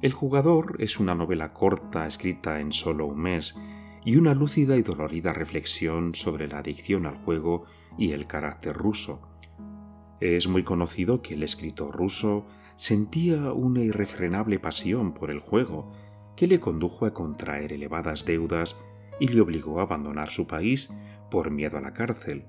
El jugador es una novela corta escrita en solo un mes y una lúcida y dolorida reflexión sobre la adicción al juego y el carácter ruso. Es muy conocido que el escritor ruso sentía una irrefrenable pasión por el juego que le condujo a contraer elevadas deudas y le obligó a abandonar su país por miedo a la cárcel.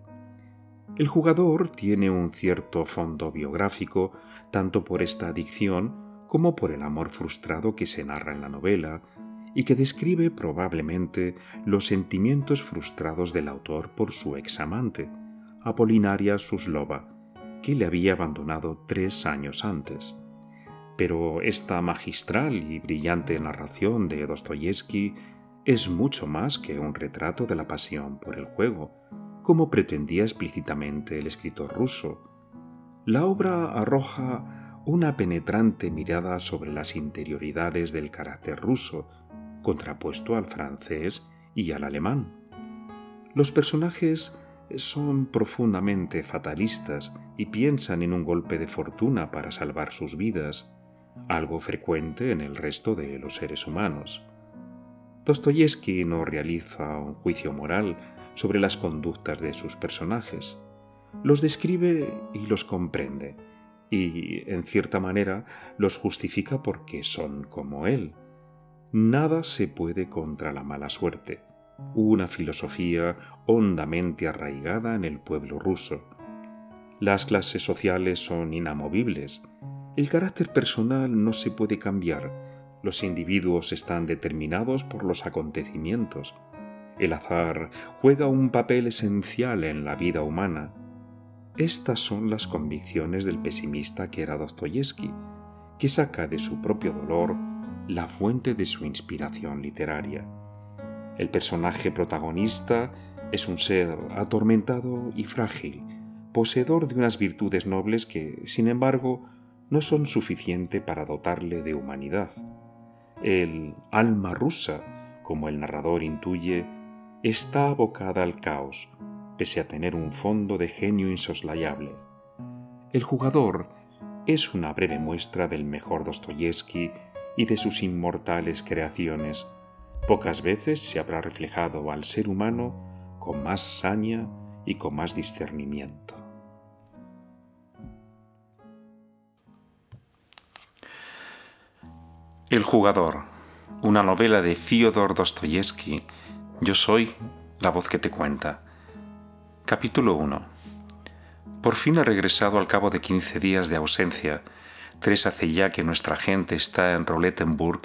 El jugador tiene un cierto fondo biográfico tanto por esta adicción como por el amor frustrado que se narra en la novela y que describe probablemente los sentimientos frustrados del autor por su ex amante, Apolinaria Suslova, que le había abandonado tres años antes. Pero esta magistral y brillante narración de Dostoyevsky es mucho más que un retrato de la pasión por el juego, como pretendía explícitamente el escritor ruso. La obra arroja una penetrante mirada sobre las interioridades del carácter ruso, contrapuesto al francés y al alemán. Los personajes son profundamente fatalistas y piensan en un golpe de fortuna para salvar sus vidas, algo frecuente en el resto de los seres humanos. Dostoyevsky no realiza un juicio moral sobre las conductas de sus personajes. Los describe y los comprende, y, en cierta manera, los justifica porque son como él. Nada se puede contra la mala suerte, una filosofía hondamente arraigada en el pueblo ruso. Las clases sociales son inamovibles, el carácter personal no se puede cambiar, los individuos están determinados por los acontecimientos. El azar juega un papel esencial en la vida humana estas son las convicciones del pesimista que era Dostoyevsky, que saca de su propio dolor la fuente de su inspiración literaria. El personaje protagonista es un ser atormentado y frágil, poseedor de unas virtudes nobles que, sin embargo, no son suficiente para dotarle de humanidad. El alma rusa, como el narrador intuye, está abocada al caos, pese a tener un fondo de genio insoslayable. El jugador es una breve muestra del mejor Dostoyevsky y de sus inmortales creaciones. Pocas veces se habrá reflejado al ser humano con más saña y con más discernimiento. El jugador, una novela de Fyodor Dostoyevsky. Yo soy la voz que te cuenta. Capítulo 1. Por fin he regresado al cabo de 15 días de ausencia. Tres hace ya que nuestra gente está en Roletenburg.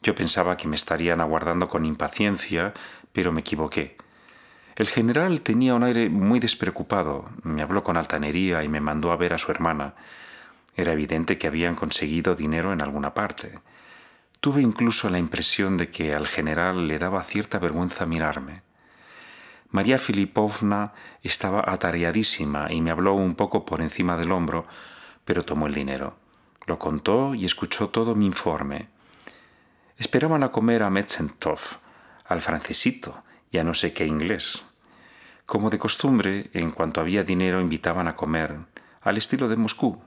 Yo pensaba que me estarían aguardando con impaciencia, pero me equivoqué. El general tenía un aire muy despreocupado, me habló con altanería y me mandó a ver a su hermana. Era evidente que habían conseguido dinero en alguna parte. Tuve incluso la impresión de que al general le daba cierta vergüenza mirarme. María Filipovna estaba atareadísima y me habló un poco por encima del hombro, pero tomó el dinero. Lo contó y escuchó todo mi informe. Esperaban a comer a Metzentov, al francesito y a no sé qué inglés. Como de costumbre, en cuanto había dinero invitaban a comer, al estilo de Moscú.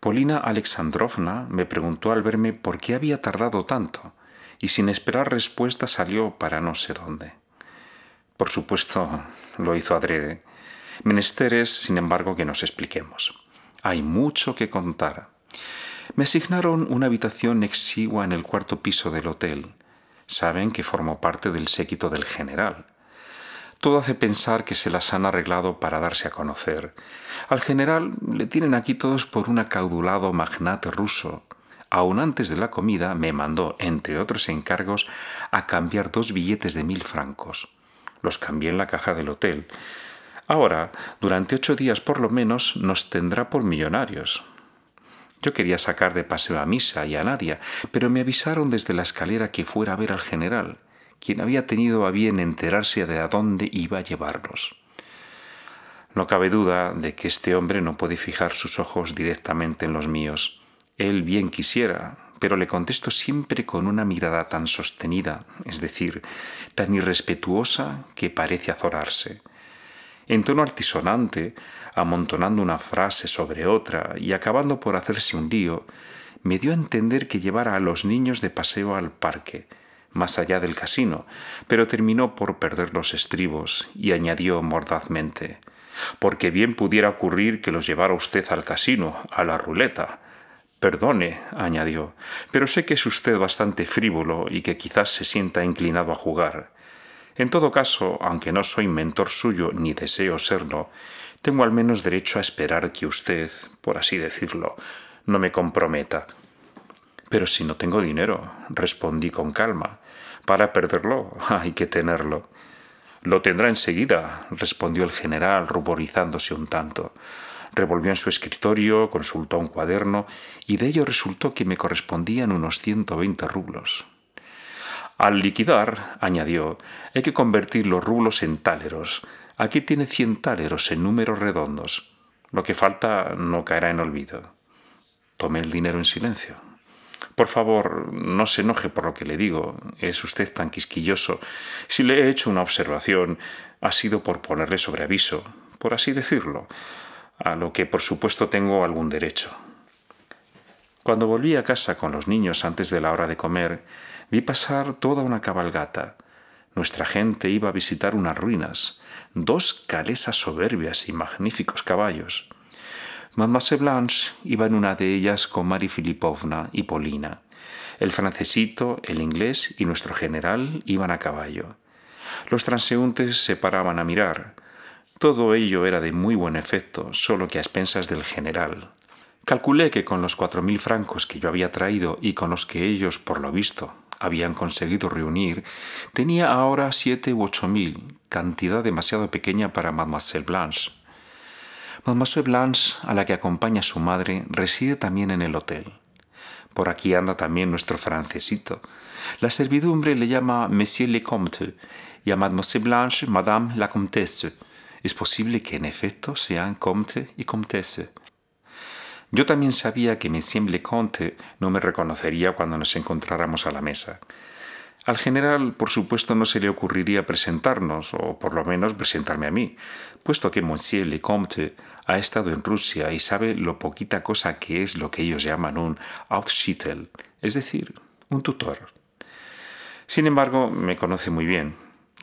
Polina Alexandrovna me preguntó al verme por qué había tardado tanto, y sin esperar respuesta salió para no sé dónde. Por supuesto, lo hizo adrede. Menesteres, sin embargo, que nos expliquemos. Hay mucho que contar. Me asignaron una habitación exigua en el cuarto piso del hotel. Saben que formo parte del séquito del general. Todo hace pensar que se las han arreglado para darse a conocer. Al general le tienen aquí todos por un acaudulado magnate ruso. Aún antes de la comida me mandó, entre otros encargos, a cambiar dos billetes de mil francos. Los cambié en la caja del hotel. Ahora, durante ocho días por lo menos, nos tendrá por millonarios. Yo quería sacar de paseo a Misa y a Nadia, pero me avisaron desde la escalera que fuera a ver al general, quien había tenido a bien enterarse de a dónde iba a llevarlos. No cabe duda de que este hombre no puede fijar sus ojos directamente en los míos. Él bien quisiera, pero le contesto siempre con una mirada tan sostenida, es decir, tan irrespetuosa que parece azorarse. En tono altisonante, amontonando una frase sobre otra y acabando por hacerse un lío, me dio a entender que llevara a los niños de paseo al parque, más allá del casino, pero terminó por perder los estribos y añadió mordazmente porque bien pudiera ocurrir que los llevara usted al casino, a la ruleta, Perdone, añadió, pero sé que es usted bastante frívolo y que quizás se sienta inclinado a jugar. En todo caso, aunque no soy mentor suyo ni deseo serlo, tengo al menos derecho a esperar que usted, por así decirlo, no me comprometa. Pero si no tengo dinero, respondí con calma. Para perderlo hay que tenerlo. Lo tendrá enseguida, respondió el general, ruborizándose un tanto. Revolvió en su escritorio, consultó un cuaderno y de ello resultó que me correspondían unos 120 rublos. Al liquidar, añadió, hay que convertir los rublos en táleros. Aquí tiene cien táleros en números redondos. Lo que falta no caerá en olvido. Tomé el dinero en silencio. Por favor, no se enoje por lo que le digo. Es usted tan quisquilloso. Si le he hecho una observación, ha sido por ponerle sobre aviso, por así decirlo a lo que por supuesto tengo algún derecho. Cuando volví a casa con los niños antes de la hora de comer, vi pasar toda una cabalgata. Nuestra gente iba a visitar unas ruinas, dos calesas soberbias y magníficos caballos. Mademoiselle Blanche iba en una de ellas con Mari Filipovna y Polina. El francesito, el inglés y nuestro general iban a caballo. Los transeúntes se paraban a mirar. Todo ello era de muy buen efecto, solo que a expensas del general. Calculé que con los cuatro mil francos que yo había traído y con los que ellos, por lo visto, habían conseguido reunir, tenía ahora siete u ocho mil, cantidad demasiado pequeña para Mademoiselle Blanche. Mademoiselle Blanche, a la que acompaña su madre, reside también en el hotel. Por aquí anda también nuestro francesito. La servidumbre le llama Monsieur le Comte y a Mademoiselle Blanche Madame la Comtesse es posible que en efecto sean comte y comtesse. Yo también sabía que Monsieur le Comte no me reconocería cuando nos encontráramos a la mesa. Al general, por supuesto, no se le ocurriría presentarnos, o por lo menos presentarme a mí, puesto que Monsieur le Comte ha estado en Rusia y sabe lo poquita cosa que es lo que ellos llaman un Aufschittel, es decir, un tutor. Sin embargo, me conoce muy bien,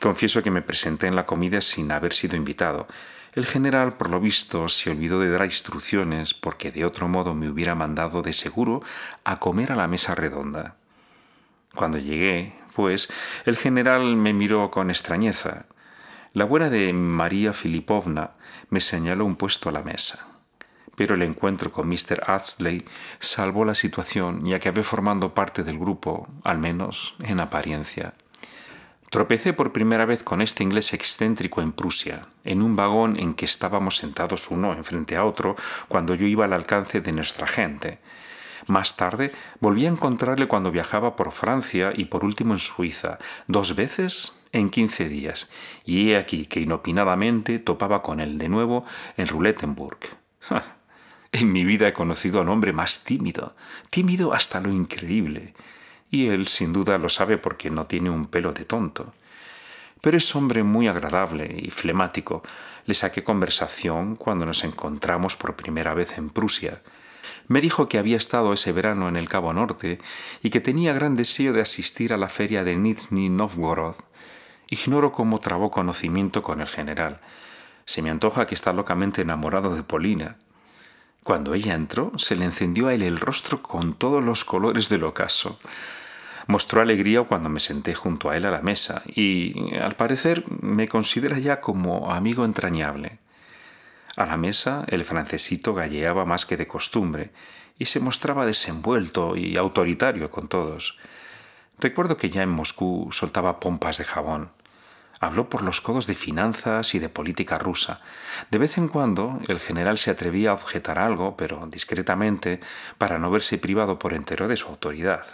Confieso que me presenté en la comida sin haber sido invitado. El general, por lo visto, se olvidó de dar instrucciones porque de otro modo me hubiera mandado de seguro a comer a la mesa redonda. Cuando llegué, pues, el general me miró con extrañeza. La abuela de María Filipovna me señaló un puesto a la mesa. Pero el encuentro con Mr. Astley salvó la situación ya que había formando parte del grupo, al menos en apariencia. Tropecé por primera vez con este inglés excéntrico en Prusia, en un vagón en que estábamos sentados uno frente a otro cuando yo iba al alcance de nuestra gente. Más tarde volví a encontrarle cuando viajaba por Francia y por último en Suiza, dos veces en quince días, y he aquí que inopinadamente topaba con él de nuevo en Roulettenburg. en mi vida he conocido a un hombre más tímido, tímido hasta lo increíble, y él sin duda lo sabe porque no tiene un pelo de tonto. Pero es hombre muy agradable y flemático. Le saqué conversación cuando nos encontramos por primera vez en Prusia. Me dijo que había estado ese verano en el Cabo Norte y que tenía gran deseo de asistir a la feria de Nizhny Novgorod. Ignoro cómo trabó conocimiento con el general. Se me antoja que está locamente enamorado de Polina. Cuando ella entró, se le encendió a él el rostro con todos los colores del ocaso. Mostró alegría cuando me senté junto a él a la mesa y, al parecer, me considera ya como amigo entrañable. A la mesa el francesito galleaba más que de costumbre y se mostraba desenvuelto y autoritario con todos. Recuerdo que ya en Moscú soltaba pompas de jabón. Habló por los codos de finanzas y de política rusa. De vez en cuando el general se atrevía a objetar algo, pero discretamente, para no verse privado por entero de su autoridad.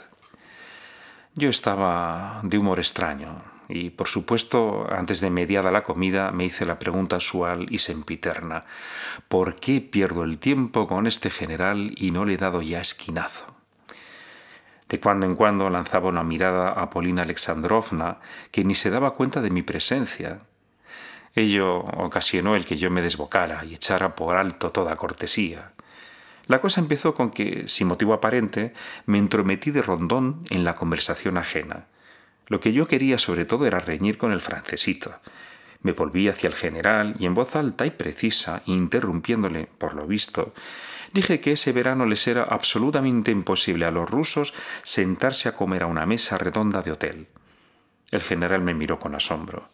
Yo estaba de humor extraño y, por supuesto, antes de mediada la comida me hice la pregunta usual y sempiterna. ¿Por qué pierdo el tiempo con este general y no le he dado ya esquinazo? De cuando en cuando lanzaba una mirada a Polina Alexandrovna, que ni se daba cuenta de mi presencia. Ello ocasionó el que yo me desbocara y echara por alto toda cortesía. La cosa empezó con que, sin motivo aparente, me entrometí de rondón en la conversación ajena. Lo que yo quería sobre todo era reñir con el francesito. Me volví hacia el general y en voz alta y precisa, interrumpiéndole, por lo visto, dije que ese verano les era absolutamente imposible a los rusos sentarse a comer a una mesa redonda de hotel. El general me miró con asombro.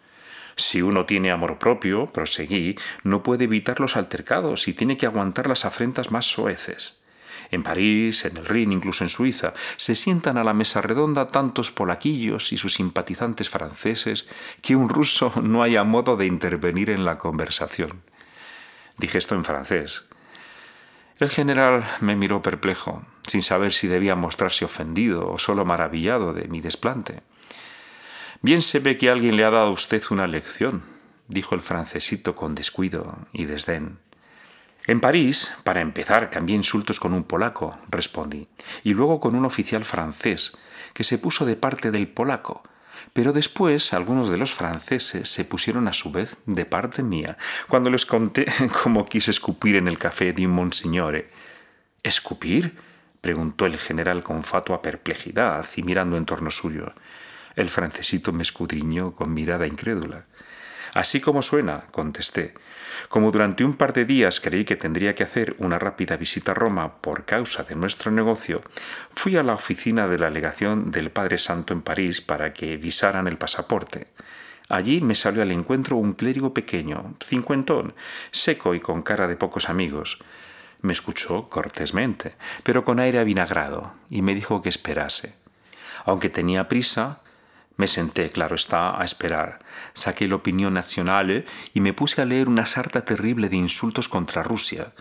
Si uno tiene amor propio, proseguí, no puede evitar los altercados y tiene que aguantar las afrentas más soeces. En París, en el Rhin, incluso en Suiza, se sientan a la mesa redonda tantos polaquillos y sus simpatizantes franceses que un ruso no haya modo de intervenir en la conversación. Dije esto en francés. El general me miró perplejo, sin saber si debía mostrarse ofendido o solo maravillado de mi desplante. Bien se ve que alguien le ha dado a usted una lección, dijo el francesito con descuido y desdén. En París, para empezar, cambié insultos con un polaco, respondí, y luego con un oficial francés, que se puso de parte del polaco. Pero después algunos de los franceses se pusieron a su vez de parte mía, cuando les conté cómo quise escupir en el café de un monsignore. ¿Escupir? preguntó el general con fatua perplejidad y mirando en torno suyo. El francesito me escudriñó con mirada incrédula. Así como suena, contesté. Como durante un par de días creí que tendría que hacer una rápida visita a Roma por causa de nuestro negocio, fui a la oficina de la legación del Padre Santo en París para que visaran el pasaporte. Allí me salió al encuentro un clérigo pequeño, cincuentón, seco y con cara de pocos amigos. Me escuchó cortésmente, pero con aire avinagrado, y me dijo que esperase. Aunque tenía prisa, me senté, claro está, a esperar. Saqué la opinión nacional eh, y me puse a leer una sarta terrible de insultos contra Rusia.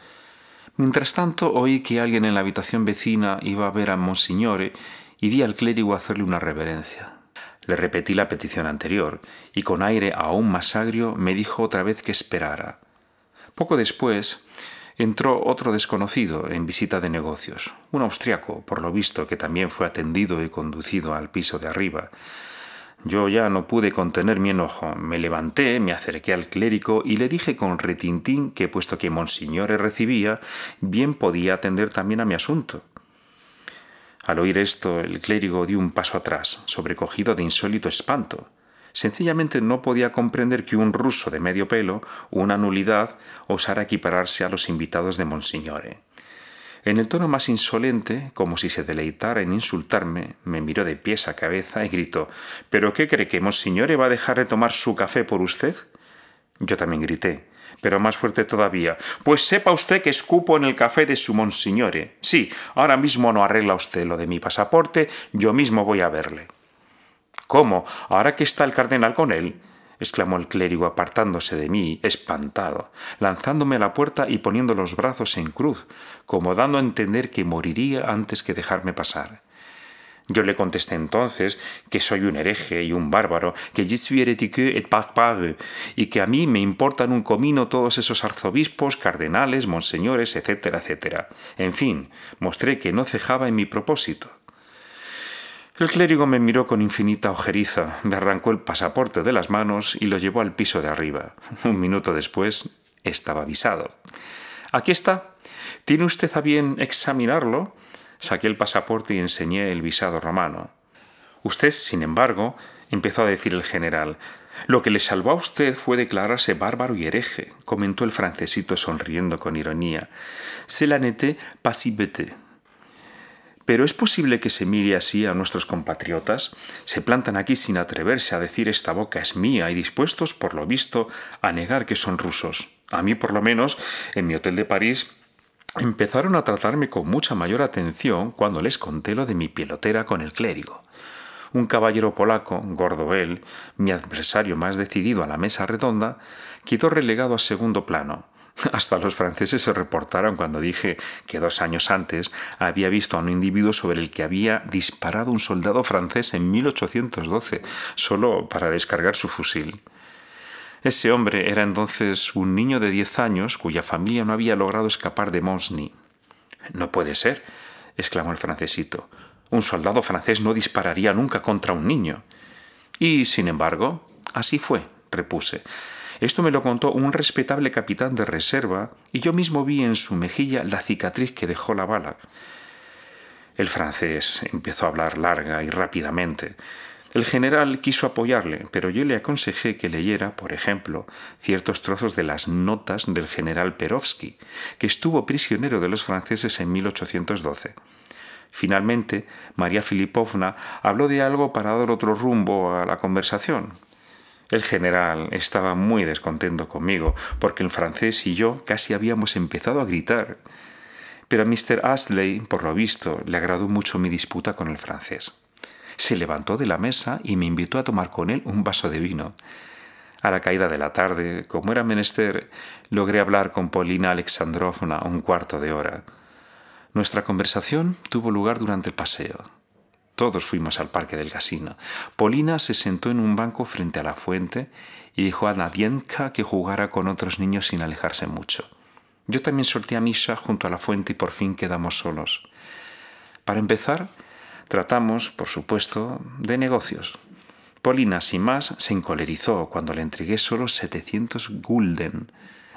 Mientras tanto, oí que alguien en la habitación vecina iba a ver a Monsignore eh, y di al clérigo hacerle una reverencia. Le repetí la petición anterior y con aire aún más agrio me dijo otra vez que esperara. Poco después entró otro desconocido en visita de negocios, un austriaco, por lo visto, que también fue atendido y conducido al piso de arriba. Yo ya no pude contener mi enojo. Me levanté, me acerqué al clérigo y le dije con retintín que puesto que Monsignore recibía, bien podía atender también a mi asunto. Al oír esto, el clérigo dio un paso atrás, sobrecogido de insólito espanto. Sencillamente no podía comprender que un ruso de medio pelo, una nulidad, osara equipararse a los invitados de Monsignore. En el tono más insolente, como si se deleitara en insultarme, me miró de pies a cabeza y gritó ¿Pero qué cree que Monsignore va a dejar de tomar su café por usted? Yo también grité, pero más fuerte todavía. Pues sepa usted que escupo en el café de su Monsignore. Sí, ahora mismo no arregla usted lo de mi pasaporte, yo mismo voy a verle. ¿Cómo? ¿Ahora que está el cardenal con él? exclamó el clérigo apartándose de mí, espantado, lanzándome a la puerta y poniendo los brazos en cruz, como dando a entender que moriría antes que dejarme pasar. Yo le contesté entonces que soy un hereje y un bárbaro, que je suis et barbare, y que a mí me importan un comino todos esos arzobispos, cardenales, monseñores, etcétera, etcétera. En fin, mostré que no cejaba en mi propósito. El clérigo me miró con infinita ojeriza, me arrancó el pasaporte de las manos y lo llevó al piso de arriba. Un minuto después estaba visado. Aquí está. ¿Tiene usted a bien examinarlo? Saqué el pasaporte y enseñé el visado romano. Usted, sin embargo, empezó a decir el general, lo que le salvó a usted fue declararse bárbaro y hereje, comentó el francesito sonriendo con ironía. C'est la nette pero ¿es posible que se mire así a nuestros compatriotas? Se plantan aquí sin atreverse a decir esta boca es mía y dispuestos, por lo visto, a negar que son rusos. A mí, por lo menos, en mi hotel de París, empezaron a tratarme con mucha mayor atención cuando les conté lo de mi pelotera con el clérigo. Un caballero polaco, gordo mi adversario más decidido a la mesa redonda, quedó relegado a segundo plano Hasta los franceses se reportaron cuando dije que dos años antes había visto a un individuo sobre el que había disparado un soldado francés en 1812, solo para descargar su fusil. Ese hombre era entonces un niño de diez años cuya familia no había logrado escapar de Monsny. No puede ser, exclamó el francesito. Un soldado francés no dispararía nunca contra un niño. Y, sin embargo, así fue, repuse. Esto me lo contó un respetable capitán de reserva y yo mismo vi en su mejilla la cicatriz que dejó la bala. El francés empezó a hablar larga y rápidamente. El general quiso apoyarle, pero yo le aconsejé que leyera, por ejemplo, ciertos trozos de las notas del general Perovsky, que estuvo prisionero de los franceses en 1812. Finalmente, María Filipovna habló de algo para dar otro rumbo a la conversación, el general estaba muy descontento conmigo, porque el francés y yo casi habíamos empezado a gritar. Pero a Mr. Astley, por lo visto, le agradó mucho mi disputa con el francés. Se levantó de la mesa y me invitó a tomar con él un vaso de vino. A la caída de la tarde, como era menester, logré hablar con Polina Alexandrovna un cuarto de hora. Nuestra conversación tuvo lugar durante el paseo. Todos fuimos al parque del casino. Polina se sentó en un banco frente a la fuente y dijo a Nadienka que jugara con otros niños sin alejarse mucho. Yo también solté a Misha junto a la fuente y por fin quedamos solos. Para empezar, tratamos, por supuesto, de negocios. Polina, sin más, se encolerizó cuando le entregué solo 700 gulden.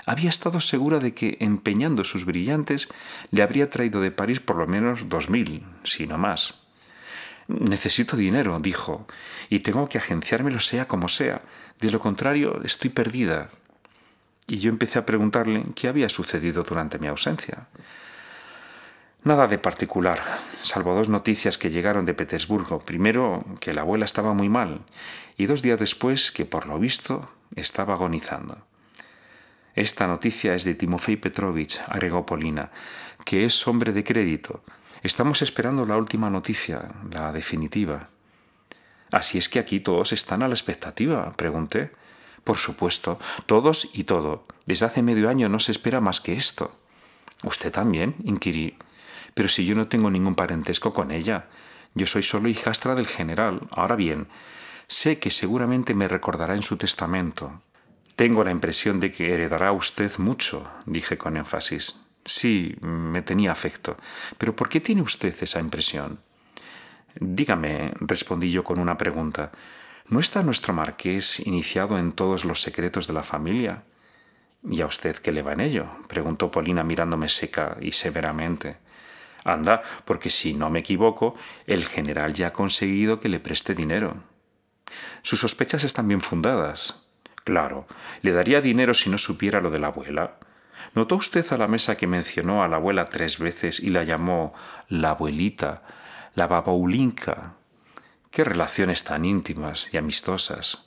Había estado segura de que, empeñando sus brillantes, le habría traído de París por lo menos 2.000, si no más. Necesito dinero, dijo, y tengo que agenciármelo sea como sea. De lo contrario, estoy perdida. Y yo empecé a preguntarle qué había sucedido durante mi ausencia. Nada de particular, salvo dos noticias que llegaron de Petersburgo. Primero, que la abuela estaba muy mal, y dos días después, que por lo visto estaba agonizando. Esta noticia es de Timofey Petrovich, agregó Polina, que es hombre de crédito, Estamos esperando la última noticia, la definitiva. Así es que aquí todos están a la expectativa, pregunté. Por supuesto, todos y todo. Desde hace medio año no se espera más que esto. ¿Usted también? inquirí. Pero si yo no tengo ningún parentesco con ella. Yo soy solo hijastra del general. Ahora bien, sé que seguramente me recordará en su testamento. Tengo la impresión de que heredará usted mucho, dije con énfasis. Sí, me tenía afecto. Pero ¿por qué tiene usted esa impresión? Dígame, respondí yo con una pregunta, ¿no está nuestro marqués iniciado en todos los secretos de la familia? ¿Y a usted qué le va en ello? preguntó Polina mirándome seca y severamente. Anda, porque si no me equivoco, el general ya ha conseguido que le preste dinero. Sus sospechas están bien fundadas. Claro, le daría dinero si no supiera lo de la abuela. ¿Notó usted a la mesa que mencionó a la abuela tres veces y la llamó la abuelita, la babaulinka? Qué relaciones tan íntimas y amistosas.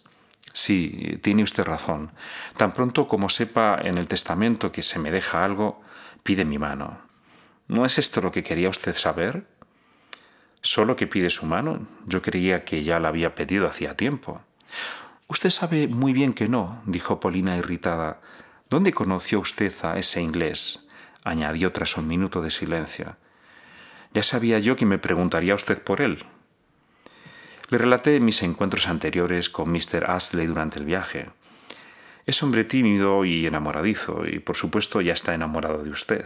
Sí, tiene usted razón. Tan pronto como sepa en el testamento que se me deja algo, pide mi mano. ¿No es esto lo que quería usted saber? Solo que pide su mano. Yo creía que ya la había pedido hacía tiempo. Usted sabe muy bien que no, dijo Polina irritada. ¿Dónde conoció usted a ese inglés? añadió tras un minuto de silencio. Ya sabía yo que me preguntaría usted por él. Le relaté mis encuentros anteriores con mister Astley durante el viaje. Es hombre tímido y enamoradizo, y por supuesto ya está enamorado de usted.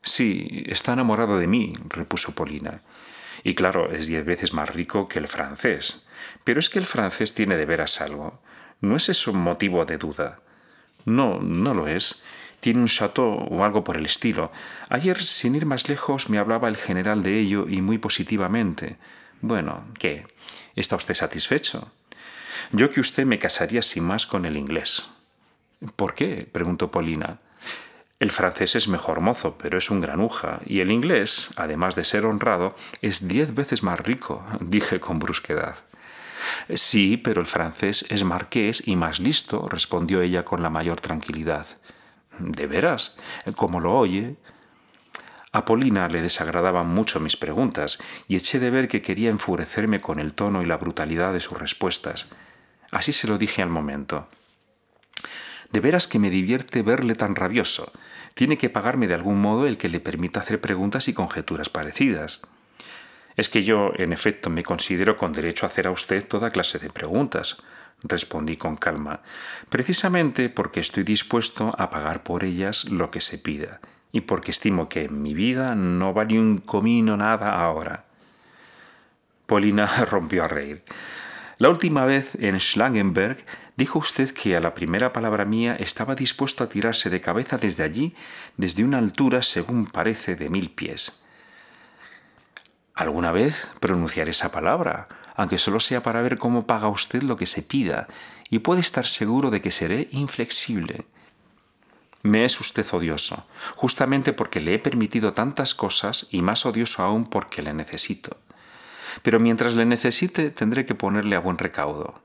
Sí, está enamorado de mí, repuso Polina. Y claro, es diez veces más rico que el francés. Pero es que el francés tiene de veras algo. ¿No es eso motivo de duda? No, no lo es. Tiene un chateau o algo por el estilo. Ayer, sin ir más lejos, me hablaba el general de ello y muy positivamente. Bueno, ¿qué? ¿Está usted satisfecho? Yo que usted me casaría sin más con el inglés. ¿Por qué? preguntó Polina. El francés es mejor mozo, pero es un granuja, y el inglés, además de ser honrado, es diez veces más rico, dije con brusquedad. Sí, pero el francés es marqués y más listo, respondió ella con la mayor tranquilidad. ¿De veras? ¿Cómo lo oye? A Polina le desagradaban mucho mis preguntas y eché de ver que quería enfurecerme con el tono y la brutalidad de sus respuestas. Así se lo dije al momento. De veras que me divierte verle tan rabioso. Tiene que pagarme de algún modo el que le permita hacer preguntas y conjeturas parecidas. Es que yo, en efecto, me considero con derecho a hacer a usted toda clase de preguntas, respondí con calma, precisamente porque estoy dispuesto a pagar por ellas lo que se pida, y porque estimo que en mi vida no vale un comino nada ahora. Polina rompió a reír. La última vez en Schlangenberg dijo usted que a la primera palabra mía estaba dispuesto a tirarse de cabeza desde allí, desde una altura, según parece, de mil pies. Alguna vez pronunciar esa palabra, aunque solo sea para ver cómo paga usted lo que se pida, y puede estar seguro de que seré inflexible. Me es usted odioso, justamente porque le he permitido tantas cosas y más odioso aún porque le necesito. Pero mientras le necesite tendré que ponerle a buen recaudo.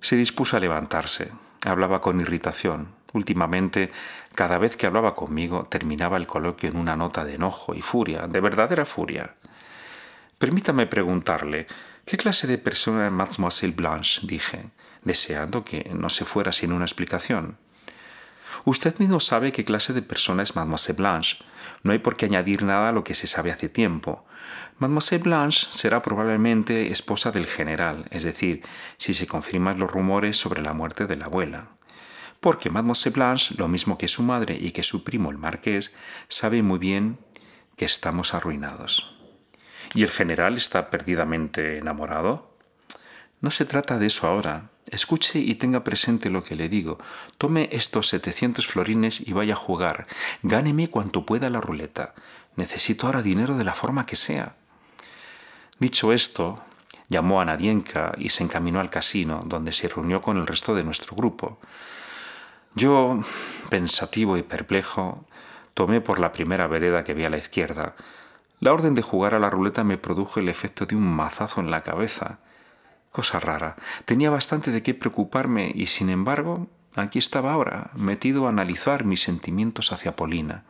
Se dispuso a levantarse. Hablaba con irritación. Últimamente, cada vez que hablaba conmigo, terminaba el coloquio en una nota de enojo y furia, de verdadera furia. Permítame preguntarle, ¿qué clase de persona es Mademoiselle Blanche? dije, deseando que no se fuera sin una explicación. Usted mismo sabe qué clase de persona es Mademoiselle Blanche. No hay por qué añadir nada a lo que se sabe hace tiempo. Mademoiselle Blanche será probablemente esposa del general, es decir, si se confirman los rumores sobre la muerte de la abuela porque Mademoiselle Blanche, lo mismo que su madre y que su primo el marqués, sabe muy bien que estamos arruinados. ¿Y el general está perdidamente enamorado? No se trata de eso ahora. Escuche y tenga presente lo que le digo. Tome estos setecientos florines y vaya a jugar. Gáneme cuanto pueda la ruleta. Necesito ahora dinero de la forma que sea. Dicho esto, llamó a Nadienka y se encaminó al casino, donde se reunió con el resto de nuestro grupo. Yo, pensativo y perplejo, tomé por la primera vereda que vi a la izquierda. La orden de jugar a la ruleta me produjo el efecto de un mazazo en la cabeza. Cosa rara. Tenía bastante de qué preocuparme y, sin embargo, aquí estaba ahora, metido a analizar mis sentimientos hacia Polina.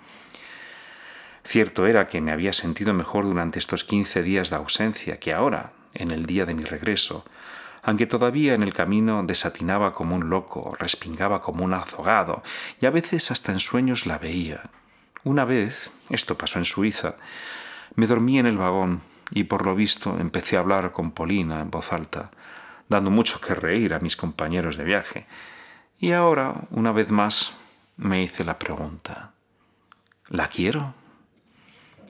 Cierto era que me había sentido mejor durante estos quince días de ausencia que ahora, en el día de mi regreso, aunque todavía en el camino desatinaba como un loco, respingaba como un azogado, y a veces hasta en sueños la veía. Una vez, esto pasó en Suiza, me dormí en el vagón y por lo visto empecé a hablar con Polina en voz alta, dando mucho que reír a mis compañeros de viaje. Y ahora, una vez más, me hice la pregunta. ¿La quiero?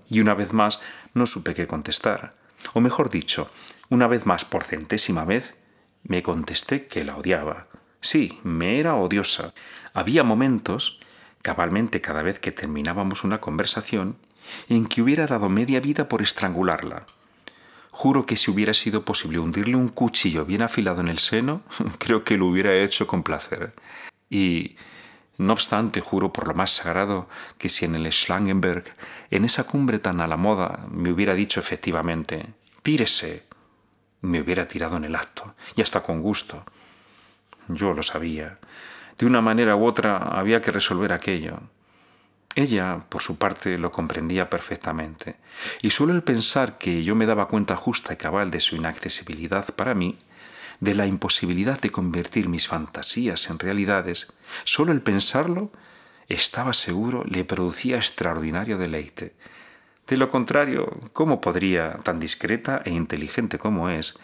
Y una vez más no supe qué contestar. O mejor dicho, una vez más por centésima vez, me contesté que la odiaba. Sí, me era odiosa. Había momentos, cabalmente cada vez que terminábamos una conversación, en que hubiera dado media vida por estrangularla. Juro que si hubiera sido posible hundirle un cuchillo bien afilado en el seno, creo que lo hubiera hecho con placer. Y, no obstante, juro por lo más sagrado que si en el Schlangenberg, en esa cumbre tan a la moda, me hubiera dicho efectivamente, tírese, me hubiera tirado en el acto, y hasta con gusto. Yo lo sabía. De una manera u otra había que resolver aquello. Ella, por su parte, lo comprendía perfectamente, y solo el pensar que yo me daba cuenta justa y cabal de su inaccesibilidad para mí, de la imposibilidad de convertir mis fantasías en realidades, solo el pensarlo, estaba seguro, le producía extraordinario deleite. De lo contrario, ¿cómo podría, tan discreta e inteligente como es,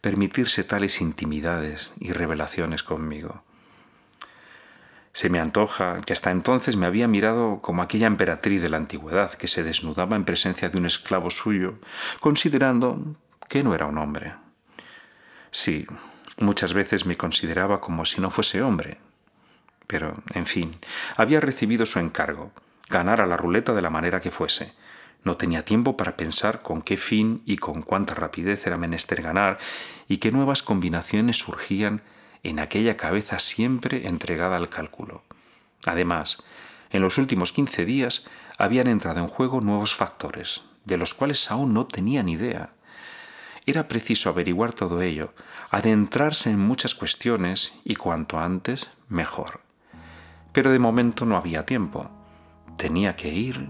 permitirse tales intimidades y revelaciones conmigo? Se me antoja que hasta entonces me había mirado como aquella emperatriz de la antigüedad que se desnudaba en presencia de un esclavo suyo, considerando que no era un hombre. Sí, muchas veces me consideraba como si no fuese hombre. Pero, en fin, había recibido su encargo, ganar a la ruleta de la manera que fuese no tenía tiempo para pensar con qué fin y con cuánta rapidez era menester ganar y qué nuevas combinaciones surgían en aquella cabeza siempre entregada al cálculo. Además, en los últimos 15 días habían entrado en juego nuevos factores, de los cuales aún no tenía ni idea. Era preciso averiguar todo ello, adentrarse en muchas cuestiones y cuanto antes, mejor. Pero de momento no había tiempo. Tenía que ir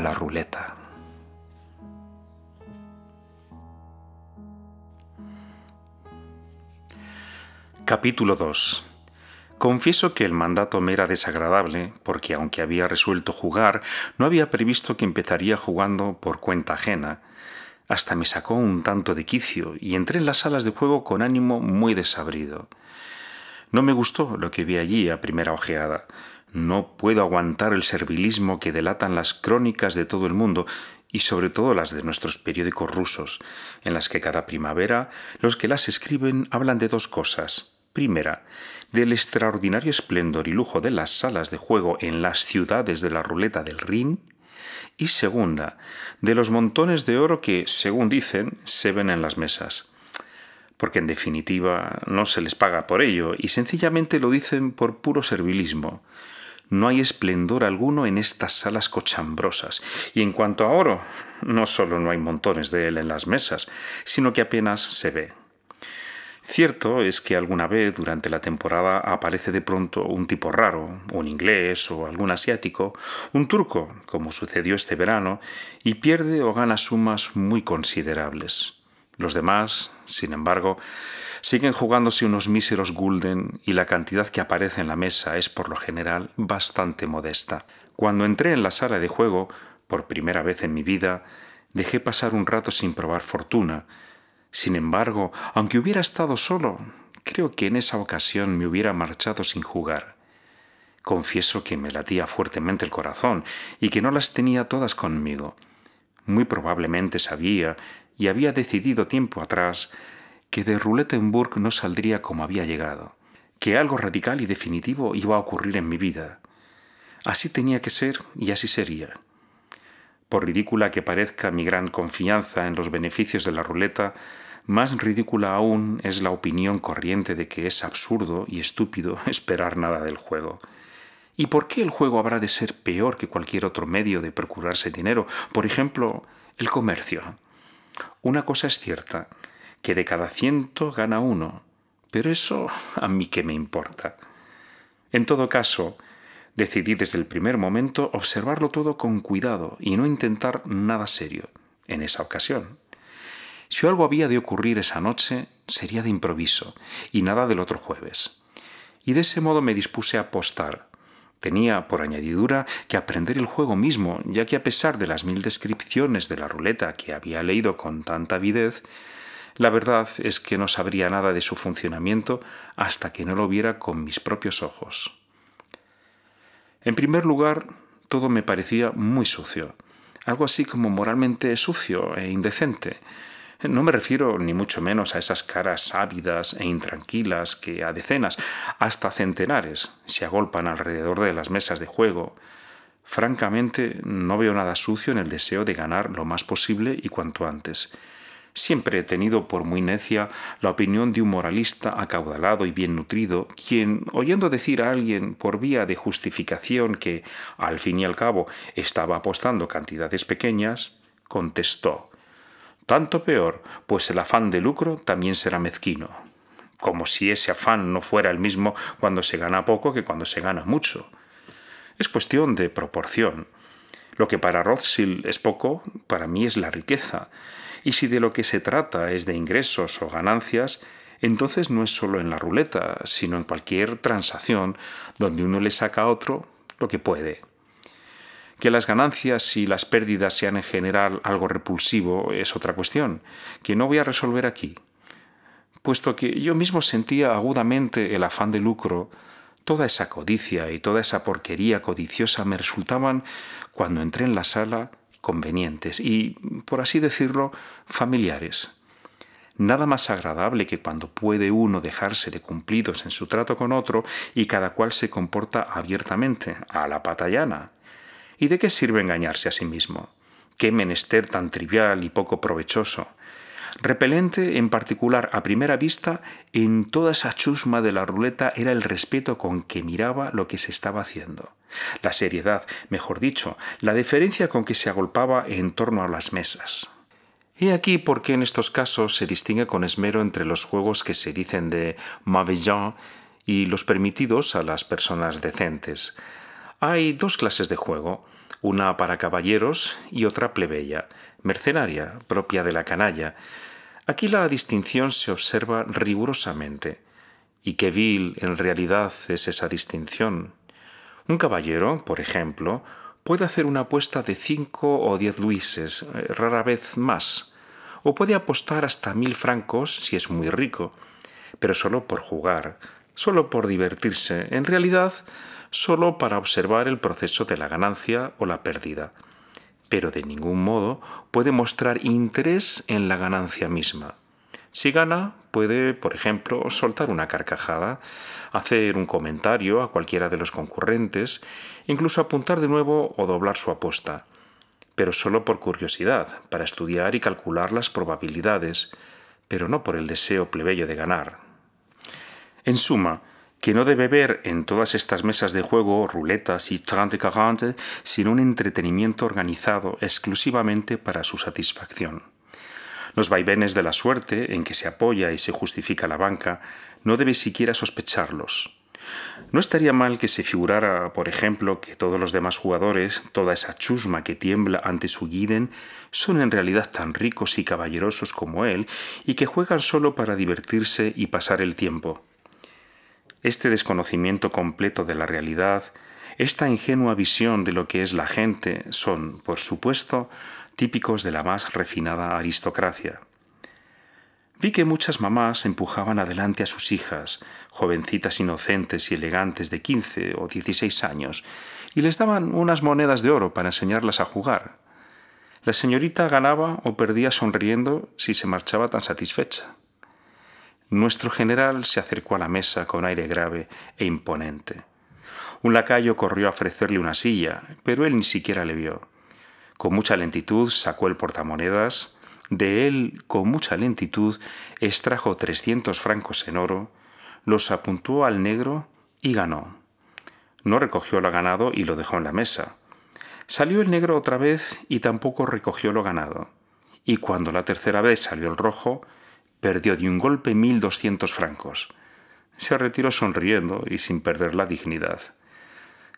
la ruleta. Capítulo 2. Confieso que el mandato me era desagradable, porque aunque había resuelto jugar, no había previsto que empezaría jugando por cuenta ajena. Hasta me sacó un tanto de quicio y entré en las salas de juego con ánimo muy desabrido. No me gustó lo que vi allí a primera ojeada. No puedo aguantar el servilismo que delatan las crónicas de todo el mundo y sobre todo las de nuestros periódicos rusos, en las que cada primavera los que las escriben hablan de dos cosas. Primera, del extraordinario esplendor y lujo de las salas de juego en las ciudades de la ruleta del Rin, y segunda, de los montones de oro que, según dicen, se ven en las mesas porque en definitiva no se les paga por ello y sencillamente lo dicen por puro servilismo no hay esplendor alguno en estas salas cochambrosas. Y en cuanto a oro, no solo no hay montones de él en las mesas, sino que apenas se ve. Cierto es que alguna vez durante la temporada aparece de pronto un tipo raro, un inglés o algún asiático, un turco, como sucedió este verano, y pierde o gana sumas muy considerables. Los demás, sin embargo, Siguen jugándose unos míseros gulden y la cantidad que aparece en la mesa es por lo general bastante modesta. Cuando entré en la sala de juego, por primera vez en mi vida, dejé pasar un rato sin probar fortuna. Sin embargo, aunque hubiera estado solo, creo que en esa ocasión me hubiera marchado sin jugar. Confieso que me latía fuertemente el corazón y que no las tenía todas conmigo. Muy probablemente sabía y había decidido tiempo atrás que de Roulettenburg no saldría como había llegado, que algo radical y definitivo iba a ocurrir en mi vida. Así tenía que ser y así sería. Por ridícula que parezca mi gran confianza en los beneficios de la ruleta, más ridícula aún es la opinión corriente de que es absurdo y estúpido esperar nada del juego. ¿Y por qué el juego habrá de ser peor que cualquier otro medio de procurarse dinero? Por ejemplo, el comercio. Una cosa es cierta, que de cada ciento gana uno. Pero eso a mí qué me importa. En todo caso, decidí desde el primer momento observarlo todo con cuidado y no intentar nada serio en esa ocasión. Si algo había de ocurrir esa noche, sería de improviso y nada del otro jueves. Y de ese modo me dispuse a apostar. Tenía, por añadidura, que aprender el juego mismo, ya que a pesar de las mil descripciones de la ruleta que había leído con tanta avidez, la verdad es que no sabría nada de su funcionamiento hasta que no lo viera con mis propios ojos. En primer lugar, todo me parecía muy sucio, algo así como moralmente sucio e indecente. No me refiero ni mucho menos a esas caras ávidas e intranquilas que a decenas, hasta centenares, se agolpan alrededor de las mesas de juego. Francamente, no veo nada sucio en el deseo de ganar lo más posible y cuanto antes. Siempre he tenido por muy necia la opinión de un moralista acaudalado y bien nutrido, quien, oyendo decir a alguien por vía de justificación que, al fin y al cabo, estaba apostando cantidades pequeñas, contestó, tanto peor, pues el afán de lucro también será mezquino, como si ese afán no fuera el mismo cuando se gana poco que cuando se gana mucho. Es cuestión de proporción. Lo que para Rothschild es poco, para mí es la riqueza, y si de lo que se trata es de ingresos o ganancias, entonces no es solo en la ruleta, sino en cualquier transacción donde uno le saca a otro lo que puede. Que las ganancias y las pérdidas sean en general algo repulsivo es otra cuestión, que no voy a resolver aquí. Puesto que yo mismo sentía agudamente el afán de lucro, toda esa codicia y toda esa porquería codiciosa me resultaban, cuando entré en la sala, convenientes y, por así decirlo, familiares. Nada más agradable que cuando puede uno dejarse de cumplidos en su trato con otro y cada cual se comporta abiertamente, a la patallana. ¿Y de qué sirve engañarse a sí mismo? Qué menester tan trivial y poco provechoso. Repelente, en particular a primera vista, en toda esa chusma de la ruleta era el respeto con que miraba lo que se estaba haciendo la seriedad, mejor dicho, la deferencia con que se agolpaba en torno a las mesas. he aquí por qué en estos casos se distingue con esmero entre los juegos que se dicen de malveillant y los permitidos a las personas decentes. Hay dos clases de juego, una para caballeros y otra plebeya, mercenaria, propia de la canalla. Aquí la distinción se observa rigurosamente. ¿Y qué vil en realidad es esa distinción? Un caballero, por ejemplo, puede hacer una apuesta de 5 o 10 luises, eh, rara vez más, o puede apostar hasta mil francos si es muy rico, pero solo por jugar, solo por divertirse, en realidad solo para observar el proceso de la ganancia o la pérdida, pero de ningún modo puede mostrar interés en la ganancia misma. Si gana, puede, por ejemplo, soltar una carcajada, hacer un comentario a cualquiera de los concurrentes, incluso apuntar de nuevo o doblar su apuesta, pero solo por curiosidad, para estudiar y calcular las probabilidades, pero no por el deseo plebeyo de ganar. En suma, que no debe ver en todas estas mesas de juego, ruletas y trente 40 sino un entretenimiento organizado exclusivamente para su satisfacción. Los vaivenes de la suerte en que se apoya y se justifica la banca no debe siquiera sospecharlos. No estaría mal que se figurara, por ejemplo, que todos los demás jugadores, toda esa chusma que tiembla ante su guiden, son en realidad tan ricos y caballerosos como él y que juegan solo para divertirse y pasar el tiempo. Este desconocimiento completo de la realidad, esta ingenua visión de lo que es la gente, son, por supuesto, típicos de la más refinada aristocracia. Vi que muchas mamás empujaban adelante a sus hijas, jovencitas inocentes y elegantes de 15 o 16 años, y les daban unas monedas de oro para enseñarlas a jugar. La señorita ganaba o perdía sonriendo si se marchaba tan satisfecha. Nuestro general se acercó a la mesa con aire grave e imponente. Un lacayo corrió a ofrecerle una silla, pero él ni siquiera le vio. Con mucha lentitud sacó el portamonedas, de él con mucha lentitud extrajo 300 francos en oro, los apuntó al negro y ganó. No recogió lo ganado y lo dejó en la mesa. Salió el negro otra vez y tampoco recogió lo ganado. Y cuando la tercera vez salió el rojo, perdió de un golpe 1.200 francos. Se retiró sonriendo y sin perder la dignidad.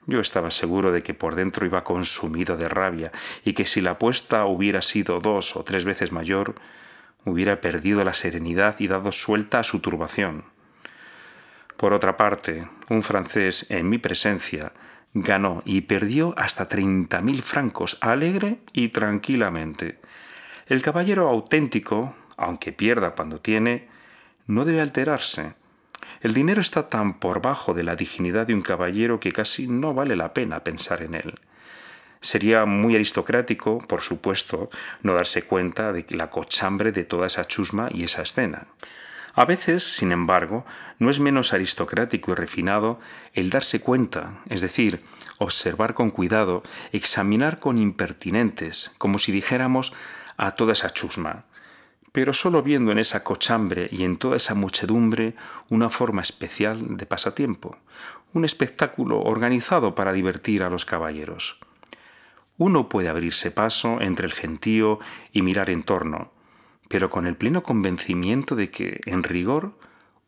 Yo estaba seguro de que por dentro iba consumido de rabia y que si la apuesta hubiera sido dos o tres veces mayor, hubiera perdido la serenidad y dado suelta a su turbación. Por otra parte, un francés en mi presencia ganó y perdió hasta 30.000 francos alegre y tranquilamente. El caballero auténtico, aunque pierda cuando tiene, no debe alterarse el dinero está tan por bajo de la dignidad de un caballero que casi no vale la pena pensar en él. Sería muy aristocrático, por supuesto, no darse cuenta de la cochambre de toda esa chusma y esa escena. A veces, sin embargo, no es menos aristocrático y refinado el darse cuenta, es decir, observar con cuidado, examinar con impertinentes, como si dijéramos a toda esa chusma pero solo viendo en esa cochambre y en toda esa muchedumbre una forma especial de pasatiempo, un espectáculo organizado para divertir a los caballeros. Uno puede abrirse paso entre el gentío y mirar en torno, pero con el pleno convencimiento de que, en rigor,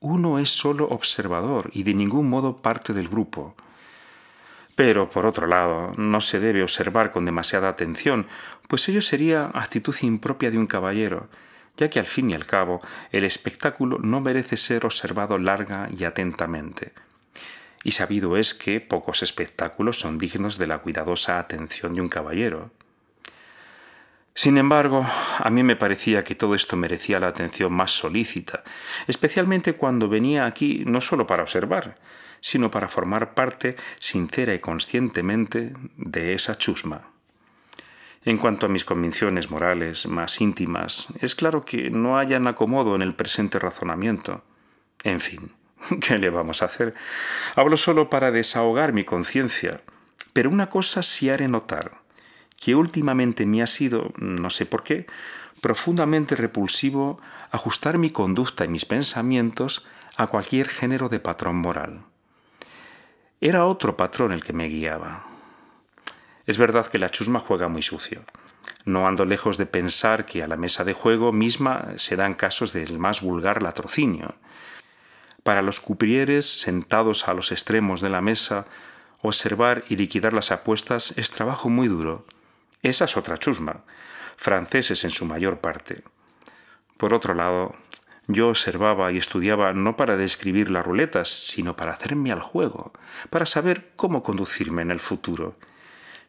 uno es solo observador y de ningún modo parte del grupo. Pero, por otro lado, no se debe observar con demasiada atención, pues ello sería actitud impropia de un caballero, ya que al fin y al cabo el espectáculo no merece ser observado larga y atentamente. Y sabido es que pocos espectáculos son dignos de la cuidadosa atención de un caballero. Sin embargo, a mí me parecía que todo esto merecía la atención más solícita, especialmente cuando venía aquí no solo para observar, sino para formar parte sincera y conscientemente de esa chusma. En cuanto a mis convicciones morales más íntimas, es claro que no hayan acomodo en el presente razonamiento. En fin, ¿qué le vamos a hacer? Hablo solo para desahogar mi conciencia, pero una cosa sí haré notar, que últimamente me ha sido, no sé por qué, profundamente repulsivo ajustar mi conducta y mis pensamientos a cualquier género de patrón moral. Era otro patrón el que me guiaba, es verdad que la chusma juega muy sucio. No ando lejos de pensar que a la mesa de juego misma se dan casos del más vulgar latrocinio. Para los cuprieres sentados a los extremos de la mesa, observar y liquidar las apuestas es trabajo muy duro. Esa es otra chusma, franceses en su mayor parte. Por otro lado, yo observaba y estudiaba no para describir las ruletas, sino para hacerme al juego, para saber cómo conducirme en el futuro.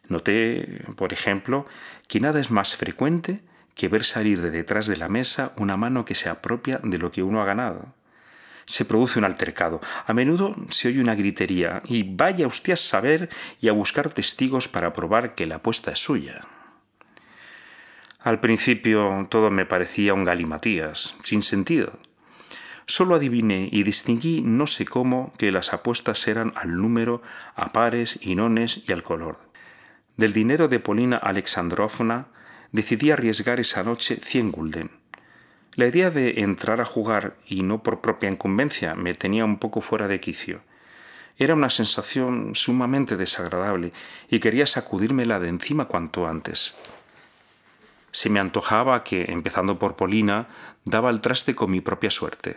Noté, por ejemplo, que nada es más frecuente que ver salir de detrás de la mesa una mano que se apropia de lo que uno ha ganado. Se produce un altercado. A menudo se oye una gritería y vaya usted a saber y a buscar testigos para probar que la apuesta es suya. Al principio todo me parecía un galimatías, sin sentido. Solo adiviné y distinguí no sé cómo que las apuestas eran al número, a pares, inones y al color. Del dinero de Polina Alexandrovna decidí arriesgar esa noche 100 gulden. La idea de entrar a jugar, y no por propia incumbencia, me tenía un poco fuera de quicio. Era una sensación sumamente desagradable y quería sacudírmela de encima cuanto antes. Se me antojaba que, empezando por Polina, daba el traste con mi propia suerte.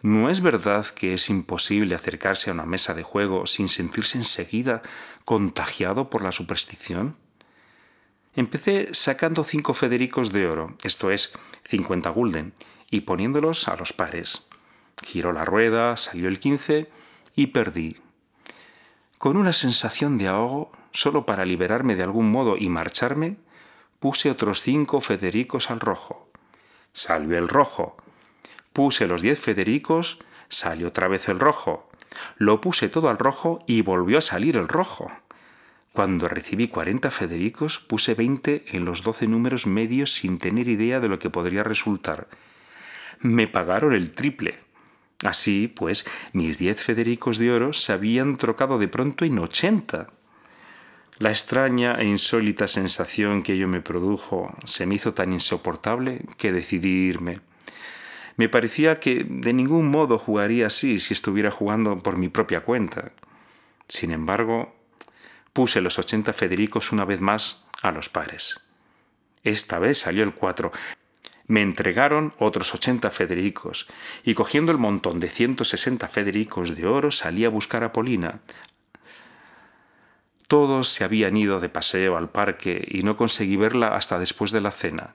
¿No es verdad que es imposible acercarse a una mesa de juego sin sentirse enseguida contagiado por la superstición? Empecé sacando cinco federicos de oro, esto es, cincuenta gulden, y poniéndolos a los pares. Giró la rueda, salió el 15 y perdí. Con una sensación de ahogo, solo para liberarme de algún modo y marcharme, puse otros cinco federicos al rojo. Salió el rojo. Puse los diez federicos, salió otra vez el rojo. Lo puse todo al rojo y volvió a salir el rojo. Cuando recibí cuarenta federicos, puse veinte en los doce números medios sin tener idea de lo que podría resultar. Me pagaron el triple. Así, pues, mis diez federicos de oro se habían trocado de pronto en 80. La extraña e insólita sensación que ello me produjo se me hizo tan insoportable que decidí irme. Me parecía que de ningún modo jugaría así si estuviera jugando por mi propia cuenta. Sin embargo, puse los 80 Federicos una vez más a los pares. Esta vez salió el 4. Me entregaron otros 80 Federicos y cogiendo el montón de 160 Federicos de oro salí a buscar a Polina. Todos se habían ido de paseo al parque y no conseguí verla hasta después de la cena.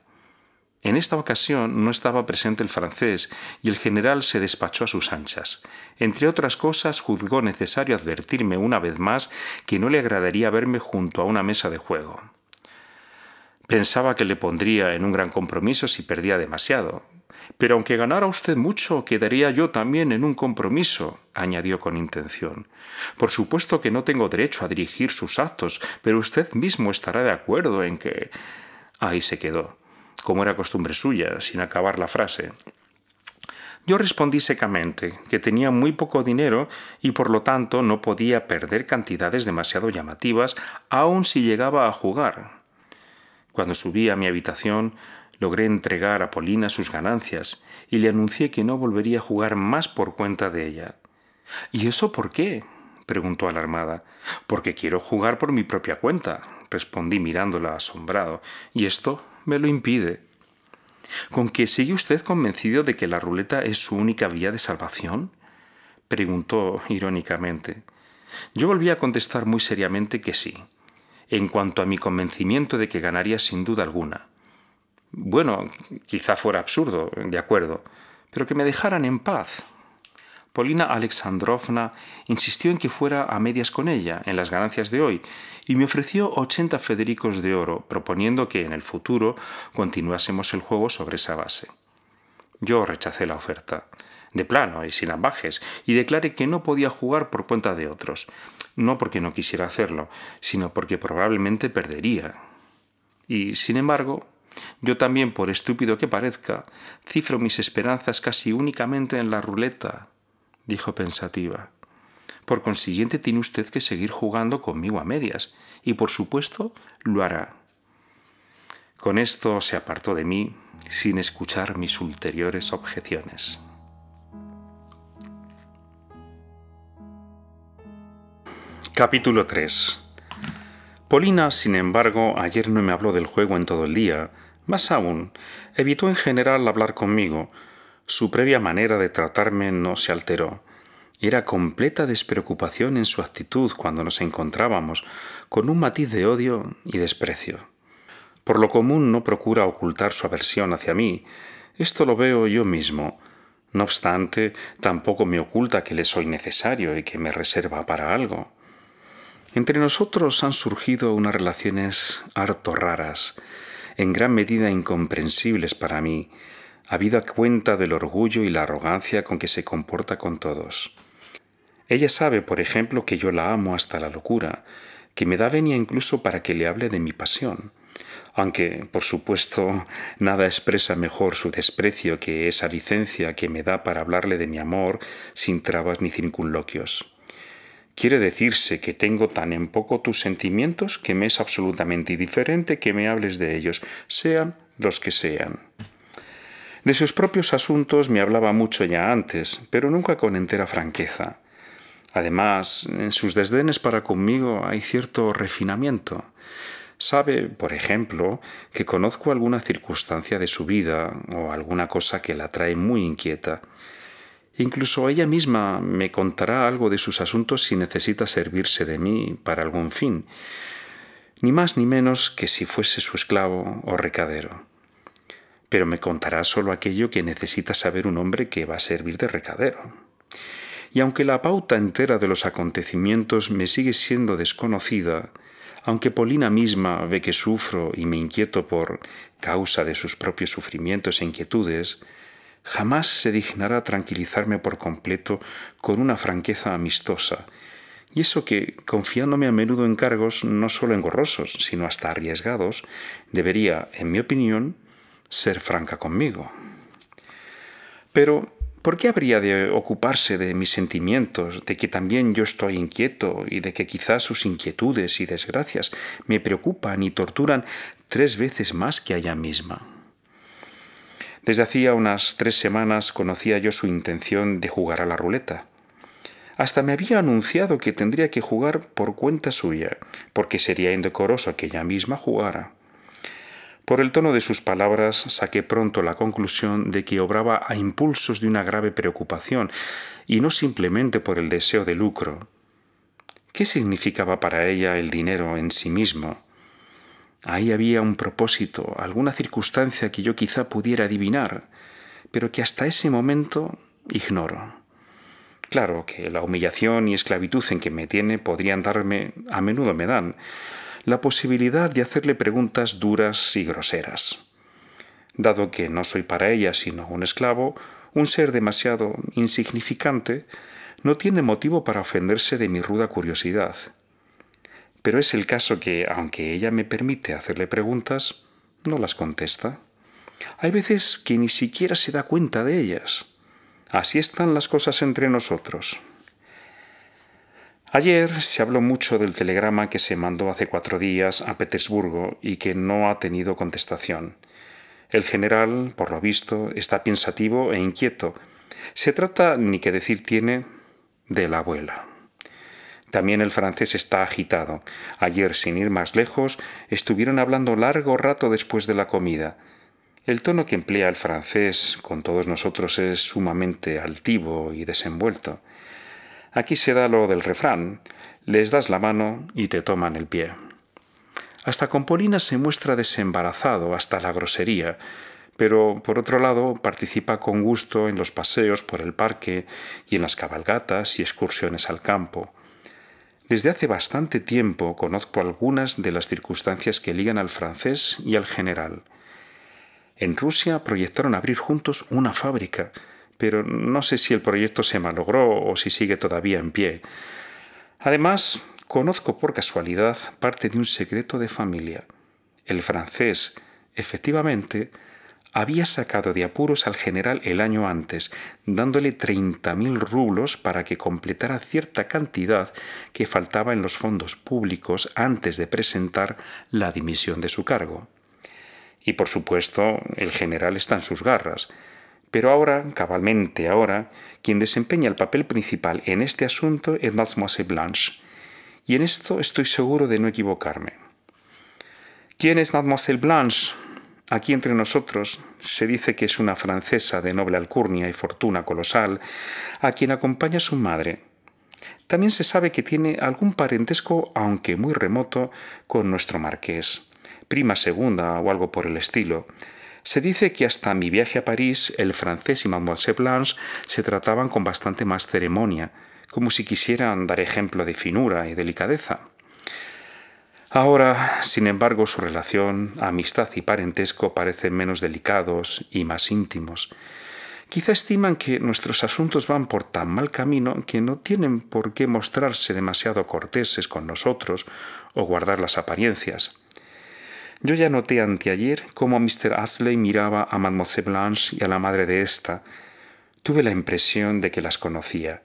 En esta ocasión no estaba presente el francés y el general se despachó a sus anchas. Entre otras cosas, juzgó necesario advertirme una vez más que no le agradaría verme junto a una mesa de juego. Pensaba que le pondría en un gran compromiso si perdía demasiado. Pero aunque ganara usted mucho, quedaría yo también en un compromiso, añadió con intención. Por supuesto que no tengo derecho a dirigir sus actos, pero usted mismo estará de acuerdo en que... Ahí se quedó como era costumbre suya, sin acabar la frase. Yo respondí secamente que tenía muy poco dinero y por lo tanto no podía perder cantidades demasiado llamativas, aun si llegaba a jugar. Cuando subí a mi habitación, logré entregar a Polina sus ganancias y le anuncié que no volvería a jugar más por cuenta de ella. ¿Y eso por qué? preguntó alarmada. Porque quiero jugar por mi propia cuenta, respondí mirándola asombrado, y esto me lo impide. ¿Con qué sigue usted convencido de que la ruleta es su única vía de salvación? preguntó irónicamente. Yo volví a contestar muy seriamente que sí, en cuanto a mi convencimiento de que ganaría sin duda alguna. Bueno, quizá fuera absurdo, de acuerdo, pero que me dejaran en paz, Polina Alexandrovna insistió en que fuera a medias con ella en las ganancias de hoy y me ofreció 80 federicos de oro, proponiendo que en el futuro continuásemos el juego sobre esa base. Yo rechacé la oferta, de plano y sin ambajes, y declaré que no podía jugar por cuenta de otros, no porque no quisiera hacerlo, sino porque probablemente perdería. Y, sin embargo, yo también, por estúpido que parezca, cifro mis esperanzas casi únicamente en la ruleta, dijo pensativa. Por consiguiente, tiene usted que seguir jugando conmigo a medias, y por supuesto lo hará. Con esto se apartó de mí sin escuchar mis ulteriores objeciones. Capítulo 3 Polina, sin embargo, ayer no me habló del juego en todo el día. Más aún, evitó en general hablar conmigo, su previa manera de tratarme no se alteró. Era completa despreocupación en su actitud cuando nos encontrábamos, con un matiz de odio y desprecio. Por lo común no procura ocultar su aversión hacia mí. Esto lo veo yo mismo. No obstante, tampoco me oculta que le soy necesario y que me reserva para algo. Entre nosotros han surgido unas relaciones harto raras, en gran medida incomprensibles para mí, habida cuenta del orgullo y la arrogancia con que se comporta con todos. Ella sabe, por ejemplo, que yo la amo hasta la locura, que me da venia incluso para que le hable de mi pasión, aunque, por supuesto, nada expresa mejor su desprecio que esa licencia que me da para hablarle de mi amor sin trabas ni circunloquios. Quiere decirse que tengo tan en poco tus sentimientos que me es absolutamente indiferente que me hables de ellos, sean los que sean. De sus propios asuntos me hablaba mucho ya antes, pero nunca con entera franqueza. Además, en sus desdenes para conmigo hay cierto refinamiento. Sabe, por ejemplo, que conozco alguna circunstancia de su vida o alguna cosa que la trae muy inquieta. Incluso ella misma me contará algo de sus asuntos si necesita servirse de mí para algún fin, ni más ni menos que si fuese su esclavo o recadero pero me contará solo aquello que necesita saber un hombre que va a servir de recadero. Y aunque la pauta entera de los acontecimientos me sigue siendo desconocida, aunque Polina misma ve que sufro y me inquieto por causa de sus propios sufrimientos e inquietudes, jamás se dignará tranquilizarme por completo con una franqueza amistosa, y eso que, confiándome a menudo en cargos no solo engorrosos, sino hasta arriesgados, debería, en mi opinión, ser franca conmigo. Pero, ¿por qué habría de ocuparse de mis sentimientos, de que también yo estoy inquieto y de que quizás sus inquietudes y desgracias me preocupan y torturan tres veces más que a ella misma? Desde hacía unas tres semanas conocía yo su intención de jugar a la ruleta. Hasta me había anunciado que tendría que jugar por cuenta suya, porque sería indecoroso que ella misma jugara. Por el tono de sus palabras saqué pronto la conclusión de que obraba a impulsos de una grave preocupación, y no simplemente por el deseo de lucro. ¿Qué significaba para ella el dinero en sí mismo? Ahí había un propósito, alguna circunstancia que yo quizá pudiera adivinar, pero que hasta ese momento ignoro. Claro que la humillación y esclavitud en que me tiene podrían darme, a menudo me dan, la posibilidad de hacerle preguntas duras y groseras. Dado que no soy para ella sino un esclavo, un ser demasiado insignificante, no tiene motivo para ofenderse de mi ruda curiosidad. Pero es el caso que, aunque ella me permite hacerle preguntas, no las contesta. Hay veces que ni siquiera se da cuenta de ellas. Así están las cosas entre nosotros. Ayer se habló mucho del telegrama que se mandó hace cuatro días a Petersburgo y que no ha tenido contestación. El general, por lo visto, está pensativo e inquieto. Se trata, ni que decir tiene, de la abuela. También el francés está agitado. Ayer, sin ir más lejos, estuvieron hablando largo rato después de la comida. El tono que emplea el francés con todos nosotros es sumamente altivo y desenvuelto. Aquí se da lo del refrán, les das la mano y te toman el pie. Hasta Polina se muestra desembarazado hasta la grosería, pero por otro lado participa con gusto en los paseos por el parque y en las cabalgatas y excursiones al campo. Desde hace bastante tiempo conozco algunas de las circunstancias que ligan al francés y al general. En Rusia proyectaron abrir juntos una fábrica, pero no sé si el proyecto se malogró o si sigue todavía en pie. Además, conozco por casualidad parte de un secreto de familia. El francés, efectivamente, había sacado de apuros al general el año antes, dándole 30.000 rublos para que completara cierta cantidad que faltaba en los fondos públicos antes de presentar la dimisión de su cargo. Y por supuesto, el general está en sus garras. Pero ahora, cabalmente ahora, quien desempeña el papel principal en este asunto es Mademoiselle Blanche, y en esto estoy seguro de no equivocarme. ¿Quién es Mademoiselle Blanche? Aquí entre nosotros se dice que es una francesa de noble alcurnia y fortuna colosal, a quien acompaña su madre. También se sabe que tiene algún parentesco, aunque muy remoto, con nuestro marqués, prima segunda o algo por el estilo, se dice que hasta mi viaje a París el francés y Mademoiselle Blanche se trataban con bastante más ceremonia, como si quisieran dar ejemplo de finura y delicadeza. Ahora, sin embargo, su relación, amistad y parentesco parecen menos delicados y más íntimos. Quizá estiman que nuestros asuntos van por tan mal camino que no tienen por qué mostrarse demasiado corteses con nosotros o guardar las apariencias. Yo ya noté anteayer cómo Mr. Astley miraba a Mademoiselle Blanche y a la madre de esta. Tuve la impresión de que las conocía.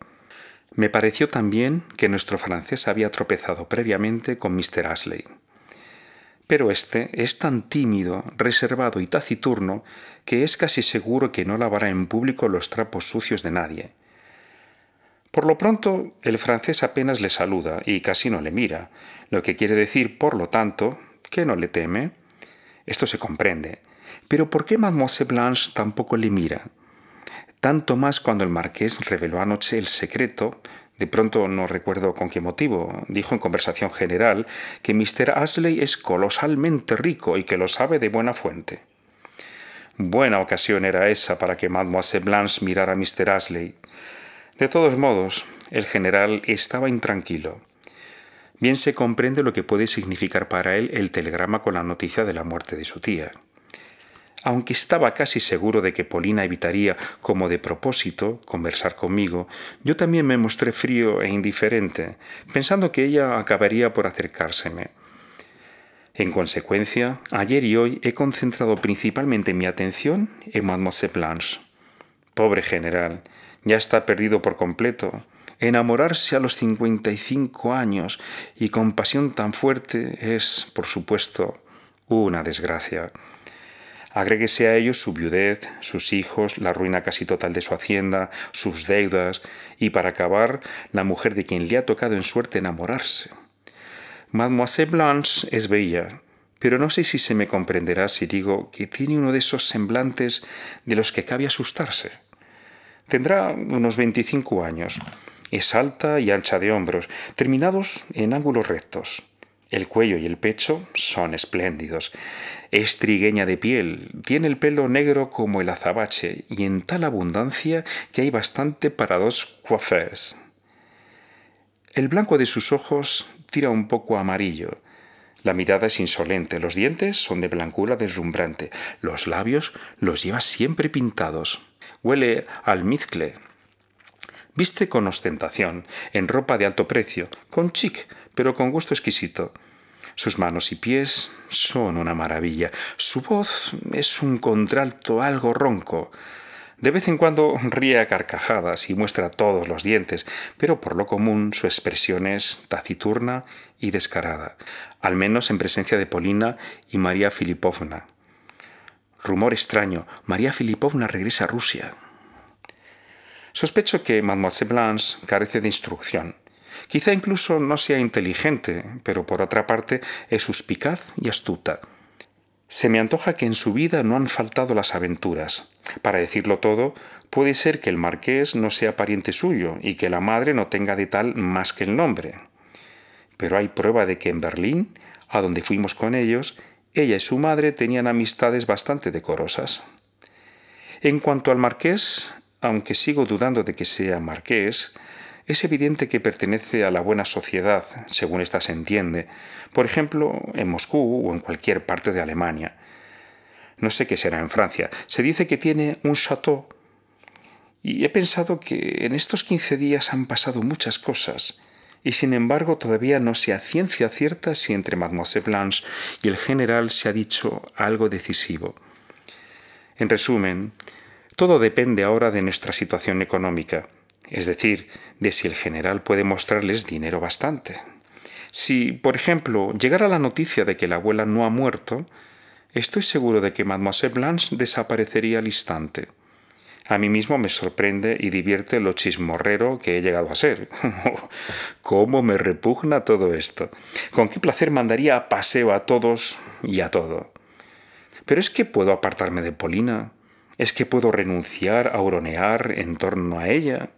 Me pareció también que nuestro francés había tropezado previamente con Mr. Astley. Pero este es tan tímido, reservado y taciturno que es casi seguro que no lavará en público los trapos sucios de nadie. Por lo pronto, el francés apenas le saluda y casi no le mira, lo que quiere decir, por lo tanto, que no le teme. Esto se comprende. Pero ¿por qué Mademoiselle Blanche tampoco le mira? Tanto más cuando el marqués reveló anoche el secreto, de pronto no recuerdo con qué motivo, dijo en conversación general que Mr. Ashley es colosalmente rico y que lo sabe de buena fuente. Buena ocasión era esa para que Mademoiselle Blanche mirara a Mr. Ashley. De todos modos, el general estaba intranquilo bien se comprende lo que puede significar para él el telegrama con la noticia de la muerte de su tía. Aunque estaba casi seguro de que Polina evitaría, como de propósito, conversar conmigo, yo también me mostré frío e indiferente, pensando que ella acabaría por acercárseme. En consecuencia, ayer y hoy he concentrado principalmente mi atención en Mademoiselle Blanche. Pobre general, ya está perdido por completo. Enamorarse a los 55 años y con pasión tan fuerte es, por supuesto, una desgracia. Agréguese a ello su viudez, sus hijos, la ruina casi total de su hacienda, sus deudas y, para acabar, la mujer de quien le ha tocado en suerte enamorarse. Mademoiselle Blanche es bella, pero no sé si se me comprenderá si digo que tiene uno de esos semblantes de los que cabe asustarse. Tendrá unos 25 años es alta y ancha de hombros, terminados en ángulos rectos. El cuello y el pecho son espléndidos. Es trigueña de piel, tiene el pelo negro como el azabache y en tal abundancia que hay bastante para dos coiffers. El blanco de sus ojos tira un poco amarillo. La mirada es insolente, los dientes son de blancura deslumbrante, los labios los lleva siempre pintados. Huele al mizcle, Viste con ostentación, en ropa de alto precio, con chic, pero con gusto exquisito. Sus manos y pies son una maravilla. Su voz es un contralto algo ronco. De vez en cuando ríe a carcajadas y muestra todos los dientes, pero por lo común su expresión es taciturna y descarada, al menos en presencia de Polina y María Filipovna. Rumor extraño, María Filipovna regresa a Rusia. Sospecho que Mademoiselle Blanche carece de instrucción. Quizá incluso no sea inteligente, pero por otra parte es suspicaz y astuta. Se me antoja que en su vida no han faltado las aventuras. Para decirlo todo, puede ser que el marqués no sea pariente suyo y que la madre no tenga de tal más que el nombre. Pero hay prueba de que en Berlín, a donde fuimos con ellos, ella y su madre tenían amistades bastante decorosas. En cuanto al marqués, aunque sigo dudando de que sea marqués, es evidente que pertenece a la buena sociedad, según ésta se entiende, por ejemplo, en Moscú o en cualquier parte de Alemania. No sé qué será en Francia. Se dice que tiene un chateau. Y he pensado que en estos 15 días han pasado muchas cosas, y sin embargo todavía no se ha ciencia cierta si entre Mademoiselle Blanche y el general se ha dicho algo decisivo. En resumen, todo depende ahora de nuestra situación económica, es decir, de si el general puede mostrarles dinero bastante. Si, por ejemplo, llegara la noticia de que la abuela no ha muerto, estoy seguro de que Mademoiselle Blanche desaparecería al instante. A mí mismo me sorprende y divierte lo chismorrero que he llegado a ser. ¿Cómo me repugna todo esto? ¿Con qué placer mandaría a paseo a todos y a todo? Pero es que puedo apartarme de Polina. ¿Es que puedo renunciar a huronear en torno a ella?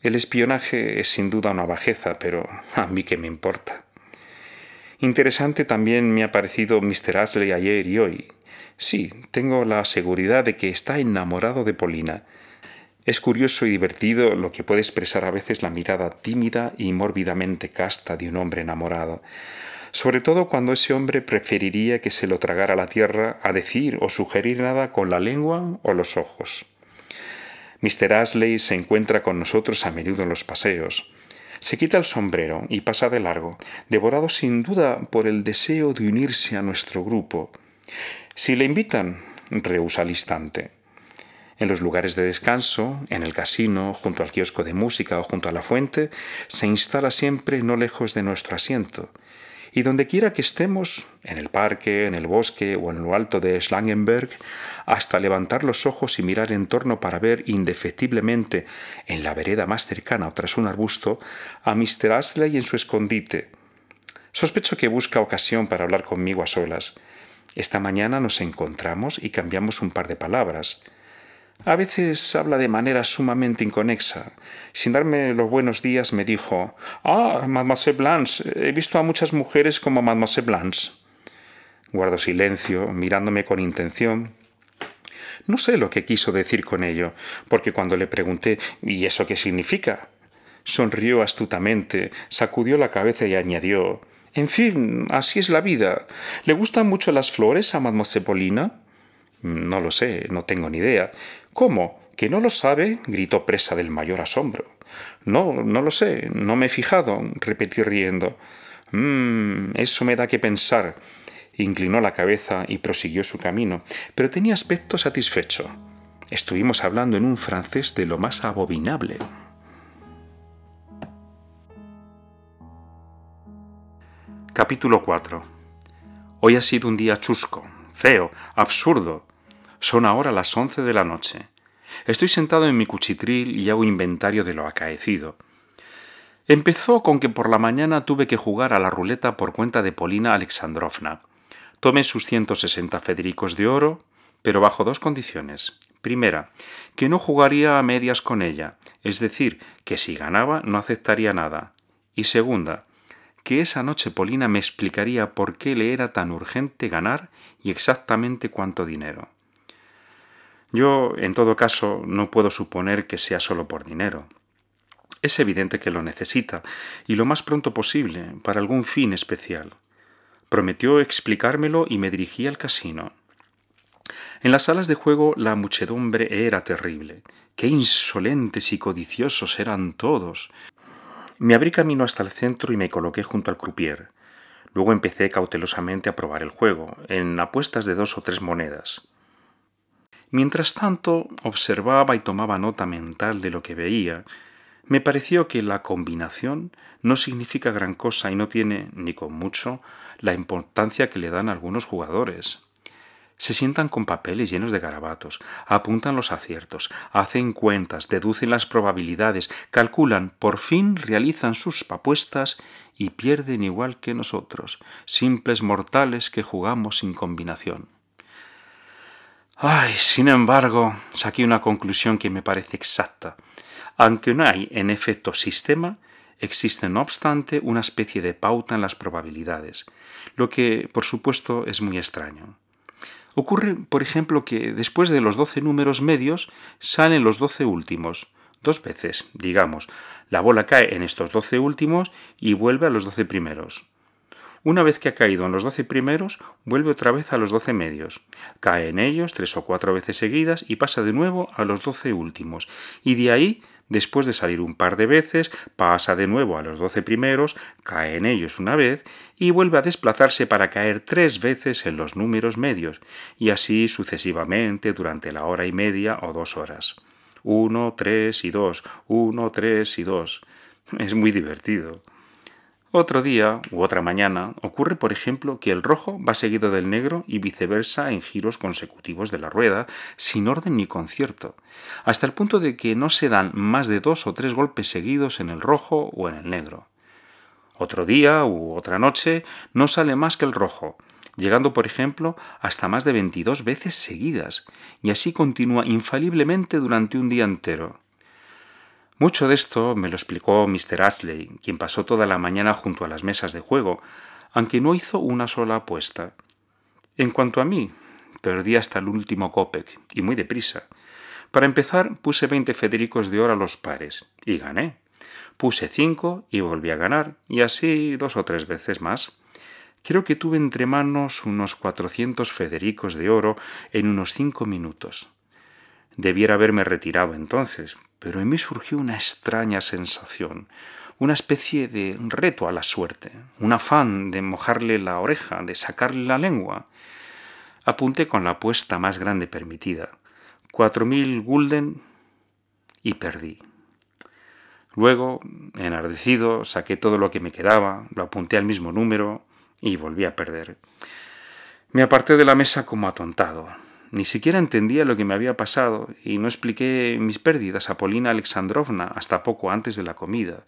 El espionaje es sin duda una bajeza, pero a mí qué me importa. Interesante también me ha parecido Mr. Ashley ayer y hoy. Sí, tengo la seguridad de que está enamorado de Polina. Es curioso y divertido lo que puede expresar a veces la mirada tímida y mórbidamente casta de un hombre enamorado sobre todo cuando ese hombre preferiría que se lo tragara la tierra a decir o sugerir nada con la lengua o los ojos. Mr. Ashley se encuentra con nosotros a menudo en los paseos. Se quita el sombrero y pasa de largo, devorado sin duda por el deseo de unirse a nuestro grupo. Si le invitan, rehúsa al instante. En los lugares de descanso, en el casino, junto al kiosco de música o junto a la fuente, se instala siempre no lejos de nuestro asiento. Y donde quiera que estemos, en el parque, en el bosque o en lo alto de Schlangenberg, hasta levantar los ojos y mirar en torno para ver indefectiblemente en la vereda más cercana o tras un arbusto a Mr. Astley en su escondite. Sospecho que busca ocasión para hablar conmigo a solas. Esta mañana nos encontramos y cambiamos un par de palabras. A veces habla de manera sumamente inconexa. Sin darme los buenos días me dijo, Ah, mademoiselle Blanche, he visto a muchas mujeres como mademoiselle Blanche. Guardo silencio, mirándome con intención. No sé lo que quiso decir con ello, porque cuando le pregunté, ¿y eso qué significa? Sonrió astutamente, sacudió la cabeza y añadió, En fin, así es la vida. ¿Le gustan mucho las flores a mademoiselle Polina? No lo sé, no tengo ni idea. ¿Cómo? ¿Que no lo sabe? gritó presa del mayor asombro. No, no lo sé, no me he fijado, repetí riendo. Mmm, eso me da que pensar. Inclinó la cabeza y prosiguió su camino, pero tenía aspecto satisfecho. Estuvimos hablando en un francés de lo más abominable. Capítulo 4. Hoy ha sido un día chusco, feo, absurdo, son ahora las once de la noche. Estoy sentado en mi cuchitril y hago inventario de lo acaecido. Empezó con que por la mañana tuve que jugar a la ruleta por cuenta de Polina Alexandrovna. Tomé sus 160 federicos de oro, pero bajo dos condiciones. Primera, que no jugaría a medias con ella, es decir, que si ganaba no aceptaría nada. Y segunda, que esa noche Polina me explicaría por qué le era tan urgente ganar y exactamente cuánto dinero. Yo, en todo caso, no puedo suponer que sea solo por dinero. Es evidente que lo necesita, y lo más pronto posible, para algún fin especial. Prometió explicármelo y me dirigí al casino. En las salas de juego la muchedumbre era terrible. Qué insolentes y codiciosos eran todos. Me abrí camino hasta el centro y me coloqué junto al croupier. Luego empecé cautelosamente a probar el juego, en apuestas de dos o tres monedas. Mientras tanto, observaba y tomaba nota mental de lo que veía, me pareció que la combinación no significa gran cosa y no tiene, ni con mucho, la importancia que le dan algunos jugadores. Se sientan con papeles llenos de garabatos, apuntan los aciertos, hacen cuentas, deducen las probabilidades, calculan, por fin realizan sus apuestas y pierden igual que nosotros, simples mortales que jugamos sin combinación. Ay, sin embargo, saqué una conclusión que me parece exacta. Aunque no hay, en efecto, sistema, existe no obstante una especie de pauta en las probabilidades, lo que, por supuesto, es muy extraño. Ocurre, por ejemplo, que después de los 12 números medios salen los 12 últimos, dos veces, digamos. La bola cae en estos 12 últimos y vuelve a los 12 primeros. Una vez que ha caído en los doce primeros, vuelve otra vez a los doce medios. Cae en ellos tres o cuatro veces seguidas y pasa de nuevo a los doce últimos. Y de ahí después de salir un par de veces, pasa de nuevo a los doce primeros, cae en ellos una vez y vuelve a desplazarse para caer tres veces en los números medios, y así sucesivamente durante la hora y media o dos horas. Uno, tres y dos, uno, tres y dos. Es muy divertido. Otro día u otra mañana ocurre, por ejemplo, que el rojo va seguido del negro y viceversa en giros consecutivos de la rueda, sin orden ni concierto, hasta el punto de que no se dan más de dos o tres golpes seguidos en el rojo o en el negro. Otro día u otra noche no sale más que el rojo, llegando, por ejemplo, hasta más de 22 veces seguidas, y así continúa infaliblemente durante un día entero. Mucho de esto me lo explicó Mr. Ashley, quien pasó toda la mañana junto a las mesas de juego, aunque no hizo una sola apuesta. En cuanto a mí, perdí hasta el último copec, y muy deprisa. Para empezar, puse 20 federicos de oro a los pares, y gané. Puse 5 y volví a ganar, y así dos o tres veces más. Creo que tuve entre manos unos 400 federicos de oro en unos cinco minutos. Debiera haberme retirado entonces, pero en mí surgió una extraña sensación, una especie de reto a la suerte, un afán de mojarle la oreja, de sacarle la lengua. Apunté con la apuesta más grande permitida, cuatro mil gulden, y perdí. Luego, enardecido, saqué todo lo que me quedaba, lo apunté al mismo número y volví a perder. Me aparté de la mesa como atontado. Ni siquiera entendía lo que me había pasado y no expliqué mis pérdidas a Polina Alexandrovna hasta poco antes de la comida.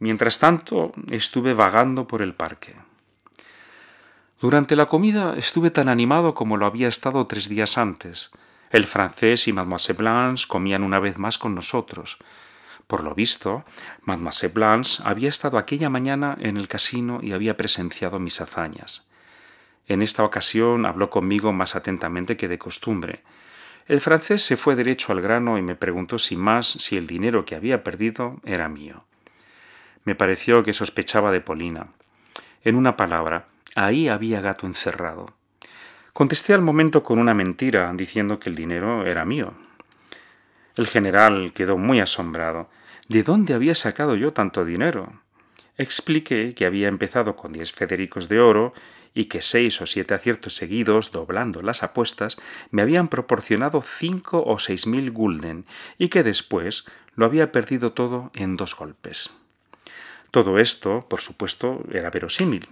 Mientras tanto, estuve vagando por el parque. Durante la comida estuve tan animado como lo había estado tres días antes. El francés y Mademoiselle Blanche comían una vez más con nosotros. Por lo visto, Mademoiselle Blanche había estado aquella mañana en el casino y había presenciado mis hazañas. En esta ocasión habló conmigo más atentamente que de costumbre. El francés se fue derecho al grano y me preguntó sin más si el dinero que había perdido era mío. Me pareció que sospechaba de Polina. En una palabra, ahí había gato encerrado. Contesté al momento con una mentira, diciendo que el dinero era mío. El general quedó muy asombrado. ¿De dónde había sacado yo tanto dinero? Expliqué que había empezado con diez federicos de oro y que seis o siete aciertos seguidos, doblando las apuestas, me habían proporcionado cinco o seis mil gulden, y que después lo había perdido todo en dos golpes. Todo esto, por supuesto, era verosímil.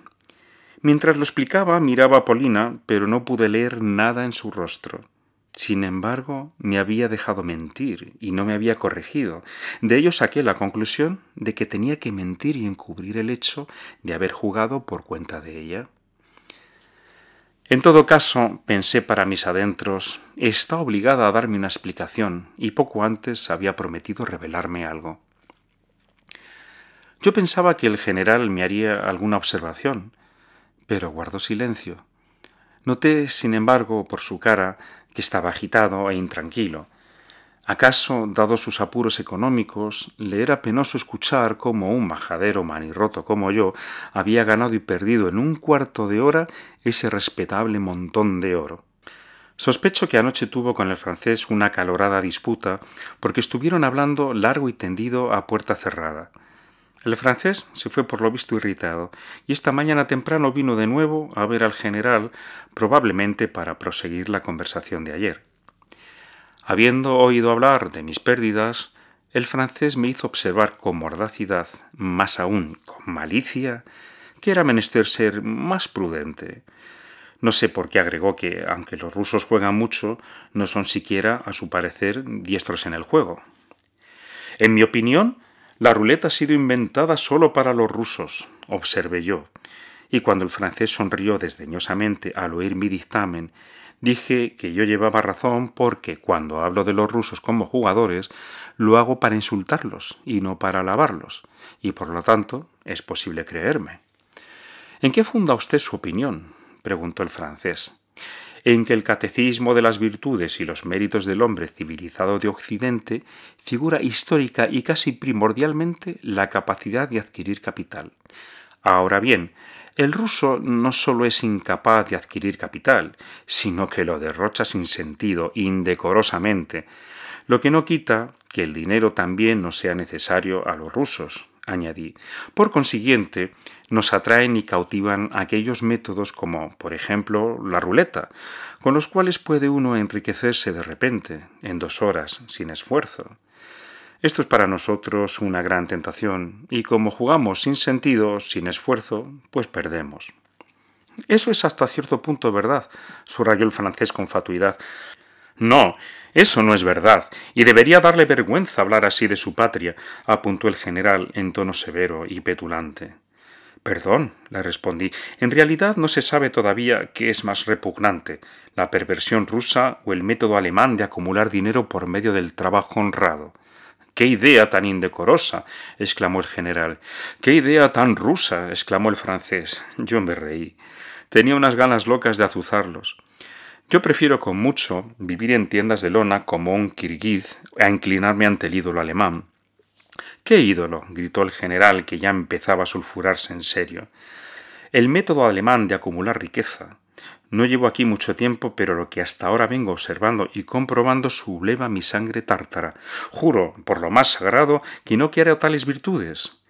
Mientras lo explicaba, miraba a Polina, pero no pude leer nada en su rostro. Sin embargo, me había dejado mentir y no me había corregido. De ello saqué la conclusión de que tenía que mentir y encubrir el hecho de haber jugado por cuenta de ella. En todo caso, pensé para mis adentros, está obligada a darme una explicación y poco antes había prometido revelarme algo. Yo pensaba que el general me haría alguna observación, pero guardó silencio. Noté, sin embargo, por su cara, que estaba agitado e intranquilo, ¿Acaso, dados sus apuros económicos, le era penoso escuchar cómo un majadero manirroto como yo había ganado y perdido en un cuarto de hora ese respetable montón de oro? Sospecho que anoche tuvo con el francés una calorada disputa, porque estuvieron hablando largo y tendido a puerta cerrada. El francés se fue por lo visto irritado, y esta mañana temprano vino de nuevo a ver al general, probablemente para proseguir la conversación de ayer. Habiendo oído hablar de mis pérdidas, el francés me hizo observar con mordacidad, más aún con malicia, que era menester ser más prudente. No sé por qué agregó que, aunque los rusos juegan mucho, no son siquiera, a su parecer, diestros en el juego. En mi opinión, la ruleta ha sido inventada solo para los rusos, observé yo, y cuando el francés sonrió desdeñosamente al oír mi dictamen dije que yo llevaba razón porque cuando hablo de los rusos como jugadores, lo hago para insultarlos y no para alabarlos, y por lo tanto es posible creerme. ¿En qué funda usted su opinión? preguntó el francés. En que el catecismo de las virtudes y los méritos del hombre civilizado de Occidente figura histórica y casi primordialmente la capacidad de adquirir capital. Ahora bien, el ruso no solo es incapaz de adquirir capital, sino que lo derrocha sin sentido, indecorosamente, lo que no quita que el dinero también no sea necesario a los rusos, añadí. Por consiguiente, nos atraen y cautivan aquellos métodos como, por ejemplo, la ruleta, con los cuales puede uno enriquecerse de repente, en dos horas, sin esfuerzo. Esto es para nosotros una gran tentación, y como jugamos sin sentido, sin esfuerzo, pues perdemos. Eso es hasta cierto punto verdad, subrayó el francés con fatuidad. No, eso no es verdad, y debería darle vergüenza hablar así de su patria, apuntó el general en tono severo y petulante. Perdón, le respondí, en realidad no se sabe todavía qué es más repugnante, la perversión rusa o el método alemán de acumular dinero por medio del trabajo honrado. ¡Qué idea tan indecorosa! exclamó el general. ¡Qué idea tan rusa! exclamó el francés. Yo me reí. Tenía unas ganas locas de azuzarlos. Yo prefiero con mucho vivir en tiendas de lona como un kirguiz a inclinarme ante el ídolo alemán. ¡Qué ídolo! gritó el general, que ya empezaba a sulfurarse en serio. El método alemán de acumular riqueza, no llevo aquí mucho tiempo, pero lo que hasta ahora vengo observando y comprobando subleva mi sangre tártara. Juro, por lo más sagrado, que no quiero tales virtudes.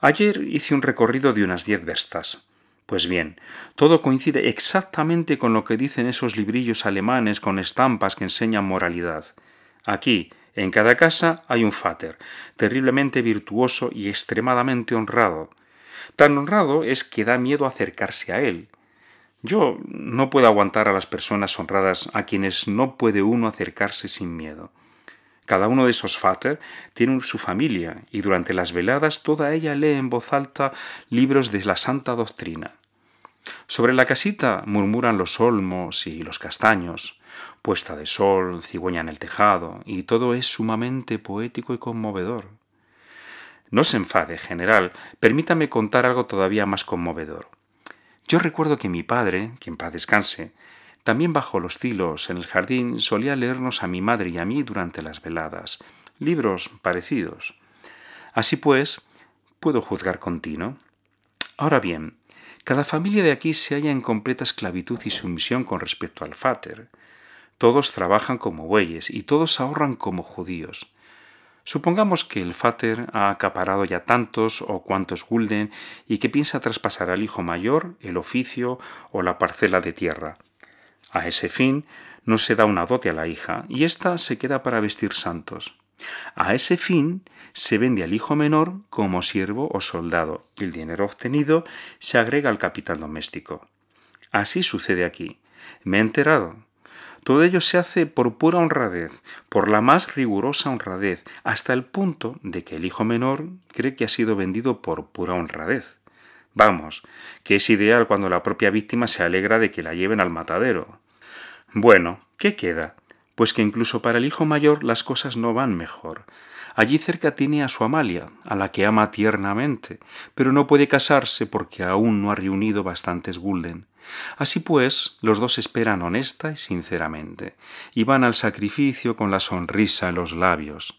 Ayer hice un recorrido de unas diez verstas. Pues bien, todo coincide exactamente con lo que dicen esos librillos alemanes con estampas que enseñan moralidad. Aquí, en cada casa, hay un Fater, terriblemente virtuoso y extremadamente honrado. Tan honrado es que da miedo acercarse a él, yo no puedo aguantar a las personas honradas a quienes no puede uno acercarse sin miedo. Cada uno de esos fater tiene su familia y durante las veladas toda ella lee en voz alta libros de la santa doctrina. Sobre la casita murmuran los olmos y los castaños, puesta de sol, cigüeña en el tejado, y todo es sumamente poético y conmovedor. No se enfade, general, permítame contar algo todavía más conmovedor. Yo recuerdo que mi padre, quien paz descanse, también bajo los tilos en el jardín solía leernos a mi madre y a mí durante las veladas libros parecidos. Así pues, puedo juzgar continuo. Ahora bien, cada familia de aquí se halla en completa esclavitud y sumisión con respecto al Fater. Todos trabajan como bueyes y todos ahorran como judíos. Supongamos que el Fater ha acaparado ya tantos o cuantos gulden y que piensa traspasar al hijo mayor el oficio o la parcela de tierra. A ese fin, no se da una dote a la hija y ésta se queda para vestir santos. A ese fin, se vende al hijo menor como siervo o soldado y el dinero obtenido se agrega al capital doméstico. Así sucede aquí. Me he enterado, todo ello se hace por pura honradez, por la más rigurosa honradez, hasta el punto de que el hijo menor cree que ha sido vendido por pura honradez. Vamos, que es ideal cuando la propia víctima se alegra de que la lleven al matadero. Bueno, ¿qué queda? Pues que incluso para el hijo mayor las cosas no van mejor. Allí cerca tiene a su Amalia, a la que ama tiernamente, pero no puede casarse porque aún no ha reunido bastantes gulden. Así pues, los dos esperan honesta y sinceramente, y van al sacrificio con la sonrisa en los labios.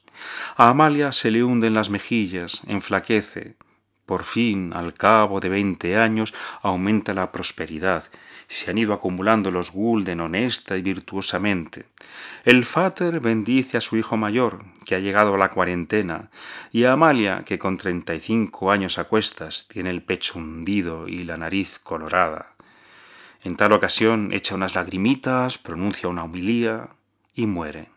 A Amalia se le hunden las mejillas, enflaquece. Por fin, al cabo de veinte años, aumenta la prosperidad, se han ido acumulando los gulden honesta y virtuosamente. El Fater bendice a su hijo mayor, que ha llegado a la cuarentena, y a Amalia, que con treinta y cinco años a cuestas tiene el pecho hundido y la nariz colorada. En tal ocasión echa unas lagrimitas, pronuncia una humilía y muere.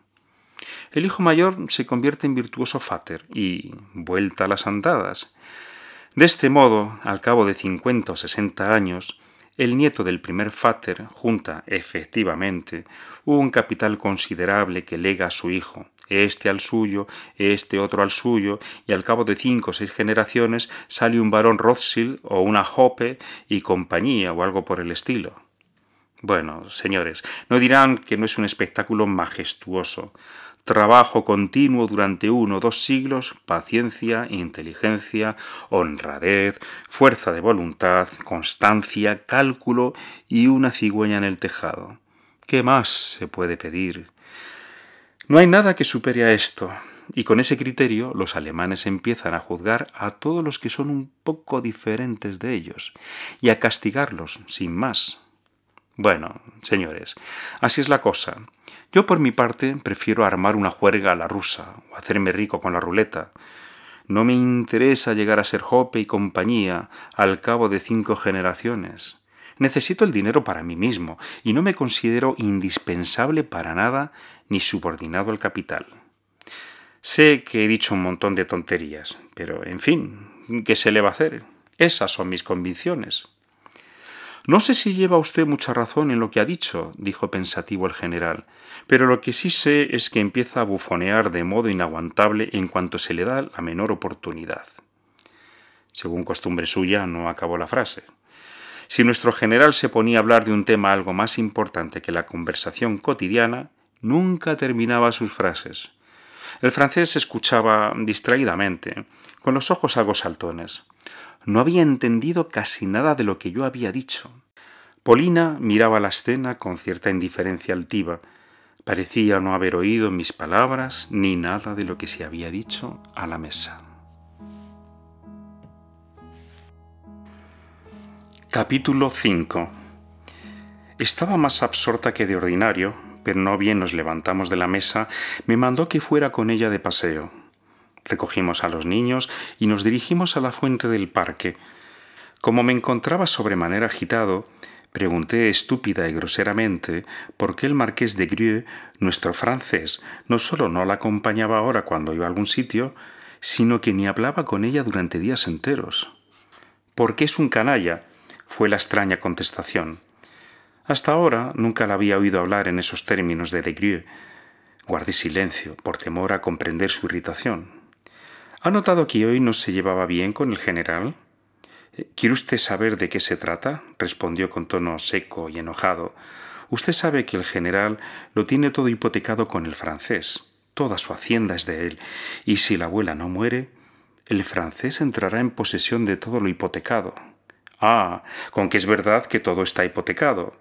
El hijo mayor se convierte en virtuoso Fater y vuelta a las andadas. De este modo, al cabo de cincuenta o sesenta años, el nieto del primer Fater junta, efectivamente, un capital considerable que lega a su hijo, este al suyo, este otro al suyo, y al cabo de cinco o seis generaciones sale un varón Rothschild o una Hope y compañía o algo por el estilo. Bueno, señores, no dirán que no es un espectáculo majestuoso trabajo continuo durante uno o dos siglos, paciencia, inteligencia, honradez, fuerza de voluntad, constancia, cálculo y una cigüeña en el tejado. ¿Qué más se puede pedir? No hay nada que supere a esto. Y con ese criterio los alemanes empiezan a juzgar a todos los que son un poco diferentes de ellos y a castigarlos sin más. Bueno, señores, así es la cosa. Yo por mi parte prefiero armar una juerga a la rusa o hacerme rico con la ruleta. No me interesa llegar a ser Jope y compañía al cabo de cinco generaciones. Necesito el dinero para mí mismo y no me considero indispensable para nada ni subordinado al capital. Sé que he dicho un montón de tonterías, pero en fin, ¿qué se le va a hacer? Esas son mis convicciones. No sé si lleva usted mucha razón en lo que ha dicho, dijo pensativo el general, pero lo que sí sé es que empieza a bufonear de modo inaguantable en cuanto se le da la menor oportunidad. Según costumbre suya, no acabó la frase. Si nuestro general se ponía a hablar de un tema algo más importante que la conversación cotidiana, nunca terminaba sus frases. El francés escuchaba distraídamente, con los ojos algo saltones no había entendido casi nada de lo que yo había dicho. Polina miraba la escena con cierta indiferencia altiva. Parecía no haber oído mis palabras ni nada de lo que se había dicho a la mesa. Capítulo 5 Estaba más absorta que de ordinario, pero no bien nos levantamos de la mesa, me mandó que fuera con ella de paseo recogimos a los niños y nos dirigimos a la fuente del parque. Como me encontraba sobremanera agitado, pregunté estúpida y groseramente por qué el marqués de Grieux, nuestro francés, no solo no la acompañaba ahora cuando iba a algún sitio, sino que ni hablaba con ella durante días enteros. —¿Por qué es un canalla, fue la extraña contestación. Hasta ahora nunca la había oído hablar en esos términos de de Grieux. Guardé silencio por temor a comprender su irritación. ¿Ha notado que hoy no se llevaba bien con el general? Eh, ¿Quiere usted saber de qué se trata? respondió con tono seco y enojado. Usted sabe que el general lo tiene todo hipotecado con el francés. Toda su hacienda es de él. Y si la abuela no muere, el francés entrará en posesión de todo lo hipotecado. Ah, con que es verdad que todo está hipotecado.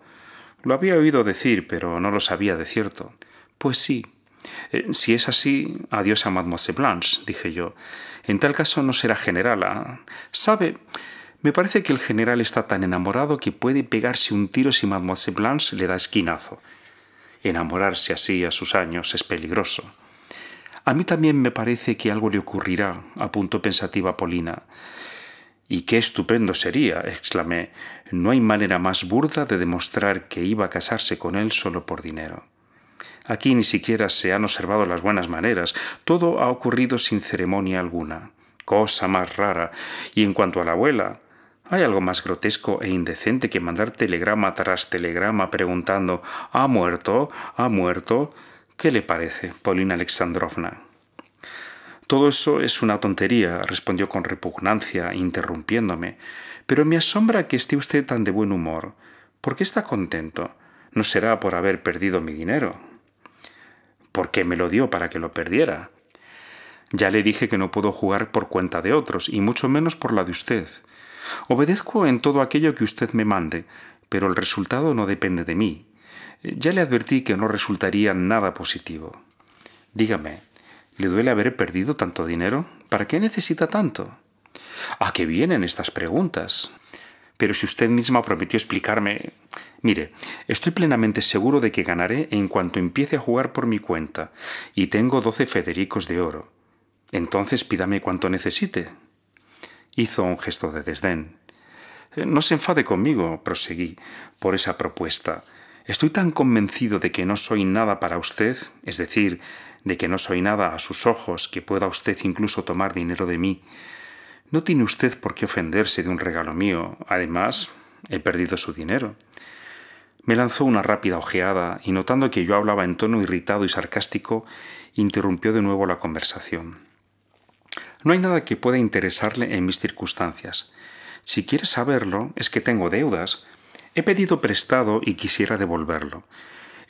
Lo había oído decir, pero no lo sabía de cierto. Pues sí, eh, si es así, adiós a Mademoiselle Blanche, dije yo. En tal caso no será generala. ¿ah? ¿Sabe? Me parece que el general está tan enamorado que puede pegarse un tiro si Mademoiselle Blanche le da esquinazo. Enamorarse así a sus años es peligroso. A mí también me parece que algo le ocurrirá, apuntó pensativa Polina. Y qué estupendo sería, exclamé. No hay manera más burda de demostrar que iba a casarse con él solo por dinero. Aquí ni siquiera se han observado las buenas maneras, todo ha ocurrido sin ceremonia alguna. Cosa más rara. Y en cuanto a la abuela, ¿hay algo más grotesco e indecente que mandar telegrama tras telegrama preguntando ¿ha muerto? ¿ha muerto? ¿Qué le parece, Paulina Alexandrovna? Todo eso es una tontería, respondió con repugnancia, interrumpiéndome. Pero me asombra que esté usted tan de buen humor. ¿Por qué está contento? No será por haber perdido mi dinero. ¿por qué me lo dio para que lo perdiera. Ya le dije que no puedo jugar por cuenta de otros, y mucho menos por la de usted. Obedezco en todo aquello que usted me mande, pero el resultado no depende de mí. Ya le advertí que no resultaría nada positivo. Dígame, ¿le duele haber perdido tanto dinero? ¿Para qué necesita tanto? ¿A qué vienen estas preguntas? Pero si usted misma prometió explicarme... Mire, estoy plenamente seguro de que ganaré en cuanto empiece a jugar por mi cuenta, y tengo doce federicos de oro. Entonces pídame cuanto necesite. Hizo un gesto de desdén. Eh, no se enfade conmigo, proseguí, por esa propuesta. Estoy tan convencido de que no soy nada para usted, es decir, de que no soy nada a sus ojos, que pueda usted incluso tomar dinero de mí, no tiene usted por qué ofenderse de un regalo mío. Además, he perdido su dinero. Me lanzó una rápida ojeada y notando que yo hablaba en tono irritado y sarcástico, interrumpió de nuevo la conversación. No hay nada que pueda interesarle en mis circunstancias. Si quiere saberlo, es que tengo deudas. He pedido prestado y quisiera devolverlo.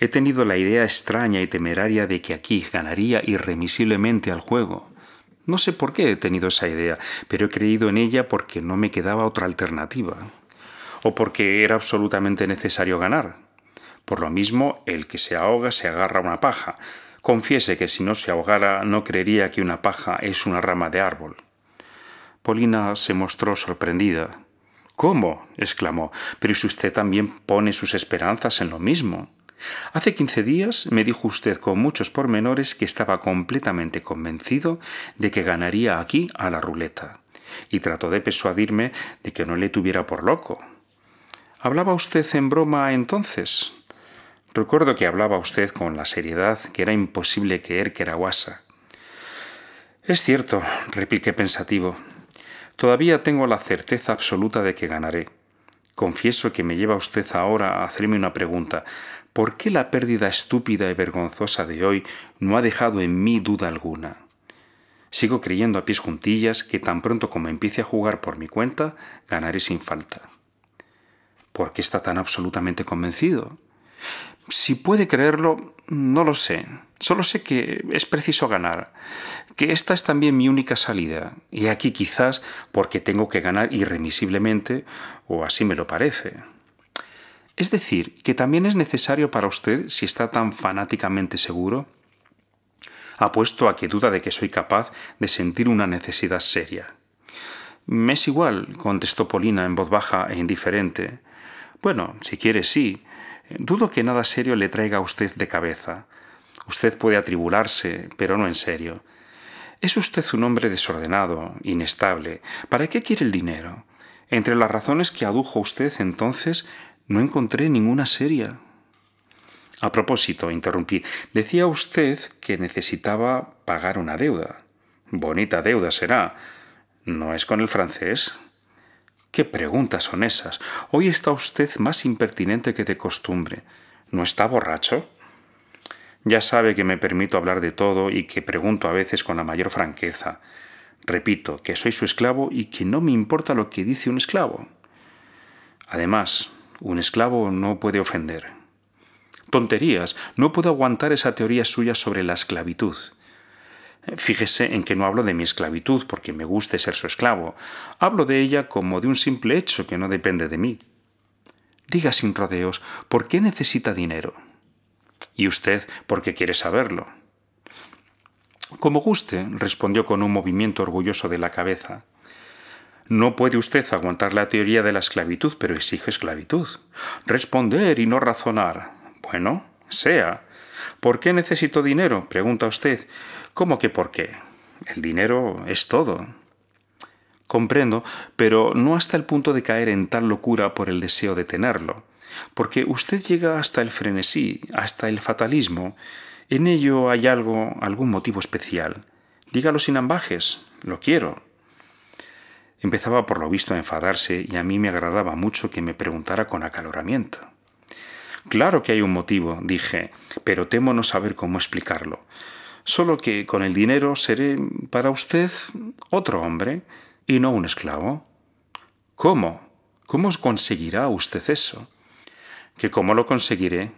He tenido la idea extraña y temeraria de que aquí ganaría irremisiblemente al juego. No sé por qué he tenido esa idea, pero he creído en ella porque no me quedaba otra alternativa. O porque era absolutamente necesario ganar. Por lo mismo, el que se ahoga se agarra a una paja. Confiese que si no se ahogara no creería que una paja es una rama de árbol. Polina se mostró sorprendida. ¿Cómo? exclamó. Pero si usted también pone sus esperanzas en lo mismo. Hace quince días me dijo usted con muchos pormenores que estaba completamente convencido de que ganaría aquí a la ruleta, y trató de persuadirme de que no le tuviera por loco. ¿Hablaba usted en broma entonces? Recuerdo que hablaba usted con la seriedad que era imposible creer que era guasa. Es cierto, repliqué pensativo. Todavía tengo la certeza absoluta de que ganaré. Confieso que me lleva usted ahora a hacerme una pregunta. ¿por qué la pérdida estúpida y vergonzosa de hoy no ha dejado en mí duda alguna? Sigo creyendo a pies juntillas que tan pronto como empiece a jugar por mi cuenta, ganaré sin falta. ¿Por qué está tan absolutamente convencido? Si puede creerlo, no lo sé. Solo sé que es preciso ganar, que esta es también mi única salida, y aquí quizás porque tengo que ganar irremisiblemente, o así me lo parece. Es decir, que también es necesario para usted, si está tan fanáticamente seguro, apuesto a que duda de que soy capaz de sentir una necesidad seria. Me es igual, contestó Polina en voz baja e indiferente. Bueno, si quiere, sí. Dudo que nada serio le traiga a usted de cabeza. Usted puede atribularse, pero no en serio. Es usted un hombre desordenado, inestable. ¿Para qué quiere el dinero? Entre las razones que adujo usted entonces no encontré ninguna seria. A propósito, interrumpí, decía usted que necesitaba pagar una deuda. Bonita deuda será. ¿No es con el francés? ¿Qué preguntas son esas? Hoy está usted más impertinente que de costumbre. ¿No está borracho? Ya sabe que me permito hablar de todo y que pregunto a veces con la mayor franqueza. Repito, que soy su esclavo y que no me importa lo que dice un esclavo. Además, un esclavo no puede ofender. Tonterías, no puedo aguantar esa teoría suya sobre la esclavitud. Fíjese en que no hablo de mi esclavitud porque me guste ser su esclavo. Hablo de ella como de un simple hecho que no depende de mí. Diga sin rodeos, ¿por qué necesita dinero? Y usted, ¿por qué quiere saberlo? Como guste, respondió con un movimiento orgulloso de la cabeza. No puede usted aguantar la teoría de la esclavitud, pero exige esclavitud. Responder y no razonar. Bueno, sea. ¿Por qué necesito dinero? pregunta usted. ¿Cómo que por qué? El dinero es todo. Comprendo, pero no hasta el punto de caer en tal locura por el deseo de tenerlo. Porque usted llega hasta el frenesí, hasta el fatalismo. En ello hay algo, algún motivo especial. Dígalo sin ambajes. Lo quiero. Empezaba por lo visto a enfadarse y a mí me agradaba mucho que me preguntara con acaloramiento. Claro que hay un motivo, dije, pero temo no saber cómo explicarlo. Solo que con el dinero seré para usted otro hombre y no un esclavo. ¿Cómo? ¿Cómo conseguirá usted eso? ¿Que cómo lo conseguiré?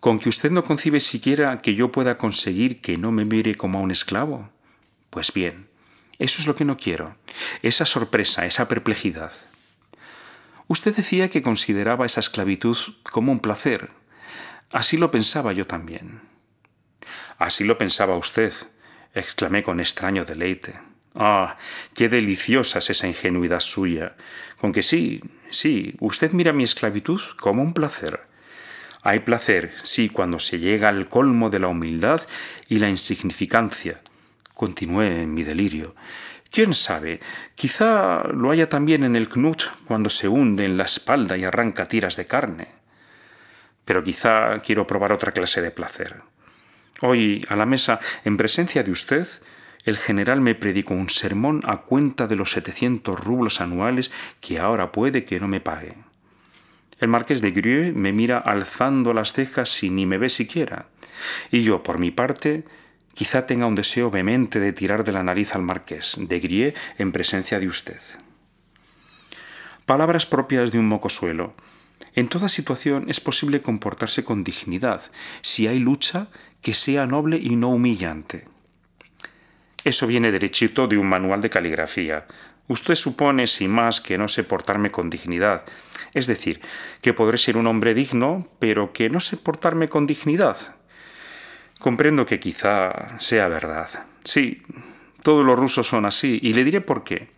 Con que usted no concibe siquiera que yo pueda conseguir que no me mire como a un esclavo. Pues bien, eso es lo que no quiero, esa sorpresa, esa perplejidad. Usted decía que consideraba esa esclavitud como un placer. Así lo pensaba yo también. Así lo pensaba usted, exclamé con extraño deleite. Ah, qué deliciosa es esa ingenuidad suya. Con que sí, sí, usted mira mi esclavitud como un placer. Hay placer, sí, cuando se llega al colmo de la humildad y la insignificancia, Continué en mi delirio. ¿Quién sabe? Quizá lo haya también en el knut cuando se hunde en la espalda y arranca tiras de carne. Pero quizá quiero probar otra clase de placer. Hoy, a la mesa, en presencia de usted, el general me predicó un sermón a cuenta de los 700 rublos anuales que ahora puede que no me pague. El marqués de Grieux me mira alzando las cejas y ni me ve siquiera. Y yo, por mi parte, Quizá tenga un deseo vehemente de tirar de la nariz al marqués de grie en presencia de usted. Palabras propias de un mocosuelo. En toda situación es posible comportarse con dignidad, si hay lucha, que sea noble y no humillante. Eso viene derechito de un manual de caligrafía. Usted supone, sin más, que no sé portarme con dignidad. Es decir, que podré ser un hombre digno, pero que no sé portarme con dignidad. Comprendo que quizá sea verdad. Sí, todos los rusos son así, y le diré por qué.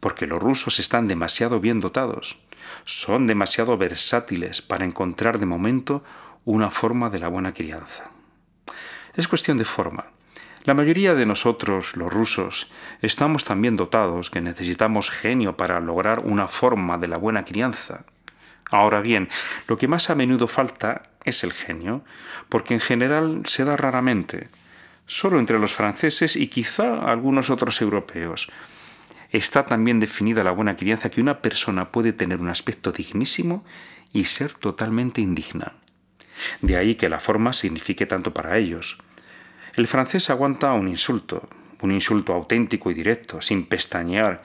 Porque los rusos están demasiado bien dotados, son demasiado versátiles para encontrar de momento una forma de la buena crianza. Es cuestión de forma. La mayoría de nosotros, los rusos, estamos tan bien dotados que necesitamos genio para lograr una forma de la buena crianza. Ahora bien, lo que más a menudo falta es el genio, porque en general se da raramente, solo entre los franceses y quizá algunos otros europeos. Está también definida la buena crianza que una persona puede tener un aspecto dignísimo y ser totalmente indigna. De ahí que la forma signifique tanto para ellos. El francés aguanta un insulto, un insulto auténtico y directo, sin pestañear,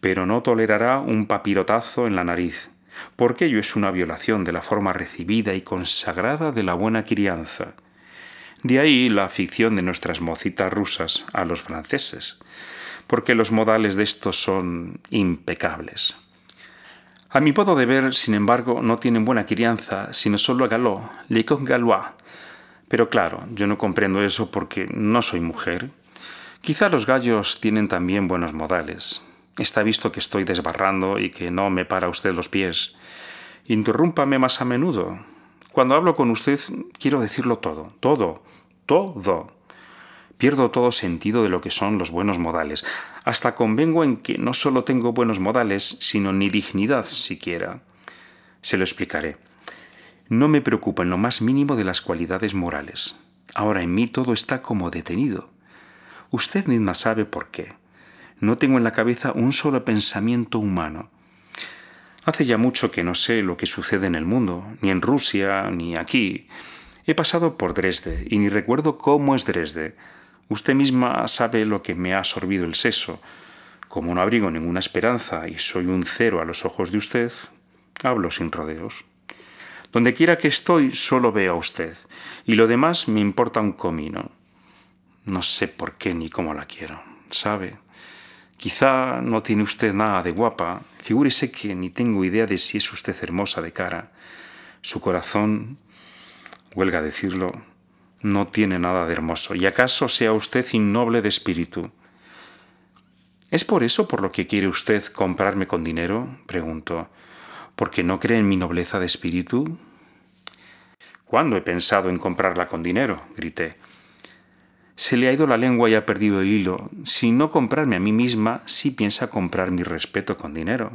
pero no tolerará un papirotazo en la nariz porque ello es una violación de la forma recibida y consagrada de la buena crianza. De ahí la afición de nuestras mocitas rusas a los franceses, porque los modales de estos son impecables. A mi modo de ver, sin embargo, no tienen buena crianza, sino solo a Galó, le Galois. Pero claro, yo no comprendo eso porque no soy mujer. Quizá los gallos tienen también buenos modales, Está visto que estoy desbarrando y que no me para usted los pies. Interrúmpame más a menudo. Cuando hablo con usted quiero decirlo todo, todo, todo. Pierdo todo sentido de lo que son los buenos modales. Hasta convengo en que no solo tengo buenos modales, sino ni dignidad siquiera. Se lo explicaré. No me preocupa en lo más mínimo de las cualidades morales. Ahora en mí todo está como detenido. Usted misma sabe por qué. No tengo en la cabeza un solo pensamiento humano. Hace ya mucho que no sé lo que sucede en el mundo, ni en Rusia, ni aquí. He pasado por Dresde y ni recuerdo cómo es Dresde. Usted misma sabe lo que me ha absorbido el seso. Como no abrigo ninguna esperanza y soy un cero a los ojos de usted, hablo sin rodeos. Donde quiera que estoy, solo veo a usted, y lo demás me importa un comino. No sé por qué ni cómo la quiero, ¿sabe? Quizá no tiene usted nada de guapa, figúrese que ni tengo idea de si es usted hermosa de cara. Su corazón, huelga decirlo, no tiene nada de hermoso, y acaso sea usted innoble de espíritu. ¿Es por eso por lo que quiere usted comprarme con dinero? preguntó. ¿Porque no cree en mi nobleza de espíritu? ¿Cuándo he pensado en comprarla con dinero? grité. Se le ha ido la lengua y ha perdido el hilo. Si no comprarme a mí misma, ¿si piensa comprar mi respeto con dinero.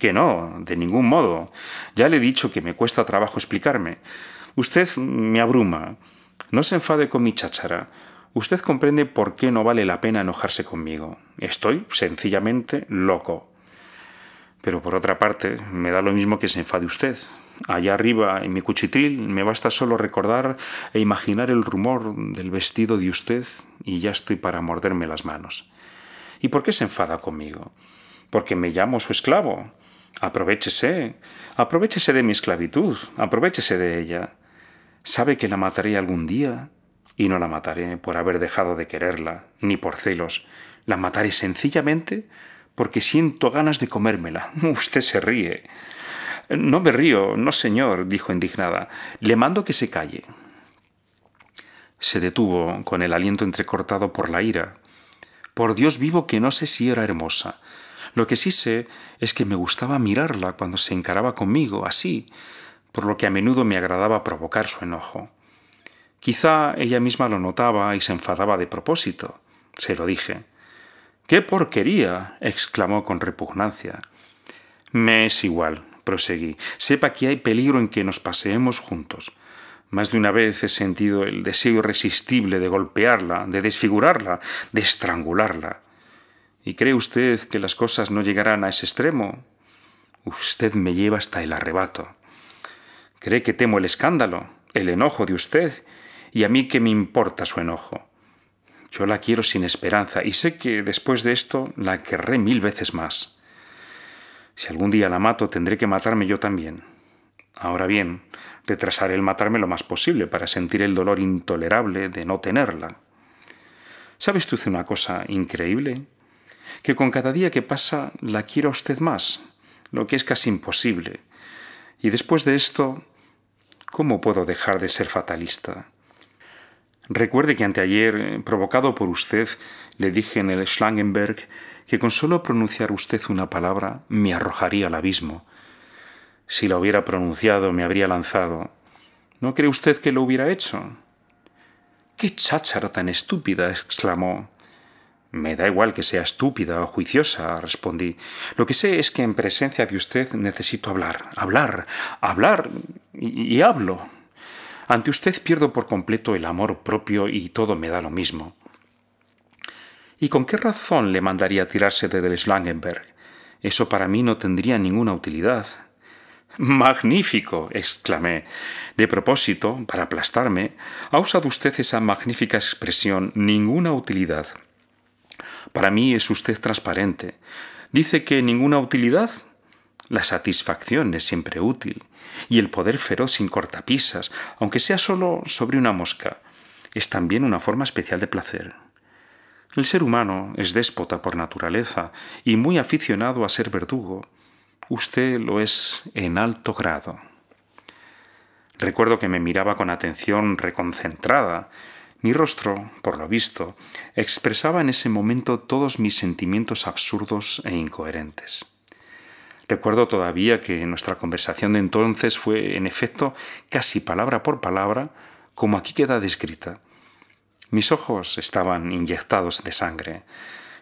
Que no, de ningún modo. Ya le he dicho que me cuesta trabajo explicarme. Usted me abruma. No se enfade con mi cháchara. Usted comprende por qué no vale la pena enojarse conmigo. Estoy sencillamente loco. Pero por otra parte, me da lo mismo que se enfade usted. Allá arriba, en mi cuchitril, me basta solo recordar e imaginar el rumor del vestido de usted y ya estoy para morderme las manos. ¿Y por qué se enfada conmigo? Porque me llamo su esclavo. Aprovechese, aprovechese de mi esclavitud, aprovechese de ella. ¿Sabe que la mataré algún día? Y no la mataré por haber dejado de quererla, ni por celos. La mataré sencillamente porque siento ganas de comérmela. Usted se ríe. No me río, no señor, dijo indignada. Le mando que se calle. Se detuvo, con el aliento entrecortado por la ira. Por Dios vivo que no sé si era hermosa. Lo que sí sé es que me gustaba mirarla cuando se encaraba conmigo, así, por lo que a menudo me agradaba provocar su enojo. Quizá ella misma lo notaba y se enfadaba de propósito. Se lo dije. ¡Qué porquería! exclamó con repugnancia. Me es igual, proseguí, sepa que hay peligro en que nos paseemos juntos. Más de una vez he sentido el deseo irresistible de golpearla, de desfigurarla, de estrangularla. ¿Y cree usted que las cosas no llegarán a ese extremo? Usted me lleva hasta el arrebato. ¿Cree que temo el escándalo, el enojo de usted? ¿Y a mí qué me importa su enojo? Yo la quiero sin esperanza y sé que después de esto la querré mil veces más. Si algún día la mato, tendré que matarme yo también. Ahora bien, retrasaré el matarme lo más posible para sentir el dolor intolerable de no tenerla. ¿Sabes tú una cosa increíble? Que con cada día que pasa la quiero a usted más, lo que es casi imposible. Y después de esto, ¿cómo puedo dejar de ser fatalista? Recuerde que anteayer, eh, provocado por usted, le dije en el Schlangenberg que con solo pronunciar usted una palabra me arrojaría al abismo. Si la hubiera pronunciado me habría lanzado. ¿No cree usted que lo hubiera hecho? ¡Qué cháchara tan estúpida! exclamó. Me da igual que sea estúpida o juiciosa, respondí. Lo que sé es que en presencia de usted necesito hablar, hablar, hablar y, y hablo. Ante usted pierdo por completo el amor propio y todo me da lo mismo. ¿Y con qué razón le mandaría a tirarse de Schlangenberg? Eso para mí no tendría ninguna utilidad. Magnífico, exclamé. De propósito, para aplastarme, ha usado usted esa magnífica expresión, ninguna utilidad. Para mí es usted transparente. Dice que ninguna utilidad. La satisfacción es siempre útil, y el poder feroz sin cortapisas, aunque sea solo sobre una mosca, es también una forma especial de placer. El ser humano es déspota por naturaleza y muy aficionado a ser verdugo. Usted lo es en alto grado. Recuerdo que me miraba con atención reconcentrada. Mi rostro, por lo visto, expresaba en ese momento todos mis sentimientos absurdos e incoherentes. Recuerdo todavía que nuestra conversación de entonces fue, en efecto, casi palabra por palabra, como aquí queda descrita, mis ojos estaban inyectados de sangre.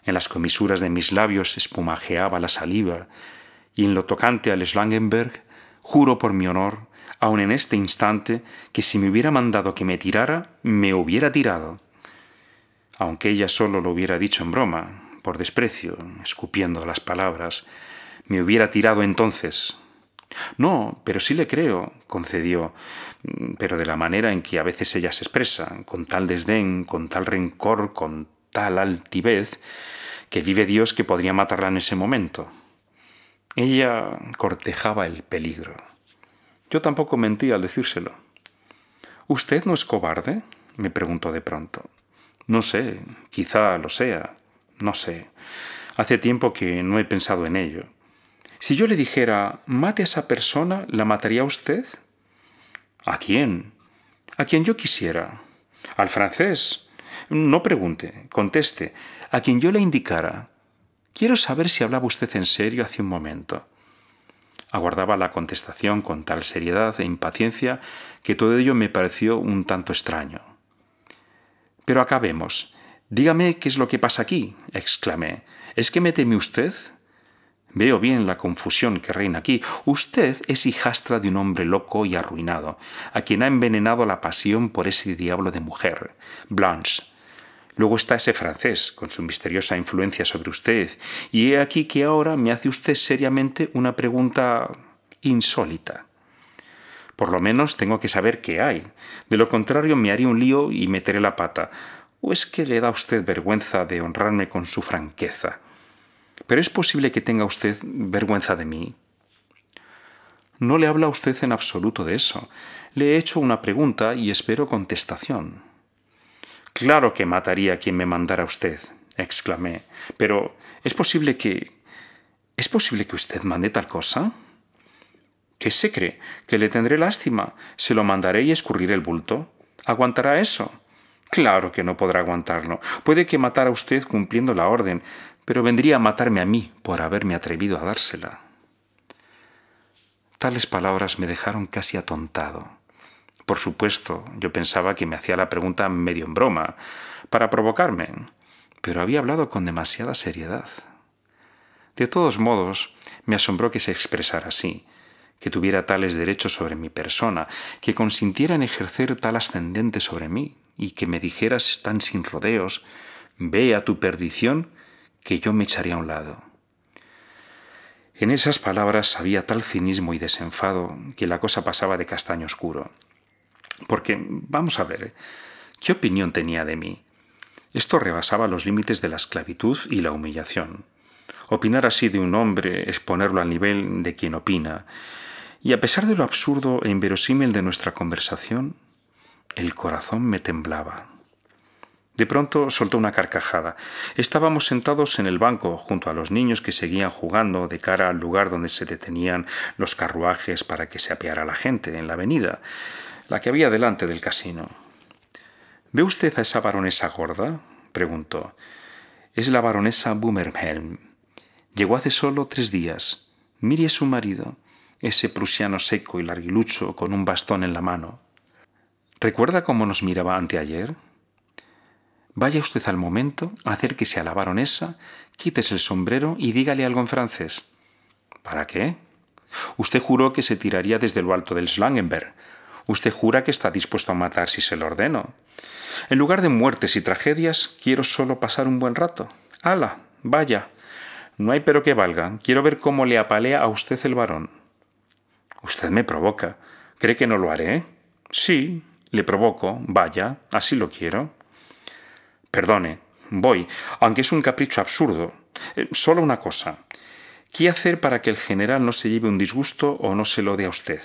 En las comisuras de mis labios espumajeaba la saliva, y en lo tocante al Schlangenberg, juro por mi honor, aun en este instante, que si me hubiera mandado que me tirara, me hubiera tirado. Aunque ella solo lo hubiera dicho en broma, por desprecio, escupiendo las palabras, me hubiera tirado entonces, no, pero sí le creo, concedió, mm, pero de la manera en que a veces ella se expresa, con tal desdén, con tal rencor, con tal altivez, que vive Dios que podría matarla en ese momento. Ella cortejaba el peligro. Yo tampoco mentí al decírselo. ¿Usted no es cobarde? me preguntó de pronto. No sé, quizá lo sea, no sé. Hace tiempo que no he pensado en ello. Si yo le dijera, mate a esa persona, ¿la mataría usted? ¿A quién? A quien yo quisiera. ¿Al francés? No pregunte, conteste, a quien yo le indicara. Quiero saber si hablaba usted en serio hace un momento. Aguardaba la contestación con tal seriedad e impaciencia que todo ello me pareció un tanto extraño. Pero acabemos. Dígame qué es lo que pasa aquí, exclamé. ¿Es que me teme usted? Veo bien la confusión que reina aquí. Usted es hijastra de un hombre loco y arruinado, a quien ha envenenado la pasión por ese diablo de mujer, Blanche. Luego está ese francés, con su misteriosa influencia sobre usted, y he aquí que ahora me hace usted seriamente una pregunta insólita. Por lo menos tengo que saber qué hay. De lo contrario me haré un lío y meteré la pata. ¿O es que le da usted vergüenza de honrarme con su franqueza? Pero es posible que tenga usted vergüenza de mí. No le habla a usted en absoluto de eso. Le he hecho una pregunta y espero contestación. Claro que mataría a quien me mandara usted, exclamé. Pero ¿es posible que... ¿Es posible que usted mande tal cosa? ¿Qué se cree? ¿Que le tendré lástima? ¿Se lo mandaré y escurriré el bulto? ¿Aguantará eso? Claro que no podrá aguantarlo. Puede que matara a usted cumpliendo la orden, pero vendría a matarme a mí por haberme atrevido a dársela. Tales palabras me dejaron casi atontado. Por supuesto, yo pensaba que me hacía la pregunta medio en broma, para provocarme, pero había hablado con demasiada seriedad. De todos modos, me asombró que se expresara así, que tuviera tales derechos sobre mi persona, que consintiera en ejercer tal ascendente sobre mí, y que me dijeras tan sin rodeos, ve a tu perdición que yo me echaría a un lado. En esas palabras había tal cinismo y desenfado que la cosa pasaba de castaño oscuro. Porque, vamos a ver, ¿eh? ¿qué opinión tenía de mí? Esto rebasaba los límites de la esclavitud y la humillación. Opinar así de un hombre es ponerlo al nivel de quien opina. Y a pesar de lo absurdo e inverosímil de nuestra conversación, el corazón me temblaba. De pronto soltó una carcajada. Estábamos sentados en el banco, junto a los niños que seguían jugando de cara al lugar donde se detenían los carruajes para que se apeara la gente, en la avenida, la que había delante del casino. ¿Ve usted a esa baronesa gorda? preguntó. Es la baronesa Bumerhelm. Llegó hace solo tres días. Mire a su marido, ese prusiano seco y larguilucho con un bastón en la mano. ¿Recuerda cómo nos miraba anteayer? Vaya usted al momento, hacer que a la baronesa, quítese el sombrero y dígale algo en francés. ¿Para qué? Usted juró que se tiraría desde lo alto del Schlangenberg. Usted jura que está dispuesto a matar si se lo ordeno. En lugar de muertes y tragedias, quiero solo pasar un buen rato. ¡Hala! ¡Vaya! No hay pero que valga. Quiero ver cómo le apalea a usted el varón. Usted me provoca. ¿Cree que no lo haré? Sí, le provoco. Vaya, así lo quiero. Perdone, voy, aunque es un capricho absurdo. Eh, solo una cosa. ¿Qué hacer para que el general no se lleve un disgusto o no se lo dé a usted?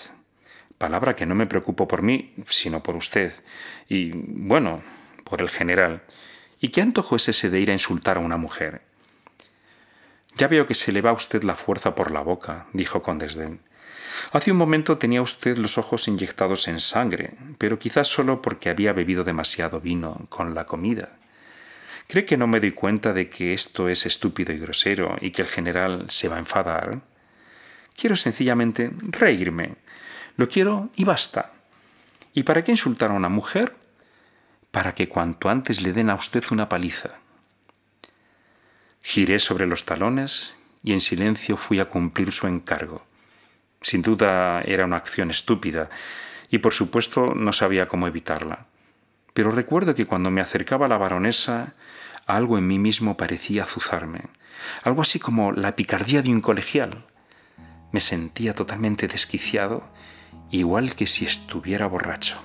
Palabra que no me preocupo por mí, sino por usted. Y, bueno, por el general. ¿Y qué antojo es ese de ir a insultar a una mujer? Ya veo que se le va a usted la fuerza por la boca, dijo con desdén. Hace un momento tenía usted los ojos inyectados en sangre, pero quizás solo porque había bebido demasiado vino con la comida. ¿Cree que no me doy cuenta de que esto es estúpido y grosero y que el general se va a enfadar? Quiero sencillamente reírme. Lo quiero y basta. ¿Y para qué insultar a una mujer? Para que cuanto antes le den a usted una paliza. Giré sobre los talones y en silencio fui a cumplir su encargo. Sin duda era una acción estúpida y por supuesto no sabía cómo evitarla. Pero recuerdo que cuando me acercaba la baronesa algo en mí mismo parecía azuzarme, algo así como la picardía de un colegial. Me sentía totalmente desquiciado, igual que si estuviera borracho.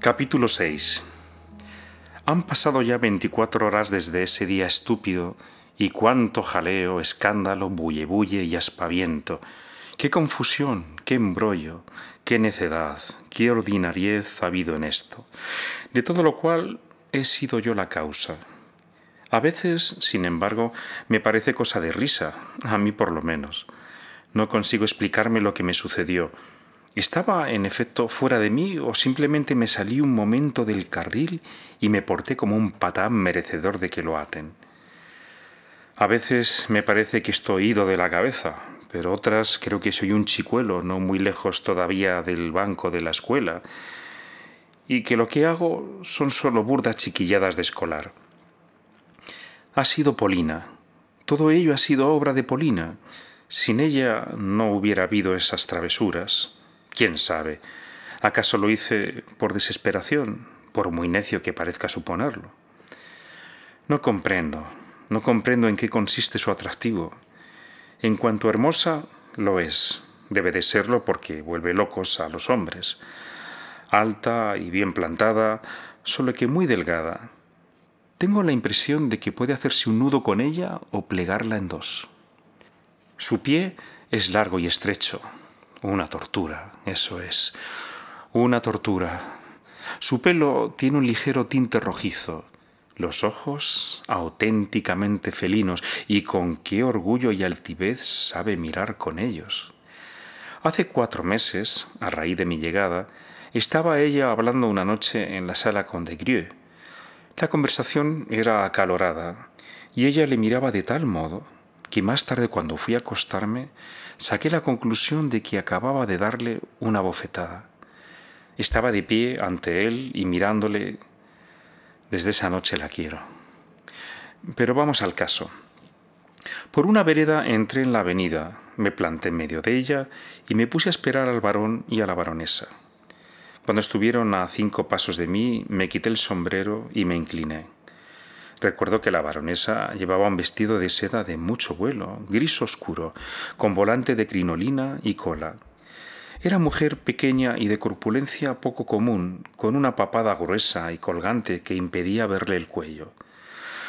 Capítulo 6 Han pasado ya 24 horas desde ese día estúpido y cuánto jaleo, escándalo, bulle bulle y aspaviento. Qué confusión, qué embrollo, Qué necedad, qué ordinariez ha habido en esto, de todo lo cual he sido yo la causa. A veces, sin embargo, me parece cosa de risa, a mí por lo menos. No consigo explicarme lo que me sucedió. ¿Estaba, en efecto, fuera de mí o simplemente me salí un momento del carril y me porté como un patán merecedor de que lo aten? A veces me parece que estoy ido de la cabeza, pero otras creo que soy un chicuelo, no muy lejos todavía del banco de la escuela, y que lo que hago son solo burdas chiquilladas de escolar. Ha sido Polina. Todo ello ha sido obra de Polina. Sin ella no hubiera habido esas travesuras. ¿Quién sabe? ¿Acaso lo hice por desesperación, por muy necio que parezca suponerlo? No comprendo, no comprendo en qué consiste su atractivo. En cuanto hermosa, lo es. Debe de serlo porque vuelve locos a los hombres. Alta y bien plantada, solo que muy delgada. Tengo la impresión de que puede hacerse un nudo con ella o plegarla en dos. Su pie es largo y estrecho. Una tortura, eso es. Una tortura. Su pelo tiene un ligero tinte rojizo, los ojos auténticamente felinos y con qué orgullo y altivez sabe mirar con ellos. Hace cuatro meses, a raíz de mi llegada, estaba ella hablando una noche en la sala con De Grieux. La conversación era acalorada y ella le miraba de tal modo que más tarde cuando fui a acostarme saqué la conclusión de que acababa de darle una bofetada. Estaba de pie ante él y mirándole desde esa noche la quiero. Pero vamos al caso. Por una vereda entré en la avenida, me planté en medio de ella y me puse a esperar al varón y a la baronesa. Cuando estuvieron a cinco pasos de mí, me quité el sombrero y me incliné. Recuerdo que la baronesa llevaba un vestido de seda de mucho vuelo, gris oscuro, con volante de crinolina y cola. Era mujer pequeña y de corpulencia poco común, con una papada gruesa y colgante que impedía verle el cuello.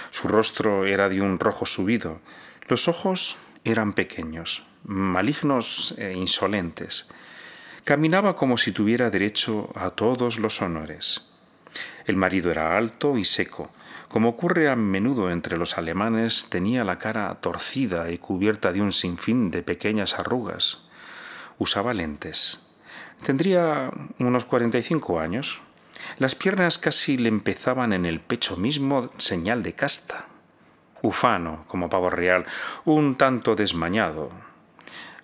Su rostro era de un rojo subido, los ojos eran pequeños, malignos e insolentes. Caminaba como si tuviera derecho a todos los honores. El marido era alto y seco. Como ocurre a menudo entre los alemanes, tenía la cara torcida y cubierta de un sinfín de pequeñas arrugas, usaba lentes. Tendría unos 45 años. Las piernas casi le empezaban en el pecho mismo, señal de casta. Ufano, como pavo real, un tanto desmañado.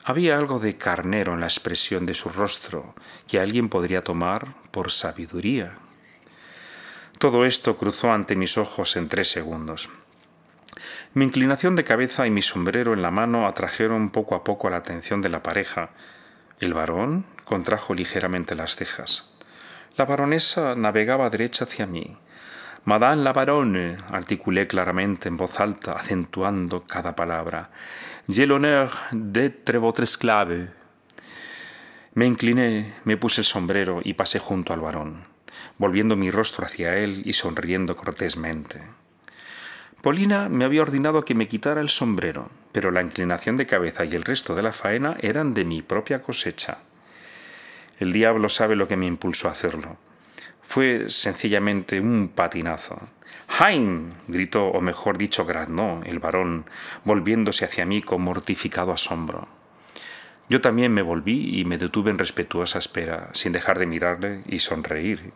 Había algo de carnero en la expresión de su rostro, que alguien podría tomar por sabiduría. Todo esto cruzó ante mis ojos en tres segundos. Mi inclinación de cabeza y mi sombrero en la mano atrajeron poco a poco la atención de la pareja, el varón contrajo ligeramente las cejas. La baronesa navegaba derecha hacia mí. Madame la baronne, articulé claramente en voz alta, acentuando cada palabra. J'ai l'honneur d'être votre esclave. Me incliné, me puse el sombrero y pasé junto al varón, volviendo mi rostro hacia él y sonriendo cortésmente. Polina me había ordenado que me quitara el sombrero, pero la inclinación de cabeza y el resto de la faena eran de mi propia cosecha. El diablo sabe lo que me impulsó a hacerlo. Fue sencillamente un patinazo. Hein gritó, o mejor dicho, graznó el varón, volviéndose hacia mí con mortificado asombro. Yo también me volví y me detuve en respetuosa espera, sin dejar de mirarle y sonreír.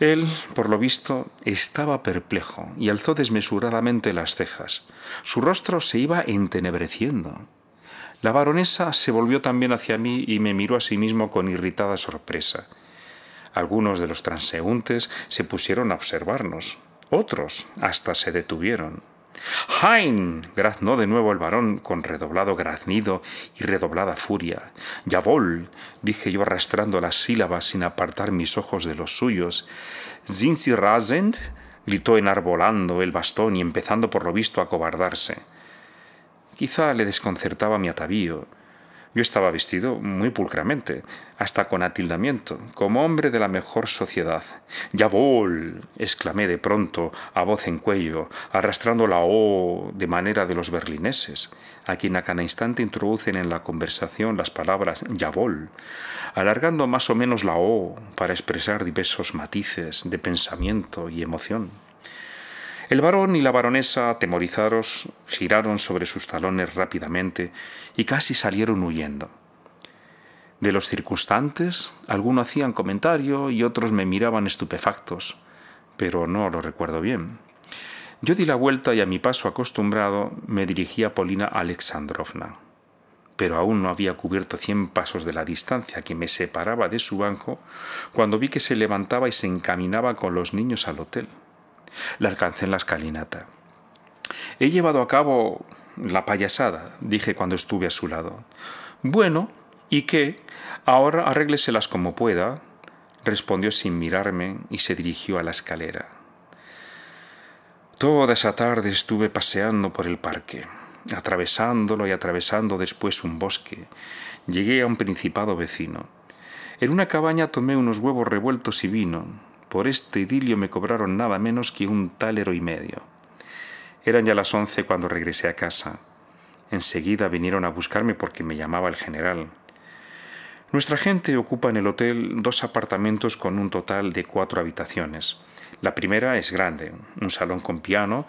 Él, por lo visto, estaba perplejo y alzó desmesuradamente las cejas. Su rostro se iba entenebreciendo. La baronesa se volvió también hacia mí y me miró a sí mismo con irritada sorpresa. Algunos de los transeúntes se pusieron a observarnos, otros hasta se detuvieron. Hain. graznó de nuevo el varón con redoblado graznido y redoblada furia. vol, dije yo arrastrando las sílabas sin apartar mis ojos de los suyos. rasend gritó enarbolando el bastón y empezando por lo visto a cobardarse. Quizá le desconcertaba mi atavío yo estaba vestido muy pulcramente, hasta con atildamiento, como hombre de la mejor sociedad. vol exclamé de pronto, a voz en cuello, arrastrando la O de manera de los berlineses, a quien a cada instante introducen en la conversación las palabras Yabol, alargando más o menos la O para expresar diversos matices de pensamiento y emoción. El varón y la baronesa, atemorizados, giraron sobre sus talones rápidamente y casi salieron huyendo. De los circunstantes, algunos hacían comentario y otros me miraban estupefactos, pero no lo recuerdo bien. Yo di la vuelta y a mi paso acostumbrado me dirigí a Polina Alexandrovna. Pero aún no había cubierto cien pasos de la distancia que me separaba de su banco cuando vi que se levantaba y se encaminaba con los niños al hotel. La alcancé en la escalinata. He llevado a cabo la payasada, dije cuando estuve a su lado. Bueno, ¿y qué? Ahora arrégleselas como pueda, respondió sin mirarme y se dirigió a la escalera. Toda esa tarde estuve paseando por el parque, atravesándolo y atravesando después un bosque. Llegué a un principado vecino. En una cabaña tomé unos huevos revueltos y vino. Por este idilio me cobraron nada menos que un tálero y medio. Eran ya las once cuando regresé a casa. Enseguida vinieron a buscarme porque me llamaba el general. Nuestra gente ocupa en el hotel dos apartamentos con un total de cuatro habitaciones. La primera es grande, un salón con piano.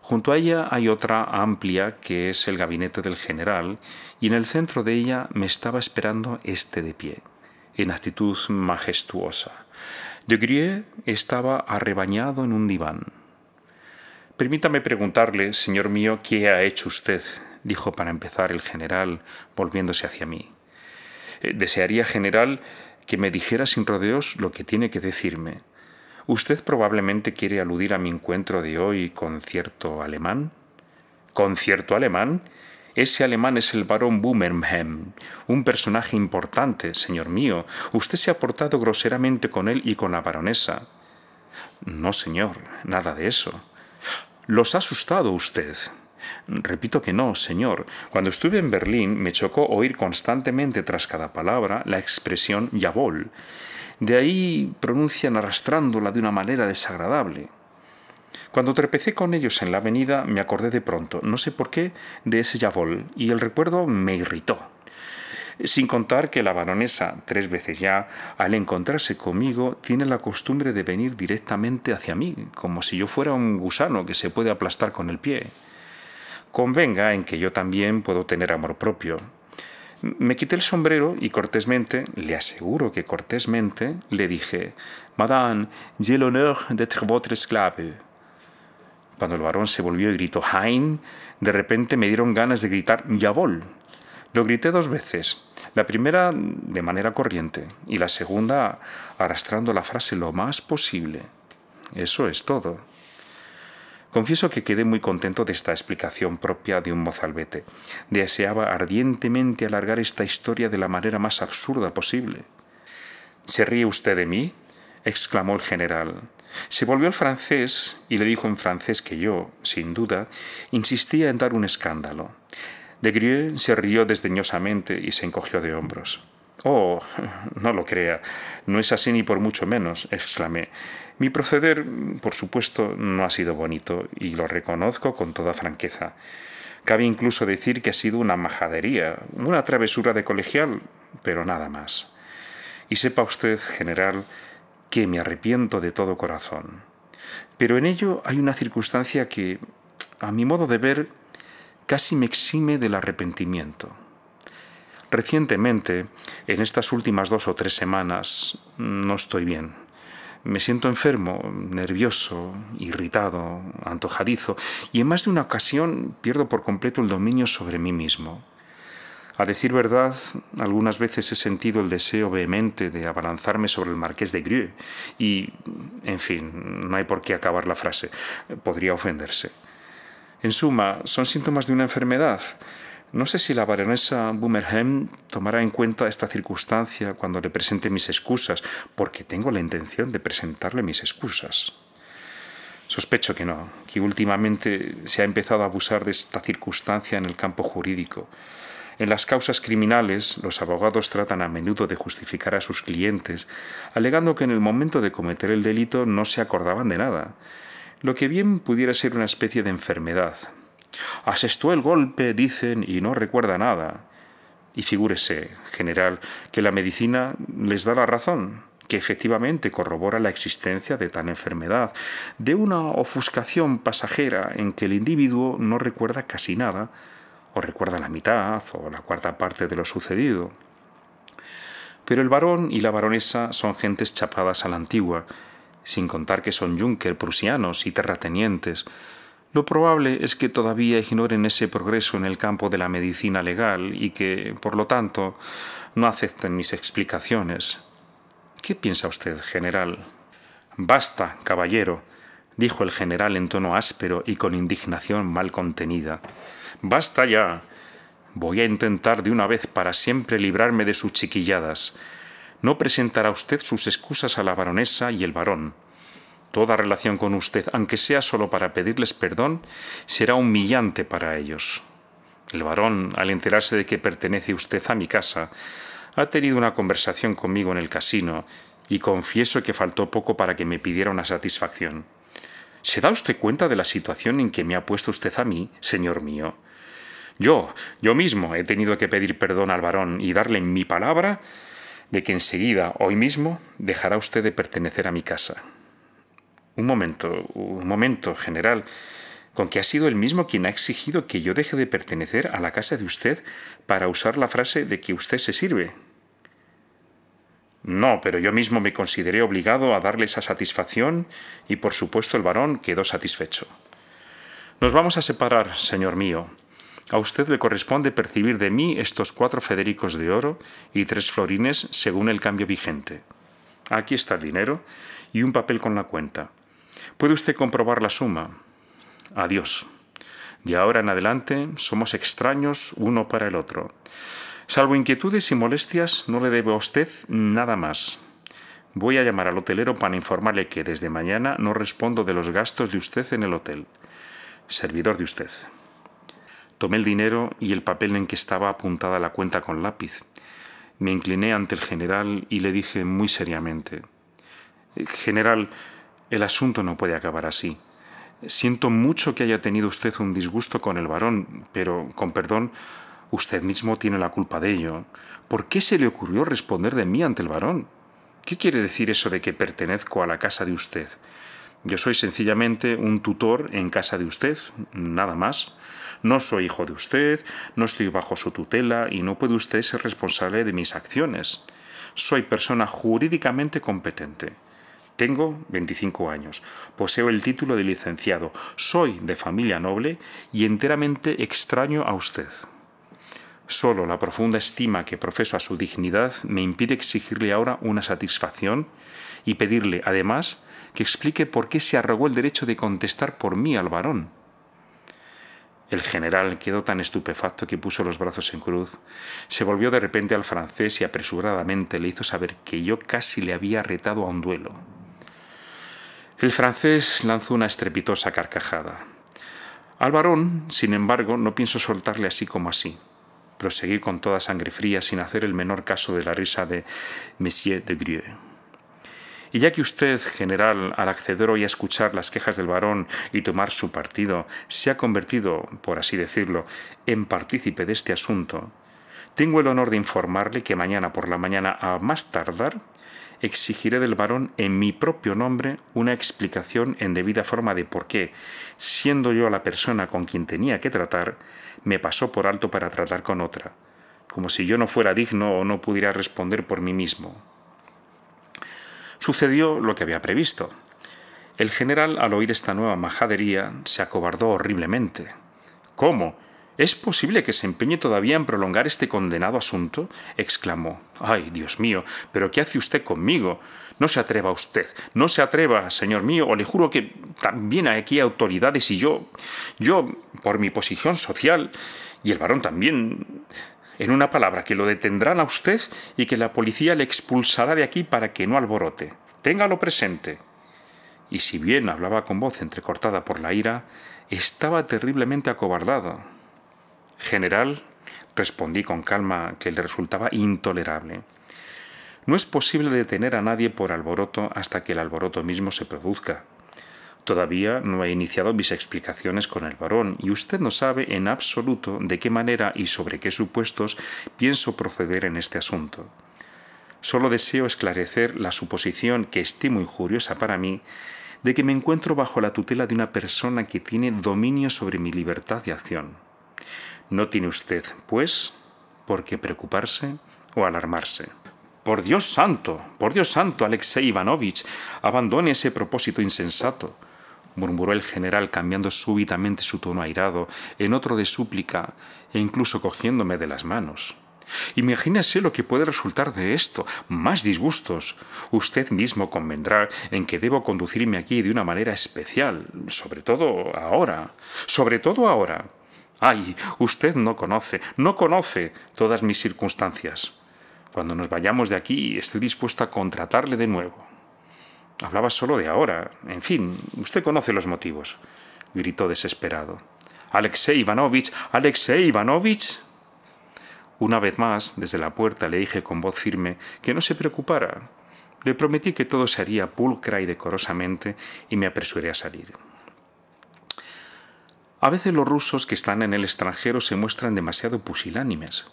Junto a ella hay otra amplia que es el gabinete del general y en el centro de ella me estaba esperando este de pie, en actitud majestuosa. De estaba arrebañado en un diván. Permítame preguntarle, señor mío, qué ha hecho usted, dijo para empezar el general, volviéndose hacia mí. Eh, desearía, general, que me dijera sin rodeos lo que tiene que decirme. Usted probablemente quiere aludir a mi encuentro de hoy con cierto alemán. ¿Con cierto alemán? Ese alemán es el barón Bummerheim, un personaje importante, señor mío. Usted se ha portado groseramente con él y con la baronesa. No, señor, nada de eso. ¿Los ha asustado usted? Repito que no, señor. Cuando estuve en Berlín me chocó oír constantemente tras cada palabra la expresión Yabol. De ahí pronuncian arrastrándola de una manera desagradable. Cuando trepecé con ellos en la avenida me acordé de pronto, no sé por qué, de ese Yavol, y el recuerdo me irritó. Sin contar que la baronesa, tres veces ya, al encontrarse conmigo, tiene la costumbre de venir directamente hacia mí, como si yo fuera un gusano que se puede aplastar con el pie. Convenga en que yo también puedo tener amor propio. Me quité el sombrero y cortésmente, le aseguro que cortésmente, le dije, Madame, j'ai l'honneur d'être votre esclave. Cuando el varón se volvió y gritó «¡Hein!», de repente me dieron ganas de gritar Yabol. Lo grité dos veces, la primera de manera corriente y la segunda arrastrando la frase lo más posible. Eso es todo. Confieso que quedé muy contento de esta explicación propia de un mozalbete. Deseaba ardientemente alargar esta historia de la manera más absurda posible. ¿Se ríe usted de mí? exclamó el general. Se volvió al francés y le dijo en francés que yo, sin duda, insistía en dar un escándalo. De Grieux se rió desdeñosamente y se encogió de hombros. Oh, no lo crea, no es así ni por mucho menos, exclamé. Mi proceder, por supuesto, no ha sido bonito y lo reconozco con toda franqueza. Cabe incluso decir que ha sido una majadería, una travesura de colegial, pero nada más. Y sepa usted, general, que me arrepiento de todo corazón. Pero en ello hay una circunstancia que, a mi modo de ver, casi me exime del arrepentimiento. Recientemente, en estas últimas dos o tres semanas, mm, no estoy bien. Me siento enfermo, nervioso, irritado, antojadizo, y en más de una ocasión pierdo por completo el dominio sobre mí mismo. A decir verdad, algunas veces he sentido el deseo vehemente de abalanzarme sobre el marqués de Grieux y, en fin, no hay por qué acabar la frase, podría ofenderse. En suma, son síntomas de una enfermedad. No sé si la baronesa Boomerheim tomará en cuenta esta circunstancia cuando le presente mis excusas, porque tengo la intención de presentarle mis excusas. Sospecho que no, que últimamente se ha empezado a abusar de esta circunstancia en el campo jurídico. En las causas criminales, los abogados tratan a menudo de justificar a sus clientes, alegando que en el momento de cometer el delito no se acordaban de nada, lo que bien pudiera ser una especie de enfermedad. Asestó el golpe, dicen, y no recuerda nada. Y figúrese, general, que la medicina les da la razón que efectivamente corrobora la existencia de tal enfermedad, de una ofuscación pasajera en que el individuo no recuerda casi nada, pues recuerda la mitad o la cuarta parte de lo sucedido. Pero el barón y la baronesa son gentes chapadas a la antigua, sin contar que son Junker prusianos y terratenientes. Lo probable es que todavía ignoren ese progreso en el campo de la medicina legal y que, por lo tanto, no acepten mis explicaciones. ¿Qué piensa usted, general? Basta, caballero, dijo el general en tono áspero y con indignación mal contenida. Basta ya. Voy a intentar de una vez para siempre librarme de sus chiquilladas. No presentará usted sus excusas a la baronesa y el varón. Toda relación con usted, aunque sea solo para pedirles perdón, será humillante para ellos. El varón, al enterarse de que pertenece usted a mi casa, ha tenido una conversación conmigo en el casino y confieso que faltó poco para que me pidiera una satisfacción. ¿Se da usted cuenta de la situación en que me ha puesto usted a mí, señor mío? Yo, yo mismo he tenido que pedir perdón al varón y darle mi palabra de que enseguida, hoy mismo, dejará usted de pertenecer a mi casa. Un momento, un momento, general, con que ha sido el mismo quien ha exigido que yo deje de pertenecer a la casa de usted para usar la frase de que usted se sirve. No, pero yo mismo me consideré obligado a darle esa satisfacción y por supuesto el varón quedó satisfecho. Nos vamos a separar, señor mío, a usted le corresponde percibir de mí estos cuatro federicos de oro y tres florines según el cambio vigente. Aquí está el dinero y un papel con la cuenta. ¿Puede usted comprobar la suma? Adiós. De ahora en adelante somos extraños uno para el otro. Salvo inquietudes y molestias, no le debo a usted nada más. Voy a llamar al hotelero para informarle que desde mañana no respondo de los gastos de usted en el hotel. Servidor de usted. Tomé el dinero y el papel en que estaba apuntada la cuenta con lápiz. Me incliné ante el general y le dije muy seriamente, General, el asunto no puede acabar así. Siento mucho que haya tenido usted un disgusto con el varón, pero, con perdón, usted mismo tiene la culpa de ello. ¿Por qué se le ocurrió responder de mí ante el varón? ¿Qué quiere decir eso de que pertenezco a la casa de usted? Yo soy sencillamente un tutor en casa de usted, nada más. No soy hijo de usted, no estoy bajo su tutela y no puede usted ser responsable de mis acciones. Soy persona jurídicamente competente. Tengo 25 años, poseo el título de licenciado, soy de familia noble y enteramente extraño a usted. Solo la profunda estima que profeso a su dignidad me impide exigirle ahora una satisfacción y pedirle, además, que explique por qué se arrogó el derecho de contestar por mí al varón. El general quedó tan estupefacto que puso los brazos en cruz, se volvió de repente al francés y apresuradamente le hizo saber que yo casi le había retado a un duelo. El francés lanzó una estrepitosa carcajada. Al varón, sin embargo, no pienso soltarle así como así. Proseguí con toda sangre fría sin hacer el menor caso de la risa de Monsieur de Grieux. Y ya que usted, general, al acceder hoy a escuchar las quejas del varón y tomar su partido, se ha convertido, por así decirlo, en partícipe de este asunto, tengo el honor de informarle que mañana por la mañana, a más tardar, exigiré del varón en mi propio nombre una explicación en debida forma de por qué, siendo yo la persona con quien tenía que tratar, me pasó por alto para tratar con otra, como si yo no fuera digno o no pudiera responder por mí mismo. Sucedió lo que había previsto. El general, al oír esta nueva majadería, se acobardó horriblemente. ¿Cómo? ¿Es posible que se empeñe todavía en prolongar este condenado asunto? exclamó. Ay, Dios mío, pero ¿qué hace usted conmigo? No se atreva usted, no se atreva, señor mío, o le juro que también hay aquí autoridades y yo, yo, por mi posición social, y el varón también, en una palabra, que lo detendrán a usted y que la policía le expulsará de aquí para que no alborote. Téngalo presente. Y si bien hablaba con voz entrecortada por la ira, estaba terriblemente acobardado. General, respondí con calma que le resultaba intolerable. No es posible detener a nadie por alboroto hasta que el alboroto mismo se produzca. Todavía no he iniciado mis explicaciones con el varón y usted no sabe en absoluto de qué manera y sobre qué supuestos pienso proceder en este asunto. Solo deseo esclarecer la suposición que estimo injuriosa para mí de que me encuentro bajo la tutela de una persona que tiene dominio sobre mi libertad de acción. No tiene usted, pues, por qué preocuparse o alarmarse. Por Dios santo, por Dios santo, Alexei Ivanovich, abandone ese propósito insensato murmuró el general cambiando súbitamente su tono airado, en otro de súplica e incluso cogiéndome de las manos. Imagínese lo que puede resultar de esto, más disgustos. Usted mismo convendrá en que debo conducirme aquí de una manera especial, sobre todo ahora, sobre todo ahora. Ay, usted no conoce, no conoce todas mis circunstancias. Cuando nos vayamos de aquí, estoy dispuesto a contratarle de nuevo. Hablaba solo de ahora. En fin, usted conoce los motivos, gritó desesperado. Alexei Ivanovich, Alexei Ivanovich. Una vez más, desde la puerta le dije con voz firme que no se preocupara. Le prometí que todo se haría pulcra y decorosamente y me apresuré a salir. A veces los rusos que están en el extranjero se muestran demasiado pusilánimes.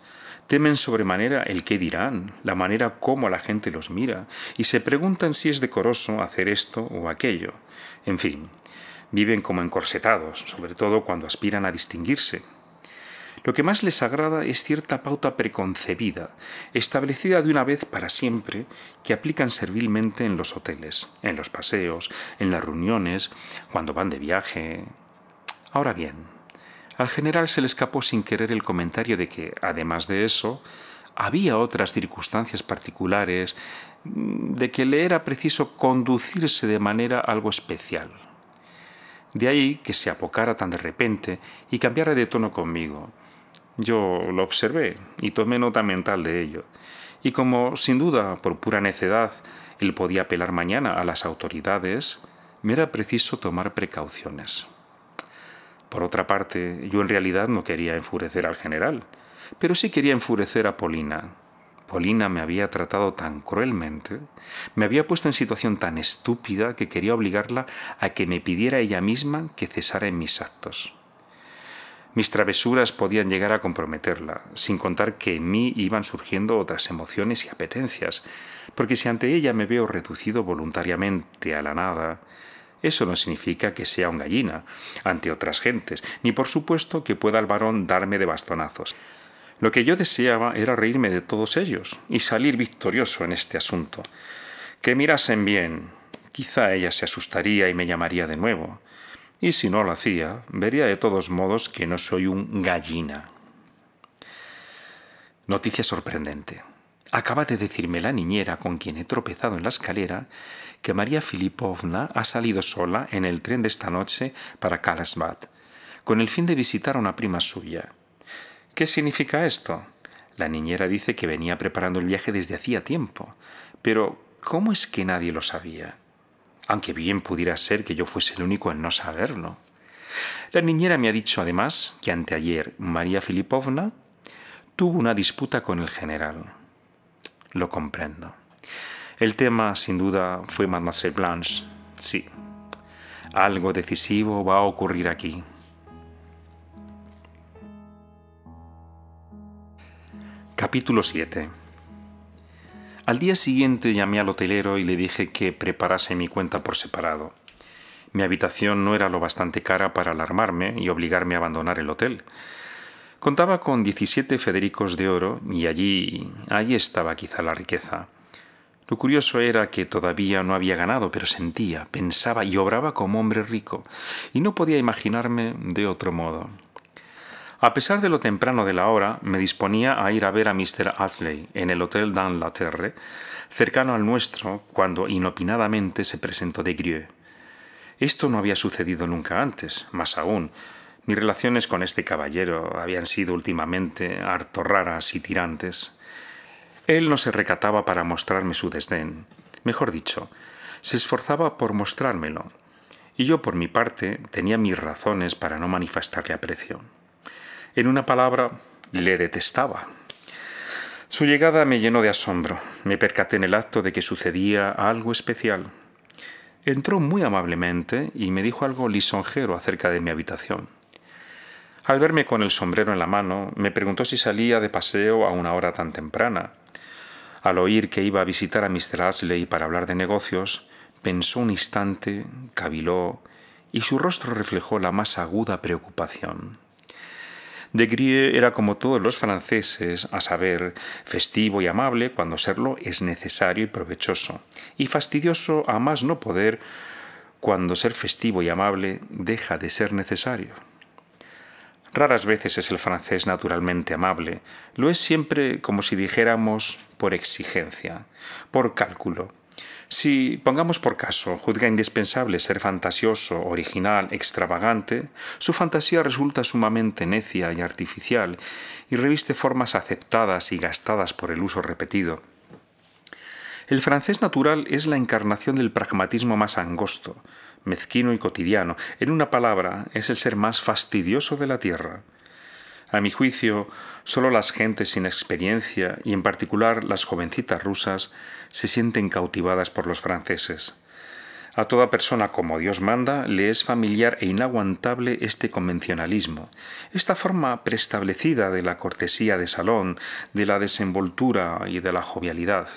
Temen sobremanera el qué dirán, la manera como la gente los mira, y se preguntan si es decoroso hacer esto o aquello. En fin, viven como encorsetados, sobre todo cuando aspiran a distinguirse. Lo que más les agrada es cierta pauta preconcebida, establecida de una vez para siempre, que aplican servilmente en los hoteles, en los paseos, en las reuniones, cuando van de viaje. Ahora bien, al general se le escapó sin querer el comentario de que, además de eso, había otras circunstancias particulares mm, de que le era preciso conducirse de manera algo especial. De ahí que se apocara tan de repente y cambiara de tono conmigo. Yo lo observé y tomé nota mental de ello. Y como, sin duda, por pura necedad, él podía apelar mañana a las autoridades, me era preciso tomar precauciones. Por otra parte, yo en realidad no quería enfurecer al general, pero sí quería enfurecer a Polina. Polina me había tratado tan cruelmente, me había puesto en situación tan estúpida que quería obligarla a que me pidiera ella misma que cesara en mis actos. Mis travesuras podían llegar a comprometerla, sin contar que en mí iban surgiendo otras emociones y apetencias, porque si ante ella me veo reducido voluntariamente a la nada, eso no significa que sea un gallina ante otras gentes, ni por supuesto que pueda el varón darme de bastonazos. Lo que yo deseaba era reírme de todos ellos y salir victorioso en este asunto. Que mirasen bien. Quizá ella se asustaría y me llamaría de nuevo. Y si no lo hacía, vería de todos modos que no soy un gallina. Noticia sorprendente. Acaba de decirme la niñera con quien he tropezado en la escalera que María Filipovna ha salido sola en el tren de esta noche para Karlsbad, con el fin de visitar a una prima suya. ¿Qué significa esto? La niñera dice que venía preparando el viaje desde hacía tiempo, pero ¿cómo es que nadie lo sabía? Aunque bien pudiera ser que yo fuese el único en no saberlo. La niñera me ha dicho además que anteayer María Filipovna tuvo una disputa con el general. Lo comprendo. El tema, sin duda, fue Mademoiselle Blanche. Sí, algo decisivo va a ocurrir aquí. Capítulo 7 Al día siguiente llamé al hotelero y le dije que preparase mi cuenta por separado. Mi habitación no era lo bastante cara para alarmarme y obligarme a abandonar el hotel. Contaba con 17 federicos de oro y allí, allí estaba quizá la riqueza. Lo curioso era que todavía no había ganado, pero sentía, pensaba y obraba como hombre rico, y no podía imaginarme de otro modo. A pesar de lo temprano de la hora, me disponía a ir a ver a Mr. Ashley en el Hotel Dan la Terre, cercano al nuestro, cuando inopinadamente se presentó de Grieux. Esto no había sucedido nunca antes, más aún. Mis relaciones con este caballero habían sido últimamente harto raras y tirantes. Él no se recataba para mostrarme su desdén, mejor dicho, se esforzaba por mostrármelo, y yo por mi parte tenía mis razones para no manifestarle aprecio. En una palabra, le detestaba. Su llegada me llenó de asombro. Me percaté en el acto de que sucedía algo especial. Entró muy amablemente y me dijo algo lisonjero acerca de mi habitación. Al verme con el sombrero en la mano, me preguntó si salía de paseo a una hora tan temprana, al oír que iba a visitar a Mr. Ashley para hablar de negocios, pensó un instante, caviló, y su rostro reflejó la más aguda preocupación. De Grieux era como todos los franceses, a saber, festivo y amable cuando serlo es necesario y provechoso, y fastidioso a más no poder cuando ser festivo y amable deja de ser necesario. Raras veces es el francés naturalmente amable, lo es siempre como si dijéramos por exigencia, por cálculo. Si, pongamos por caso, juzga indispensable ser fantasioso, original, extravagante, su fantasía resulta sumamente necia y artificial y reviste formas aceptadas y gastadas por el uso repetido. El francés natural es la encarnación del pragmatismo más angosto, mezquino y cotidiano. En una palabra, es el ser más fastidioso de la tierra. A mi juicio, solo las gentes sin experiencia, y en particular las jovencitas rusas, se sienten cautivadas por los franceses. A toda persona como Dios manda le es familiar e inaguantable este convencionalismo, esta forma preestablecida de la cortesía de salón, de la desenvoltura y de la jovialidad.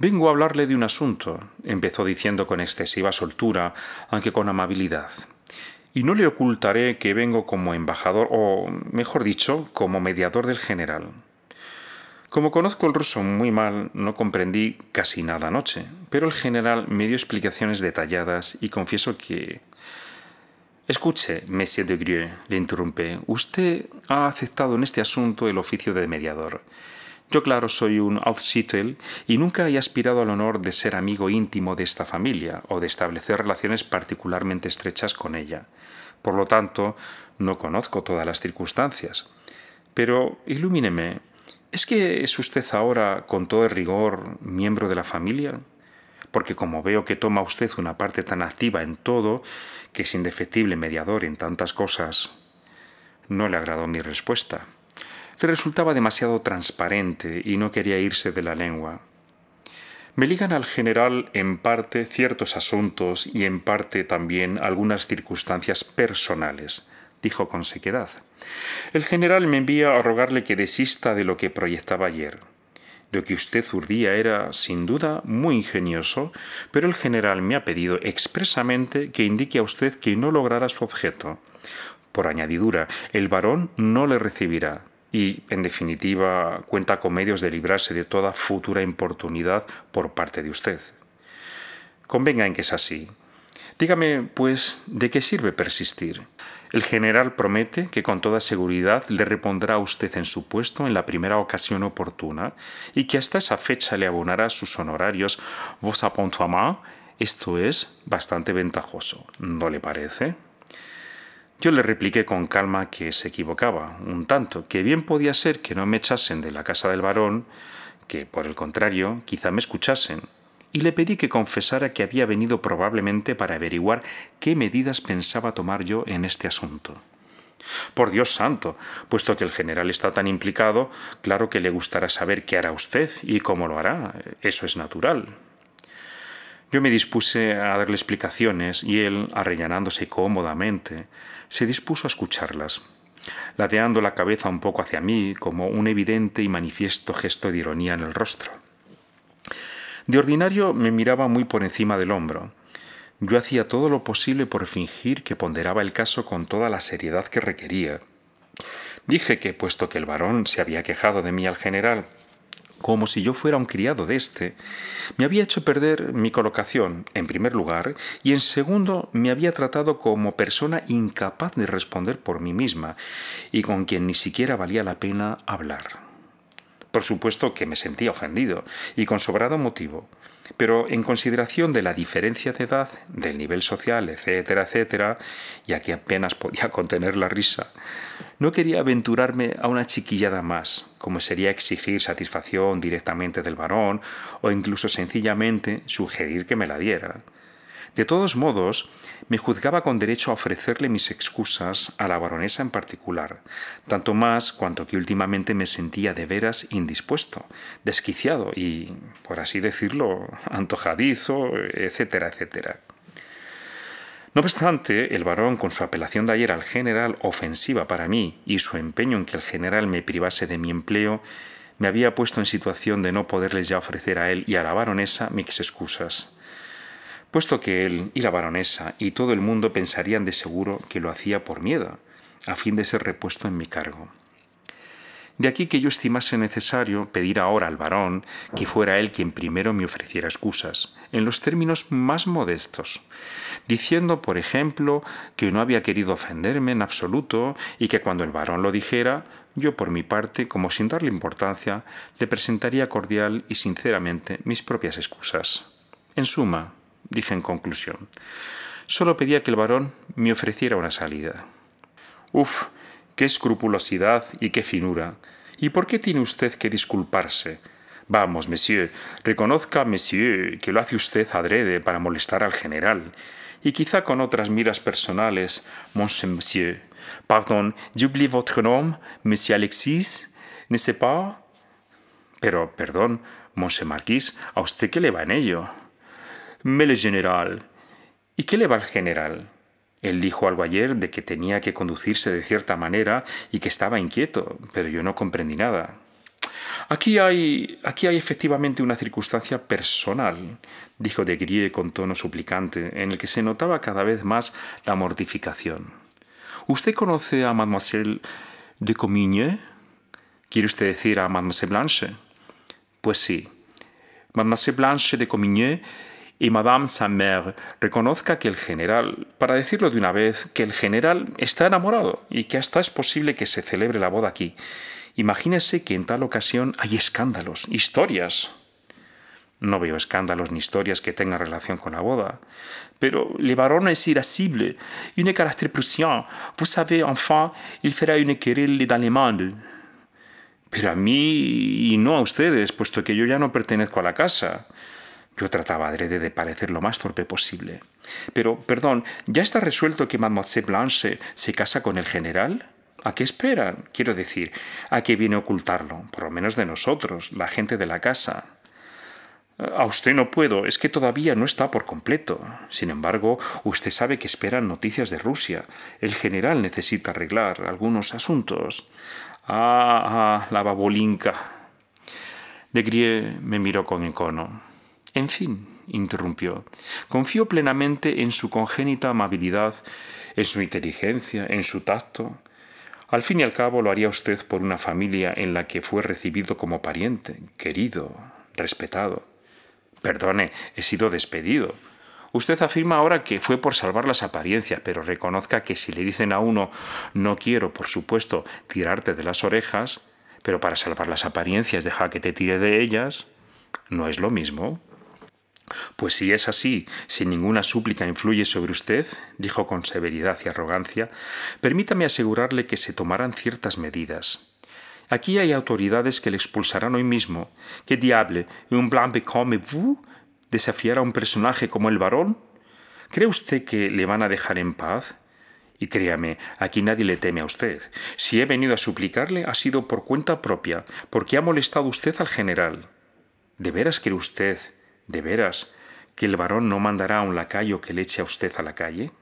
Vengo a hablarle de un asunto, empezó diciendo con excesiva soltura, aunque con amabilidad. Y no le ocultaré que vengo como embajador, o mejor dicho, como mediador del general. Como conozco el ruso muy mal, no comprendí casi nada anoche, pero el general me dio explicaciones detalladas y confieso que... Escuche, Monsieur de Grieux, le interrumpe, usted ha aceptado en este asunto el oficio de mediador. Yo, claro, soy un Aufsiedel y nunca he aspirado al honor de ser amigo íntimo de esta familia o de establecer relaciones particularmente estrechas con ella. Por lo tanto, no conozco todas las circunstancias. Pero ilumíneme, ¿es que es usted ahora, con todo el rigor, miembro de la familia? Porque como veo que toma usted una parte tan activa en todo, que es indefectible mediador en tantas cosas. No le agradó mi respuesta le resultaba demasiado transparente y no quería irse de la lengua. Me ligan al general en parte ciertos asuntos y en parte también algunas circunstancias personales, dijo con sequedad. El general me envía a rogarle que desista de lo que proyectaba ayer. Lo que usted urdía era, sin duda, muy ingenioso, pero el general me ha pedido expresamente que indique a usted que no logrará su objeto. Por añadidura, el varón no le recibirá y, en definitiva, cuenta con medios de librarse de toda futura importunidad por parte de usted. Convenga en que es así. Dígame, pues, ¿de qué sirve persistir? El general promete que con toda seguridad le repondrá a usted en su puesto en la primera ocasión oportuna y que hasta esa fecha le abonará sus honorarios vos appointements. Esto es bastante ventajoso, ¿no le parece? Yo le repliqué con calma que se equivocaba un tanto, que bien podía ser que no me echasen de la casa del varón, que por el contrario quizá me escuchasen, y le pedí que confesara que había venido probablemente para averiguar qué medidas pensaba tomar yo en este asunto. Por Dios santo, puesto que el general está tan implicado, claro que le gustará saber qué hará usted y cómo lo hará, eso es natural. Yo me dispuse a darle explicaciones y él, arrellanándose cómodamente, se dispuso a escucharlas, ladeando la cabeza un poco hacia mí como un evidente y manifiesto gesto de ironía en el rostro. De ordinario me miraba muy por encima del hombro. Yo hacía todo lo posible por fingir que ponderaba el caso con toda la seriedad que requería. Dije que, puesto que el varón se había quejado de mí al general, como si yo fuera un criado de éste, me había hecho perder mi colocación, en primer lugar, y en segundo, me había tratado como persona incapaz de responder por mí misma y con quien ni siquiera valía la pena hablar. Por supuesto que me sentía ofendido, y con sobrado motivo, pero en consideración de la diferencia de edad, del nivel social, etcétera, etcétera, ya que apenas podía contener la risa, no quería aventurarme a una chiquillada más, como sería exigir satisfacción directamente del varón o incluso sencillamente sugerir que me la diera. De todos modos, me juzgaba con derecho a ofrecerle mis excusas a la baronesa en particular, tanto más cuanto que últimamente me sentía de veras indispuesto, desquiciado y, por así decirlo, antojadizo, etcétera, etcétera. No obstante, el varón, con su apelación de ayer al general ofensiva para mí y su empeño en que el general me privase de mi empleo, me había puesto en situación de no poderles ya ofrecer a él y a la baronesa mis excusas, puesto que él y la baronesa y todo el mundo pensarían de seguro que lo hacía por miedo, a fin de ser repuesto en mi cargo. De aquí que yo estimase necesario pedir ahora al varón que fuera él quien primero me ofreciera excusas, en los términos más modestos, diciendo, por ejemplo, que no había querido ofenderme en absoluto y que cuando el varón lo dijera, yo por mi parte, como sin darle importancia, le presentaría cordial y sinceramente mis propias excusas. En suma, dije en conclusión, solo pedía que el varón me ofreciera una salida. Uf, qué escrupulosidad y qué finura. ¿Y por qué tiene usted que disculparse? Vamos, monsieur, reconozca, monsieur, que lo hace usted adrede para molestar al general y quizá con otras miras personales, monsieur. Pardon, j'oublie votre nom, monsieur Alexis, ne sais pas. Pero, perdón, monsieur Marquis, ¿a usted qué le va en ello? Mais le general. ¿Y qué le va al general? Él dijo algo ayer de que tenía que conducirse de cierta manera y que estaba inquieto, pero yo no comprendí nada. Aquí hay, aquí hay efectivamente una circunstancia personal, dijo de Grie con tono suplicante, en el que se notaba cada vez más la mortificación. ¿Usted conoce a mademoiselle de Comigny? ¿Quiere usted decir a mademoiselle Blanche? Pues sí. Mademoiselle Blanche de Comigny y Madame Saint-Mer reconozca que el general, para decirlo de una vez, que el general está enamorado y que hasta es posible que se celebre la boda aquí. Imagínese que en tal ocasión hay escándalos, historias, no veo escándalos ni historias que tengan relación con la boda. Pero le baron es irascible, un carácter prusiano. Vous savez, enfin, il fera une querelle d'allemande. Pero a mí y no a ustedes, puesto que yo ya no pertenezco a la casa. Yo trataba de parecer lo más torpe posible. Pero, perdón, ¿ya está resuelto que Mademoiselle Blanche se casa con el general? ¿A qué esperan? Quiero decir, ¿a qué viene ocultarlo? Por lo menos de nosotros, la gente de la casa. A usted no puedo, es que todavía no está por completo. Sin embargo, usted sabe que esperan noticias de Rusia. El general necesita arreglar algunos asuntos. Ah, ah la babolinka! De Grieux me miró con encono. En fin, interrumpió. Confío plenamente en su congénita amabilidad, en su inteligencia, en su tacto. Al fin y al cabo lo haría usted por una familia en la que fue recibido como pariente, querido, respetado. Perdone, he sido despedido. Usted afirma ahora que fue por salvar las apariencias, pero reconozca que si le dicen a uno no quiero, por supuesto, tirarte de las orejas, pero para salvar las apariencias deja que te tire de ellas, no es lo mismo. Pues si es así, si ninguna súplica influye sobre usted, dijo con severidad y arrogancia, permítame asegurarle que se tomarán ciertas medidas. Aquí hay autoridades que le expulsarán hoy mismo. ¿Qué diable? ¿Un blanc comme vous? ¿Desafiar a un personaje como el varón? ¿Cree usted que le van a dejar en paz? Y créame, aquí nadie le teme a usted. Si he venido a suplicarle, ha sido por cuenta propia, porque ha molestado usted al general. ¿De veras cree usted, de veras, que el varón no mandará a un lacayo que le eche a usted a la calle?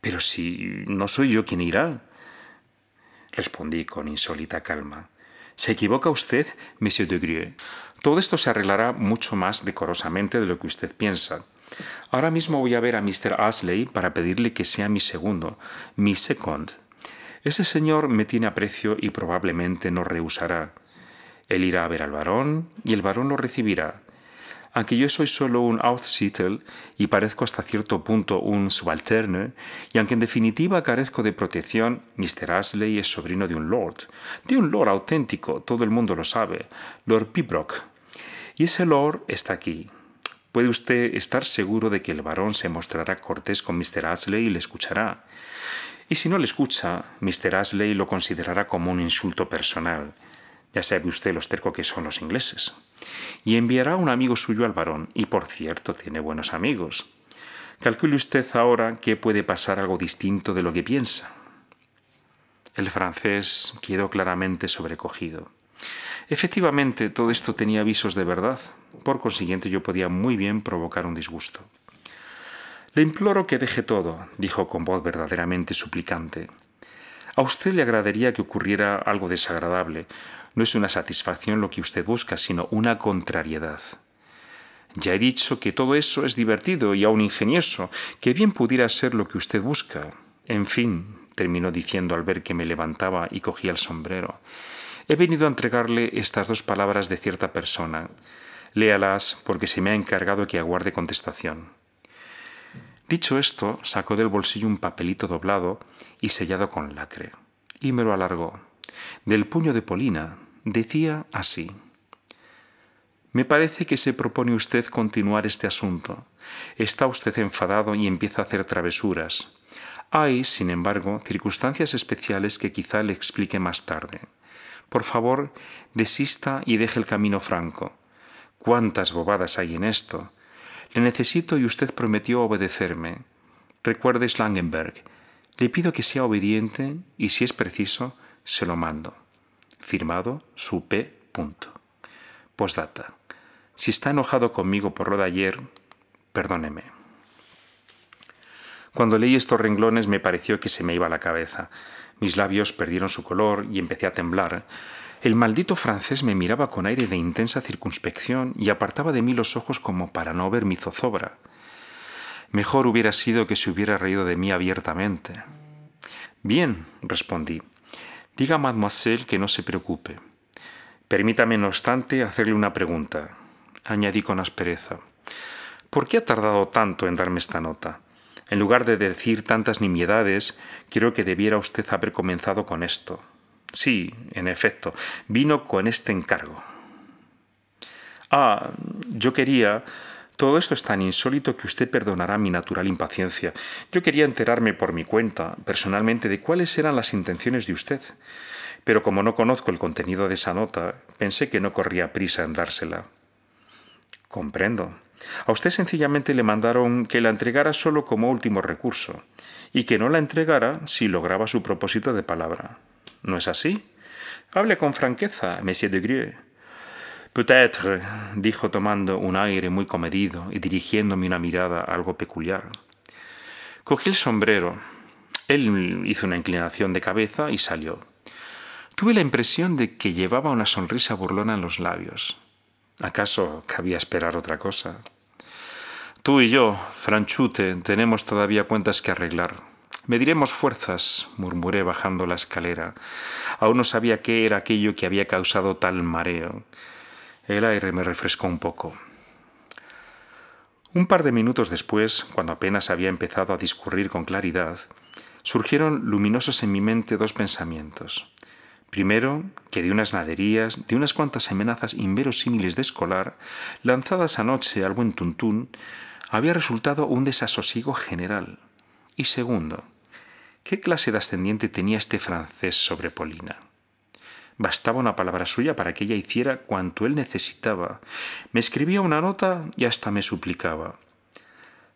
Pero si no soy yo quien irá respondí con insólita calma. Se equivoca usted, monsieur de Grieux. Todo esto se arreglará mucho más decorosamente de lo que usted piensa. Ahora mismo voy a ver a Mr. Ashley para pedirle que sea mi segundo, mi second. Ese señor me tiene aprecio y probablemente no rehusará. Él irá a ver al barón y el barón lo recibirá. Aunque yo soy solo un Outsiedel y parezco hasta cierto punto un subalterno, y aunque en definitiva carezco de protección, Mr. Ashley es sobrino de un lord, de un lord auténtico, todo el mundo lo sabe, Lord Pibroch. Y ese lord está aquí, Puede usted estar seguro de que el varón se mostrará cortés con Mr. Ashley y le escuchará. Y si no le escucha, Mr. Ashley lo considerará como un insulto personal. Ya sabe usted los terco que son los ingleses. Y enviará un amigo suyo al varón, y por cierto tiene buenos amigos. Calcule usted ahora que puede pasar algo distinto de lo que piensa. El francés quedó claramente sobrecogido. Efectivamente, todo esto tenía avisos de verdad. Por consiguiente, yo podía muy bien provocar un disgusto. Le imploro que deje todo, dijo con voz verdaderamente suplicante. A usted le agradaría que ocurriera algo desagradable, no es una satisfacción lo que usted busca, sino una contrariedad. Ya he dicho que todo eso es divertido y aún ingenioso, que bien pudiera ser lo que usted busca. En fin, terminó diciendo al ver que me levantaba y cogía el sombrero. He venido a entregarle estas dos palabras de cierta persona. Léalas porque se me ha encargado que aguarde contestación. Dicho esto, sacó del bolsillo un papelito doblado y sellado con lacre, y me lo alargó. Del puño de Polina, decía así. Me parece que se propone usted continuar este asunto. Está usted enfadado y empieza a hacer travesuras. Hay, sin embargo, circunstancias especiales que quizá le explique más tarde. Por favor, desista y deje el camino franco. ¿Cuántas bobadas hay en esto? Le necesito y usted prometió obedecerme. Recuerde Schlangenberg. Le pido que sea obediente y, si es preciso, se lo mando. Firmado su P. Postdata. Si está enojado conmigo por lo de ayer, perdóneme. Cuando leí estos renglones me pareció que se me iba la cabeza. Mis labios perdieron su color y empecé a temblar. El maldito francés me miraba con aire de intensa circunspección y apartaba de mí los ojos como para no ver mi zozobra. Mejor hubiera sido que se hubiera reído de mí abiertamente. Bien, respondí, Diga mademoiselle que no se preocupe. Permítame, no obstante, hacerle una pregunta, añadí con aspereza. ¿Por qué ha tardado tanto en darme esta nota? En lugar de decir tantas nimiedades, creo que debiera usted haber comenzado con esto. Sí, en efecto, vino con este encargo. Ah, yo quería, todo esto es tan insólito que usted perdonará mi natural impaciencia. Yo quería enterarme por mi cuenta, personalmente, de cuáles eran las intenciones de usted. Pero como no conozco el contenido de esa nota, pensé que no corría prisa en dársela. Comprendo. A usted sencillamente le mandaron que la entregara solo como último recurso, y que no la entregara si lograba su propósito de palabra. ¿No es así? Hable con franqueza, Monsieur de Grieux. Peut-être, dijo tomando un aire muy comedido y dirigiéndome una mirada algo peculiar. Cogí el sombrero. Él hizo una inclinación de cabeza y salió. Tuve la impresión de que llevaba una sonrisa burlona en los labios. ¿Acaso cabía esperar otra cosa? Tú y yo, Franchute, tenemos todavía cuentas que arreglar. Mediremos fuerzas, murmuré bajando la escalera. Aún no sabía qué era aquello que había causado tal mareo. El aire me refrescó un poco. Un par de minutos después, cuando apenas había empezado a discurrir con claridad, surgieron luminosos en mi mente dos pensamientos. Primero, que de unas naderías, de unas cuantas amenazas inverosímiles de escolar, lanzadas anoche al buen tuntún, había resultado un desasosiego general. Y segundo, ¿qué clase de ascendiente tenía este francés sobre Polina? Bastaba una palabra suya para que ella hiciera cuanto él necesitaba. Me escribía una nota y hasta me suplicaba.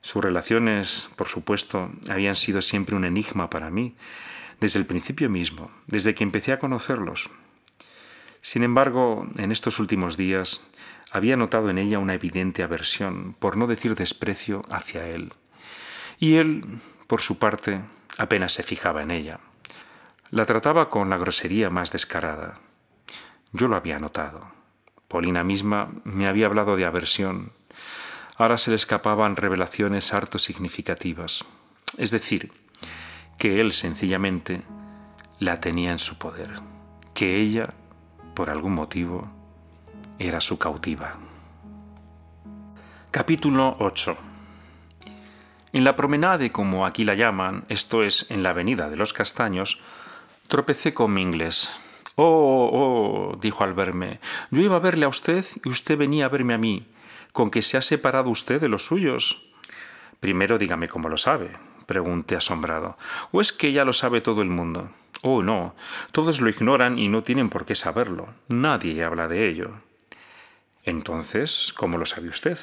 Sus relaciones, por supuesto, habían sido siempre un enigma para mí, desde el principio mismo, desde que empecé a conocerlos. Sin embargo, en estos últimos días había notado en ella una evidente aversión, por no decir desprecio, hacia él. Y él, por su parte, apenas se fijaba en ella. La trataba con la grosería más descarada. Yo lo había notado. Polina misma me había hablado de aversión. Ahora se le escapaban revelaciones harto significativas. Es decir, que él sencillamente la tenía en su poder, que ella, por algún motivo, era su cautiva. Capítulo 8 En la promenade, como aquí la llaman, esto es, en la avenida de los castaños, Tropecé con mi inglés. Oh, oh, oh, dijo al verme. Yo iba a verle a usted y usted venía a verme a mí. ¿Con que se ha separado usted de los suyos? Primero dígame cómo lo sabe, pregunté asombrado. ¿O es que ya lo sabe todo el mundo? Oh, no. Todos lo ignoran y no tienen por qué saberlo. Nadie habla de ello. Entonces, ¿cómo lo sabe usted?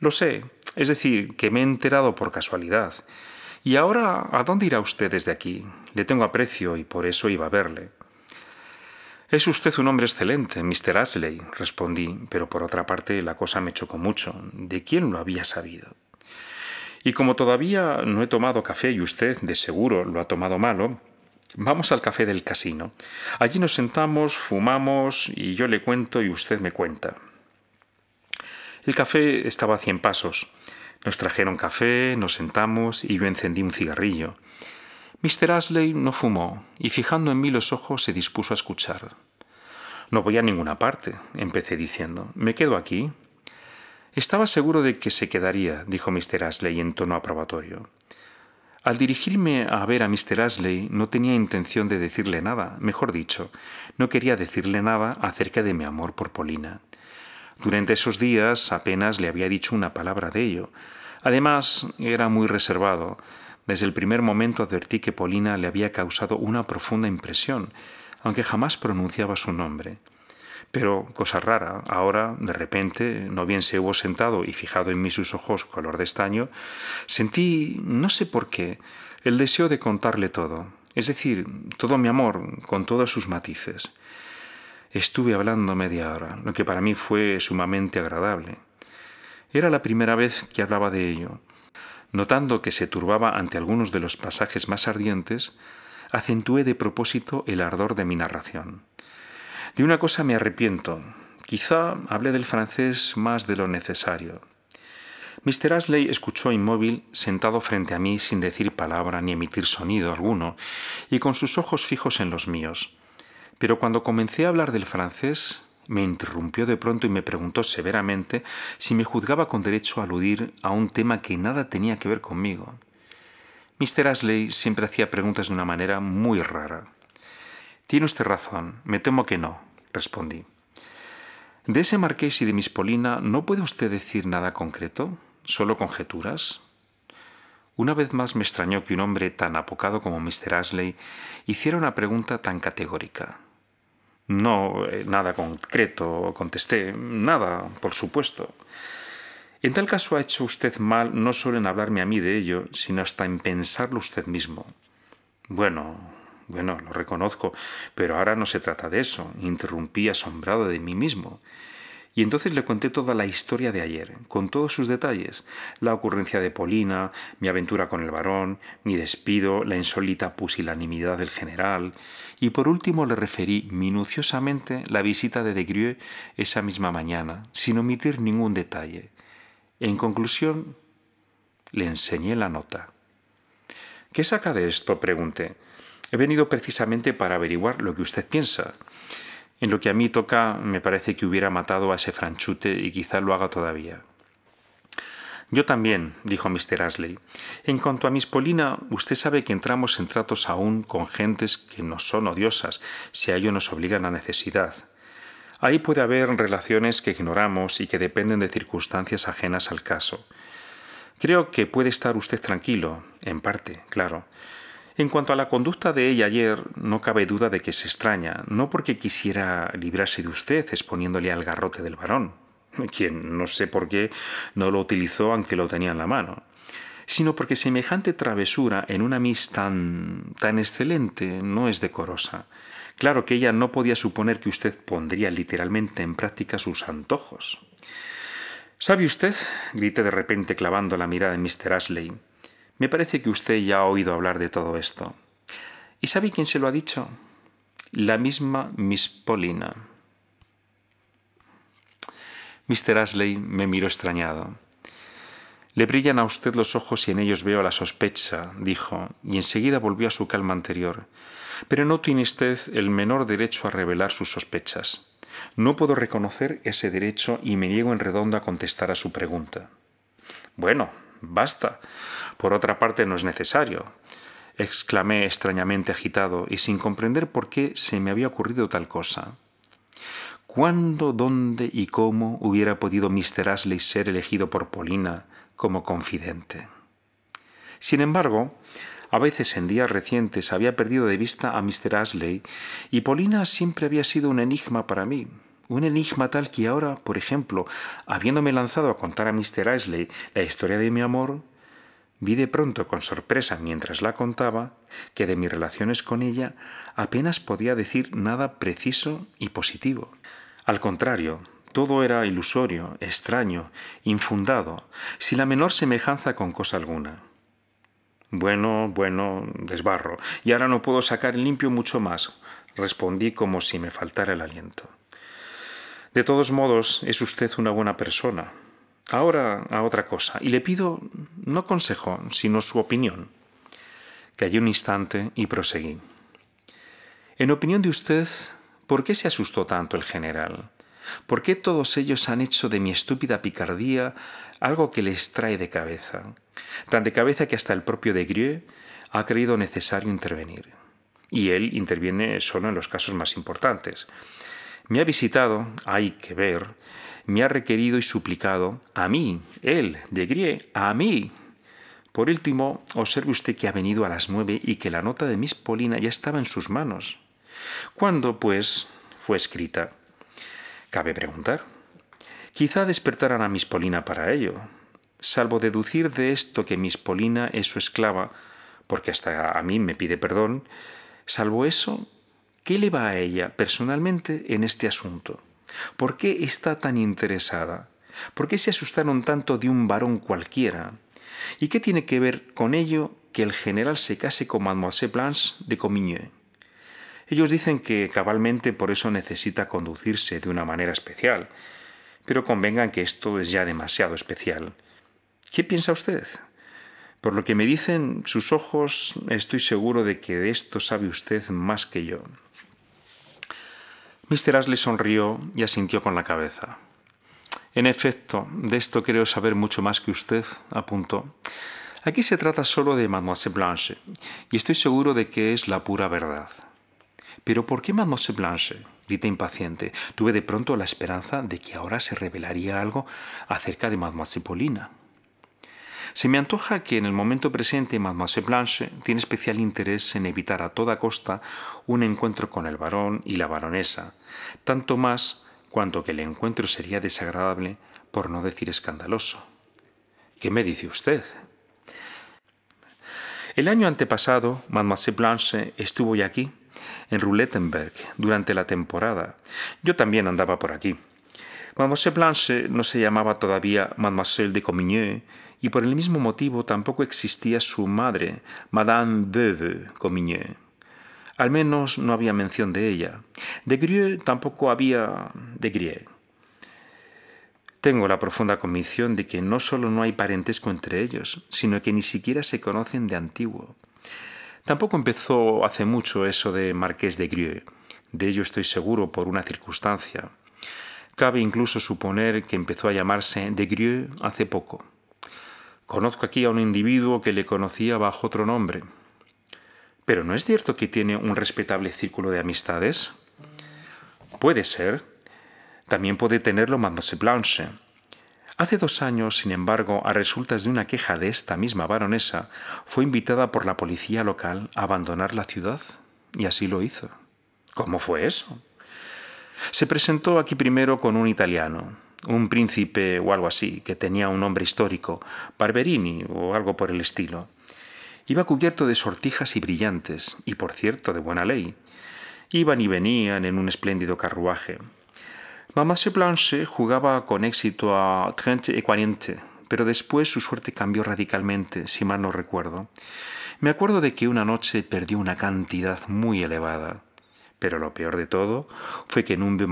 Lo sé, es decir, que me he enterado por casualidad. ¿Y ahora a dónde irá usted desde aquí? Le tengo aprecio y por eso iba a verle. Es usted un hombre excelente, Mr. Ashley, respondí, pero por otra parte la cosa me chocó mucho. ¿De quién lo había sabido? Y como todavía no he tomado café y usted de seguro lo ha tomado malo, vamos al café del casino. Allí nos sentamos, fumamos y yo le cuento y usted me cuenta. El café estaba a cien pasos. Nos trajeron café, nos sentamos y yo encendí un cigarrillo. Mr. Ashley no fumó y fijando en mí los ojos se dispuso a escuchar. No voy a ninguna parte, empecé diciendo. ¿Me quedo aquí? Estaba seguro de que se quedaría, dijo Mr. Ashley en tono aprobatorio. Al dirigirme a ver a Mr. Ashley no tenía intención de decirle nada, mejor dicho, no quería decirle nada acerca de mi amor por Polina. Durante esos días apenas le había dicho una palabra de ello. Además, era muy reservado, desde el primer momento advertí que Polina le había causado una profunda impresión, aunque jamás pronunciaba su nombre. Pero, cosa rara, ahora, de repente, no bien se hubo sentado y fijado en mí sus ojos color de estaño, sentí, no sé por qué, el deseo de contarle todo, es decir, todo mi amor, con todos sus matices. Estuve hablando media hora, lo que para mí fue sumamente agradable. Era la primera vez que hablaba de ello, Notando que se turbaba ante algunos de los pasajes más ardientes, acentué de propósito el ardor de mi narración. De una cosa me arrepiento. Quizá hablé del francés más de lo necesario. Mr. Ashley escuchó inmóvil, sentado frente a mí sin decir palabra ni emitir sonido alguno, y con sus ojos fijos en los míos. Pero cuando comencé a hablar del francés, me interrumpió de pronto y me preguntó severamente si me juzgaba con derecho a aludir a un tema que nada tenía que ver conmigo. Mr. Ashley siempre hacía preguntas de una manera muy rara. Tiene usted razón, me temo que no, respondí. De ese marqués y de Miss Polina no puede usted decir nada concreto, solo conjeturas. Una vez más me extrañó que un hombre tan apocado como Mr. Ashley hiciera una pregunta tan categórica. No, eh, nada concreto, contesté. Nada, por supuesto. En tal caso ha hecho usted mal no solo en hablarme a mí de ello, sino hasta en pensarlo usted mismo. Bueno, bueno, lo reconozco, pero ahora no se trata de eso, interrumpí asombrado de mí mismo. Y entonces le conté toda la historia de ayer, con todos sus detalles, la ocurrencia de Polina, mi aventura con el varón, mi despido, la insólita pusilanimidad del general, y por último le referí minuciosamente la visita de De esa misma mañana, sin omitir ningún detalle. En conclusión, le enseñé la nota. ¿Qué saca de esto? pregunté. He venido precisamente para averiguar lo que usted piensa. En lo que a mí toca, me parece que hubiera matado a ese franchute y quizá lo haga todavía. Yo también, dijo Mr. Ashley. En cuanto a Miss Polina, usted sabe que entramos en tratos aún con gentes que no son odiosas, si a ello nos obligan la necesidad. Ahí puede haber relaciones que ignoramos y que dependen de circunstancias ajenas al caso. Creo que puede estar usted tranquilo, en parte, claro. En cuanto a la conducta de ella ayer, no cabe duda de que se extraña, no porque quisiera librarse de usted exponiéndole al garrote del varón, quien no sé por qué no lo utilizó aunque lo tenía en la mano, sino porque semejante travesura en una Miss tan, tan excelente no es decorosa. Claro que ella no podía suponer que usted pondría literalmente en práctica sus antojos. ¿Sabe usted? grité de repente clavando la mirada en Mr. Ashley. Me parece que usted ya ha oído hablar de todo esto. ¿Y sabe quién se lo ha dicho? La misma Miss Paulina. Mr. Ashley me miró extrañado. Le brillan a usted los ojos y en ellos veo la sospecha, dijo, y enseguida volvió a su calma anterior. Pero no tiene usted el menor derecho a revelar sus sospechas. No puedo reconocer ese derecho y me niego en redondo a contestar a su pregunta. Bueno, basta. Por otra parte, no es necesario, exclamé extrañamente agitado y sin comprender por qué se me había ocurrido tal cosa. ¿Cuándo, dónde y cómo hubiera podido Mr. Ashley ser elegido por Polina como confidente? Sin embargo, a veces en días recientes había perdido de vista a Mr. Ashley y Polina siempre había sido un enigma para mí. Un enigma tal que ahora, por ejemplo, habiéndome lanzado a contar a Mr. Ashley la historia de mi amor, Vi de pronto con sorpresa mientras la contaba que de mis relaciones con ella apenas podía decir nada preciso y positivo. Al contrario, todo era ilusorio, extraño, infundado, sin la menor semejanza con cosa alguna. Bueno, bueno, desbarro, y ahora no puedo sacar limpio mucho más, respondí como si me faltara el aliento. De todos modos, es usted una buena persona, Ahora a otra cosa, y le pido no consejo, sino su opinión. Callé un instante y proseguí. En opinión de usted, ¿por qué se asustó tanto el general? ¿Por qué todos ellos han hecho de mi estúpida picardía algo que les trae de cabeza? Tan de cabeza que hasta el propio de Grieux ha creído necesario intervenir. Y él interviene solo en los casos más importantes. Me ha visitado, hay que ver, me ha requerido y suplicado a mí, él, de Grie, a mí. Por último, observe usted que ha venido a las nueve y que la nota de Miss Polina ya estaba en sus manos. ¿Cuándo, pues, fue escrita? Cabe preguntar. Quizá despertaran a Miss Polina para ello. Salvo deducir de esto que Miss Polina es su esclava, porque hasta a mí me pide perdón, salvo eso, ¿qué le va a ella personalmente en este asunto? ¿Por qué está tan interesada? ¿Por qué se asustaron tanto de un varón cualquiera? ¿Y qué tiene que ver con ello que el general se case con Mademoiselle Blanche de Comigné? Ellos dicen que cabalmente por eso necesita conducirse de una manera especial, pero convengan que esto es ya demasiado especial. ¿Qué piensa usted? Por lo que me dicen sus ojos, estoy seguro de que de esto sabe usted más que yo. Mr. Ashley sonrió y asintió con la cabeza. En efecto, de esto creo saber mucho más que usted, apuntó. Aquí se trata solo de Mademoiselle Blanche, y estoy seguro de que es la pura verdad. Pero ¿por qué Mademoiselle Blanche? grité impaciente. Tuve de pronto la esperanza de que ahora se revelaría algo acerca de Mademoiselle Polina. Se me antoja que en el momento presente Mademoiselle Blanche tiene especial interés en evitar a toda costa un encuentro con el varón y la baronesa, tanto más cuanto que el encuentro sería desagradable, por no decir escandaloso. ¿Qué me dice usted? El año antepasado, Mademoiselle Blanche estuvo ya aquí, en Roulettenberg, durante la temporada. Yo también andaba por aquí. Mademoiselle Blanche no se llamaba todavía Mademoiselle de Comigny, y por el mismo motivo tampoco existía su madre, Madame Veuve Comigneux. Al menos no había mención de ella. De Grieux tampoco había de Grieux. Tengo la profunda convicción de que no solo no hay parentesco entre ellos, sino que ni siquiera se conocen de antiguo. Tampoco empezó hace mucho eso de Marqués de Grieux. De ello estoy seguro por una circunstancia. Cabe incluso suponer que empezó a llamarse de Grieux hace poco. Conozco aquí a un individuo que le conocía bajo otro nombre. Pero ¿no es cierto que tiene un respetable círculo de amistades? Puede ser. También puede tenerlo Mademoiselle Blanche. Hace dos años, sin embargo, a resultas de una queja de esta misma baronesa, fue invitada por la policía local a abandonar la ciudad, y así lo hizo. ¿Cómo fue eso? Se presentó aquí primero con un italiano, un príncipe o algo así, que tenía un nombre histórico, Barberini o algo por el estilo. Iba cubierto de sortijas y brillantes, y por cierto, de buena ley. Iban y venían en un espléndido carruaje. se Blanche jugaba con éxito a Trente y Quarante, pero después su suerte cambió radicalmente, si mal no recuerdo. Me acuerdo de que una noche perdió una cantidad muy elevada. Pero lo peor de todo fue que en un beau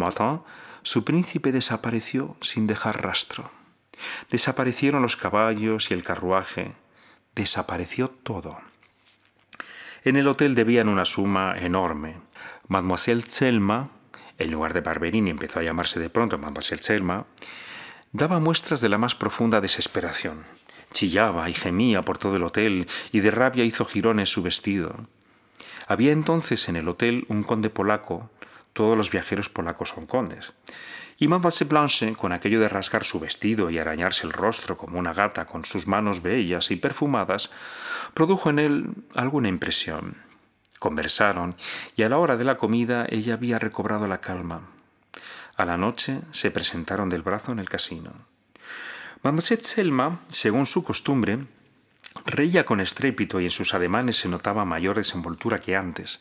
su príncipe desapareció sin dejar rastro. Desaparecieron los caballos y el carruaje. Desapareció todo. En el hotel debían una suma enorme. Mademoiselle Selma, en lugar de Barberini empezó a llamarse de pronto Mademoiselle Selma, daba muestras de la más profunda desesperación. Chillaba y gemía por todo el hotel y de rabia hizo girones su vestido. Había entonces en el hotel un conde polaco todos los viajeros polacos son condes. Y Mademoiselle Blanche, con aquello de rasgar su vestido y arañarse el rostro como una gata con sus manos bellas y perfumadas, produjo en él alguna impresión. Conversaron, y a la hora de la comida ella había recobrado la calma. A la noche se presentaron del brazo en el casino. Mademoiselle Selma, según su costumbre, reía con estrépito y en sus ademanes se notaba mayor desenvoltura que antes.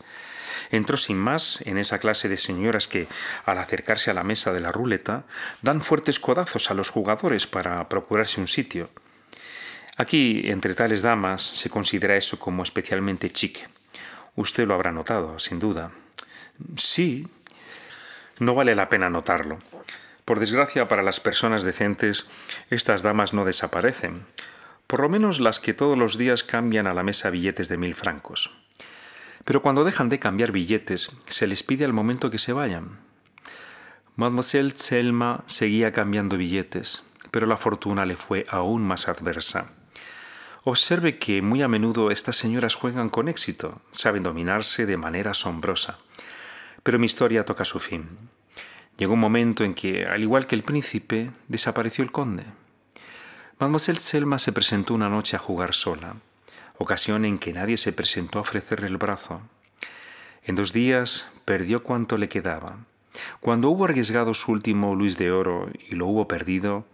Entró sin más en esa clase de señoras que, al acercarse a la mesa de la ruleta, dan fuertes codazos a los jugadores para procurarse un sitio. Aquí, entre tales damas, se considera eso como especialmente chique. Usted lo habrá notado, sin duda. Sí. No vale la pena notarlo. Por desgracia para las personas decentes, estas damas no desaparecen, por lo menos las que todos los días cambian a la mesa billetes de mil francos. Pero cuando dejan de cambiar billetes, se les pide al momento que se vayan. Mademoiselle Selma seguía cambiando billetes, pero la fortuna le fue aún más adversa. Observe que muy a menudo estas señoras juegan con éxito, saben dominarse de manera asombrosa. Pero mi historia toca su fin. Llegó un momento en que, al igual que el príncipe, desapareció el conde. Mademoiselle Selma se presentó una noche a jugar sola ocasión en que nadie se presentó a ofrecerle el brazo. En dos días perdió cuanto le quedaba. Cuando hubo arriesgado su último Luis de Oro y lo hubo perdido,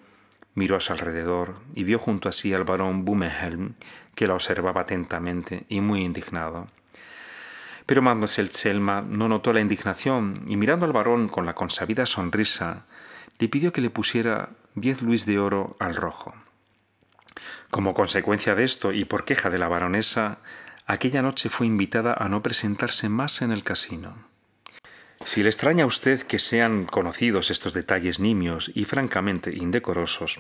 miró a su alrededor y vio junto a sí al barón Bumehelm que la observaba atentamente y muy indignado. Pero Mademoiselle Selma no notó la indignación y mirando al varón con la consabida sonrisa, le pidió que le pusiera diez luis de oro al rojo. Como consecuencia de esto y por queja de la baronesa, aquella noche fue invitada a no presentarse más en el casino. Si le extraña a usted que sean conocidos estos detalles nimios y francamente indecorosos,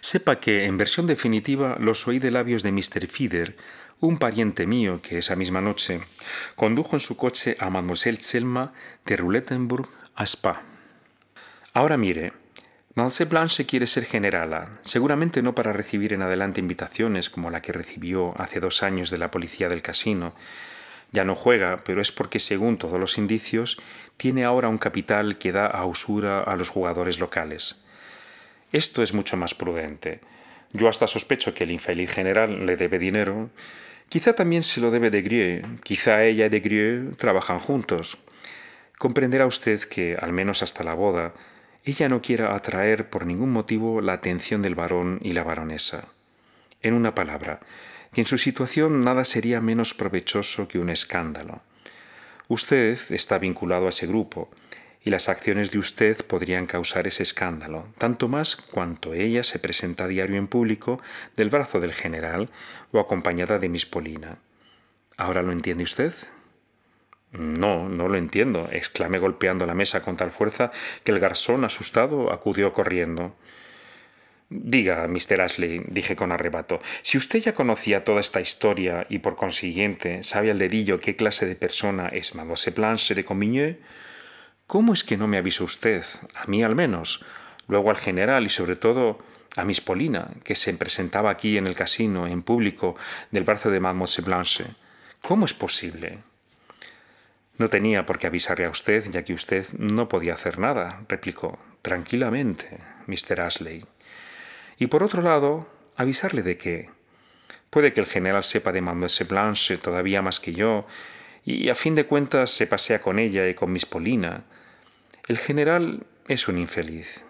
sepa que, en versión definitiva, los oí de labios de Mr. Feeder, un pariente mío que esa misma noche condujo en su coche a Mademoiselle Selma de Roulettenburg a Spa. Ahora mire, Marcel Blanche quiere ser generala, seguramente no para recibir en adelante invitaciones como la que recibió hace dos años de la policía del casino. Ya no juega, pero es porque, según todos los indicios, tiene ahora un capital que da a usura a los jugadores locales. Esto es mucho más prudente. Yo hasta sospecho que el infeliz general le debe dinero. Quizá también se lo debe de Grieux, quizá ella y de Grieux trabajan juntos. Comprenderá usted que, al menos hasta la boda, ella no quiera atraer por ningún motivo la atención del varón y la baronesa. En una palabra, que en su situación nada sería menos provechoso que un escándalo. Usted está vinculado a ese grupo, y las acciones de usted podrían causar ese escándalo, tanto más cuanto ella se presenta a diario en público del brazo del general o acompañada de Miss Polina. ¿Ahora lo entiende usted? No, no lo entiendo, exclamé golpeando la mesa con tal fuerza que el garzón, asustado, acudió corriendo. Diga, Mr. Ashley, dije con arrebato, si usted ya conocía toda esta historia y por consiguiente sabe al dedillo qué clase de persona es Mademoiselle Blanche de Comigny, ¿cómo es que no me avisó usted, a mí al menos, luego al general y sobre todo a Miss Polina, que se presentaba aquí en el casino, en público, del brazo de Mademoiselle Blanche? ¿Cómo es posible? No tenía por qué avisarle a usted, ya que usted no podía hacer nada, replicó tranquilamente Mr. Ashley. Y por otro lado, avisarle de qué? puede que el general sepa de Mademoiselle Blanche todavía más que yo, y a fin de cuentas se pasea con ella y con Miss Polina. El general es un infeliz.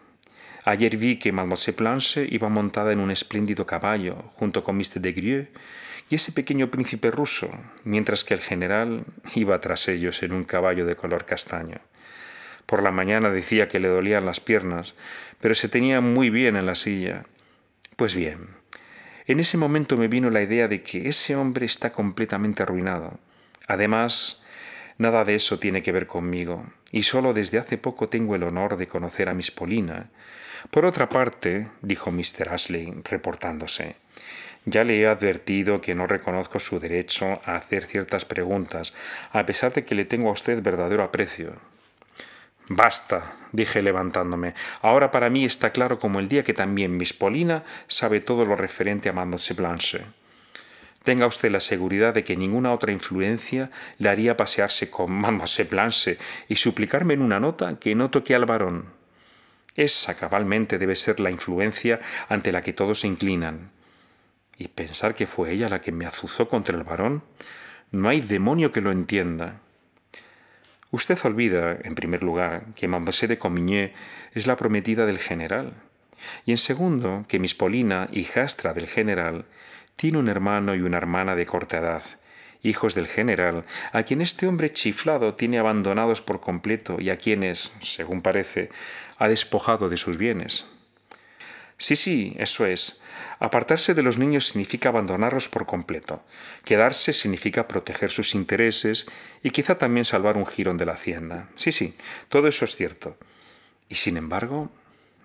Ayer vi que Mademoiselle Blanche iba montada en un espléndido caballo, junto con Mr. de Grieux, y ese pequeño príncipe ruso, mientras que el general iba tras ellos en un caballo de color castaño. Por la mañana decía que le dolían las piernas, pero se tenía muy bien en la silla. Pues bien, en ese momento me vino la idea de que ese hombre está completamente arruinado. Además, nada de eso tiene que ver conmigo, y solo desde hace poco tengo el honor de conocer a Miss Polina. Por otra parte, dijo Mr. Ashley, reportándose, ya le he advertido que no reconozco su derecho a hacer ciertas preguntas, a pesar de que le tengo a usted verdadero aprecio. Basta, dije levantándome. Ahora para mí está claro como el día que también Miss Polina sabe todo lo referente a Mademoiselle Blanche. Tenga usted la seguridad de que ninguna otra influencia le haría pasearse con Mademoiselle Blanche y suplicarme en una nota que no toque al varón. Esa cabalmente debe ser la influencia ante la que todos se inclinan y pensar que fue ella la que me azuzó contra el varón, no hay demonio que lo entienda. Usted olvida, en primer lugar, que Mamsé de Comigné es la prometida del general, y en segundo, que Miss Polina, hijastra del general, tiene un hermano y una hermana de corta edad, hijos del general, a quien este hombre chiflado tiene abandonados por completo y a quienes, según parece, ha despojado de sus bienes. Sí, sí, eso es. Apartarse de los niños significa abandonarlos por completo. Quedarse significa proteger sus intereses y quizá también salvar un jirón de la hacienda. Sí, sí, todo eso es cierto. Y sin embargo,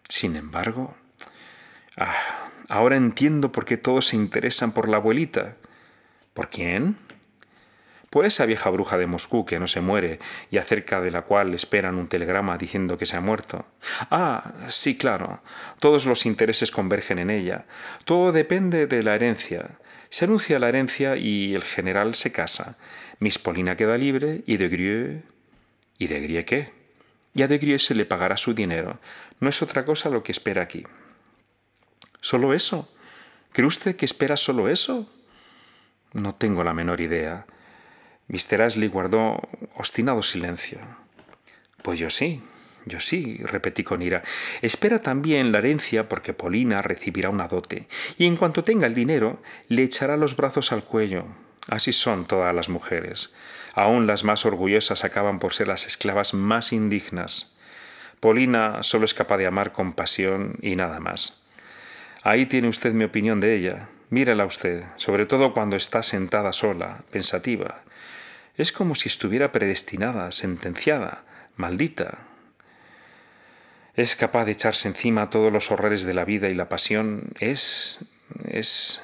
sin embargo... Ah, ahora entiendo por qué todos se interesan por la abuelita. ¿Por quién? por esa vieja bruja de Moscú que no se muere y acerca de la cual esperan un telegrama diciendo que se ha muerto. Ah, sí, claro, todos los intereses convergen en ella. Todo depende de la herencia. Se anuncia la herencia y el general se casa. Miss Polina queda libre y de Grieux... ¿Y de Grieux qué? Y a de Grieux se le pagará su dinero. No es otra cosa lo que espera aquí. ¿Solo eso? ¿Cree usted que espera solo eso? No tengo la menor idea. Mr. Ashley guardó obstinado silencio. Pues yo sí, yo sí, repetí con ira. Espera también la herencia porque Polina recibirá una dote, y en cuanto tenga el dinero, le echará los brazos al cuello. Así son todas las mujeres. Aún las más orgullosas acaban por ser las esclavas más indignas. Polina solo es capaz de amar con pasión y nada más. Ahí tiene usted mi opinión de ella. Mírela usted, sobre todo cuando está sentada sola, pensativa. Es como si estuviera predestinada, sentenciada, maldita. Es capaz de echarse encima todos los horrores de la vida y la pasión. Es... es...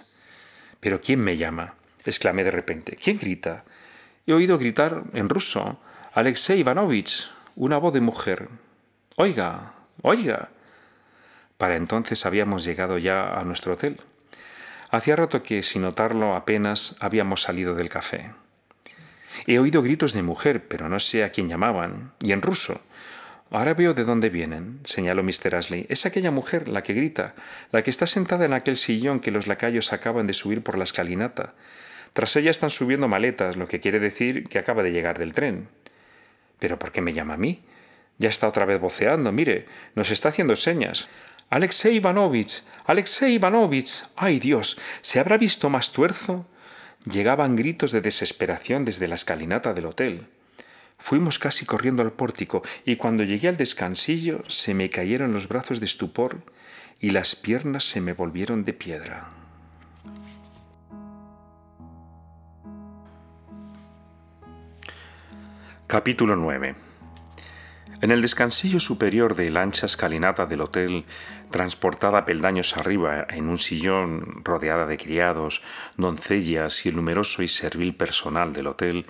Pero ¿quién me llama? exclamé de repente. ¿Quién grita? He oído gritar en ruso. Alexei Ivanovich, una voz de mujer. Oiga, oiga. Para entonces habíamos llegado ya a nuestro hotel. Hacía rato que, sin notarlo apenas, habíamos salido del café. He oído gritos de mujer, pero no sé a quién llamaban, y en ruso. Ahora veo de dónde vienen, señaló Mr. Ashley. Es aquella mujer, la que grita, la que está sentada en aquel sillón que los lacayos acaban de subir por la escalinata. Tras ella están subiendo maletas, lo que quiere decir que acaba de llegar del tren. ¿Pero por qué me llama a mí? Ya está otra vez voceando, mire, nos está haciendo señas. Alexei Ivanovich, Alexei Ivanovich. Ay Dios, ¿se habrá visto más tuerzo? Llegaban gritos de desesperación desde la escalinata del hotel. Fuimos casi corriendo al pórtico y cuando llegué al descansillo se me cayeron los brazos de estupor y las piernas se me volvieron de piedra. Capítulo 9 En el descansillo superior de la ancha escalinata del hotel transportada peldaños arriba en un sillón rodeada de criados, doncellas y el numeroso y servil personal del hotel,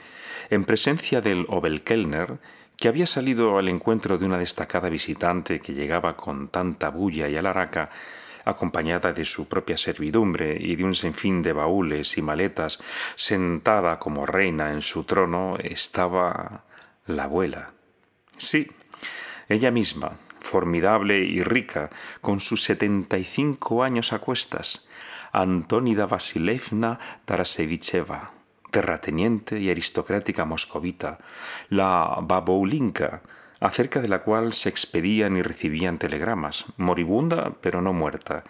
en presencia del Obelkellner, que había salido al encuentro de una destacada visitante que llegaba con tanta bulla y alaraca, acompañada de su propia servidumbre y de un sinfín de baúles y maletas, sentada como reina en su trono, estaba la abuela. Sí, ella misma, formidable y rica, con sus y cinco años a cuestas, Antonida Vasilevna Tarasevicheva, terrateniente y aristocrática moscovita, la Baboulinka, acerca de la cual se expedían y recibían telegramas, moribunda pero no muerta,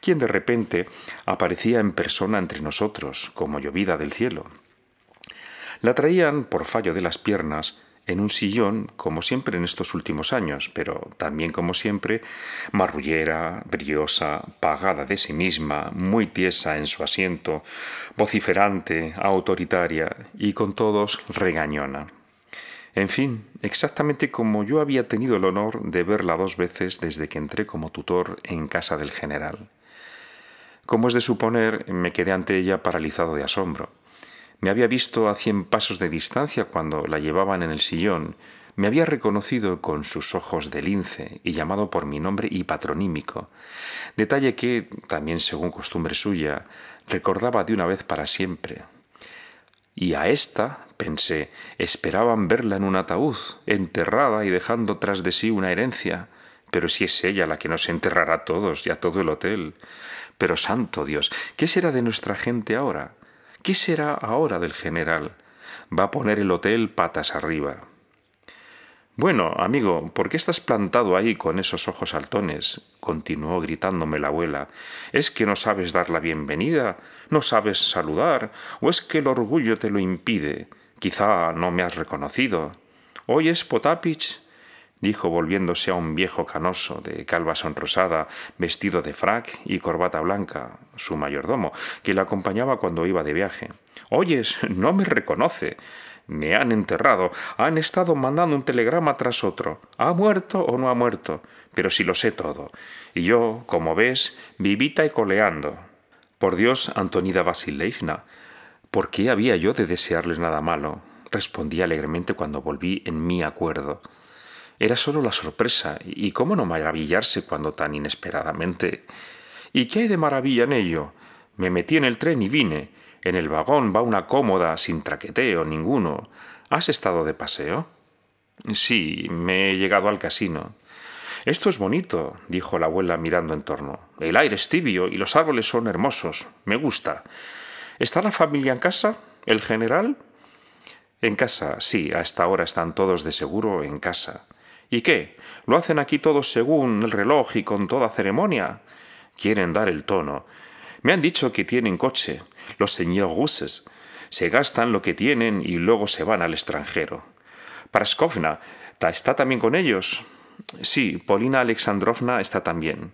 quien de repente aparecía en persona entre nosotros, como llovida del cielo. La traían, por fallo de las piernas, en un sillón, como siempre en estos últimos años, pero también como siempre, marrullera, briosa, pagada de sí misma, muy tiesa en su asiento, vociferante, autoritaria y con todos regañona. En fin, exactamente como yo había tenido el honor de verla dos veces desde que entré como tutor en casa del general. Como es de suponer, me quedé ante ella paralizado de asombro. Me había visto a cien pasos de distancia cuando la llevaban en el sillón. Me había reconocido con sus ojos de lince y llamado por mi nombre y patronímico. Detalle que, también según costumbre suya, recordaba de una vez para siempre. Y a esta, pensé, esperaban verla en un ataúd, enterrada y dejando tras de sí una herencia. Pero si es ella la que nos enterrará a todos y a todo el hotel. Pero santo Dios, ¿qué será de nuestra gente ahora? ¿Qué será ahora del general? Va a poner el hotel patas arriba. Bueno, amigo, ¿por qué estás plantado ahí con esos ojos altones? continuó gritándome la abuela. ¿Es que no sabes dar la bienvenida? ¿No sabes saludar? ¿O es que el orgullo te lo impide? Quizá no me has reconocido. es Potapich? dijo volviéndose a un viejo canoso de calva sonrosada, vestido de frac y corbata blanca, su mayordomo, que le acompañaba cuando iba de viaje. Oyes, no me reconoce. Me han enterrado. Han estado mandando un telegrama tras otro. ¿Ha muerto o no ha muerto? Pero si lo sé todo. Y yo, como ves, vivita y coleando. Por Dios, Antonida Vasilevna, ¿por qué había yo de desearles nada malo? Respondí alegremente cuando volví en mi acuerdo. Era solo la sorpresa, y cómo no maravillarse cuando tan inesperadamente. ¿Y qué hay de maravilla en ello? Me metí en el tren y vine. En el vagón va una cómoda, sin traqueteo ninguno. ¿Has estado de paseo? Sí, me he llegado al casino. Esto es bonito, dijo la abuela mirando en torno. El aire es tibio y los árboles son hermosos. Me gusta. ¿Está la familia en casa? ¿El general? En casa, sí, a esta hora están todos de seguro en casa. ¿Y qué? ¿Lo hacen aquí todos según el reloj y con toda ceremonia? Quieren dar el tono. Me han dicho que tienen coche, los Guses. Se gastan lo que tienen y luego se van al extranjero. Praskovna está también con ellos. Sí, Polina Alexandrovna está también.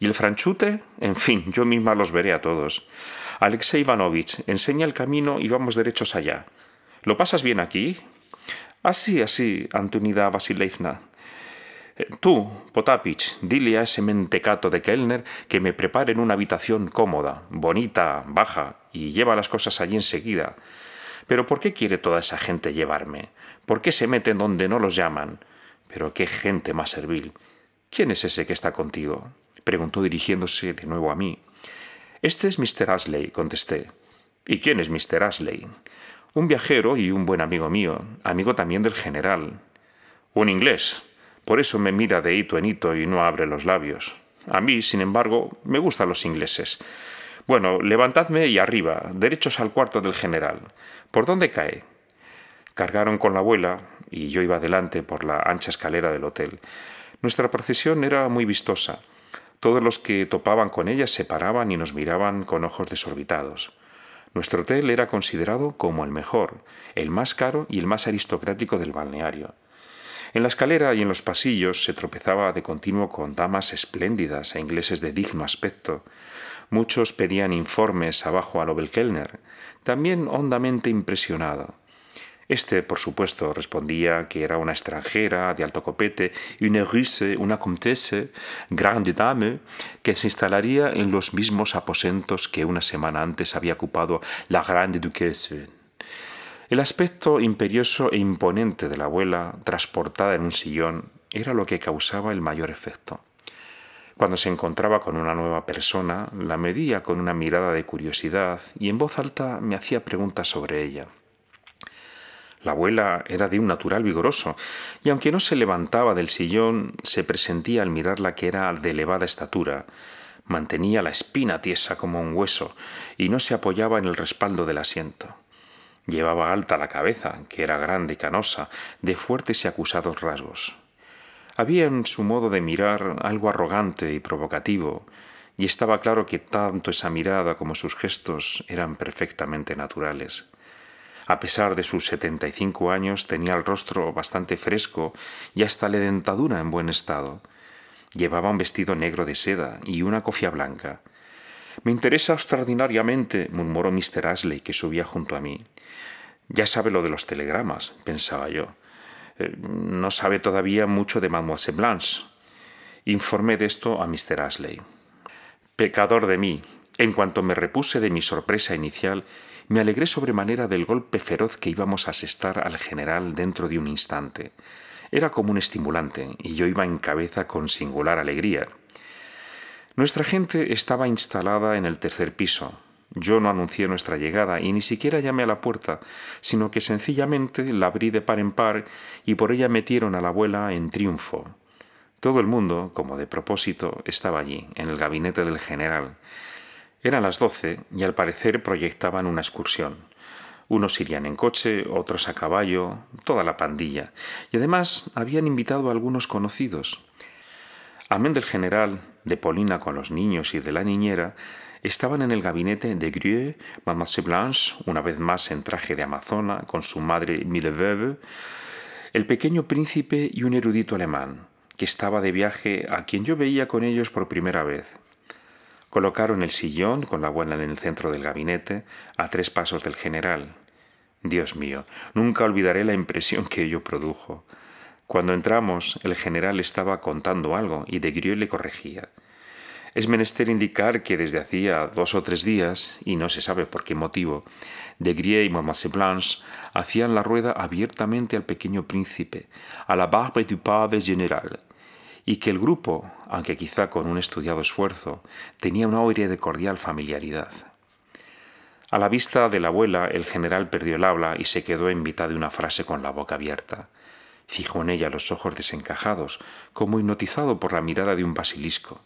¿Y el franchute? En fin, yo misma los veré a todos. Alexei Ivanovich, enseña el camino y vamos derechos allá. ¿Lo pasas bien aquí? Así, así, Antonida Vasilevna. Tú, Potapich, dile a ese mentecato de Kellner que me en una habitación cómoda, bonita, baja, y lleva las cosas allí enseguida. Pero ¿por qué quiere toda esa gente llevarme? ¿Por qué se meten donde no los llaman? Pero qué gente más servil. ¿Quién es ese que está contigo? preguntó dirigiéndose de nuevo a mí. Este es Mr. Ashley, contesté. ¿Y quién es Mr. Ashley? Un viajero y un buen amigo mío, amigo también del general. Un inglés, por eso me mira de hito en hito y no abre los labios. A mí, sin embargo, me gustan los ingleses. Bueno, levantadme y arriba, derechos al cuarto del general. ¿Por dónde cae? Cargaron con la abuela y yo iba adelante por la ancha escalera del hotel. Nuestra procesión era muy vistosa. Todos los que topaban con ella se paraban y nos miraban con ojos desorbitados. Nuestro hotel era considerado como el mejor, el más caro y el más aristocrático del balneario. En la escalera y en los pasillos se tropezaba de continuo con damas espléndidas e ingleses de digno aspecto. Muchos pedían informes abajo al Kellner, también hondamente impresionado. Este, por supuesto, respondía que era una extranjera de alto copete, une russe, una comtesse, grande dame, que se instalaría en los mismos aposentos que una semana antes había ocupado la grande duquesa. El aspecto imperioso e imponente de la abuela, transportada en un sillón, era lo que causaba el mayor efecto. Cuando se encontraba con una nueva persona, la medía con una mirada de curiosidad y en voz alta me hacía preguntas sobre ella. La abuela era de un natural vigoroso, y aunque no se levantaba del sillón, se presentía al mirarla que era de elevada estatura. Mantenía la espina tiesa como un hueso, y no se apoyaba en el respaldo del asiento. Llevaba alta la cabeza, que era grande y canosa, de fuertes y acusados rasgos. Había en su modo de mirar algo arrogante y provocativo, y estaba claro que tanto esa mirada como sus gestos eran perfectamente naturales. A pesar de sus setenta y cinco años tenía el rostro bastante fresco y hasta la dentadura en buen estado. Llevaba un vestido negro de seda y una cofia blanca. Me interesa extraordinariamente, murmuró Mr. Ashley, que subía junto a mí. Ya sabe lo de los telegramas, pensaba yo. Eh, no sabe todavía mucho de Mademoiselle Blanche. Informé de esto a Mr. Ashley. Pecador de mí. En cuanto me repuse de mi sorpresa inicial, me alegré sobremanera del golpe feroz que íbamos a asestar al general dentro de un instante. Era como un estimulante, y yo iba en cabeza con singular alegría. Nuestra gente estaba instalada en el tercer piso. Yo no anuncié nuestra llegada y ni siquiera llamé a la puerta, sino que sencillamente la abrí de par en par y por ella metieron a la abuela en triunfo. Todo el mundo, como de propósito, estaba allí, en el gabinete del general. Eran las doce y al parecer proyectaban una excursión. Unos irían en coche, otros a caballo, toda la pandilla. Y además habían invitado a algunos conocidos. Amén del general, de Paulina con los niños y de la niñera, estaban en el gabinete de Grieux, mademoiselle Blanche, una vez más en traje de amazona, con su madre Milleveuve, el pequeño príncipe y un erudito alemán, que estaba de viaje a quien yo veía con ellos por primera vez. Colocaron el sillón con la abuela en el centro del gabinete, a tres pasos del general. Dios mío, nunca olvidaré la impresión que ello produjo. Cuando entramos, el general estaba contando algo y de Grieux le corregía. Es menester indicar que desde hacía dos o tres días, y no se sabe por qué motivo, de Grieux y Montmartre Blanche hacían la rueda abiertamente al pequeño príncipe, a la barbe du de general, y que el grupo, aunque quizá con un estudiado esfuerzo, tenía una aire de cordial familiaridad. A la vista de la abuela, el general perdió el habla y se quedó en mitad de una frase con la boca abierta. Fijó en ella los ojos desencajados, como hipnotizado por la mirada de un basilisco.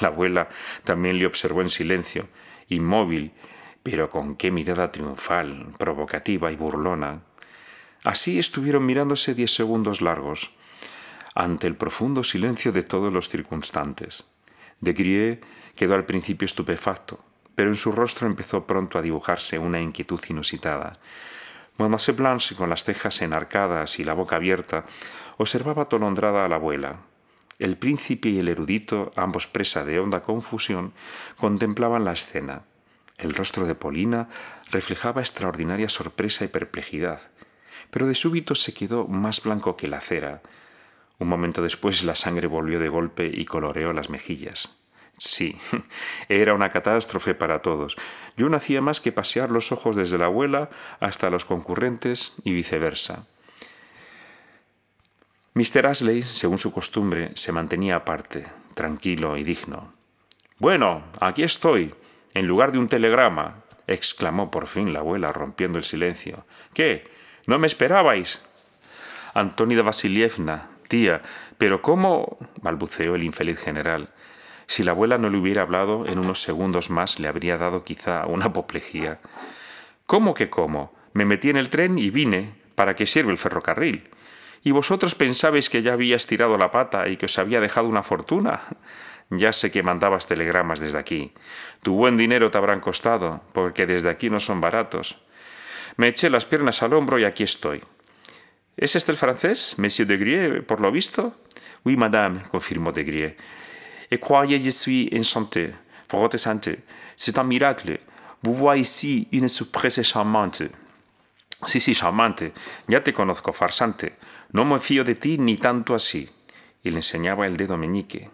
La abuela también le observó en silencio, inmóvil, pero con qué mirada triunfal, provocativa y burlona. Así estuvieron mirándose diez segundos largos, ante el profundo silencio de todos los circunstantes. De Grieux quedó al principio estupefacto, pero en su rostro empezó pronto a dibujarse una inquietud inusitada. Mamá Blanche, con las cejas enarcadas y la boca abierta, observaba atolondrada a la abuela. El príncipe y el erudito, ambos presa de honda confusión, contemplaban la escena. El rostro de Polina reflejaba extraordinaria sorpresa y perplejidad, pero de súbito se quedó más blanco que la cera. Un momento después la sangre volvió de golpe y coloreó las mejillas. Sí, era una catástrofe para todos. Yo no hacía más que pasear los ojos desde la abuela hasta los concurrentes y viceversa. Mr. Ashley, según su costumbre, se mantenía aparte, tranquilo y digno. Bueno, aquí estoy, en lugar de un telegrama, exclamó por fin la abuela, rompiendo el silencio. ¿Qué? ¿No me esperabais? Antonida Vasilievna, tía, pero ¿cómo? balbuceó el infeliz general. Si la abuela no le hubiera hablado, en unos segundos más le habría dado quizá una apoplejía. ¿Cómo que cómo? Me metí en el tren y vine. ¿Para qué sirve el ferrocarril? ¿Y vosotros pensabais que ya habías tirado la pata y que os había dejado una fortuna? Ya sé que mandabas telegramas desde aquí. Tu buen dinero te habrán costado, porque desde aquí no son baratos. Me eché las piernas al hombro y aquí estoy. ¿Es este el francés, Monsieur de Grieux, por lo visto? Oui, madame, confirmó de Et croyez, je suis enchanté, santé, C'est un miracle. Vous voyez ici une surprise charmante. Sí, sí, charmante. Ya te conozco, farsante. No me fío de ti ni tanto así. Y le enseñaba el dedo meñique.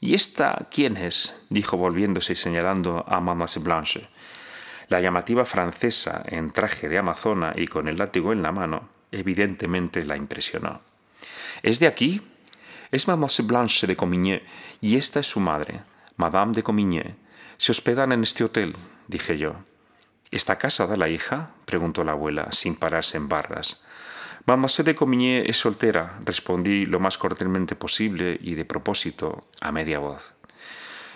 ¿Y esta quién es? dijo volviéndose y señalando a Mademoiselle Blanche. La llamativa francesa, en traje de amazona y con el látigo en la mano, evidentemente la impresionó. ¿Es de aquí? Es Mademoiselle Blanche de Comigné y esta es su madre, Madame de Comigné. Se hospedan en este hotel, dije yo. ¿Está casada la hija? preguntó la abuela, sin pararse en barras. Mademoiselle de Comigné es soltera, respondí lo más cordialmente posible y de propósito, a media voz.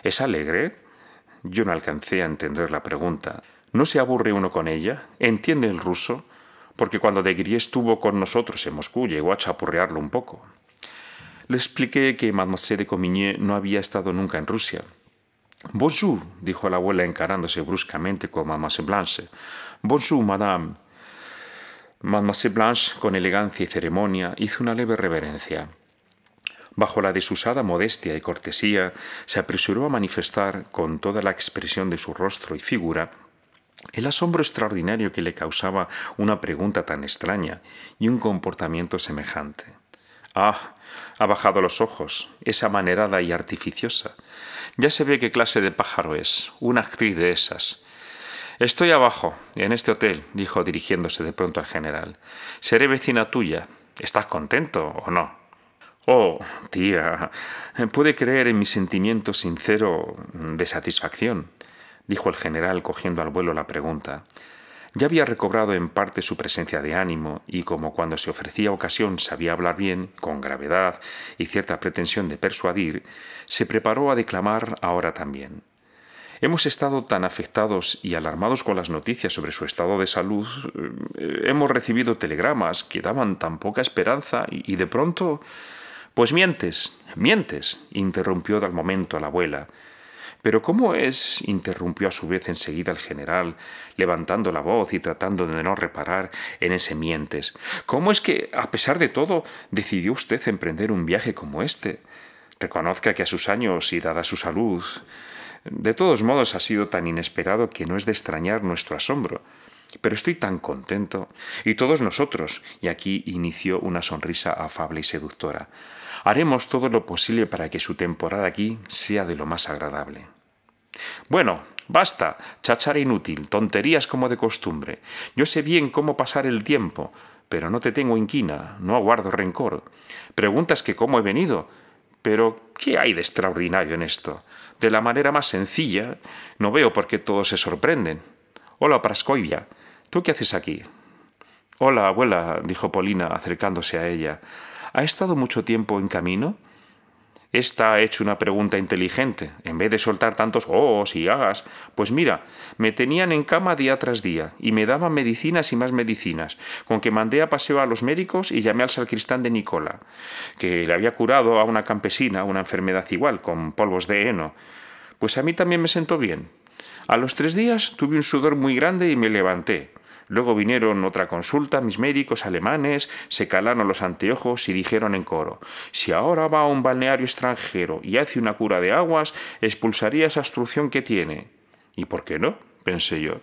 ¿Es alegre? Yo no alcancé a entender la pregunta. ¿No se aburre uno con ella? ¿Entiende el ruso? Porque cuando de Gris estuvo con nosotros en Moscú llegó a chapurrearlo un poco. Le expliqué que Mademoiselle de Comigné no había estado nunca en Rusia. Bonjour, dijo la abuela encarándose bruscamente con Mademoiselle Blanche. Bonjour, madame. Mademoiselle Blanche, con elegancia y ceremonia, hizo una leve reverencia. Bajo la desusada modestia y cortesía, se apresuró a manifestar, con toda la expresión de su rostro y figura, el asombro extraordinario que le causaba una pregunta tan extraña y un comportamiento semejante. Ah, ha bajado los ojos, es amanerada y artificiosa. Ya se ve qué clase de pájaro es, una actriz de esas. Estoy abajo, en este hotel, dijo dirigiéndose de pronto al general. Seré vecina tuya. ¿Estás contento o no? Oh, tía, puede creer en mi sentimiento sincero de satisfacción, dijo el general cogiendo al vuelo la pregunta. Ya había recobrado en parte su presencia de ánimo y como cuando se ofrecía ocasión sabía hablar bien, con gravedad y cierta pretensión de persuadir, se preparó a declamar ahora también. Hemos estado tan afectados y alarmados con las noticias sobre su estado de salud, eh, hemos recibido telegramas que daban tan poca esperanza y, de pronto... Pues mientes, mientes, interrumpió al momento a la abuela, pero ¿cómo es? interrumpió a su vez enseguida el general, levantando la voz y tratando de no reparar en ese mientes. ¿Cómo es que, a pesar de todo, decidió usted emprender un viaje como este? Reconozca que a sus años y dada su salud. De todos modos ha sido tan inesperado que no es de extrañar nuestro asombro. Pero estoy tan contento. Y todos nosotros. Y aquí inició una sonrisa afable y seductora. Haremos todo lo posible para que su temporada aquí sea de lo más agradable. Bueno, basta, cháchara inútil, tonterías como de costumbre. Yo sé bien cómo pasar el tiempo, pero no te tengo inquina, no aguardo rencor. Preguntas que cómo he venido, pero ¿qué hay de extraordinario en esto? De la manera más sencilla, no veo por qué todos se sorprenden. Hola, Prascoivia, ¿tú qué haces aquí? Hola, abuela, dijo Polina, acercándose a ella. ¿Ha estado mucho tiempo en camino? Esta ha hecho una pregunta inteligente, en vez de soltar tantos ohs y hagas. Pues mira, me tenían en cama día tras día y me daban medicinas y más medicinas, con que mandé a paseo a los médicos y llamé al sacristán de Nicola, que le había curado a una campesina una enfermedad igual, con polvos de heno. Pues a mí también me sentó bien. A los tres días tuve un sudor muy grande y me levanté. Luego vinieron otra consulta, mis médicos alemanes se calaron los anteojos y dijeron en coro, si ahora va a un balneario extranjero y hace una cura de aguas, expulsaría esa obstrucción que tiene. ¿Y por qué no? pensé yo.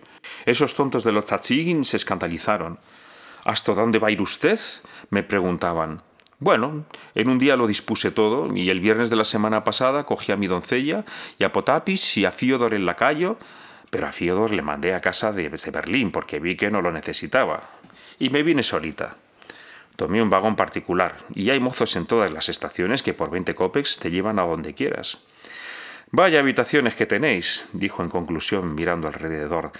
Esos tontos de los tzatzigins se escandalizaron. ¿Hasta dónde va a ir usted? me preguntaban. Bueno, en un día lo dispuse todo y el viernes de la semana pasada cogí a mi doncella y a Potapis y a Fiodor el lacayo pero a Fiodor le mandé a casa de, Berlín porque vi que no lo necesitaba. Y me vine solita. Tomé un vagón particular y hay mozos en todas las estaciones que por 20 copex te llevan a donde quieras. Vaya habitaciones que tenéis, dijo en conclusión mirando alrededor.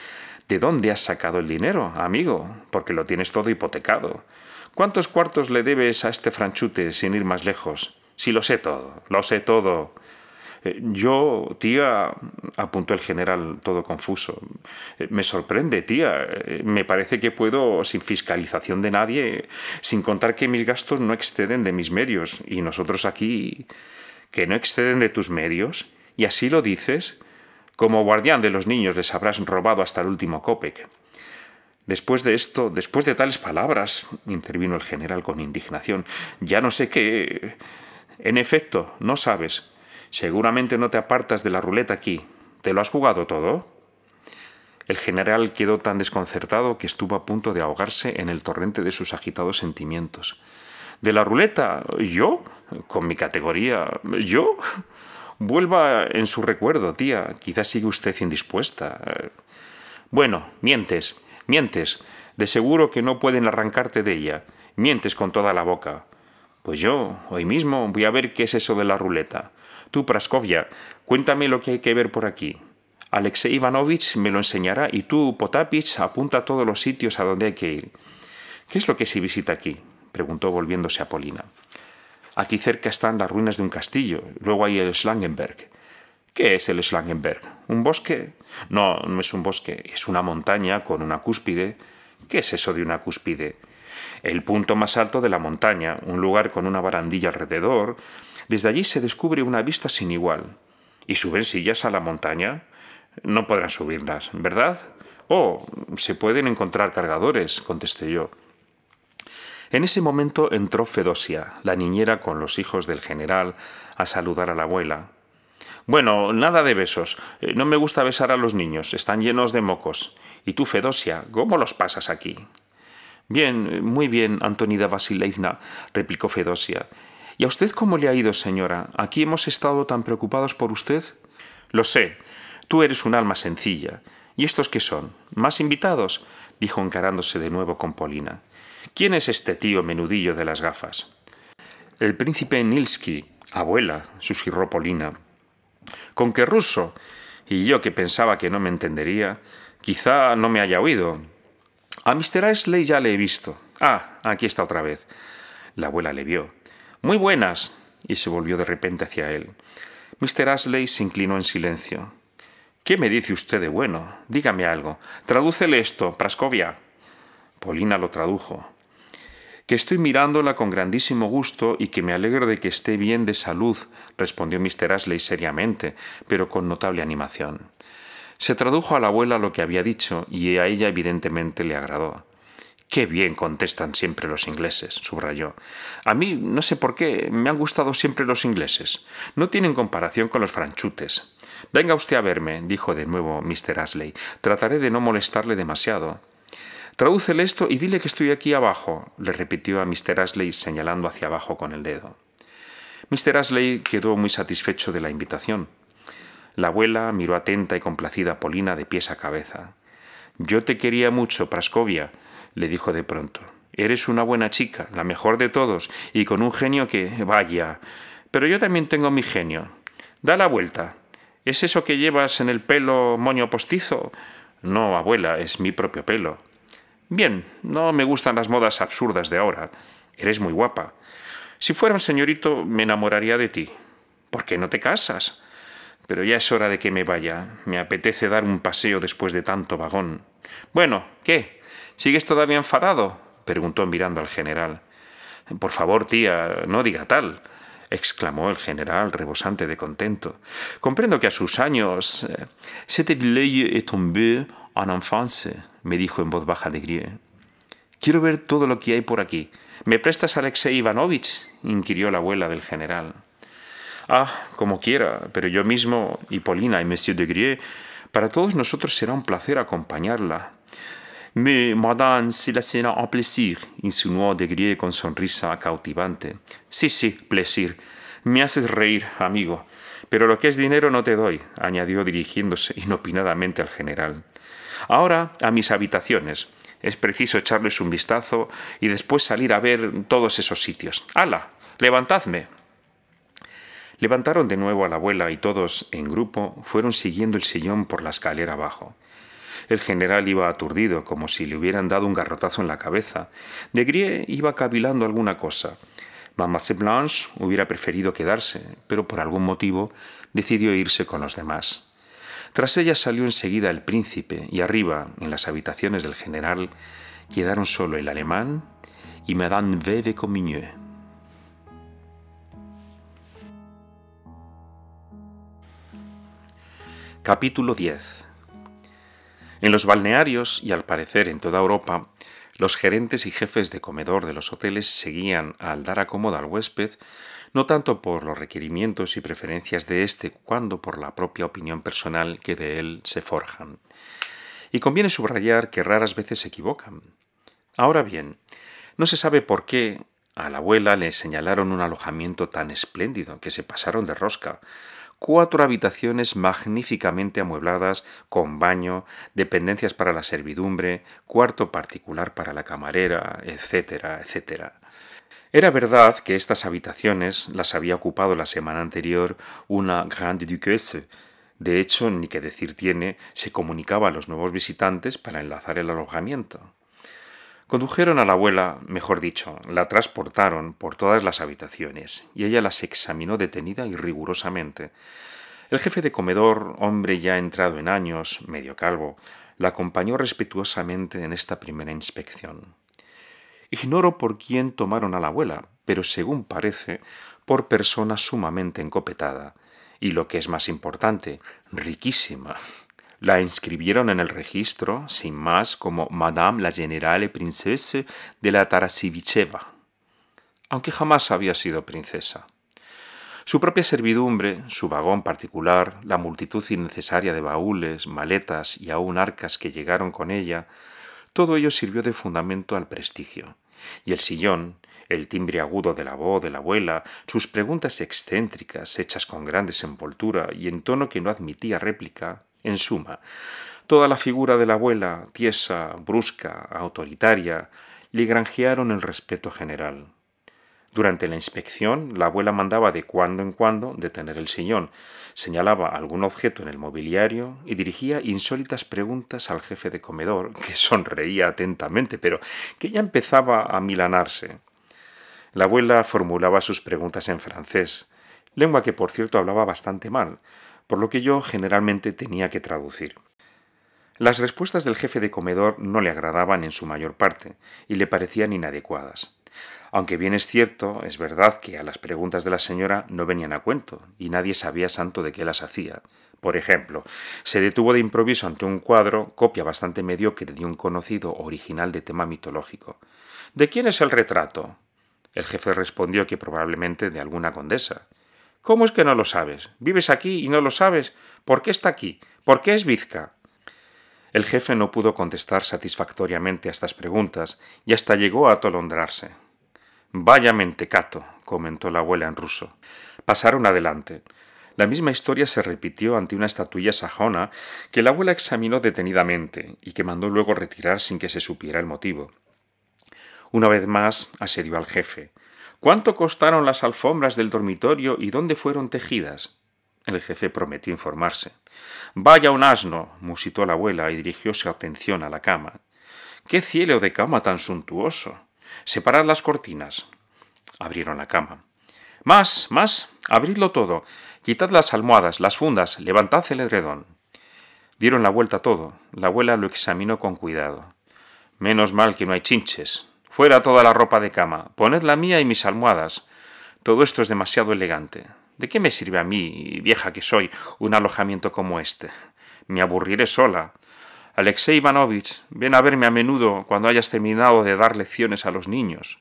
¿De dónde has sacado el dinero, amigo? Porque lo tienes todo hipotecado. ¿Cuántos cuartos le debes a este franchute sin ir más lejos? Si lo sé todo, lo sé todo. Eh, yo, tía, apuntó el general todo confuso. Eh, me sorprende, tía. Eh, me parece que puedo, sin fiscalización de nadie, sin contar que mis gastos no exceden de mis medios, y nosotros aquí... que no exceden de tus medios, y así lo dices, como guardián de los niños les habrás robado hasta el último copec. Después de esto, después de tales palabras, intervino el general con indignación, ya no sé qué. En efecto, no sabes, Seguramente no te apartas de la ruleta aquí. ¿Te lo has jugado todo? El general quedó tan desconcertado que estuvo a punto de ahogarse en el torrente de sus agitados sentimientos. ¿De la ruleta? ¿Yo? ¿Con mi categoría? ¿Yo? Vuelva en su recuerdo, tía. Quizás sigue usted indispuesta. Bueno, mientes, mientes. De seguro que no pueden arrancarte de ella. Mientes con toda la boca. Pues yo, hoy mismo, voy a ver qué es eso de la ruleta. Tú, Praskovia, cuéntame lo que hay que ver por aquí. Alexei Ivanovich me lo enseñará y tú, Potapich, apunta a todos los sitios a donde hay que ir. ¿Qué es lo que se visita aquí? preguntó volviéndose a Polina. Aquí cerca están las ruinas de un castillo, luego hay el Schlangenberg. ¿Qué es el Schlangenberg? ¿Un bosque? No, no es un bosque, es una montaña con una cúspide. ¿Qué es eso de una cúspide? El punto más alto de la montaña, un lugar con una barandilla alrededor, desde allí se descubre una vista sin igual. ¿Y suben sillas a la montaña? No podrán subirlas, ¿verdad? Oh, se pueden encontrar cargadores, contesté yo. En ese momento entró Fedosia, la niñera con los hijos del general, a saludar a la abuela. Bueno, nada de besos. Eh, no me gusta besar a los niños, están llenos de mocos. Y tú, Fedosia, ¿cómo los pasas aquí? Bien, muy bien, Antonida Vasilevna, replicó Fedosia. ¿Y a usted cómo le ha ido, señora? Aquí hemos estado tan preocupados por usted. Lo sé. Tú eres un alma sencilla. ¿Y estos qué son? ¿Más invitados? dijo encarándose de nuevo con Polina. ¿Quién es este tío menudillo de las gafas? El príncipe Nilski, abuela, susurró Polina. ¿Con qué ruso? Y yo que pensaba que no me entendería, quizá no me haya oído. A Mr. Ashley ya le he visto. Ah, aquí está otra vez. La abuela le vio. Muy buenas. y se volvió de repente hacia él. Mr. Ashley se inclinó en silencio. ¿Qué me dice usted de bueno? Dígame algo. Tradúcele esto, Prascovia. Polina lo tradujo. Que estoy mirándola con grandísimo gusto y que me alegro de que esté bien de salud, respondió Mr. Ashley seriamente, pero con notable animación. Se tradujo a la abuela lo que había dicho y a ella evidentemente le agradó. Qué bien contestan siempre los ingleses, subrayó. A mí, no sé por qué, me han gustado siempre los ingleses. No tienen comparación con los franchutes. Venga usted a verme, dijo de nuevo Mr. Ashley. Trataré de no molestarle demasiado. Tradúcele esto y dile que estoy aquí abajo, le repitió a Mr. Ashley señalando hacia abajo con el dedo. Mr. Ashley quedó muy satisfecho de la invitación. La abuela miró atenta y complacida a Polina de pies a cabeza. Yo te quería mucho, Prascovia, le dijo de pronto. Eres una buena chica, la mejor de todos, y con un genio que... vaya. Pero yo también tengo mi genio. Da la vuelta. ¿Es eso que llevas en el pelo moño postizo? No, abuela, es mi propio pelo. Bien, no me gustan las modas absurdas de ahora. Eres muy guapa. Si fuera un señorito, me enamoraría de ti. ¿Por qué no te casas? Pero ya es hora de que me vaya. Me apetece dar un paseo después de tanto vagón. Bueno, ¿qué? ¿Sigues todavía enfadado? preguntó mirando al general. Por favor, tía, no diga tal exclamó el general, rebosante de contento. Comprendo que a sus años. Cette eh, et est tombée en enfance, me dijo en voz baja de Grieux. Quiero ver todo lo que hay por aquí. ¿Me prestas a Alexei Ivanovich? inquirió la abuela del general. Ah, como quiera, pero yo mismo, y Polina y Monsieur de Grieux, para todos nosotros será un placer acompañarla si la se a plaisir, insinuó Degrier con sonrisa cautivante. Sí, sí, plaisir. Me haces reír, amigo. Pero lo que es dinero no te doy, añadió dirigiéndose inopinadamente al general. Ahora a mis habitaciones. Es preciso echarles un vistazo y después salir a ver todos esos sitios. ¡Hala! ¡Levantadme! Levantaron de nuevo a la abuela y todos, en grupo, fueron siguiendo el sillón por la escalera abajo. El general iba aturdido, como si le hubieran dado un garrotazo en la cabeza. De Grie iba cavilando alguna cosa. Mamacé Blanche hubiera preferido quedarse, pero por algún motivo decidió irse con los demás. Tras ella salió enseguida el príncipe y arriba, en las habitaciones del general, quedaron solo el alemán y Madame V. de Comigneux. Capítulo 10 en los balnearios y al parecer en toda Europa, los gerentes y jefes de comedor de los hoteles seguían al dar acomodo al huésped, no tanto por los requerimientos y preferencias de éste, cuando por la propia opinión personal que de él se forjan. Y conviene subrayar que raras veces se equivocan. Ahora bien, no se sabe por qué a la abuela le señalaron un alojamiento tan espléndido que se pasaron de rosca, cuatro habitaciones magníficamente amuebladas, con baño, dependencias para la servidumbre, cuarto particular para la camarera, etcétera, etcétera. Era verdad que estas habitaciones las había ocupado la semana anterior una grande duquesa. De hecho, ni que decir tiene, se comunicaba a los nuevos visitantes para enlazar el alojamiento. Condujeron a la abuela, mejor dicho, la transportaron por todas las habitaciones y ella las examinó detenida y rigurosamente. El jefe de comedor, hombre ya entrado en años, medio calvo, la acompañó respetuosamente en esta primera inspección. Ignoro por quién tomaron a la abuela, pero según parece, por persona sumamente encopetada, y lo que es más importante, riquísima. La inscribieron en el registro, sin más, como Madame la Generale Princesse de la Tarasivicheva, aunque jamás había sido princesa. Su propia servidumbre, su vagón particular, la multitud innecesaria de baúles, maletas y aún arcas que llegaron con ella, todo ello sirvió de fundamento al prestigio. Y el sillón, el timbre agudo de la voz de la abuela, sus preguntas excéntricas, hechas con gran desenvoltura y en tono que no admitía réplica, en suma, toda la figura de la abuela, tiesa, brusca, autoritaria, le granjearon el respeto general. Durante la inspección, la abuela mandaba de cuando en cuando detener el sillón, señalaba algún objeto en el mobiliario y dirigía insólitas preguntas al jefe de comedor, que sonreía atentamente, pero que ya empezaba a milanarse. La abuela formulaba sus preguntas en francés, lengua que por cierto hablaba bastante mal, por lo que yo generalmente tenía que traducir. Las respuestas del jefe de comedor no le agradaban en su mayor parte y le parecían inadecuadas. Aunque bien es cierto, es verdad que a las preguntas de la señora no venían a cuento y nadie sabía santo de qué las hacía. Por ejemplo, se detuvo de improviso ante un cuadro, copia bastante mediocre de un conocido original de tema mitológico. ¿De quién es el retrato? El jefe respondió que probablemente de alguna condesa. ¿Cómo es que no lo sabes? ¿Vives aquí y no lo sabes? ¿Por qué está aquí? ¿Por qué es Vizca? El jefe no pudo contestar satisfactoriamente a estas preguntas y hasta llegó a atolondrarse. Vaya mentecato, comentó la abuela en ruso. Pasaron adelante. La misma historia se repitió ante una estatuilla sajona que la abuela examinó detenidamente y que mandó luego retirar sin que se supiera el motivo. Una vez más asedió al jefe, ¿Cuánto costaron las alfombras del dormitorio y dónde fueron tejidas? El jefe prometió informarse. Vaya un asno, musitó la abuela y dirigió su atención a la cama. ¡Qué cielo de cama tan suntuoso! Separad las cortinas. Abrieron la cama. Más, más, abridlo todo. Quitad las almohadas, las fundas, levantad el edredón. Dieron la vuelta todo. La abuela lo examinó con cuidado. Menos mal que no hay chinches, Fuera toda la ropa de cama, poned la mía y mis almohadas. Todo esto es demasiado elegante. ¿De qué me sirve a mí, vieja que soy, un alojamiento como este? Me aburriré sola. Alexei Ivanovich, ven a verme a menudo cuando hayas terminado de dar lecciones a los niños.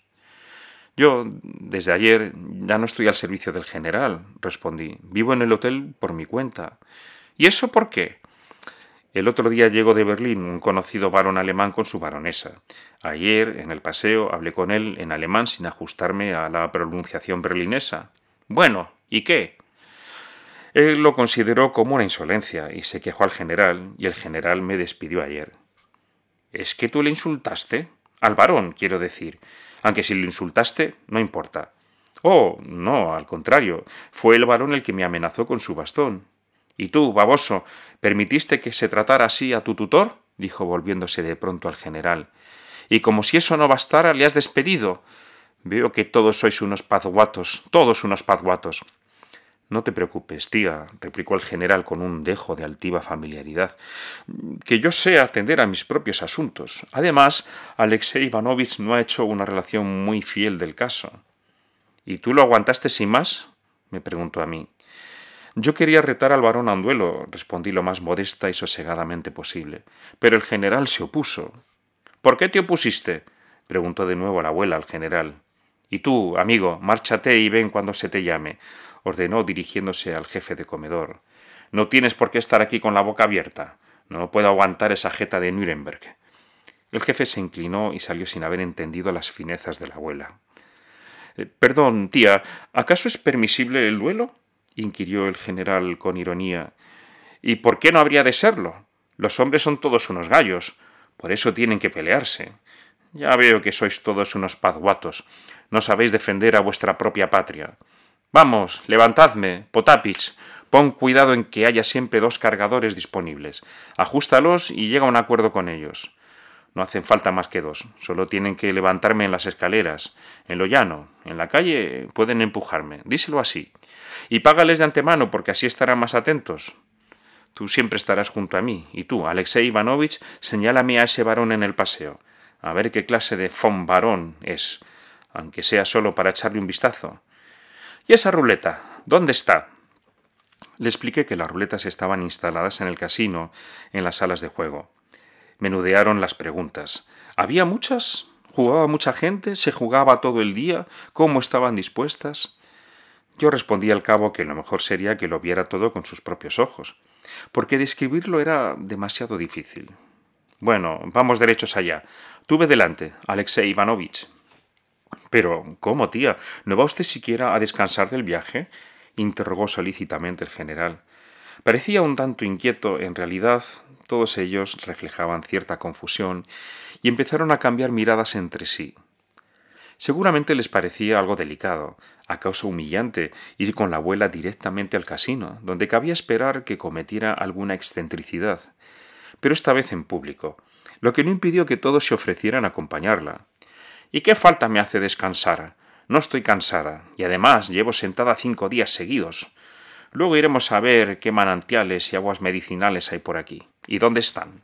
Yo, desde ayer, ya no estoy al servicio del general, respondí. Vivo en el hotel por mi cuenta. ¿Y eso por qué? El otro día llegó de Berlín un conocido varón alemán con su baronesa. Ayer, en el paseo, hablé con él en alemán sin ajustarme a la pronunciación berlinesa. Bueno, ¿y qué? Él lo consideró como una insolencia y se quejó al general, y el general me despidió ayer. ¿Es que tú le insultaste? Al varón, quiero decir. Aunque si le insultaste, no importa. Oh, no, al contrario, fue el varón el que me amenazó con su bastón. ¿Y tú, baboso, permitiste que se tratara así a tu tutor? dijo volviéndose de pronto al general. Y como si eso no bastara, le has despedido. Veo que todos sois unos pazguatos, todos unos pazguatos. No te preocupes, tía, replicó el general con un dejo de altiva familiaridad, que yo sé atender a mis propios asuntos. Además, Alexei Ivanovich no ha hecho una relación muy fiel del caso. ¿Y tú lo aguantaste sin más? me preguntó a mí. Yo quería retar al varón a un duelo, respondí lo más modesta y sosegadamente posible, pero el general se opuso. ¿Por qué te opusiste? preguntó de nuevo la abuela al general. Y tú, amigo, márchate y ven cuando se te llame, ordenó dirigiéndose al jefe de comedor. No tienes por qué estar aquí con la boca abierta. No puedo aguantar esa jeta de Nuremberg. El jefe se inclinó y salió sin haber entendido las finezas de la abuela. Eh, perdón, tía, ¿acaso es permisible el duelo? inquirió el general con ironía. ¿Y por qué no habría de serlo? Los hombres son todos unos gallos. Por eso tienen que pelearse. Ya veo que sois todos unos pazguatos. No sabéis defender a vuestra propia patria. Vamos, levantadme, Potapich. Pon cuidado en que haya siempre dos cargadores disponibles. Ajústalos y llega a un acuerdo con ellos. No hacen falta más que dos. Solo tienen que levantarme en las escaleras, en lo llano, en la calle pueden empujarme. Díselo así y págales de antemano porque así estarán más atentos. Tú siempre estarás junto a mí, y tú, Alexei Ivanovich, señálame a ese varón en el paseo, a ver qué clase de von varón es, aunque sea solo para echarle un vistazo. ¿Y esa ruleta? ¿Dónde está? Le expliqué que las ruletas estaban instaladas en el casino, en las salas de juego. Menudearon las preguntas. ¿Había muchas? ¿Jugaba mucha gente? ¿Se jugaba todo el día? ¿Cómo estaban dispuestas? Yo respondí al cabo que lo mejor sería que lo viera todo con sus propios ojos, porque describirlo era demasiado difícil. Bueno, vamos derechos allá. Tuve delante, Alexei Ivanovich. Pero, ¿cómo, tía? ¿No va usted siquiera a descansar del viaje? interrogó solícitamente el general. Parecía un tanto inquieto, en realidad todos ellos reflejaban cierta confusión y empezaron a cambiar miradas entre sí. Seguramente les parecía algo delicado, a causa humillante ir con la abuela directamente al casino, donde cabía esperar que cometiera alguna excentricidad, pero esta vez en público, lo que no impidió que todos se ofrecieran a acompañarla. ¿Y qué falta me hace descansar? No estoy cansada, y además llevo sentada cinco días seguidos. Luego iremos a ver qué manantiales y aguas medicinales hay por aquí, y dónde están.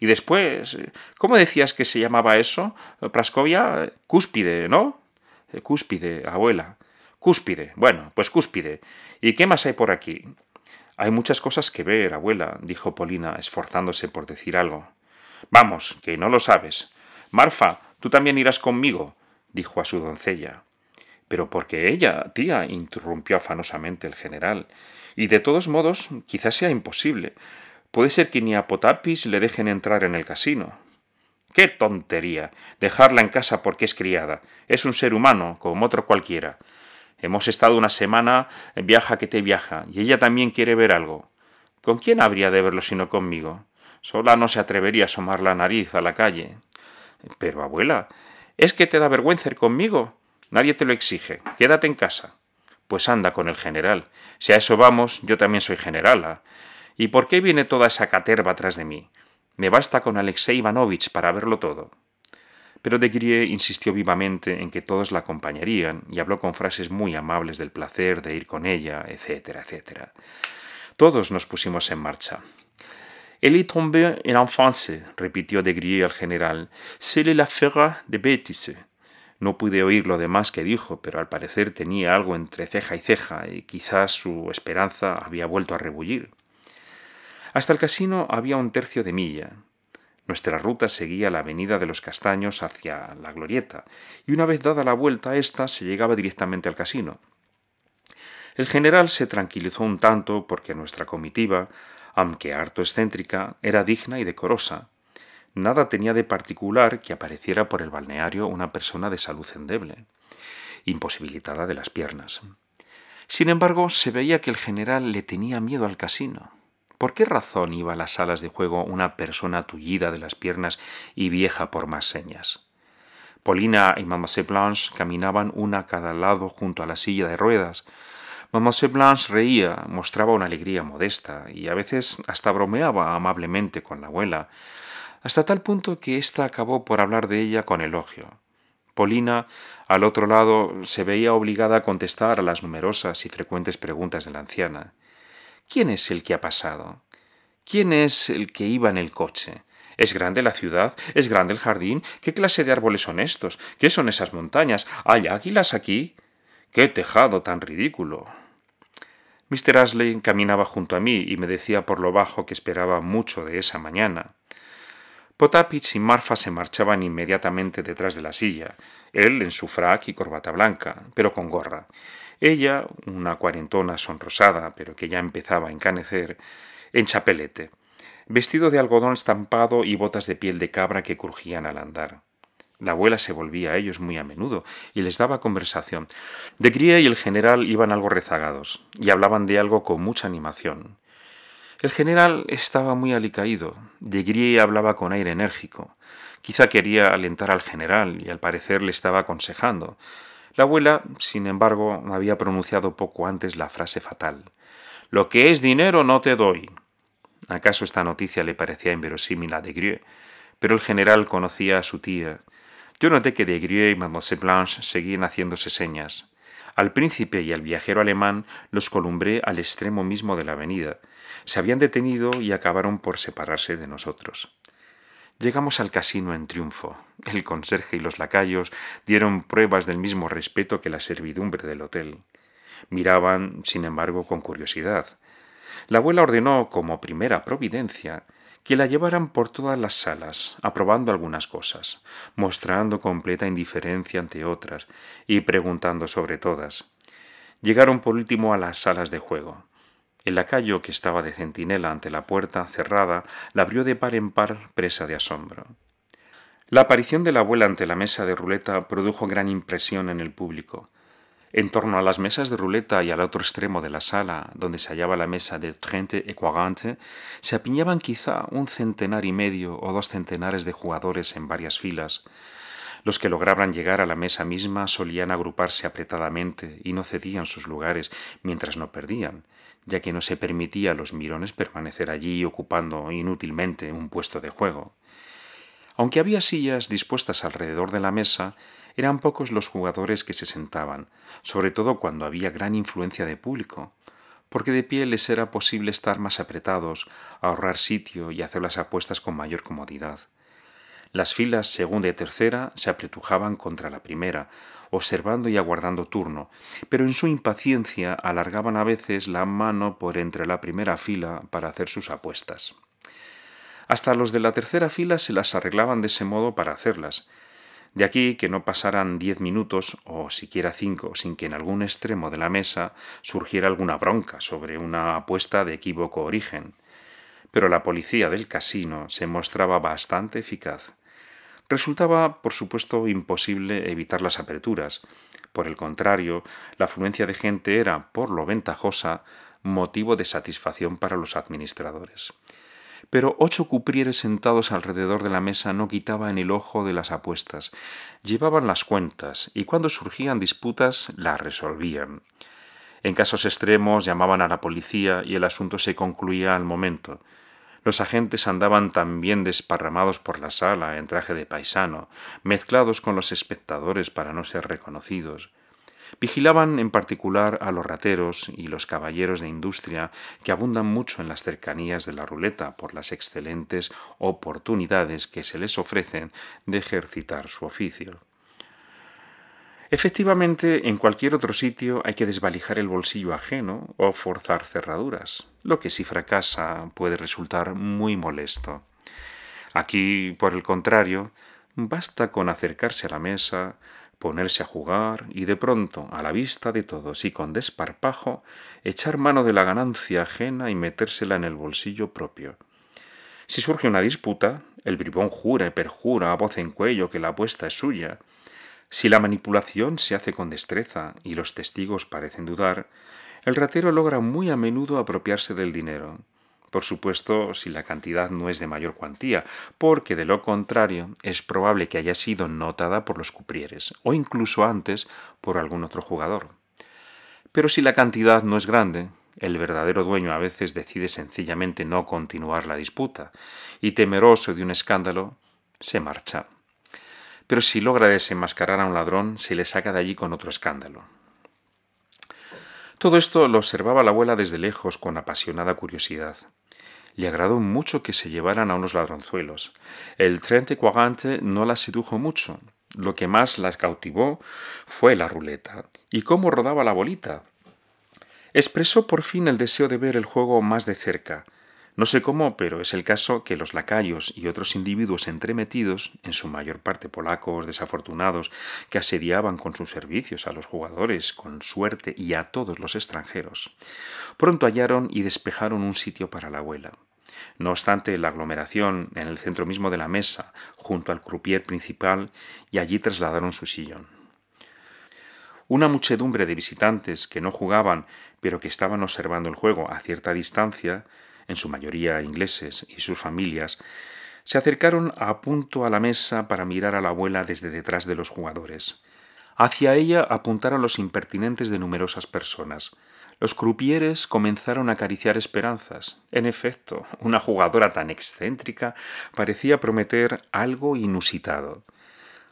Y después, ¿cómo decías que se llamaba eso? Prascovia, cúspide, ¿no? Eh, cúspide, abuela. Cúspide. Bueno, pues cúspide. ¿Y qué más hay por aquí? Hay muchas cosas que ver, abuela, dijo Polina, esforzándose por decir algo. Vamos, que no lo sabes. Marfa, tú también irás conmigo, dijo a su doncella. Pero porque ella, tía, interrumpió afanosamente el general. Y de todos modos, quizás sea imposible. Puede ser que ni a Potapis le dejen entrar en el casino. ¡Qué tontería! Dejarla en casa porque es criada. Es un ser humano, como otro cualquiera. Hemos estado una semana, eh, viaja que te viaja, y ella también quiere ver algo. ¿Con quién habría de verlo sino conmigo? Sola no se atrevería a asomar la nariz a la calle. Pero, abuela, ¿es que te da vergüenza ir conmigo? Nadie te lo exige. Quédate en casa. Pues anda con el general. Si a eso vamos, yo también soy generala. ¿ah? ¿Y por qué viene toda esa caterva tras de mí? Me basta con Alexei Ivanovich para verlo todo. Pero de Grieux insistió vivamente en que todos la acompañarían y habló con frases muy amables del placer de ir con ella, etcétera, etcétera. Todos nos pusimos en marcha. Elle est en enfance, repitió de Grieux al general. C'est ferra de bétise No pude oír lo demás que dijo, pero al parecer tenía algo entre ceja y ceja y quizás su esperanza había vuelto a rebullir. Hasta el casino había un tercio de milla. Nuestra ruta seguía la avenida de los Castaños hacia la Glorieta, y una vez dada la vuelta a esta se llegaba directamente al casino. El general se tranquilizó un tanto porque nuestra comitiva, aunque harto excéntrica, era digna y decorosa. Nada tenía de particular que apareciera por el balneario una persona de salud endeble, imposibilitada de las piernas. Sin embargo, se veía que el general le tenía miedo al casino. ¿Por qué razón iba a las salas de juego una persona tullida de las piernas y vieja por más señas? Polina y Mademoiselle Blanche caminaban una a cada lado junto a la silla de ruedas. Mademoiselle Blanche reía, mostraba una alegría modesta y a veces hasta bromeaba amablemente con la abuela, hasta tal punto que ésta acabó por hablar de ella con elogio. Polina, al otro lado, se veía obligada a contestar a las numerosas y frecuentes preguntas de la anciana. ¿Quién es el que ha pasado? ¿Quién es el que iba en el coche? ¿Es grande la ciudad? ¿Es grande el jardín? ¿Qué clase de árboles son estos? ¿Qué son esas montañas? ¿Hay águilas aquí? ¡Qué tejado tan ridículo! Mr. Ashley caminaba junto a mí y me decía por lo bajo que esperaba mucho de esa mañana. Potapich y Marfa se marchaban inmediatamente detrás de la silla, él en su frac y corbata blanca, pero con gorra, ella, una cuarentona sonrosada, pero que ya empezaba a encanecer, en chapelete, vestido de algodón estampado y botas de piel de cabra que crujían al andar. La abuela se volvía a ellos muy a menudo y les daba conversación. De Grie y el general iban algo rezagados y hablaban de algo con mucha animación. El general estaba muy alicaído. De Grie hablaba con aire enérgico. Quizá quería alentar al general y al parecer le estaba aconsejando, la abuela, sin embargo, había pronunciado poco antes la frase fatal. Lo que es dinero no te doy. ¿Acaso esta noticia le parecía inverosímil a Grieux? Pero el general conocía a su tía. Yo noté que de Grieux y Mademoiselle Blanche seguían haciéndose señas. Al príncipe y al viajero alemán los columbré al extremo mismo de la avenida. Se habían detenido y acabaron por separarse de nosotros. Llegamos al casino en triunfo. El conserje y los lacayos dieron pruebas del mismo respeto que la servidumbre del hotel. Miraban, sin embargo, con curiosidad. La abuela ordenó, como primera providencia, que la llevaran por todas las salas, aprobando algunas cosas, mostrando completa indiferencia ante otras y preguntando sobre todas. Llegaron por último a las salas de juego. El lacayo, que estaba de centinela ante la puerta cerrada, la abrió de par en par, presa de asombro. La aparición de la abuela ante la mesa de ruleta produjo gran impresión en el público. En torno a las mesas de ruleta y al otro extremo de la sala, donde se hallaba la mesa de trente y quarante, se apiñaban quizá un centenar y medio o dos centenares de jugadores en varias filas. Los que lograban llegar a la mesa misma solían agruparse apretadamente y no cedían sus lugares mientras no perdían, ya que no se permitía a los mirones permanecer allí ocupando inútilmente un puesto de juego. Aunque había sillas dispuestas alrededor de la mesa, eran pocos los jugadores que se sentaban, sobre todo cuando había gran influencia de público, porque de pie les era posible estar más apretados, ahorrar sitio y hacer las apuestas con mayor comodidad. Las filas segunda y tercera se apretujaban contra la primera, observando y aguardando turno, pero en su impaciencia alargaban a veces la mano por entre la primera fila para hacer sus apuestas. Hasta los de la tercera fila se las arreglaban de ese modo para hacerlas, de aquí que no pasaran diez minutos o siquiera cinco sin que en algún extremo de la mesa surgiera alguna bronca sobre una apuesta de equívoco origen. Pero la policía del casino se mostraba bastante eficaz. Resultaba, por supuesto, imposible evitar las aperturas. Por el contrario, la afluencia de gente era, por lo ventajosa, motivo de satisfacción para los administradores. Pero ocho cuprieres sentados alrededor de la mesa no quitaban el ojo de las apuestas. Llevaban las cuentas y cuando surgían disputas las resolvían. En casos extremos llamaban a la policía y el asunto se concluía al momento. Los agentes andaban también desparramados por la sala en traje de paisano, mezclados con los espectadores para no ser reconocidos. Vigilaban en particular a los rateros y los caballeros de industria que abundan mucho en las cercanías de la ruleta por las excelentes oportunidades que se les ofrecen de ejercitar su oficio. Efectivamente, en cualquier otro sitio hay que desvalijar el bolsillo ajeno o forzar cerraduras, lo que si fracasa puede resultar muy molesto. Aquí, por el contrario, basta con acercarse a la mesa, ponerse a jugar y de pronto, a la vista de todos y con desparpajo, echar mano de la ganancia ajena y metérsela en el bolsillo propio. Si surge una disputa, el bribón jura y perjura a voz en cuello que la apuesta es suya. Si la manipulación se hace con destreza y los testigos parecen dudar, el ratero logra muy a menudo apropiarse del dinero. Por supuesto, si la cantidad no es de mayor cuantía, porque de lo contrario es probable que haya sido notada por los cuprieres, o incluso antes por algún otro jugador. Pero si la cantidad no es grande, el verdadero dueño a veces decide sencillamente no continuar la disputa, y temeroso de un escándalo, se marcha. Pero si logra desenmascarar a un ladrón, se le saca de allí con otro escándalo. Todo esto lo observaba la abuela desde lejos con apasionada curiosidad. Le agradó mucho que se llevaran a unos ladronzuelos. El trente cuagante no la sedujo mucho. Lo que más las cautivó fue la ruleta y cómo rodaba la bolita. Expresó por fin el deseo de ver el juego más de cerca no sé cómo, pero es el caso que los lacayos y otros individuos entremetidos, en su mayor parte polacos desafortunados, que asediaban con sus servicios a los jugadores, con suerte y a todos los extranjeros, pronto hallaron y despejaron un sitio para la abuela. No obstante, la aglomeración en el centro mismo de la mesa, junto al croupier principal, y allí trasladaron su sillón. Una muchedumbre de visitantes que no jugaban, pero que estaban observando el juego a cierta distancia, en su mayoría ingleses, y sus familias, se acercaron a punto a la mesa para mirar a la abuela desde detrás de los jugadores. Hacia ella apuntaron los impertinentes de numerosas personas. Los crupieres comenzaron a acariciar esperanzas. En efecto, una jugadora tan excéntrica parecía prometer algo inusitado.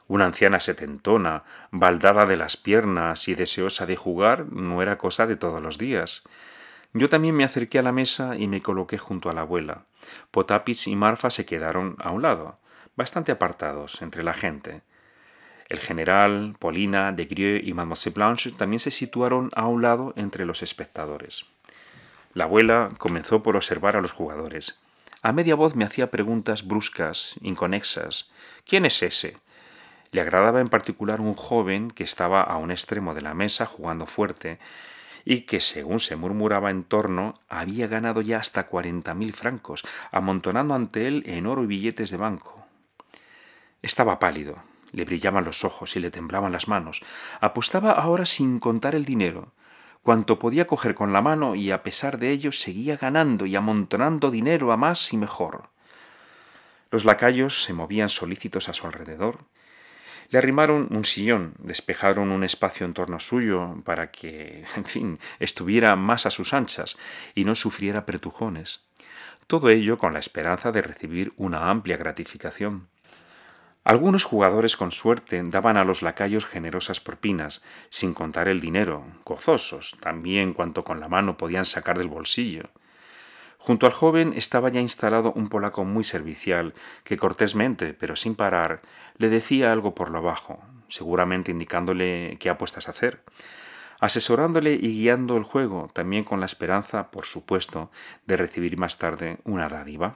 Una anciana setentona, baldada de las piernas y deseosa de jugar, no era cosa de todos los días. Yo también me acerqué a la mesa y me coloqué junto a la abuela. Potapis y Marfa se quedaron a un lado, bastante apartados entre la gente. El general, Polina, de Grieux y Mademoiselle Blanche también se situaron a un lado entre los espectadores. La abuela comenzó por observar a los jugadores. A media voz me hacía preguntas bruscas, inconexas. ¿Quién es ese? Le agradaba en particular un joven que estaba a un extremo de la mesa jugando fuerte y que, según se murmuraba en torno, había ganado ya hasta cuarenta mil francos, amontonando ante él en oro y billetes de banco. Estaba pálido, le brillaban los ojos y le temblaban las manos. Apostaba ahora sin contar el dinero. Cuanto podía coger con la mano y a pesar de ello seguía ganando y amontonando dinero a más y mejor. Los lacayos se movían solícitos a su alrededor le arrimaron un sillón, despejaron un espacio en torno suyo para que, en fin, estuviera más a sus anchas y no sufriera pretujones. Todo ello con la esperanza de recibir una amplia gratificación. Algunos jugadores con suerte daban a los lacayos generosas propinas, sin contar el dinero, gozosos, también cuanto con la mano podían sacar del bolsillo. Junto al joven estaba ya instalado un polaco muy servicial, que cortésmente, pero sin parar, le decía algo por lo bajo, seguramente indicándole qué apuestas hacer, asesorándole y guiando el juego, también con la esperanza, por supuesto, de recibir más tarde una dádiva.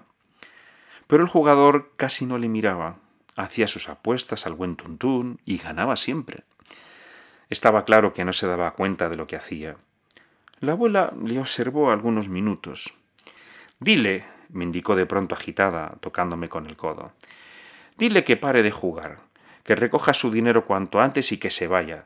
Pero el jugador casi no le miraba, hacía sus apuestas al buen tuntún y ganaba siempre. Estaba claro que no se daba cuenta de lo que hacía. La abuela le observó algunos minutos, Dile, me indicó de pronto agitada, tocándome con el codo. Dile que pare de jugar, que recoja su dinero cuanto antes y que se vaya.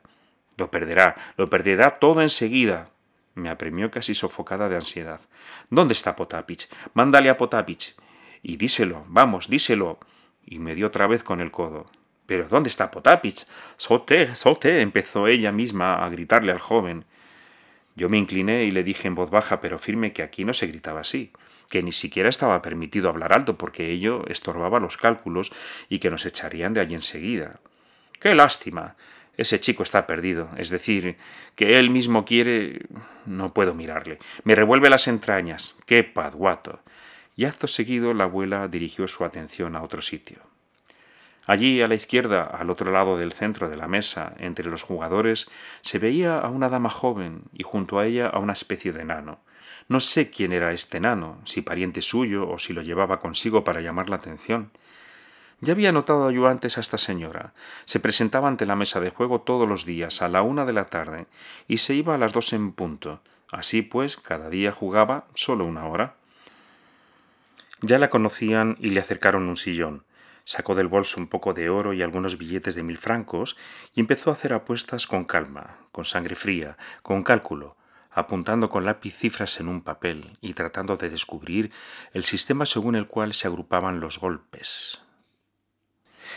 Lo perderá, lo perderá todo enseguida. Me apremió casi sofocada de ansiedad. ¿Dónde está Potapich? Mándale a Potapich. Y díselo, vamos, díselo. Y me dio otra vez con el codo. Pero ¿dónde está Potapich? Sote, sote, empezó ella misma a gritarle al joven. Yo me incliné y le dije en voz baja pero firme que aquí no se gritaba así que ni siquiera estaba permitido hablar alto porque ello estorbaba los cálculos y que nos echarían de allí enseguida. ¡Qué lástima! Ese chico está perdido, es decir, que él mismo quiere... No puedo mirarle. Me revuelve las entrañas. ¡Qué paduato! Y acto seguido la abuela dirigió su atención a otro sitio. Allí, a la izquierda, al otro lado del centro de la mesa, entre los jugadores, se veía a una dama joven y junto a ella a una especie de nano no sé quién era este nano, si pariente suyo o si lo llevaba consigo para llamar la atención. Ya había notado yo antes a esta señora. Se presentaba ante la mesa de juego todos los días a la una de la tarde y se iba a las dos en punto. Así pues, cada día jugaba solo una hora. Ya la conocían y le acercaron un sillón. Sacó del bolso un poco de oro y algunos billetes de mil francos y empezó a hacer apuestas con calma, con sangre fría, con cálculo, apuntando con lápiz cifras en un papel y tratando de descubrir el sistema según el cual se agrupaban los golpes.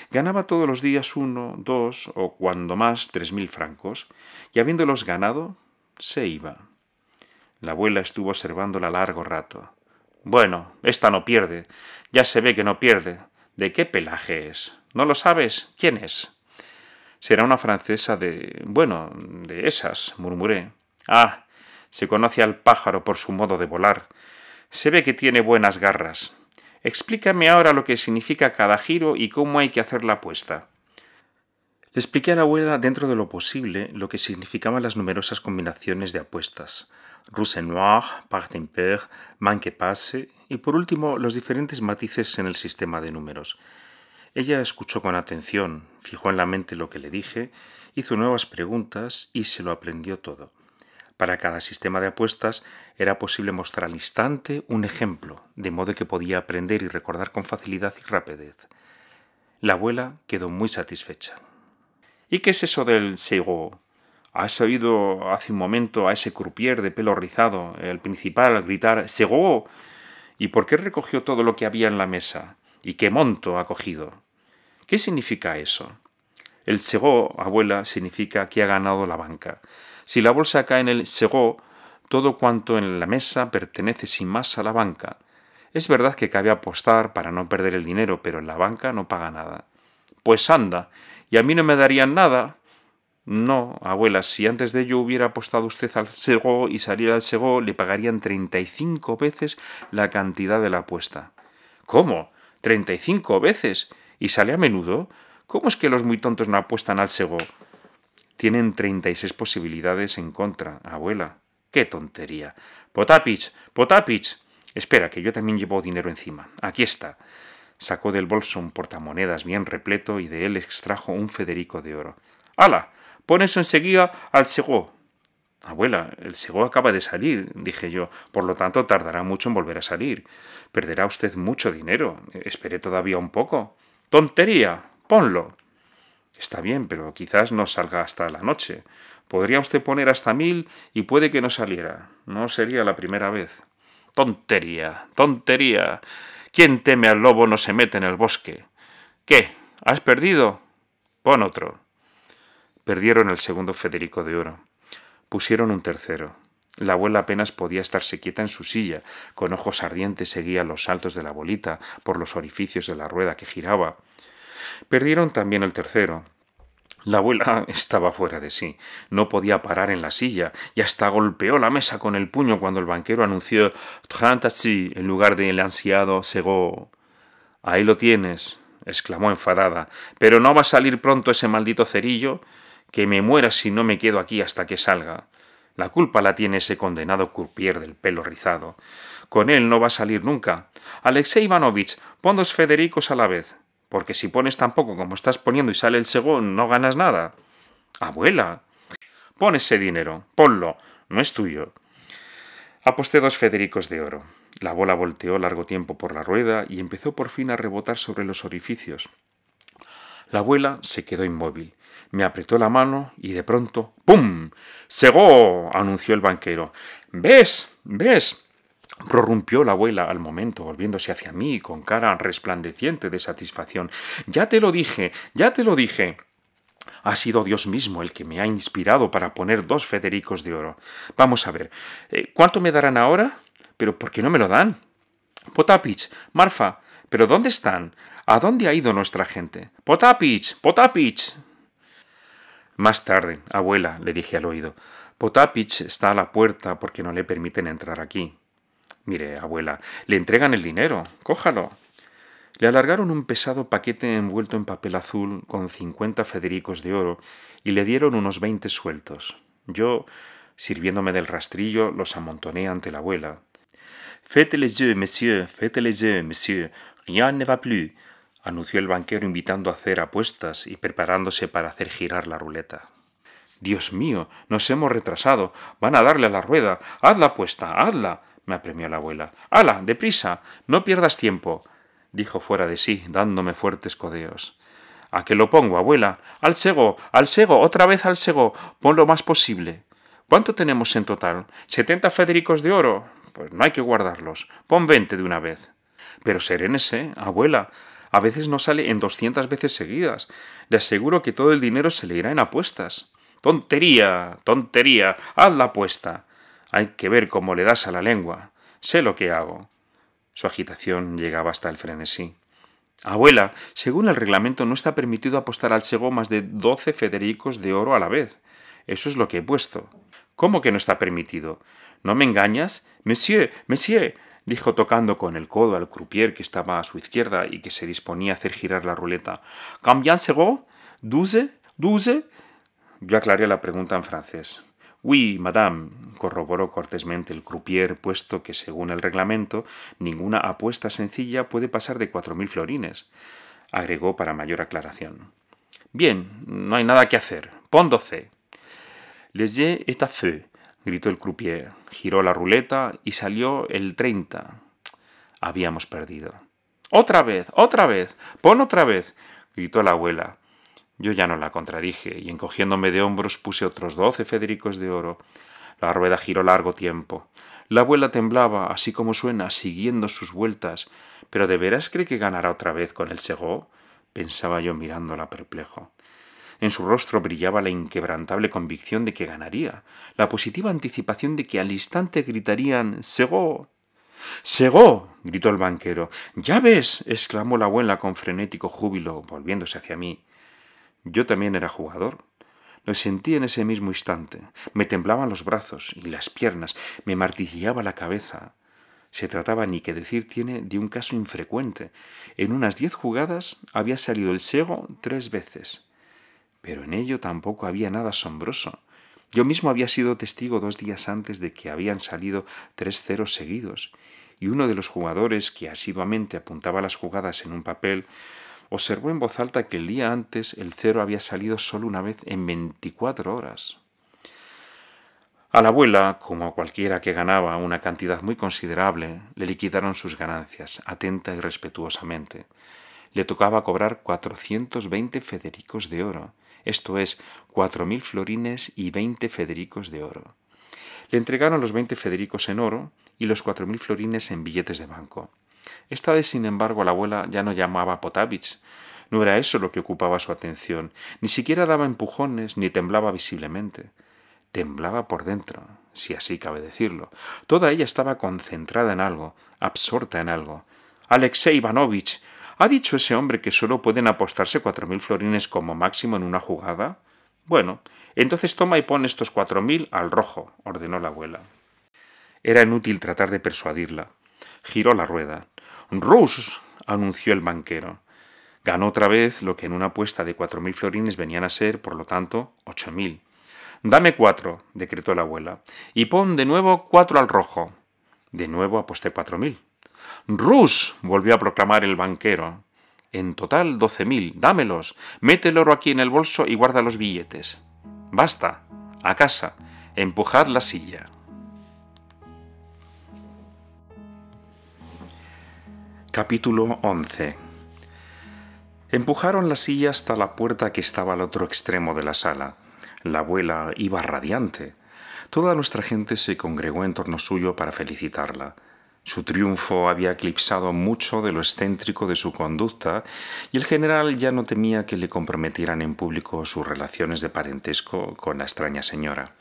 Ganaba todos los días uno, dos o cuando más tres mil francos, y habiéndolos ganado, se iba. La abuela estuvo observándola largo rato. Bueno, esta no pierde. Ya se ve que no pierde. ¿De qué pelaje es? ¿No lo sabes? ¿Quién es? Será una francesa de... bueno, de esas, murmuré. Ah, se conoce al pájaro por su modo de volar, se ve que tiene buenas garras. Explícame ahora lo que significa cada giro y cómo hay que hacer la apuesta. Le expliqué a la abuela dentro de lo posible lo que significaban las numerosas combinaciones de apuestas. Rousse noir, part manque man y por último los diferentes matices en el sistema de números. Ella escuchó con atención, fijó en la mente lo que le dije, hizo nuevas preguntas y se lo aprendió todo. Para cada sistema de apuestas era posible mostrar al instante un ejemplo, de modo que podía aprender y recordar con facilidad y rapidez. La abuela quedó muy satisfecha. ¿Y qué es eso del sego? ¿Has oído hace un momento a ese croupier de pelo rizado, el principal, gritar ¡Sego! ¿Y por qué recogió todo lo que había en la mesa? ¿Y qué monto ha cogido? ¿Qué significa eso? El segó, abuela, significa que ha ganado la banca. Si la bolsa cae en el sego, todo cuanto en la mesa pertenece sin más a la banca. Es verdad que cabe apostar para no perder el dinero, pero la banca no paga nada. Pues anda, y a mí no me darían nada. No, abuela, si antes de ello hubiera apostado usted al sego y saliera al sego, le pagarían 35 veces la cantidad de la apuesta. ¿Cómo? ¿35 veces? ¿Y sale a menudo? ¿Cómo es que los muy tontos no apuestan al sego? tienen 36 posibilidades en contra. Abuela, qué tontería. Potapich, Potapich. Espera, que yo también llevo dinero encima. Aquí está. Sacó del bolso un portamonedas bien repleto y de él extrajo un federico de oro. ¡Hala! Pon eso enseguida al segó. Abuela, el segó acaba de salir, dije yo, por lo tanto tardará mucho en volver a salir. Perderá usted mucho dinero. Esperé todavía un poco. ¡Tontería! Ponlo. Está bien, pero quizás no salga hasta la noche. Podría usted poner hasta mil y puede que no saliera. No sería la primera vez. Tontería, tontería. Quien teme al lobo no se mete en el bosque. ¿Qué? ¿Has perdido? Pon otro. Perdieron el segundo Federico de Oro. Pusieron un tercero. La abuela apenas podía estarse quieta en su silla, con ojos ardientes seguía los saltos de la bolita por los orificios de la rueda que giraba. Perdieron también el tercero. La abuela estaba fuera de sí, no podía parar en la silla y hasta golpeó la mesa con el puño cuando el banquero anunció Trantassi en lugar de «El ansiado Segó. Ahí lo tienes, exclamó enfadada, pero no va a salir pronto ese maldito cerillo, que me muera si no me quedo aquí hasta que salga. La culpa la tiene ese condenado Curpier del pelo rizado. Con él no va a salir nunca. Alexei Ivanovich, pon dos Federicos a la vez. Porque si pones tan poco como estás poniendo y sale el segundo, no ganas nada. Abuela, pon ese dinero, ponlo, no es tuyo. Aposté dos federicos de oro. La bola volteó largo tiempo por la rueda y empezó por fin a rebotar sobre los orificios. La abuela se quedó inmóvil. Me apretó la mano y de pronto ¡pum! ¡Segó! anunció el banquero. ¿Ves? ¿Ves? Prorrumpió la abuela al momento, volviéndose hacia mí con cara resplandeciente de satisfacción. Ya te lo dije, ya te lo dije. Ha sido Dios mismo el que me ha inspirado para poner dos Federicos de oro. Vamos a ver, eh, ¿cuánto me darán ahora? Pero ¿por qué no me lo dan? Potapich, Marfa, ¿pero dónde están? ¿A dónde ha ido nuestra gente? Potapich, Potapich. Más tarde, abuela, le dije al oído, Potapich está a la puerta porque no le permiten entrar aquí. Mire, abuela, le entregan el dinero, cójalo. Le alargaron un pesado paquete envuelto en papel azul con cincuenta federicos de oro y le dieron unos veinte sueltos. Yo, sirviéndome del rastrillo, los amontoné ante la abuela. Faites les yeux, monsieur, faites les yeux, monsieur, rien ne va plus, anunció el banquero invitando a hacer apuestas y preparándose para hacer girar la ruleta. Dios mío, nos hemos retrasado, van a darle a la rueda, haz la apuesta, hazla, me apremió la abuela. ¡Hala! ¡Deprisa! ¡No pierdas tiempo! dijo fuera de sí, dándome fuertes codeos. ¿A qué lo pongo, abuela? ¡Al sego! ¡Al sego! ¡Otra vez al sego! Pon lo más posible. ¿Cuánto tenemos en total? ¿Setenta federicos de oro? Pues no hay que guardarlos. Pon veinte de una vez. Pero serénese, abuela. A veces no sale en doscientas veces seguidas. Le aseguro que todo el dinero se le irá en apuestas. ¡Tontería! ¡Tontería! ¡Haz la apuesta! Hay que ver cómo le das a la lengua. Sé lo que hago. Su agitación llegaba hasta el frenesí. Abuela, según el reglamento no está permitido apostar al Sego más de doce federicos de oro a la vez. Eso es lo que he puesto. ¿Cómo que no está permitido? ¿No me engañas? Monsieur, monsieur, dijo tocando con el codo al croupier que estaba a su izquierda y que se disponía a hacer girar la ruleta. Cambian Sego. ¿Douze? ¿Douze? Yo aclaré la pregunta en francés. Oui, madame, corroboró cortésmente el croupier, puesto que, según el reglamento, ninguna apuesta sencilla puede pasar de cuatro mil florines, agregó para mayor aclaración. Bien, no hay nada que hacer. Pon doce. Les ye et a feu, gritó el croupier, giró la ruleta y salió el treinta. Habíamos perdido. Otra vez, otra vez, pon otra vez, gritó la abuela. Yo ya no la contradije, y encogiéndome de hombros puse otros doce federicos de oro. La rueda giró largo tiempo. La abuela temblaba, así como suena, siguiendo sus vueltas. ¿Pero de veras cree que ganará otra vez con el segó? pensaba yo mirándola perplejo. En su rostro brillaba la inquebrantable convicción de que ganaría, la positiva anticipación de que al instante gritarían Segó. Segó. gritó el banquero. Ya ves. exclamó la abuela con frenético júbilo, volviéndose hacia mí. Yo también era jugador. Lo sentí en ese mismo instante. Me temblaban los brazos y las piernas, me martillaba la cabeza. Se trataba, ni que decir tiene, de un caso infrecuente. En unas diez jugadas había salido el sego tres veces. Pero en ello tampoco había nada asombroso. Yo mismo había sido testigo dos días antes de que habían salido tres ceros seguidos, y uno de los jugadores que asiduamente apuntaba las jugadas en un papel Observó en voz alta que el día antes el cero había salido solo una vez en 24 horas. A la abuela, como a cualquiera que ganaba una cantidad muy considerable, le liquidaron sus ganancias, atenta y respetuosamente. Le tocaba cobrar 420 federicos de oro, esto es, 4.000 florines y 20 federicos de oro. Le entregaron los 20 federicos en oro y los mil florines en billetes de banco. Esta vez, sin embargo, la abuela ya no llamaba a Potavich. No era eso lo que ocupaba su atención. Ni siquiera daba empujones, ni temblaba visiblemente. Temblaba por dentro, si así cabe decirlo. Toda ella estaba concentrada en algo, absorta en algo. Alexei Ivanovich, ¿ha dicho ese hombre que solo pueden apostarse cuatro mil florines como máximo en una jugada? Bueno, entonces toma y pon estos cuatro mil al rojo, ordenó la abuela. Era inútil tratar de persuadirla. Giró la rueda. Rus, anunció el banquero. Ganó otra vez lo que en una apuesta de cuatro mil florines venían a ser, por lo tanto, ocho mil. Dame cuatro, decretó la abuela, y pon de nuevo cuatro al rojo. De nuevo aposté cuatro mil. Rus, volvió a proclamar el banquero. En total doce mil, dámelos, mete el oro aquí en el bolso y guarda los billetes. Basta, a casa, empujad la silla. Capítulo 11 Empujaron la silla hasta la puerta que estaba al otro extremo de la sala. La abuela iba radiante. Toda nuestra gente se congregó en torno suyo para felicitarla. Su triunfo había eclipsado mucho de lo excéntrico de su conducta y el general ya no temía que le comprometieran en público sus relaciones de parentesco con la extraña señora.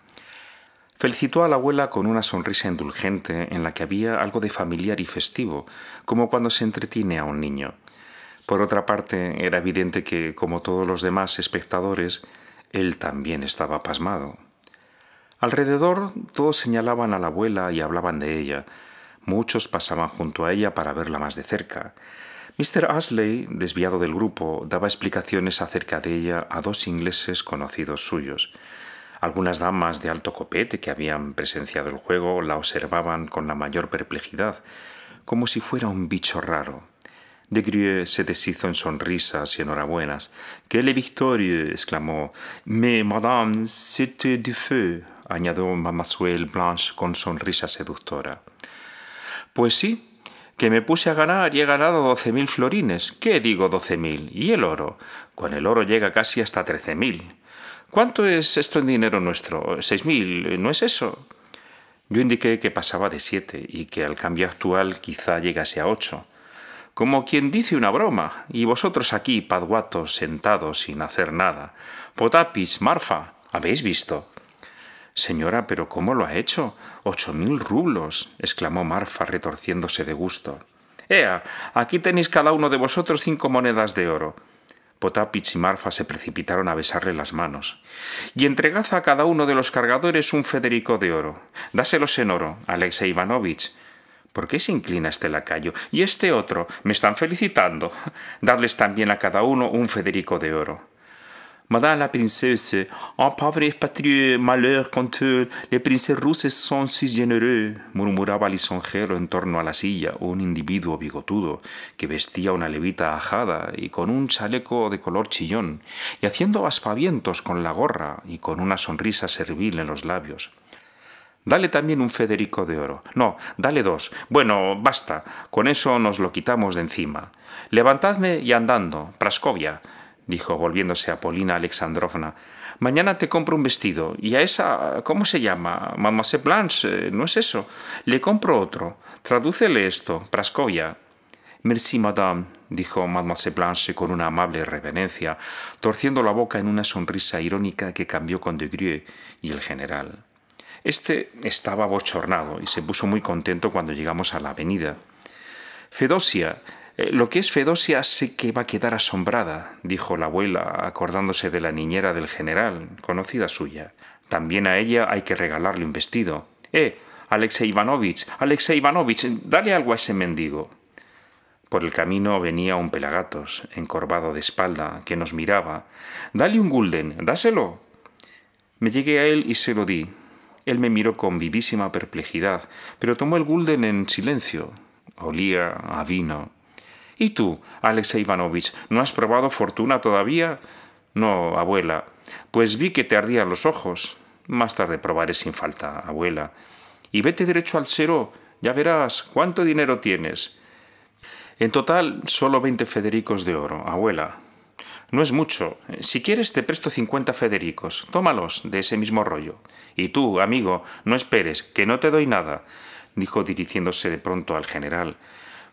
Felicitó a la abuela con una sonrisa indulgente en la que había algo de familiar y festivo, como cuando se entretiene a un niño. Por otra parte, era evidente que, como todos los demás espectadores, él también estaba pasmado. Alrededor todos señalaban a la abuela y hablaban de ella. Muchos pasaban junto a ella para verla más de cerca. Mr. Ashley, desviado del grupo, daba explicaciones acerca de ella a dos ingleses conocidos suyos. Algunas damas de alto copete que habían presenciado el juego la observaban con la mayor perplejidad, como si fuera un bicho raro. De Grieux se deshizo en sonrisas y enhorabuenas. le Victorieux! exclamó. Me, madame, c'est du feu!» añadió Mamasuel Blanche con sonrisa seductora. «Pues sí, que me puse a ganar y he ganado doce mil florines. ¿Qué digo doce mil? ¿Y el oro? Con el oro llega casi hasta trece mil. ¿Cuánto es esto en dinero nuestro? Seis mil, ¿no es eso? Yo indiqué que pasaba de siete y que al cambio actual quizá llegase a ocho. Como quien dice una broma, y vosotros aquí, paduatos, sentados sin hacer nada. Potapis, Marfa, ¿habéis visto? Señora, pero ¿cómo lo ha hecho? Ocho mil rublos, exclamó Marfa retorciéndose de gusto. Ea, aquí tenéis cada uno de vosotros cinco monedas de oro. Potapich y Marfa se precipitaron a besarle las manos. Y entregad a cada uno de los cargadores un Federico de oro. Dáselos en oro, Alexei Ivanovich. ¿Por qué se inclina este lacayo? Y este otro. Me están felicitando. Dadles también a cada uno un Federico de oro. Madame la princesse, un pauvre patrieux malheur quand les princes russes son si généreux, murmuraba lisonjero en torno a la silla un individuo bigotudo que vestía una levita ajada y con un chaleco de color chillón, y haciendo aspavientos con la gorra y con una sonrisa servil en los labios. Dale también un Federico de oro. No, dale dos. Bueno, basta. Con eso nos lo quitamos de encima. Levantadme y andando, Prascovia dijo volviéndose a Polina Alexandrovna. Mañana te compro un vestido. Y a esa, ¿cómo se llama? Mademoiselle Blanche, eh, no es eso. Le compro otro. Tradúcele esto, Praskovia. Merci, madame, dijo Mademoiselle Blanche con una amable reverencia, torciendo la boca en una sonrisa irónica que cambió con de Grieux y el general. Este estaba bochornado y se puso muy contento cuando llegamos a la avenida. Fedosia eh, lo que es Fedosia sé que va a quedar asombrada, dijo la abuela, acordándose de la niñera del general, conocida suya. También a ella hay que regalarle un vestido. ¡Eh! Alexei Ivanovich, Alexei Ivanovich, dale algo a ese mendigo. Por el camino venía un pelagatos, encorvado de espalda, que nos miraba. Dale un gulden, dáselo. Me llegué a él y se lo di. Él me miró con vivísima perplejidad, pero tomó el gulden en silencio. Olía a vino. ¿Y tú, Alexei Ivanovich, no has probado fortuna todavía? No, abuela. Pues vi que te ardían los ojos. Más tarde probaré sin falta, abuela. Y vete derecho al cero. Ya verás cuánto dinero tienes. En total, solo veinte federicos de oro, abuela. No es mucho. Si quieres, te presto cincuenta federicos. Tómalos de ese mismo rollo. Y tú, amigo, no esperes, que no te doy nada, dijo dirigiéndose de pronto al general,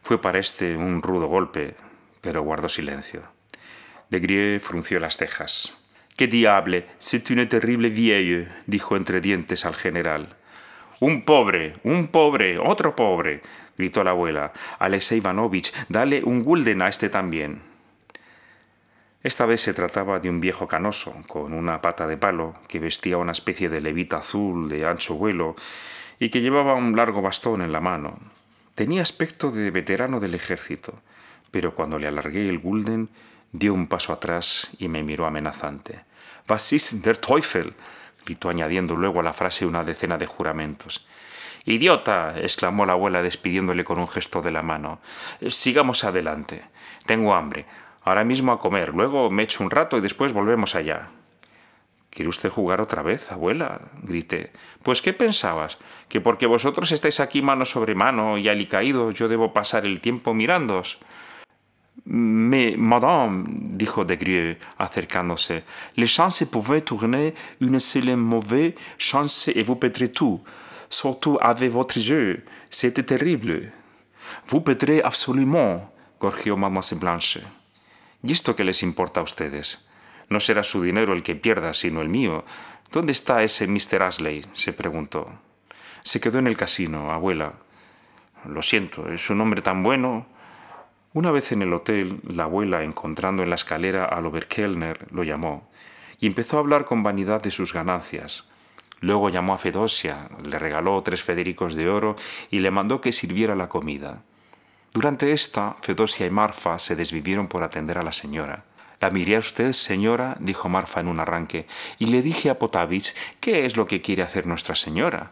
fue para este un rudo golpe, pero guardó silencio. De Grieux frunció las cejas. «¡Qué diable! C'est tiene terrible vieille», dijo entre dientes al general. «Un pobre, un pobre, otro pobre», gritó la abuela. «Alexei Ivanovich, dale un gulden a este también». Esta vez se trataba de un viejo canoso, con una pata de palo, que vestía una especie de levita azul de ancho vuelo y que llevaba un largo bastón en la mano. Tenía aspecto de veterano del ejército, pero cuando le alargué el gulden, dio un paso atrás y me miró amenazante. Was der Teufel? gritó añadiendo luego a la frase una decena de juramentos. Idiota, exclamó la abuela despidiéndole con un gesto de la mano. Sigamos adelante. Tengo hambre. Ahora mismo a comer, luego me echo un rato y después volvemos allá. ¿Quiere usted jugar otra vez, abuela? grité. Pues ¿qué pensabas? ¿Que porque vosotros estáis aquí mano sobre mano y alicaído yo debo pasar el tiempo mirándoos? Me, madame, dijo de Grieux, acercándose, les chances pouvait tourner une seule mauvaise chance et vous perdrez tout, surtout avec votre jeu. C'était terrible. Vous perdrez absolument, gorgió Mademoiselle Blanche. ¿Y esto qué les importa a ustedes? No será su dinero el que pierda, sino el mío. ¿Dónde está ese Mr. Ashley? se preguntó. Se quedó en el casino, abuela. Lo siento, es un hombre tan bueno. Una vez en el hotel, la abuela, encontrando en la escalera al Oberkellner, lo llamó y empezó a hablar con vanidad de sus ganancias. Luego llamó a Fedosia, le regaló tres federicos de oro y le mandó que sirviera la comida. Durante esta, Fedosia y Marfa se desvivieron por atender a la señora. La miré a usted, señora, dijo Marfa en un arranque, y le dije a Potavich, ¿qué es lo que quiere hacer nuestra señora?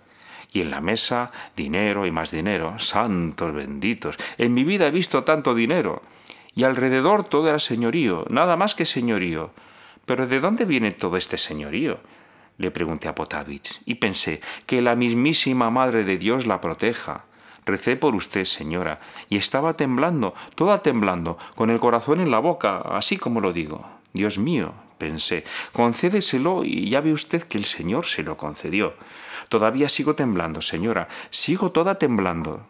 y en la mesa dinero y más dinero. Santos benditos. En mi vida he visto tanto dinero. Y alrededor todo era señorío, nada más que señorío. Pero ¿de dónde viene todo este señorío? Le pregunté a Potavich y pensé que la mismísima Madre de Dios la proteja. Recé por usted, señora, y estaba temblando, toda temblando, con el corazón en la boca, así como lo digo. Dios mío, pensé, concédeselo y ya ve usted que el Señor se lo concedió. Todavía sigo temblando, señora, sigo toda temblando.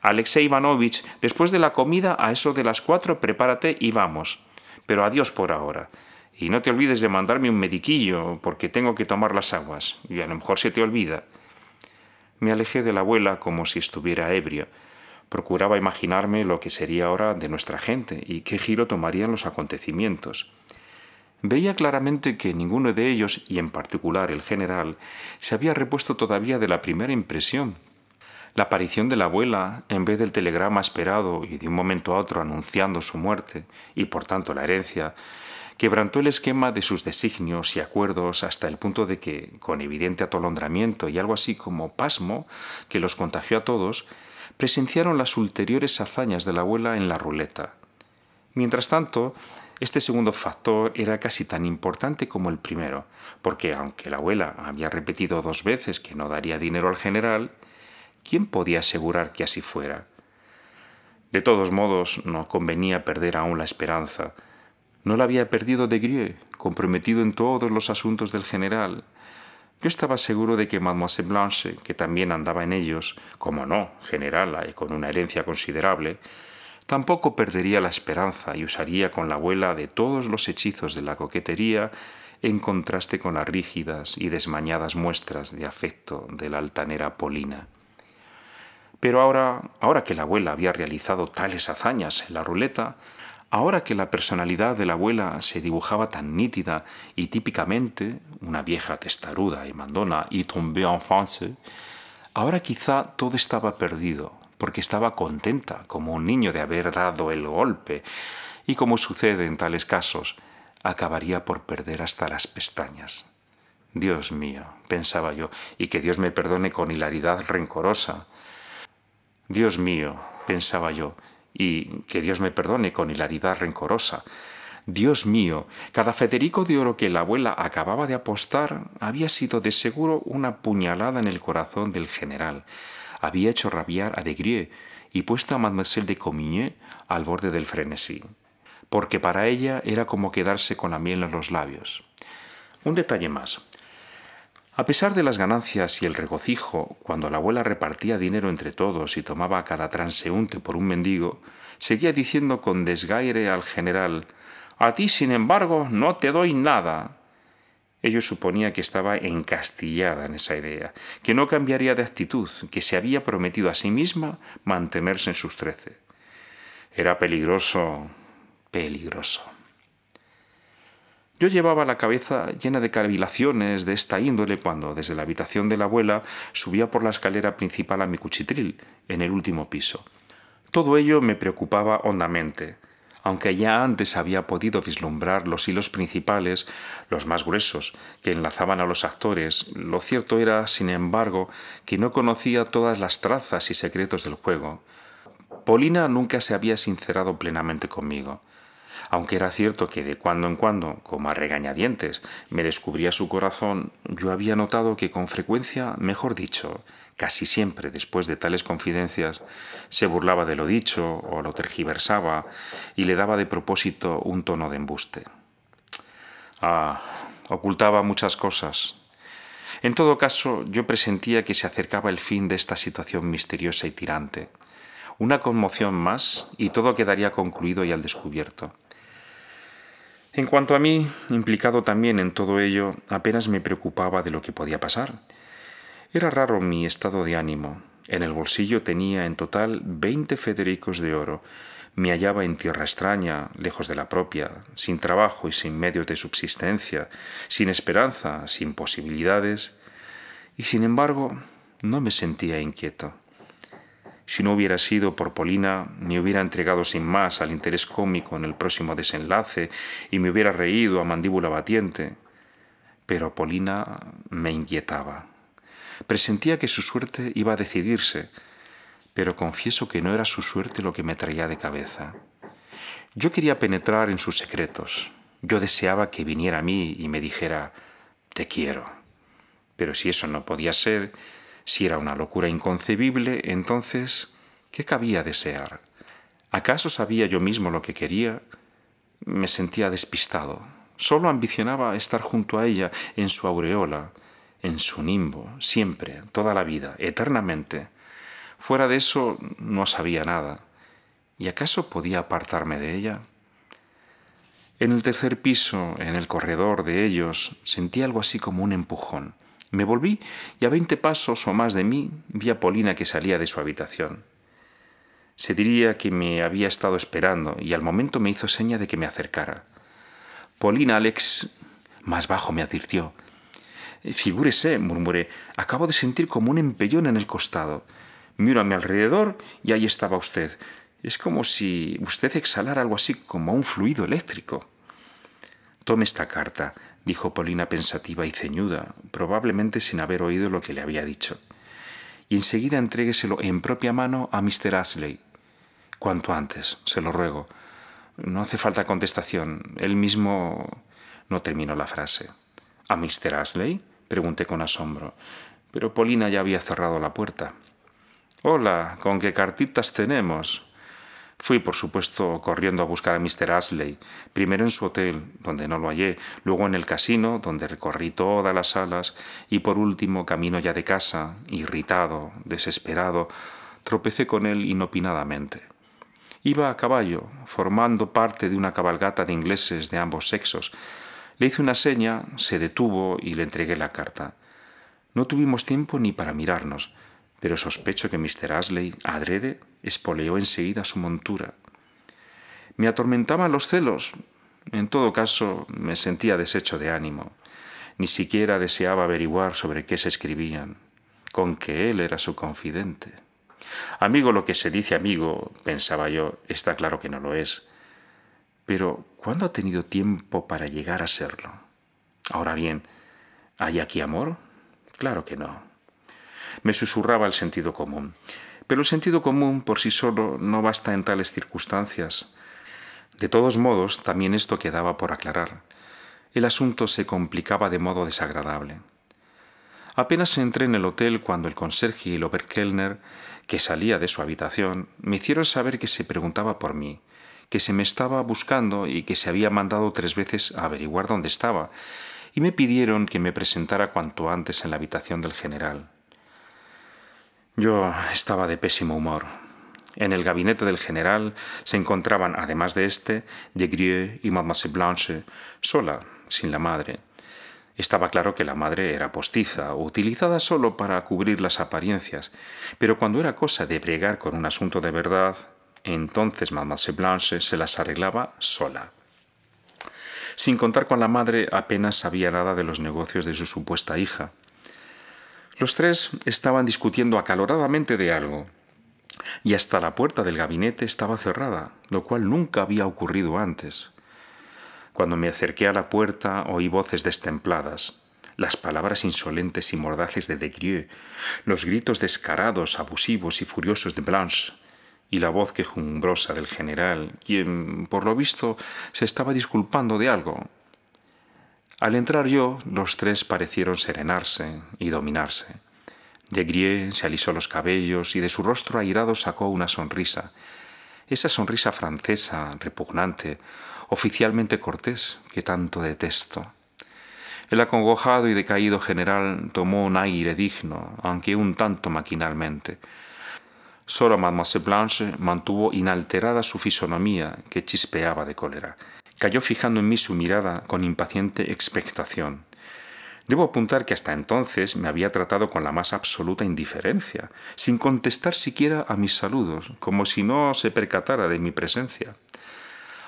Alexei Ivanovich, después de la comida, a eso de las cuatro, prepárate y vamos. Pero adiós por ahora. Y no te olvides de mandarme un mediquillo, porque tengo que tomar las aguas, y a lo mejor se te olvida me alejé de la abuela como si estuviera ebrio. Procuraba imaginarme lo que sería ahora de nuestra gente y qué giro tomarían los acontecimientos. Veía claramente que ninguno de ellos, y en particular el general, se había repuesto todavía de la primera impresión. La aparición de la abuela, en vez del telegrama esperado y de un momento a otro anunciando su muerte, y por tanto la herencia, quebrantó el esquema de sus designios y acuerdos hasta el punto de que, con evidente atolondramiento y algo así como pasmo que los contagió a todos, presenciaron las ulteriores hazañas de la abuela en la ruleta. Mientras tanto, este segundo factor era casi tan importante como el primero, porque aunque la abuela había repetido dos veces que no daría dinero al general, ¿quién podía asegurar que así fuera? De todos modos, no convenía perder aún la esperanza, no la había perdido de Grieux, comprometido en todos los asuntos del general. Yo estaba seguro de que Mademoiselle Blanche, que también andaba en ellos, como no, generala y con una herencia considerable, tampoco perdería la esperanza y usaría con la abuela de todos los hechizos de la coquetería en contraste con las rígidas y desmañadas muestras de afecto de la altanera Polina. Pero ahora, ahora que la abuela había realizado tales hazañas en la ruleta, Ahora que la personalidad de la abuela se dibujaba tan nítida y típicamente, una vieja testaruda y mandona y tombé en France, ahora quizá todo estaba perdido, porque estaba contenta como un niño de haber dado el golpe, y como sucede en tales casos, acabaría por perder hasta las pestañas. Dios mío, pensaba yo, y que Dios me perdone con hilaridad rencorosa. Dios mío, pensaba yo, y que Dios me perdone con hilaridad rencorosa. Dios mío, cada Federico de oro que la abuela acababa de apostar había sido de seguro una puñalada en el corazón del general. Había hecho rabiar a De Grieux y puesto a Mademoiselle de Comigné al borde del frenesí, porque para ella era como quedarse con la miel en los labios. Un detalle más. A pesar de las ganancias y el regocijo, cuando la abuela repartía dinero entre todos y tomaba a cada transeúnte por un mendigo, seguía diciendo con desgaire al general A ti, sin embargo, no te doy nada. Ello suponía que estaba encastillada en esa idea, que no cambiaría de actitud, que se había prometido a sí misma mantenerse en sus trece. Era peligroso, peligroso. Yo llevaba la cabeza llena de cavilaciones de esta índole cuando, desde la habitación de la abuela, subía por la escalera principal a mi cuchitril, en el último piso. Todo ello me preocupaba hondamente. Aunque ya antes había podido vislumbrar los hilos principales, los más gruesos, que enlazaban a los actores, lo cierto era, sin embargo, que no conocía todas las trazas y secretos del juego. Polina nunca se había sincerado plenamente conmigo. Aunque era cierto que de cuando en cuando, como a regañadientes, me descubría su corazón, yo había notado que con frecuencia, mejor dicho, casi siempre después de tales confidencias, se burlaba de lo dicho o lo tergiversaba y le daba de propósito un tono de embuste. Ah, ocultaba muchas cosas. En todo caso, yo presentía que se acercaba el fin de esta situación misteriosa y tirante. Una conmoción más y todo quedaría concluido y al descubierto. En cuanto a mí, implicado también en todo ello, apenas me preocupaba de lo que podía pasar. Era raro mi estado de ánimo. En el bolsillo tenía en total 20 federicos de oro. Me hallaba en tierra extraña, lejos de la propia, sin trabajo y sin medios de subsistencia, sin esperanza, sin posibilidades. Y sin embargo, no me sentía inquieto. Si no hubiera sido por Polina, me hubiera entregado sin más al interés cómico en el próximo desenlace y me hubiera reído a mandíbula batiente. Pero Polina me inquietaba. Presentía que su suerte iba a decidirse, pero confieso que no era su suerte lo que me traía de cabeza. Yo quería penetrar en sus secretos. Yo deseaba que viniera a mí y me dijera, te quiero. Pero si eso no podía ser, si era una locura inconcebible, entonces, ¿qué cabía desear? ¿Acaso sabía yo mismo lo que quería? Me sentía despistado. Solo ambicionaba estar junto a ella, en su aureola, en su nimbo, siempre, toda la vida, eternamente. Fuera de eso no sabía nada. ¿Y acaso podía apartarme de ella? En el tercer piso, en el corredor de ellos, sentí algo así como un empujón. Me volví y a veinte pasos o más de mí vi a Polina que salía de su habitación. Se diría que me había estado esperando y al momento me hizo seña de que me acercara. Polina Alex más bajo me advirtió. Figúrese, murmuré, acabo de sentir como un empellón en el costado. Miro a mi alrededor y ahí estaba usted. Es como si usted exhalara algo así como un fluido eléctrico. Tome esta carta, dijo Polina pensativa y ceñuda, probablemente sin haber oído lo que le había dicho. Y enseguida entrégueselo en propia mano a Mr. Ashley. Cuanto antes, se lo ruego. No hace falta contestación. Él mismo. No terminó la frase. ¿A Mr. Ashley? pregunté con asombro. Pero Polina ya había cerrado la puerta. Hola, ¿con qué cartitas tenemos? Fui, por supuesto, corriendo a buscar a Mr. Ashley, primero en su hotel, donde no lo hallé, luego en el casino, donde recorrí todas las salas, y por último, camino ya de casa, irritado, desesperado, tropecé con él inopinadamente. Iba a caballo, formando parte de una cabalgata de ingleses de ambos sexos. Le hice una seña, se detuvo y le entregué la carta. No tuvimos tiempo ni para mirarnos, pero sospecho que Mr. Ashley, adrede, espoleó enseguida su montura. Me atormentaban los celos. En todo caso, me sentía deshecho de ánimo. Ni siquiera deseaba averiguar sobre qué se escribían, con que él era su confidente. Amigo lo que se dice amigo, pensaba yo, está claro que no lo es. Pero, ¿cuándo ha tenido tiempo para llegar a serlo? Ahora bien, ¿hay aquí amor? Claro que no. Me susurraba el sentido común. Pero el sentido común por sí solo no basta en tales circunstancias. De todos modos, también esto quedaba por aclarar. El asunto se complicaba de modo desagradable. Apenas entré en el hotel cuando el conserje y el oberkellner, que salía de su habitación, me hicieron saber que se preguntaba por mí, que se me estaba buscando y que se había mandado tres veces a averiguar dónde estaba, y me pidieron que me presentara cuanto antes en la habitación del general. Yo estaba de pésimo humor. En el gabinete del general se encontraban, además de este, Grieux y Mademoiselle Blanche, sola, sin la madre. Estaba claro que la madre era postiza, utilizada solo para cubrir las apariencias, pero cuando era cosa de bregar con un asunto de verdad, entonces Mademoiselle Blanche se las arreglaba sola. Sin contar con la madre, apenas sabía nada de los negocios de su supuesta hija. Los tres estaban discutiendo acaloradamente de algo, y hasta la puerta del gabinete estaba cerrada, lo cual nunca había ocurrido antes. Cuando me acerqué a la puerta oí voces destempladas, las palabras insolentes y mordaces de Desgrieux, los gritos descarados, abusivos y furiosos de Blanche, y la voz quejumbrosa del general, quien, por lo visto, se estaba disculpando de algo, al entrar yo, los tres parecieron serenarse y dominarse. De Griers se alisó los cabellos y de su rostro airado sacó una sonrisa. Esa sonrisa francesa, repugnante, oficialmente cortés, que tanto detesto. El acongojado y decaído general tomó un aire digno, aunque un tanto maquinalmente. Solo Mademoiselle Blanche mantuvo inalterada su fisonomía, que chispeaba de cólera cayó fijando en mí su mirada con impaciente expectación. Debo apuntar que hasta entonces me había tratado con la más absoluta indiferencia, sin contestar siquiera a mis saludos, como si no se percatara de mi presencia.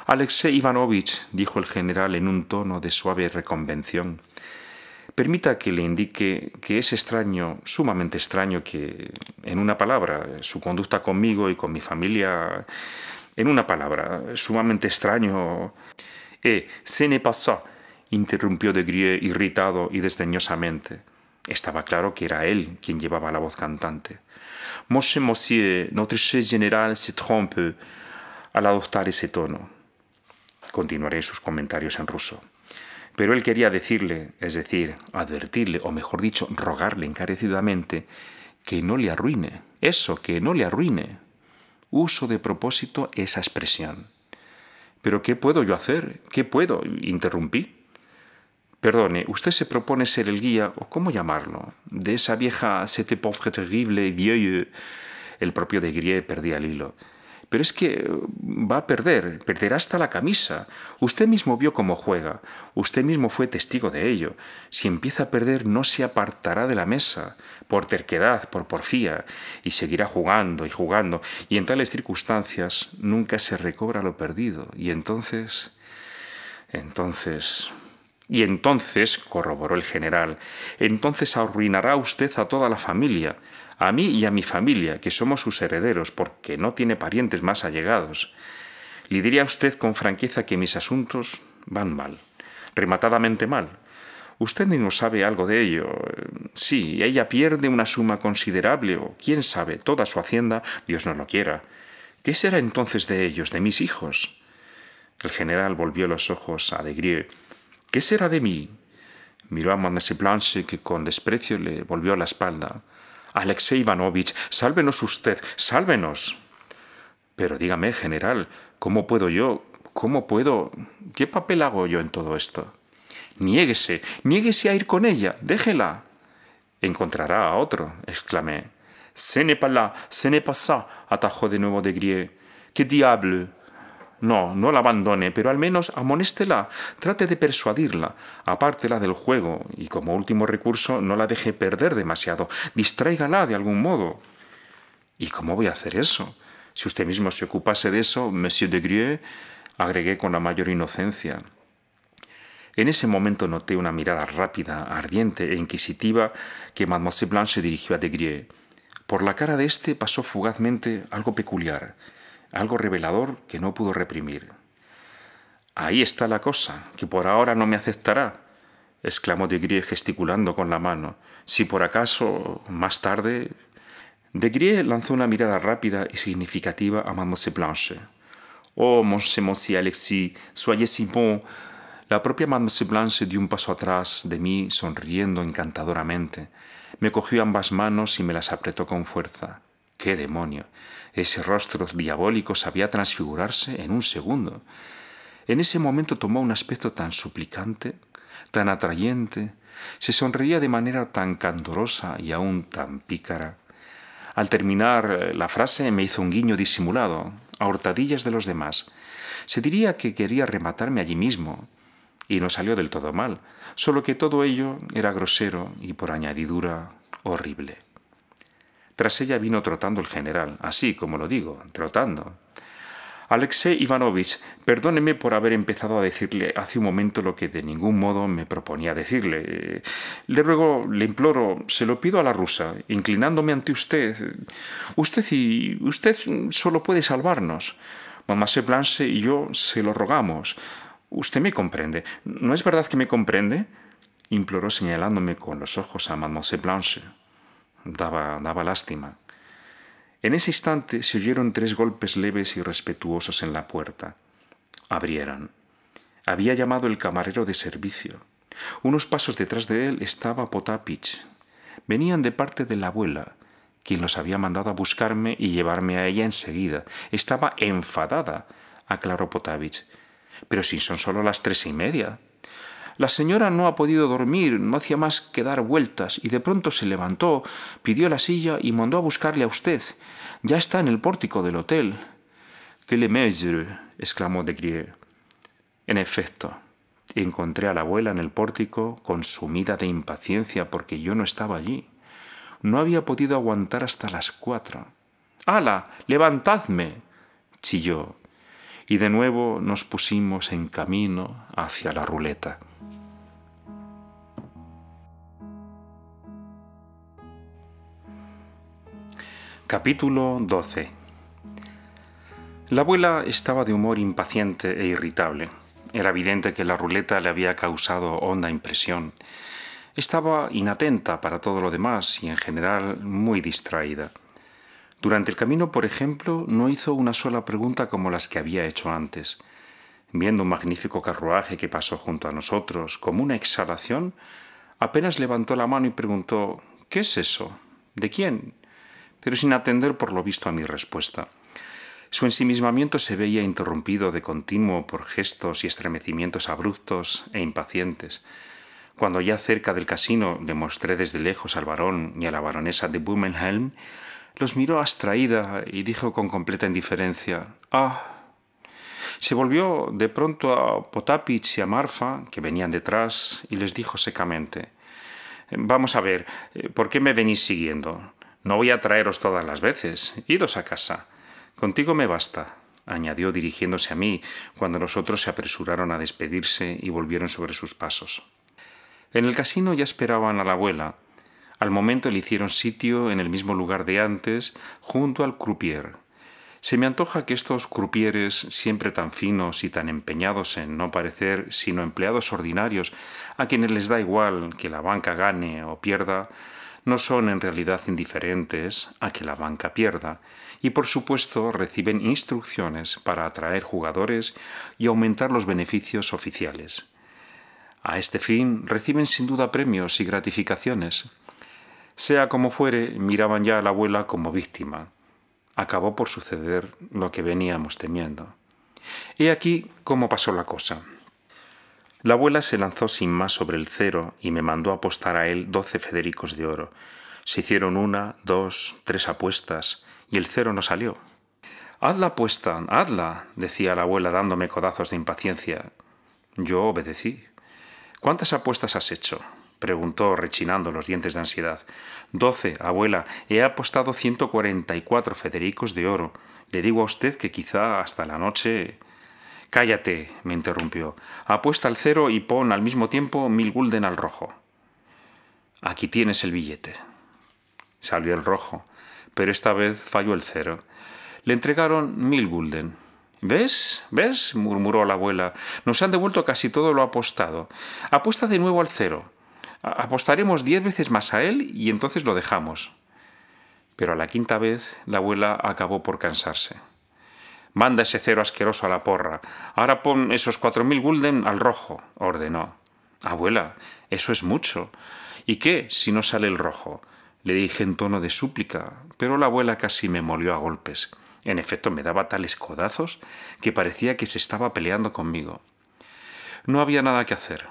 Alexei Ivanovich, dijo el general en un tono de suave reconvención, permita que le indique que es extraño, sumamente extraño, que, en una palabra, su conducta conmigo y con mi familia en una palabra, sumamente extraño. Eh, se ne pasa, interrumpió de Grieux irritado y desdeñosamente. Estaba claro que era él quien llevaba la voz cantante. Monsieur, monsieur, notre général se trompe al adoptar ese tono. Continuaré sus comentarios en ruso. Pero él quería decirle, es decir, advertirle, o mejor dicho, rogarle encarecidamente, que no le arruine, eso, que no le arruine, uso de propósito esa expresión. Pero ¿qué puedo yo hacer? ¿Qué puedo? Interrumpí. Perdone, ¿usted se propone ser el guía, o cómo llamarlo, de esa vieja sete pauvre terrible, vieux? El propio de Grie perdía el hilo. Pero es que eh, va a perder, perderá hasta la camisa. Usted mismo vio cómo juega, usted mismo fue testigo de ello. Si empieza a perder, no se apartará de la mesa por terquedad, por porfía, y seguirá jugando y jugando, y en tales circunstancias nunca se recobra lo perdido, y entonces, entonces... Y entonces, corroboró el general, entonces arruinará usted a toda la familia, a mí y a mi familia, que somos sus herederos, porque no tiene parientes más allegados. Le diría a usted con franqueza que mis asuntos van mal, rematadamente mal, Usted mismo sabe algo de ello. Sí, ella pierde una suma considerable o, quién sabe, toda su hacienda, Dios no lo quiera. ¿Qué será entonces de ellos, de mis hijos? El general volvió los ojos a De ¿Qué será de mí? Miró a Monsieur Blanche, que con desprecio le volvió la espalda. Alexei Ivanovich, sálvenos usted, sálvenos. Pero dígame, general, ¿cómo puedo yo? ¿Cómo puedo? ¿Qué papel hago yo en todo esto? Niéguese, niéguese a ir con ella, déjela. Encontrará a otro, exclamé. Se n'est pas là, ce n'est pas ça, atajó de nuevo de Grieux. ¡Qué diable! No, no la abandone, pero al menos amonéstela, trate de persuadirla, apártela del juego y como último recurso no la deje perder demasiado, distráigala de algún modo. ¿Y cómo voy a hacer eso? Si usted mismo se ocupase de eso, monsieur de Grieux, agregué con la mayor inocencia. En ese momento noté una mirada rápida, ardiente e inquisitiva que Mademoiselle Blanche dirigió a Degrier. Por la cara de éste pasó fugazmente algo peculiar, algo revelador que no pudo reprimir. Ahí está la cosa, que por ahora no me aceptará, exclamó Griers gesticulando con la mano. Si por acaso, más tarde... Griers lanzó una mirada rápida y significativa a Mademoiselle Blanche. Oh, monsieur, monsieur Alexis, soyez si bon, la propia Mademoiselle se dio un paso atrás de mí, sonriendo encantadoramente. Me cogió ambas manos y me las apretó con fuerza. ¡Qué demonio! Ese rostro diabólico sabía transfigurarse en un segundo. En ese momento tomó un aspecto tan suplicante, tan atrayente, se sonreía de manera tan candorosa y aún tan pícara. Al terminar eh, la frase me hizo un guiño disimulado, a hurtadillas de los demás. Se diría que quería rematarme allí mismo, y no salió del todo mal, solo que todo ello era grosero y por añadidura horrible. Tras ella vino trotando el general, así como lo digo, trotando. Alexei Ivanovich, perdóneme por haber empezado a decirle hace un momento lo que de ningún modo me proponía decirle. Le ruego, le imploro, se lo pido a la rusa, inclinándome ante usted. Usted y usted solo puede salvarnos. Mamá Seplanse y yo se lo rogamos. Usted me comprende. ¿No es verdad que me comprende? imploró señalándome con los ojos a Mademoiselle Blanche. Daba, daba lástima. En ese instante se oyeron tres golpes leves y respetuosos en la puerta. Abrieran. Había llamado el camarero de servicio. Unos pasos detrás de él estaba Potapich. Venían de parte de la abuela, quien los había mandado a buscarme y llevarme a ella enseguida. Estaba enfadada, aclaró Potapich. Pero si son solo las tres y media. La señora no ha podido dormir, no hacía más que dar vueltas, y de pronto se levantó, pidió la silla y mandó a buscarle a usted. Ya está en el pórtico del hotel. «Que le mesure!» exclamó de En efecto, encontré a la abuela en el pórtico, consumida de impaciencia porque yo no estaba allí. No había podido aguantar hasta las cuatro. «¡Hala! ¡Levantadme!» chilló y de nuevo nos pusimos en camino hacia la ruleta. Capítulo 12 La abuela estaba de humor impaciente e irritable. Era evidente que la ruleta le había causado honda impresión. Estaba inatenta para todo lo demás y en general muy distraída. Durante el camino, por ejemplo, no hizo una sola pregunta como las que había hecho antes. Viendo un magnífico carruaje que pasó junto a nosotros, como una exhalación, apenas levantó la mano y preguntó ¿Qué es eso? ¿De quién? pero sin atender por lo visto a mi respuesta. Su ensimismamiento se veía interrumpido de continuo por gestos y estremecimientos abruptos e impacientes. Cuando ya cerca del casino le mostré desde lejos al varón y a la baronesa de Bühmenhelm, los miró abstraída y dijo con completa indiferencia, Ah. Se volvió de pronto a Potapich y a Marfa, que venían detrás, y les dijo secamente, Vamos a ver, eh, ¿por qué me venís siguiendo? No voy a traeros todas las veces. Idos a casa. Contigo me basta añadió dirigiéndose a mí, cuando los otros se apresuraron a despedirse y volvieron sobre sus pasos. En el casino ya esperaban a la abuela, al momento le hicieron sitio en el mismo lugar de antes, junto al croupier. Se me antoja que estos croupieres, siempre tan finos y tan empeñados en no parecer sino empleados ordinarios, a quienes les da igual que la banca gane o pierda, no son en realidad indiferentes a que la banca pierda y por supuesto reciben instrucciones para atraer jugadores y aumentar los beneficios oficiales. A este fin reciben sin duda premios y gratificaciones. Sea como fuere, miraban ya a la abuela como víctima. Acabó por suceder lo que veníamos temiendo. He aquí cómo pasó la cosa. La abuela se lanzó sin más sobre el cero y me mandó apostar a él doce federicos de oro. Se hicieron una, dos, tres apuestas y el cero no salió. Haz la apuesta, hazla, decía la abuela dándome codazos de impaciencia. Yo obedecí. ¿Cuántas apuestas has hecho? preguntó, rechinando los dientes de ansiedad. Doce, abuela, he apostado ciento cuarenta y cuatro federicos de oro. Le digo a usted que quizá hasta la noche. Cállate, me interrumpió. Apuesta al cero y pon al mismo tiempo mil gulden al rojo. Aquí tienes el billete. Salió el rojo, pero esta vez falló el cero. Le entregaron mil gulden. ¿Ves? ¿Ves? murmuró la abuela. Nos han devuelto casi todo lo apostado. Apuesta de nuevo al cero. Apostaremos diez veces más a él y entonces lo dejamos. Pero a la quinta vez la abuela acabó por cansarse. Manda ese cero asqueroso a la porra. Ahora pon esos cuatro mil gulden al rojo, ordenó. Abuela, eso es mucho. ¿Y qué si no sale el rojo? Le dije en tono de súplica, pero la abuela casi me molió a golpes. En efecto, me daba tales codazos que parecía que se estaba peleando conmigo. No había nada que hacer.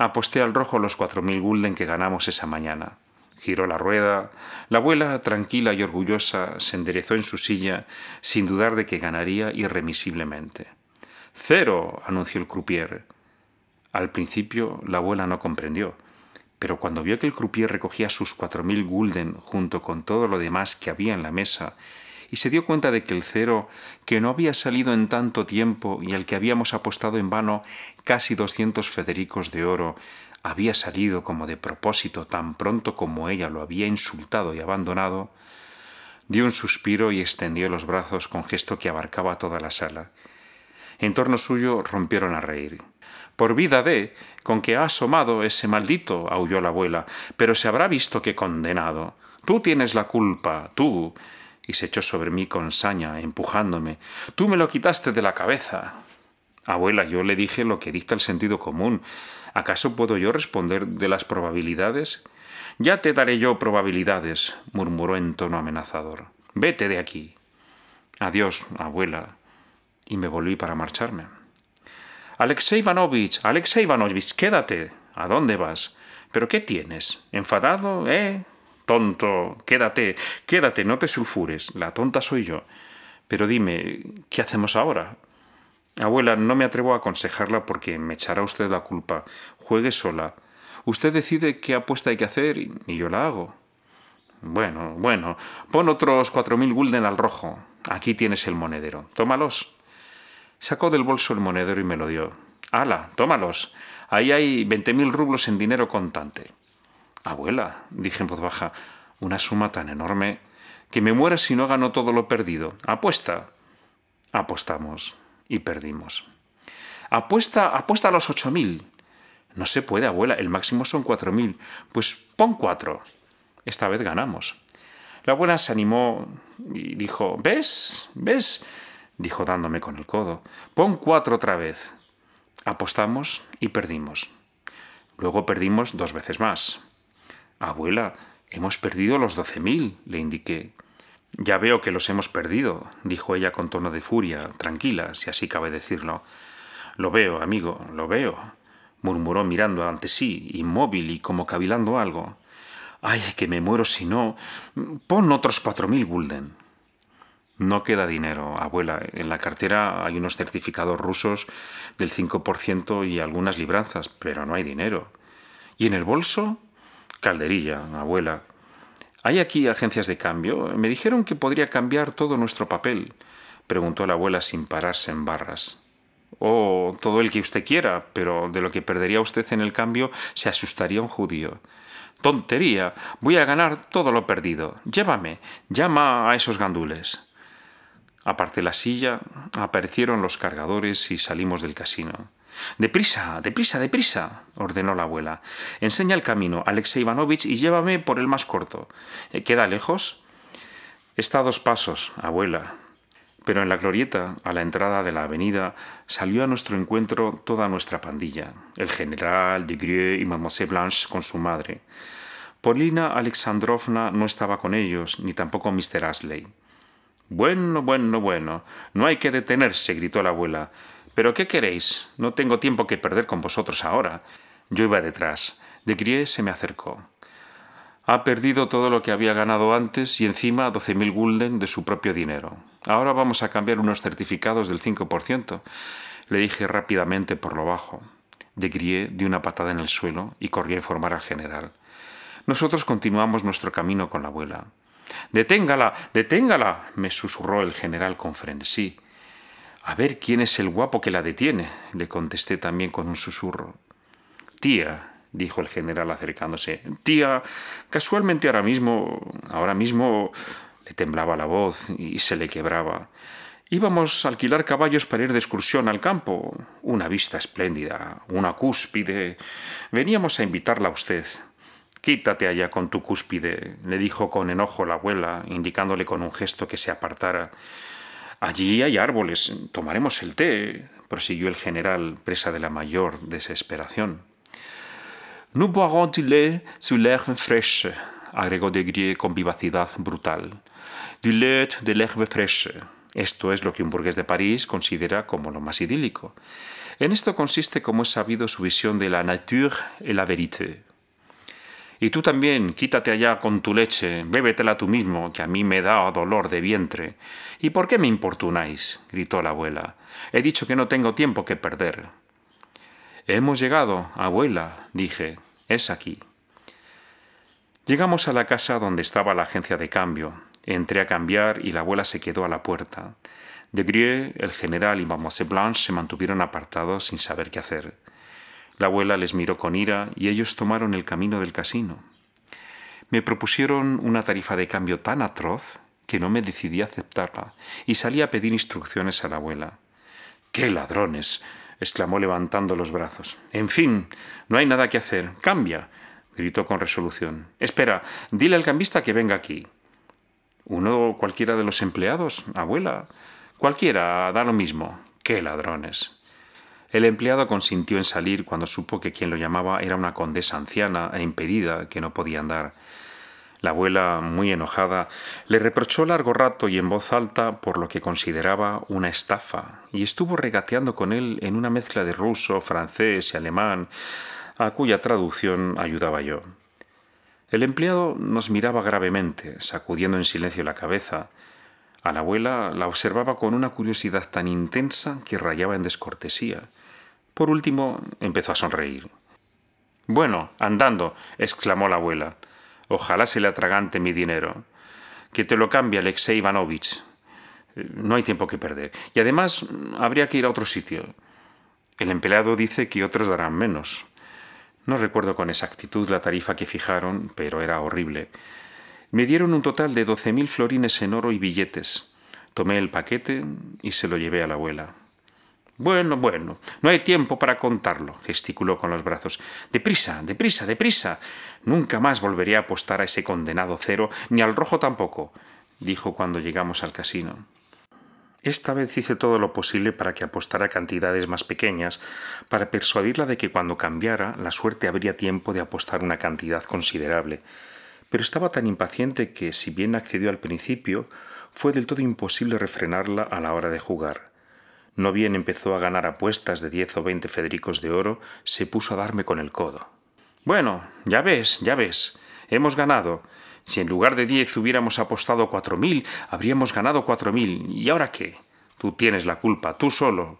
Aposté al rojo los cuatro mil gulden que ganamos esa mañana. Giró la rueda. La abuela, tranquila y orgullosa, se enderezó en su silla, sin dudar de que ganaría irremisiblemente. ¡Cero! anunció el croupier. Al principio la abuela no comprendió, pero cuando vio que el croupier recogía sus cuatro mil gulden junto con todo lo demás que había en la mesa y se dio cuenta de que el cero, que no había salido en tanto tiempo y al que habíamos apostado en vano casi doscientos federicos de oro, había salido como de propósito tan pronto como ella lo había insultado y abandonado, dio un suspiro y extendió los brazos con gesto que abarcaba toda la sala. En torno suyo rompieron a reír. Por vida de, con que ha asomado ese maldito, aulló la abuela, pero se habrá visto que condenado. Tú tienes la culpa, tú y se echó sobre mí con saña, empujándome. Tú me lo quitaste de la cabeza. Abuela, yo le dije lo que dicta el sentido común. ¿Acaso puedo yo responder de las probabilidades? Ya te daré yo probabilidades, murmuró en tono amenazador. Vete de aquí. Adiós, abuela. Y me volví para marcharme. Alexei Ivanovich, Alexei Ivanovich, quédate. ¿A dónde vas? ¿Pero qué tienes? ¿Enfadado, eh? Tonto, quédate, quédate, no te sulfures, la tonta soy yo. Pero dime, ¿qué hacemos ahora? Abuela, no me atrevo a aconsejarla porque me echará usted la culpa. Juegue sola. Usted decide qué apuesta hay que hacer y yo la hago. Bueno, bueno, pon otros cuatro mil gulden al rojo. Aquí tienes el monedero. Tómalos. Sacó del bolso el monedero y me lo dio. «Hala, tómalos. Ahí hay veinte mil rublos en dinero contante. Abuela, dije en voz baja, una suma tan enorme que me muera si no gano todo lo perdido. Apuesta. Apostamos y perdimos. Apuesta, apuesta a los ocho mil. No se puede, abuela, el máximo son cuatro mil. Pues pon cuatro. Esta vez ganamos. La abuela se animó y dijo, ¿ves? ¿ves? dijo dándome con el codo. Pon cuatro otra vez. Apostamos y perdimos. Luego perdimos dos veces más. Abuela, hemos perdido los doce mil, le indiqué. Ya veo que los hemos perdido, dijo ella con tono de furia, tranquila, si así cabe decirlo. Lo veo, amigo, lo veo, murmuró mirando ante sí, inmóvil y como cavilando algo. Ay, que me muero si no. Pon otros cuatro mil gulden. No queda dinero, abuela. En la cartera hay unos certificados rusos del 5% y algunas libranzas, pero no hay dinero. ¿Y en el bolso? calderilla, abuela. ¿Hay aquí agencias de cambio? Me dijeron que podría cambiar todo nuestro papel, preguntó la abuela sin pararse en barras. Oh, todo el que usted quiera, pero de lo que perdería usted en el cambio se asustaría un judío. Tontería, voy a ganar todo lo perdido. Llévame, llama a esos gandules. Aparte la silla, aparecieron los cargadores y salimos del casino. Deprisa, deprisa, deprisa, ordenó la abuela. Enseña el camino, Alexei Ivanovich, y llévame por el más corto. Eh, ¿Queda lejos? Está a dos pasos, abuela. Pero en la glorieta, a la entrada de la avenida, salió a nuestro encuentro toda nuestra pandilla, el general, de grieux y Mademoiselle Blanche con su madre. Polina Alexandrovna no estaba con ellos, ni tampoco Mr. Asley. Bueno, bueno, bueno, no hay que detenerse, gritó la abuela. ¿Pero qué queréis? No tengo tiempo que perder con vosotros ahora. Yo iba detrás. De Grier se me acercó. Ha perdido todo lo que había ganado antes y encima mil gulden de su propio dinero. Ahora vamos a cambiar unos certificados del 5%, le dije rápidamente por lo bajo. De Grié dio una patada en el suelo y corrió a informar al general. Nosotros continuamos nuestro camino con la abuela. ¡Deténgala! ¡Deténgala! me susurró el general con frenesí. A ver quién es el guapo que la detiene, le contesté también con un susurro. Tía, dijo el general acercándose. Tía, casualmente ahora mismo, ahora mismo le temblaba la voz y se le quebraba. Íbamos a alquilar caballos para ir de excursión al campo. Una vista espléndida, una cúspide. Veníamos a invitarla a usted. Quítate allá con tu cúspide, le dijo con enojo la abuela, indicándole con un gesto que se apartara. Allí hay árboles, tomaremos el té, prosiguió el general, presa de la mayor desesperación. Nous boirons du lait sur l'herbe fraîche, agregó Grieux con vivacidad brutal. Du lait de l'herbe fraîche. Esto es lo que un burgués de París considera como lo más idílico. En esto consiste, como es sabido, su visión de la nature et la vérité, y tú también, quítate allá con tu leche, bébetela tú mismo, que a mí me da dolor de vientre. ¿Y por qué me importunáis? gritó la abuela. He dicho que no tengo tiempo que perder. Hemos llegado, abuela, dije. Es aquí. Llegamos a la casa donde estaba la agencia de cambio. Entré a cambiar y la abuela se quedó a la puerta. De Grieux, el general y Mademoiselle Blanche se mantuvieron apartados sin saber qué hacer. La abuela les miró con ira y ellos tomaron el camino del casino. Me propusieron una tarifa de cambio tan atroz que no me decidí a aceptarla y salí a pedir instrucciones a la abuela. ¡Qué ladrones! exclamó levantando los brazos. En fin, no hay nada que hacer. Cambia, gritó con resolución. Espera, dile al cambista que venga aquí. Uno o cualquiera de los empleados, abuela. Cualquiera, da lo mismo. ¡Qué ladrones! El empleado consintió en salir cuando supo que quien lo llamaba era una condesa anciana e impedida que no podía andar. La abuela, muy enojada, le reprochó largo rato y en voz alta por lo que consideraba una estafa, y estuvo regateando con él en una mezcla de ruso, francés y alemán, a cuya traducción ayudaba yo. El empleado nos miraba gravemente, sacudiendo en silencio la cabeza. A la abuela la observaba con una curiosidad tan intensa que rayaba en descortesía. Por último, empezó a sonreír. Bueno, andando, exclamó la abuela. Ojalá se le atragante mi dinero. Que te lo cambie Alexei Ivanovich. No hay tiempo que perder. Y además, habría que ir a otro sitio. El empleado dice que otros darán menos. No recuerdo con exactitud la tarifa que fijaron, pero era horrible. Me dieron un total de doce mil florines en oro y billetes. Tomé el paquete y se lo llevé a la abuela. Bueno, bueno, no hay tiempo para contarlo, gesticuló con los brazos. Deprisa, deprisa, deprisa. Nunca más volveré a apostar a ese condenado cero, ni al rojo tampoco, dijo cuando llegamos al casino. Esta vez hice todo lo posible para que apostara cantidades más pequeñas, para persuadirla de que cuando cambiara la suerte habría tiempo de apostar una cantidad considerable. Pero estaba tan impaciente que, si bien accedió al principio, fue del todo imposible refrenarla a la hora de jugar. No bien empezó a ganar apuestas de diez o veinte federicos de oro, se puso a darme con el codo. Bueno, ya ves, ya ves. Hemos ganado. Si en lugar de diez hubiéramos apostado cuatro mil, habríamos ganado cuatro mil. ¿Y ahora qué? Tú tienes la culpa, tú solo.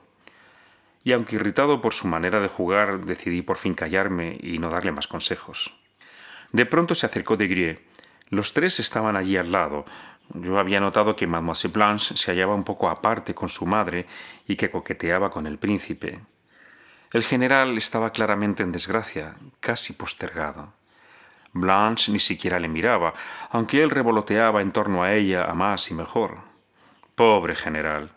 Y aunque irritado por su manera de jugar, decidí por fin callarme y no darle más consejos. De pronto se acercó de Grie. Los tres estaban allí al lado, yo había notado que Mademoiselle Blanche se hallaba un poco aparte con su madre y que coqueteaba con el príncipe. El general estaba claramente en desgracia, casi postergado. Blanche ni siquiera le miraba, aunque él revoloteaba en torno a ella a más y mejor. Pobre general.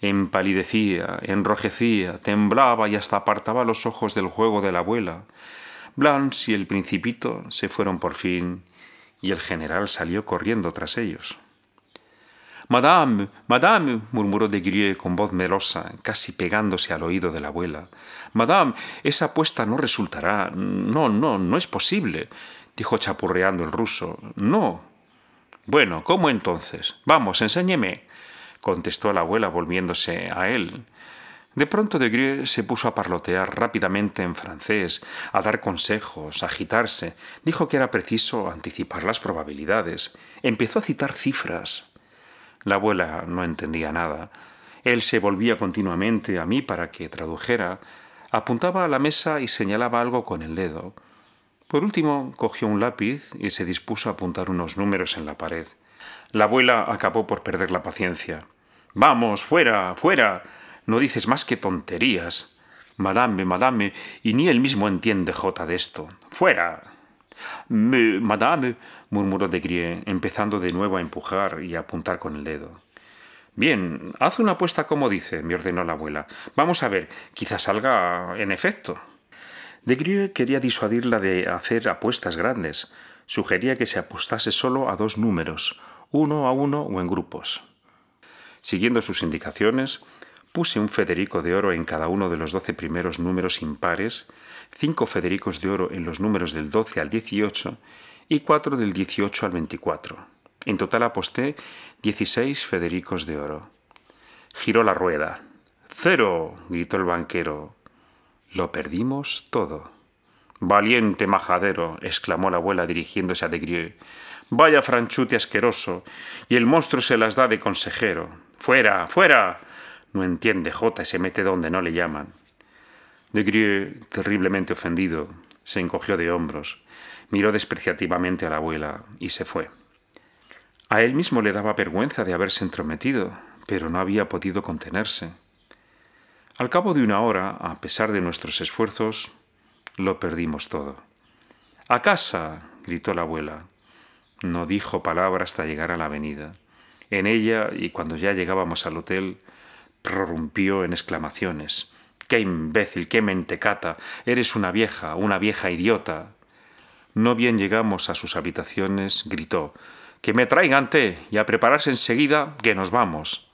Empalidecía, enrojecía, temblaba y hasta apartaba los ojos del juego de la abuela. Blanche y el principito se fueron por fin, y el general salió corriendo tras ellos. Madame, Madame, murmuró de Grieux con voz melosa, casi pegándose al oído de la abuela. Madame, esa apuesta no resultará. No, no, no es posible, dijo chapurreando el ruso. No. Bueno, ¿cómo entonces? Vamos, enséñeme, contestó la abuela volviéndose a él. De pronto de Grieux se puso a parlotear rápidamente en francés, a dar consejos, a agitarse. Dijo que era preciso anticipar las probabilidades. Empezó a citar cifras. La abuela no entendía nada. Él se volvía continuamente a mí para que tradujera, apuntaba a la mesa y señalaba algo con el dedo. Por último, cogió un lápiz y se dispuso a apuntar unos números en la pared. La abuela acabó por perder la paciencia. Vamos, fuera, fuera. No dices más que tonterías. Madame, madame, y ni él mismo entiende J de esto. Fuera. Me, madame, murmuró de empezando de nuevo a empujar y a apuntar con el dedo. Bien, haz una apuesta como dice, me ordenó la abuela. Vamos a ver, quizás salga en efecto. De Grieux quería disuadirla de hacer apuestas grandes. Sugería que se apostase solo a dos números, uno a uno o en grupos. Siguiendo sus indicaciones, puse un Federico de oro en cada uno de los doce primeros números impares, cinco Federicos de oro en los números del doce al 18 y cuatro del dieciocho al veinticuatro. En total aposté dieciséis federicos de oro. Giró la rueda. ¡Cero! gritó el banquero. Lo perdimos todo. Valiente majadero, exclamó la abuela dirigiéndose a Grieux. Vaya franchute asqueroso. Y el monstruo se las da de consejero. Fuera, fuera. No entiende Jota se mete donde no le llaman. Grieux, terriblemente ofendido, se encogió de hombros. Miró despreciativamente a la abuela y se fue. A él mismo le daba vergüenza de haberse entrometido, pero no había podido contenerse. Al cabo de una hora, a pesar de nuestros esfuerzos, lo perdimos todo. ¡A casa! gritó la abuela. No dijo palabra hasta llegar a la avenida. En ella, y cuando ya llegábamos al hotel, prorrumpió en exclamaciones. ¡Qué imbécil! ¡Qué mentecata! Eres una vieja, una vieja idiota. No bien llegamos a sus habitaciones, gritó Que me traigan té y a prepararse enseguida, que nos vamos.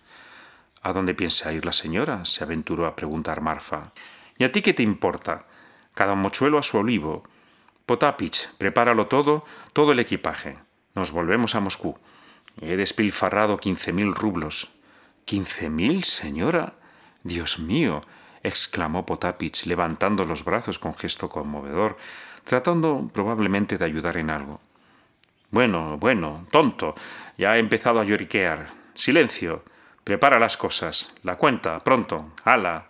¿A dónde piensa ir la señora? se aventuró a preguntar Marfa. ¿Y a ti qué te importa? Cada mochuelo a su olivo. Potapich, prepáralo todo, todo el equipaje. Nos volvemos a Moscú. He despilfarrado quince mil rublos. ¿Quince mil, señora? Dios mío, exclamó Potapich, levantando los brazos con gesto conmovedor tratando probablemente de ayudar en algo. Bueno, bueno, tonto, ya he empezado a lloriquear. Silencio, prepara las cosas, la cuenta, pronto, ala.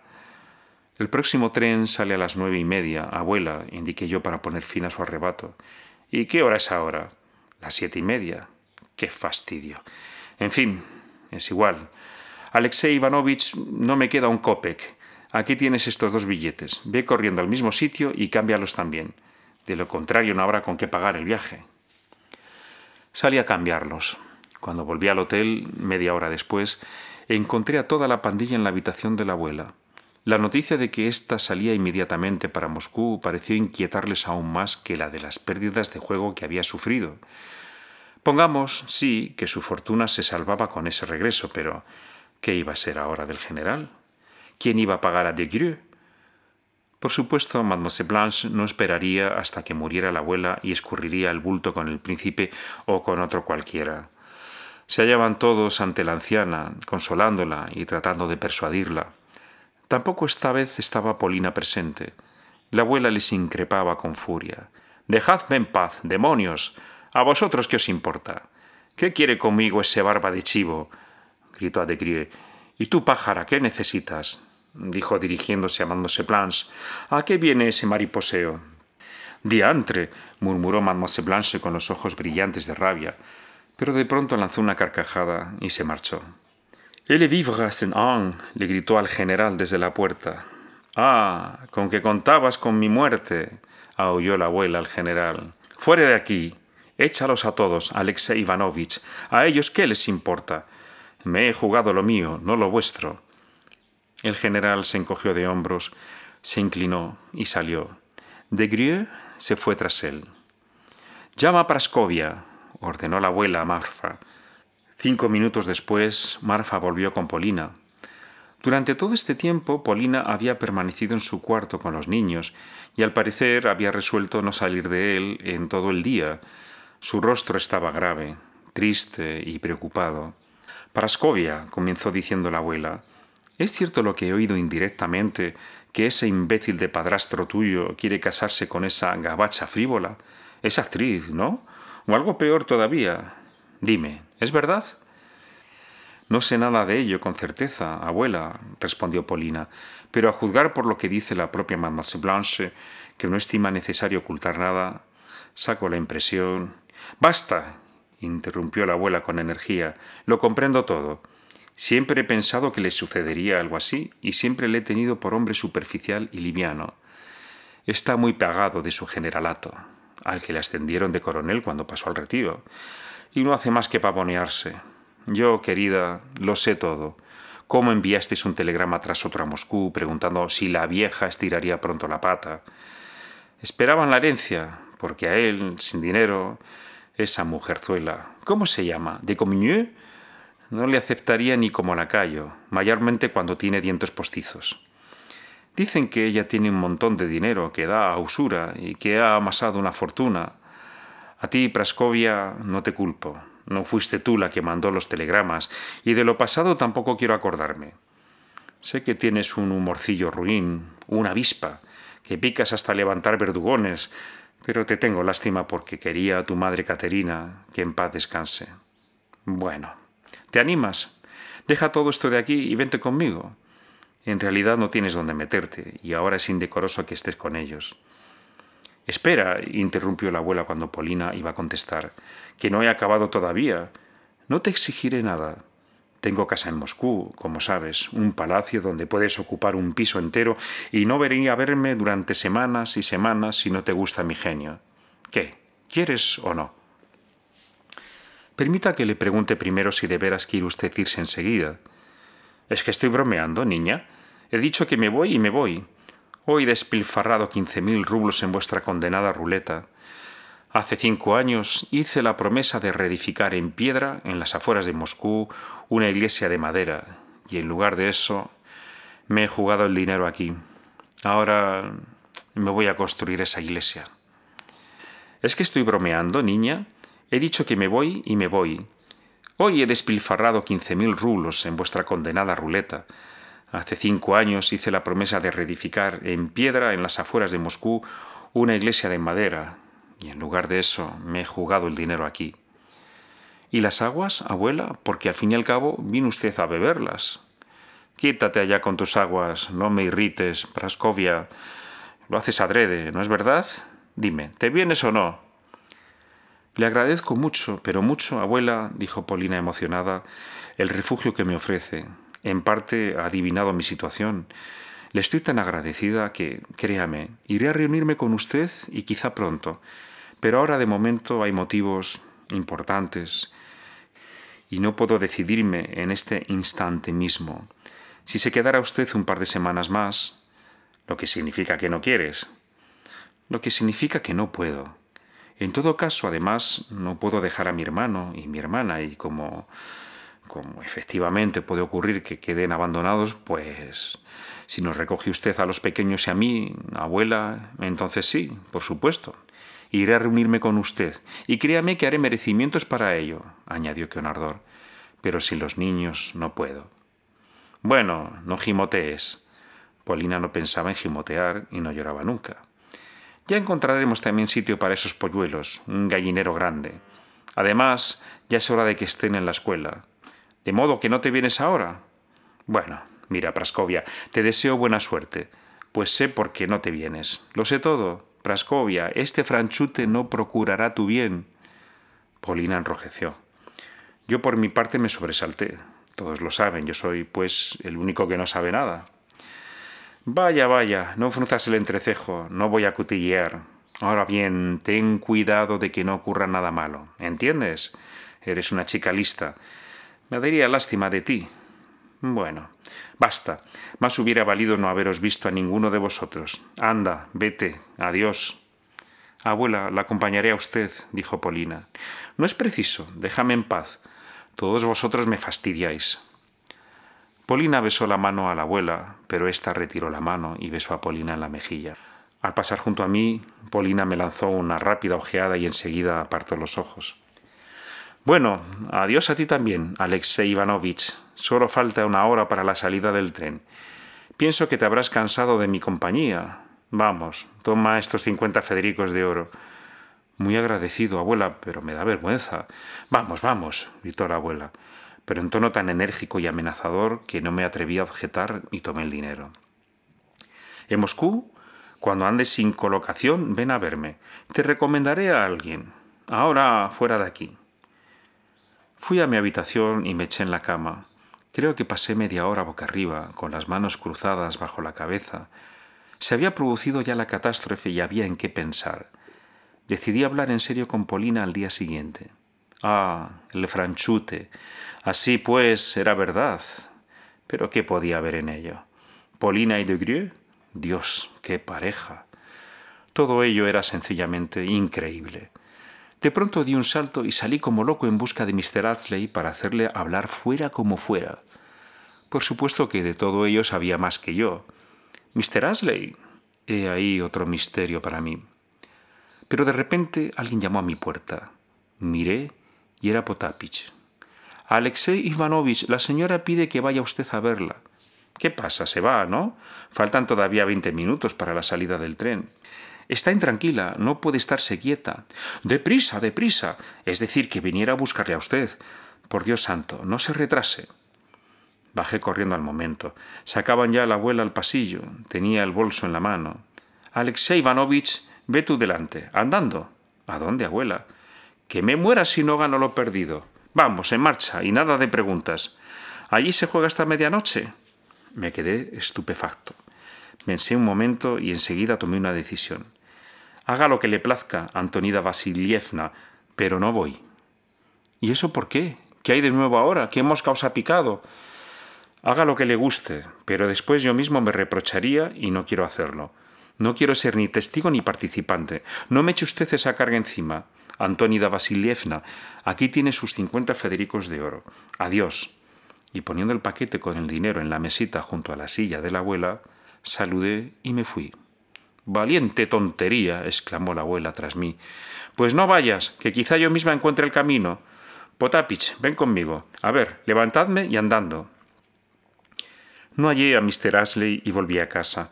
El próximo tren sale a las nueve y media, abuela, indiqué yo para poner fin a su arrebato. ¿Y qué hora es ahora? Las siete y media. Qué fastidio. En fin, es igual. Alexei Ivanovich, no me queda un copec. Aquí tienes estos dos billetes. Ve corriendo al mismo sitio y cámbialos también. De lo contrario, no habrá con qué pagar el viaje. Salí a cambiarlos. Cuando volví al hotel, media hora después, encontré a toda la pandilla en la habitación de la abuela. La noticia de que ésta salía inmediatamente para Moscú pareció inquietarles aún más que la de las pérdidas de juego que había sufrido. Pongamos, sí, que su fortuna se salvaba con ese regreso, pero ¿qué iba a ser ahora del general? ¿Quién iba a pagar a De por supuesto, Mademoiselle Blanche no esperaría hasta que muriera la abuela y escurriría el bulto con el príncipe o con otro cualquiera. Se hallaban todos ante la anciana, consolándola y tratando de persuadirla. Tampoco esta vez estaba Polina presente. La abuela les increpaba con furia. Dejadme en paz, demonios. A vosotros qué os importa. ¿Qué quiere conmigo ese barba de chivo? gritó a de ¿Y tú, pájara, qué necesitas? dijo dirigiéndose a Mademoiselle Blanche. ¿A qué viene ese mariposeo? Diantre, murmuró Mademoiselle Blanche con los ojos brillantes de rabia, pero de pronto lanzó una carcajada y se marchó. —¡Elle vivra, saint Anne!» le gritó al general desde la puerta. «Ah, con que contabas con mi muerte!» aulló la abuela al general. «Fuera de aquí! Échalos a todos, Alexei Ivanovich. ¿A ellos qué les importa? Me he jugado lo mío, no lo vuestro. El general se encogió de hombros, se inclinó y salió. De Grieux se fue tras él. Llama a Praskovia, ordenó la abuela a Marfa. Cinco minutos después, Marfa volvió con Polina. Durante todo este tiempo, Polina había permanecido en su cuarto con los niños y al parecer había resuelto no salir de él en todo el día. Su rostro estaba grave, triste y preocupado. Praskovia, comenzó diciendo la abuela, ¿Es cierto lo que he oído indirectamente, que ese imbécil de padrastro tuyo quiere casarse con esa gabacha frívola? Esa actriz, ¿no? O algo peor todavía. Dime, ¿es verdad? No sé nada de ello con certeza, abuela, respondió Polina, pero a juzgar por lo que dice la propia Mademoiselle Blanche, que no estima necesario ocultar nada, saco la impresión. Basta, interrumpió la abuela con energía, lo comprendo todo. Siempre he pensado que le sucedería algo así y siempre le he tenido por hombre superficial y liviano. Está muy pagado de su generalato, al que le ascendieron de coronel cuando pasó al retiro, y no hace más que pavonearse. Yo, querida, lo sé todo. ¿Cómo enviasteis un telegrama tras otro a Moscú preguntando si la vieja estiraría pronto la pata? Esperaban la herencia, porque a él, sin dinero, esa mujerzuela, ¿cómo se llama? ¿De Comigneux? no le aceptaría ni como lacayo, mayormente cuando tiene dientes postizos. Dicen que ella tiene un montón de dinero que da a usura y que ha amasado una fortuna. A ti, Praskovia, no te culpo. No fuiste tú la que mandó los telegramas y de lo pasado tampoco quiero acordarme. Sé que tienes un humorcillo ruin, una avispa, que picas hasta levantar verdugones, pero te tengo lástima porque quería a tu madre Caterina que en paz descanse. Bueno. ¿Te animas? Deja todo esto de aquí y vente conmigo. En realidad no tienes dónde meterte, y ahora es indecoroso que estés con ellos. Espera, interrumpió la abuela cuando Polina iba a contestar, que no he acabado todavía. No te exigiré nada. Tengo casa en Moscú, como sabes, un palacio donde puedes ocupar un piso entero y no venir a verme durante semanas y semanas si no te gusta mi genio. ¿Qué? ¿Quieres o no? Permita que le pregunte primero si de veras quiere usted irse enseguida. Es que estoy bromeando, niña. He dicho que me voy y me voy. Hoy he despilfarrado quince mil rublos en vuestra condenada ruleta. Hace cinco años hice la promesa de reedificar en piedra, en las afueras de Moscú, una iglesia de madera, y en lugar de eso me he jugado el dinero aquí. Ahora me voy a construir esa iglesia. ¿Es que estoy bromeando, niña? He dicho que me voy y me voy. Hoy he despilfarrado quince mil rublos en vuestra condenada ruleta. Hace cinco años hice la promesa de reedificar en piedra en las afueras de Moscú una iglesia de madera, y en lugar de eso me he jugado el dinero aquí. ¿Y las aguas, abuela? Porque al fin y al cabo vino usted a beberlas. Quítate allá con tus aguas, no me irrites, Prascovia. Lo haces adrede, ¿no es verdad? Dime, ¿te vienes o no? Le agradezco mucho, pero mucho, abuela, dijo Polina emocionada, el refugio que me ofrece. En parte ha adivinado mi situación. Le estoy tan agradecida que, créame, iré a reunirme con usted y quizá pronto. Pero ahora de momento hay motivos importantes y no puedo decidirme en este instante mismo. Si se quedara usted un par de semanas más, lo que significa que no quieres, lo que significa que no puedo. En todo caso, además, no puedo dejar a mi hermano y mi hermana y como, como efectivamente puede ocurrir que queden abandonados, pues si nos recoge usted a los pequeños y a mí, abuela, entonces sí, por supuesto. Iré a reunirme con usted y créame que haré merecimientos para ello, añadió Queonardor. Pero sin los niños no puedo. Bueno, no gimotees. Polina no pensaba en gimotear y no lloraba nunca. Ya encontraremos también sitio para esos polluelos, un gallinero grande. Además, ya es hora de que estén en la escuela. ¿De modo que no te vienes ahora? Bueno, mira, Prascovia, te deseo buena suerte, pues sé por qué no te vienes. Lo sé todo. Prascovia, este franchute no procurará tu bien. Polina enrojeció. Yo por mi parte me sobresalté. Todos lo saben, yo soy pues el único que no sabe nada. Vaya, vaya, no frunzas el entrecejo, no voy a cutillear. Ahora bien, ten cuidado de que no ocurra nada malo, ¿entiendes? Eres una chica lista. Me daría lástima de ti. Bueno, basta. Más hubiera valido no haberos visto a ninguno de vosotros. Anda, vete. Adiós. Abuela, la acompañaré a usted, dijo Polina. No es preciso, déjame en paz. Todos vosotros me fastidiáis. Polina besó la mano a la abuela, pero ésta retiró la mano y besó a Polina en la mejilla. Al pasar junto a mí, Polina me lanzó una rápida ojeada y enseguida apartó los ojos. Bueno, adiós a ti también, Alexei Ivanovich. Solo falta una hora para la salida del tren. Pienso que te habrás cansado de mi compañía. Vamos, toma estos cincuenta federicos de oro. Muy agradecido, abuela, pero me da vergüenza. Vamos, vamos, gritó la abuela pero en tono tan enérgico y amenazador que no me atreví a objetar y tomé el dinero. En Moscú, cuando andes sin colocación, ven a verme. Te recomendaré a alguien. Ahora fuera de aquí. Fui a mi habitación y me eché en la cama. Creo que pasé media hora boca arriba, con las manos cruzadas bajo la cabeza. Se había producido ya la catástrofe y había en qué pensar. Decidí hablar en serio con Polina al día siguiente. Ah, el franchute. Así pues, era verdad. Pero ¿qué podía haber en ello? Polina y de Grieux? Dios, qué pareja. Todo ello era sencillamente increíble. De pronto di un salto y salí como loco en busca de Mr. Asley para hacerle hablar fuera como fuera. Por supuesto que de todo ello sabía más que yo. Mr. Asley? He ahí otro misterio para mí. Pero de repente alguien llamó a mi puerta. Miré y era Potapich. Alexei Ivanovich, la señora pide que vaya usted a verla. ¿Qué pasa? Se va, ¿no? Faltan todavía veinte minutos para la salida del tren. Está intranquila, no puede estarse quieta. Deprisa, deprisa. Es decir, que viniera a buscarle a usted. Por Dios santo, no se retrase. Bajé corriendo al momento. Sacaban ya a la abuela al pasillo. Tenía el bolso en la mano. Alexei Ivanovich, ve tú delante. Andando. ¿A dónde, abuela? Que me muera si no gano lo perdido. Vamos, en marcha, y nada de preguntas. ¿Allí se juega hasta medianoche? Me quedé estupefacto. Pensé un momento y enseguida tomé una decisión. Haga lo que le plazca, Antonida Vasilievna, pero no voy. ¿Y eso por qué? ¿Qué hay de nuevo ahora? ¿Qué mosca os ha picado? Haga lo que le guste, pero después yo mismo me reprocharía y no quiero hacerlo. No quiero ser ni testigo ni participante. No me eche usted esa carga encima. Antonida Vasilievna, aquí tiene sus 50 federicos de oro. Adiós. Y poniendo el paquete con el dinero en la mesita junto a la silla de la abuela, saludé y me fui. Valiente tontería, exclamó la abuela tras mí. Pues no vayas, que quizá yo misma encuentre el camino. Potapich, ven conmigo. A ver, levantadme y andando. No hallé a Mr. Ashley y volví a casa.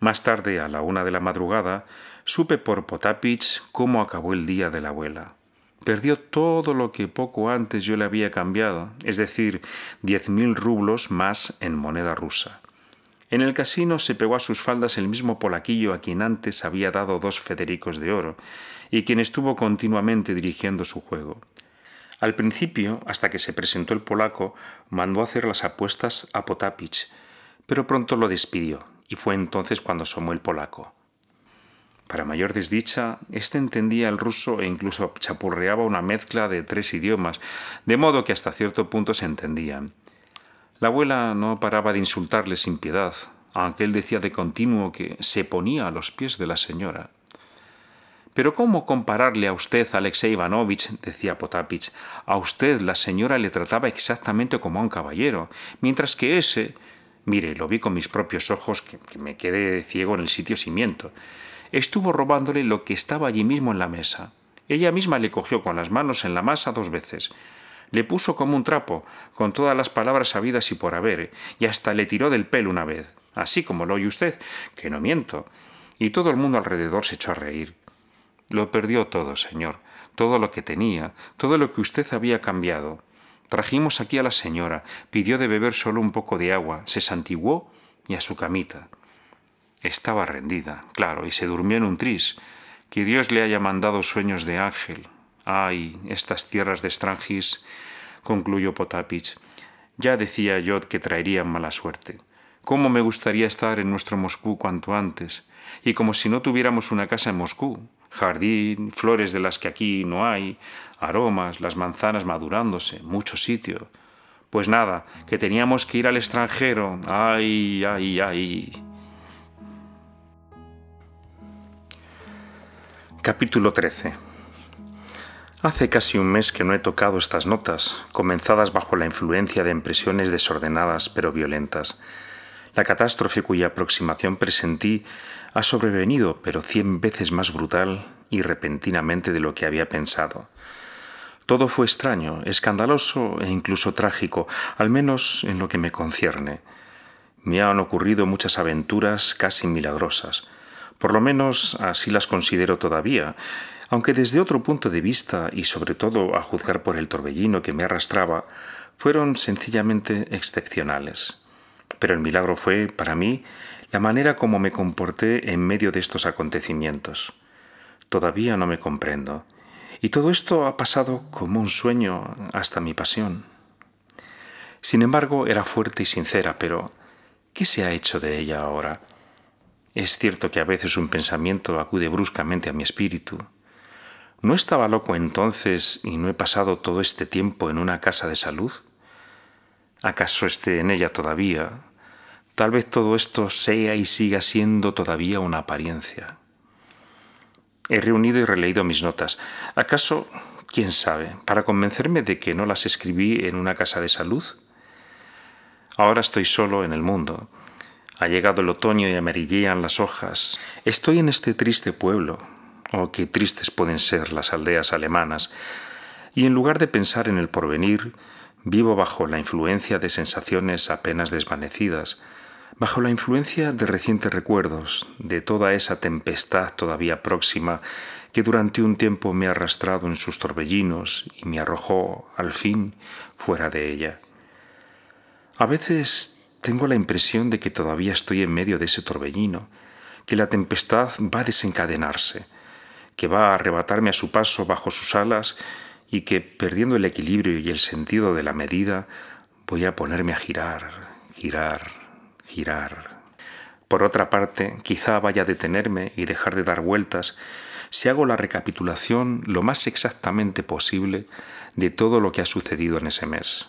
Más tarde, a la una de la madrugada, Supe por Potapich cómo acabó el día de la abuela. Perdió todo lo que poco antes yo le había cambiado, es decir, diez mil rublos más en moneda rusa. En el casino se pegó a sus faldas el mismo polaquillo a quien antes había dado dos federicos de oro, y quien estuvo continuamente dirigiendo su juego. Al principio, hasta que se presentó el polaco, mandó hacer las apuestas a Potapich, pero pronto lo despidió, y fue entonces cuando asomó el polaco. Para mayor desdicha, éste entendía el ruso e incluso chapurreaba una mezcla de tres idiomas, de modo que hasta cierto punto se entendían. La abuela no paraba de insultarle sin piedad, aunque él decía de continuo que se ponía a los pies de la señora. Pero ¿cómo compararle a usted, Alexei Ivanovich? decía Potapich. A usted la señora le trataba exactamente como a un caballero, mientras que ese... Mire, lo vi con mis propios ojos, que, me quedé ciego en el sitio cimiento estuvo robándole lo que estaba allí mismo en la mesa. Ella misma le cogió con las manos en la masa dos veces. Le puso como un trapo, con todas las palabras sabidas y por haber, y hasta le tiró del pelo una vez, así como lo oye usted, que no miento. Y todo el mundo alrededor se echó a reír. Lo perdió todo, señor, todo lo que tenía, todo lo que usted había cambiado. Trajimos aquí a la señora, pidió de beber solo un poco de agua, se santiguó y a su camita. Estaba rendida, claro, y se durmió en un tris. Que Dios le haya mandado sueños de ángel. Ay, estas tierras de Strangis, concluyó Potapich. Ya decía yo que traerían mala suerte. Cómo me gustaría estar en nuestro Moscú cuanto antes, y como si no tuviéramos una casa en Moscú, jardín, flores de las que aquí no hay, aromas, las manzanas madurándose, mucho sitio. Pues nada, que teníamos que ir al extranjero. Ay, ay, ay. Capítulo 13. Hace casi un mes que no he tocado estas notas, comenzadas bajo la influencia de impresiones desordenadas pero violentas. La catástrofe cuya aproximación presentí ha sobrevenido, pero cien veces más brutal y repentinamente de lo que había pensado. Todo fue extraño, escandaloso e incluso trágico, al menos en lo que me concierne. Me han ocurrido muchas aventuras casi milagrosas. Por lo menos así las considero todavía, aunque desde otro punto de vista y sobre todo a juzgar por el torbellino que me arrastraba, fueron sencillamente excepcionales. Pero el milagro fue, para mí, la manera como me comporté en medio de estos acontecimientos. Todavía no me comprendo. Y todo esto ha pasado como un sueño hasta mi pasión. Sin embargo, era fuerte y sincera, pero ¿qué se ha hecho de ella ahora? Es cierto que a veces un pensamiento acude bruscamente a mi espíritu. ¿No estaba loco entonces y no he pasado todo este tiempo en una casa de salud? ¿Acaso esté en ella todavía? Tal vez todo esto sea y siga siendo todavía una apariencia. He reunido y releído mis notas. ¿Acaso, quién sabe, para convencerme de que no las escribí en una casa de salud? Ahora estoy solo en el mundo ha llegado el otoño y amarillean las hojas. Estoy en este triste pueblo. Oh, qué tristes pueden ser las aldeas alemanas. Y en lugar de pensar en el porvenir, vivo bajo la influencia de sensaciones apenas desvanecidas, bajo la influencia de recientes recuerdos, de toda esa tempestad todavía próxima que durante un tiempo me ha arrastrado en sus torbellinos y me arrojó, al fin, fuera de ella. A veces tengo la impresión de que todavía estoy en medio de ese torbellino, que la tempestad va a desencadenarse, que va a arrebatarme a su paso bajo sus alas y que, perdiendo el equilibrio y el sentido de la medida, voy a ponerme a girar, girar, girar. Por otra parte, quizá vaya a detenerme y dejar de dar vueltas si hago la recapitulación lo más exactamente posible de todo lo que ha sucedido en ese mes.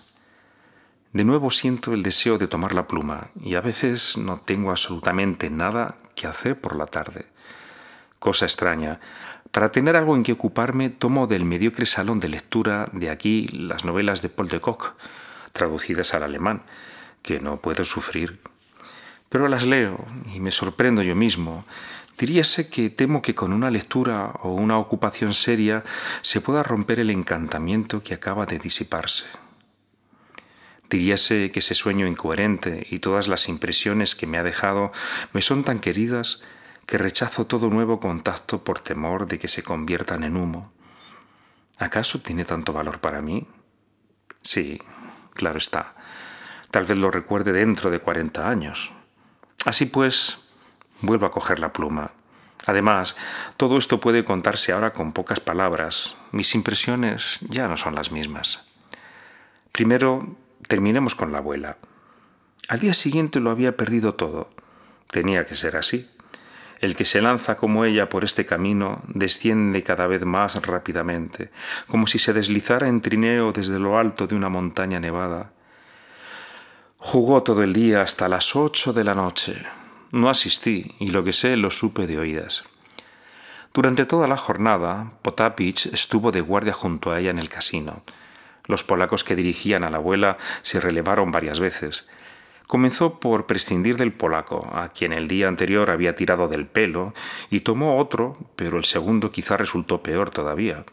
De nuevo siento el deseo de tomar la pluma y a veces no tengo absolutamente nada que hacer por la tarde. Cosa extraña. Para tener algo en que ocuparme, tomo del mediocre salón de lectura de aquí las novelas de Paul de Koch, traducidas al alemán, que no puedo sufrir. Pero las leo y me sorprendo yo mismo. Diríase que temo que con una lectura o una ocupación seria se pueda romper el encantamiento que acaba de disiparse. Diríase que ese sueño incoherente y todas las impresiones que me ha dejado me son tan queridas que rechazo todo nuevo contacto por temor de que se conviertan en humo. ¿Acaso tiene tanto valor para mí? Sí, claro está. Tal vez lo recuerde dentro de 40 años. Así pues, vuelvo a coger la pluma. Además, todo esto puede contarse ahora con pocas palabras. Mis impresiones ya no son las mismas. Primero, Terminemos con la abuela. Al día siguiente lo había perdido todo. Tenía que ser así. El que se lanza como ella por este camino desciende cada vez más rápidamente, como si se deslizara en trineo desde lo alto de una montaña nevada. Jugó todo el día hasta las ocho de la noche. No asistí, y lo que sé lo supe de oídas. Durante toda la jornada, Potapich estuvo de guardia junto a ella en el casino. Los polacos que dirigían a la abuela se relevaron varias veces. Comenzó por prescindir del polaco, a quien el día anterior había tirado del pelo, y tomó otro, pero el segundo quizá resultó peor todavía.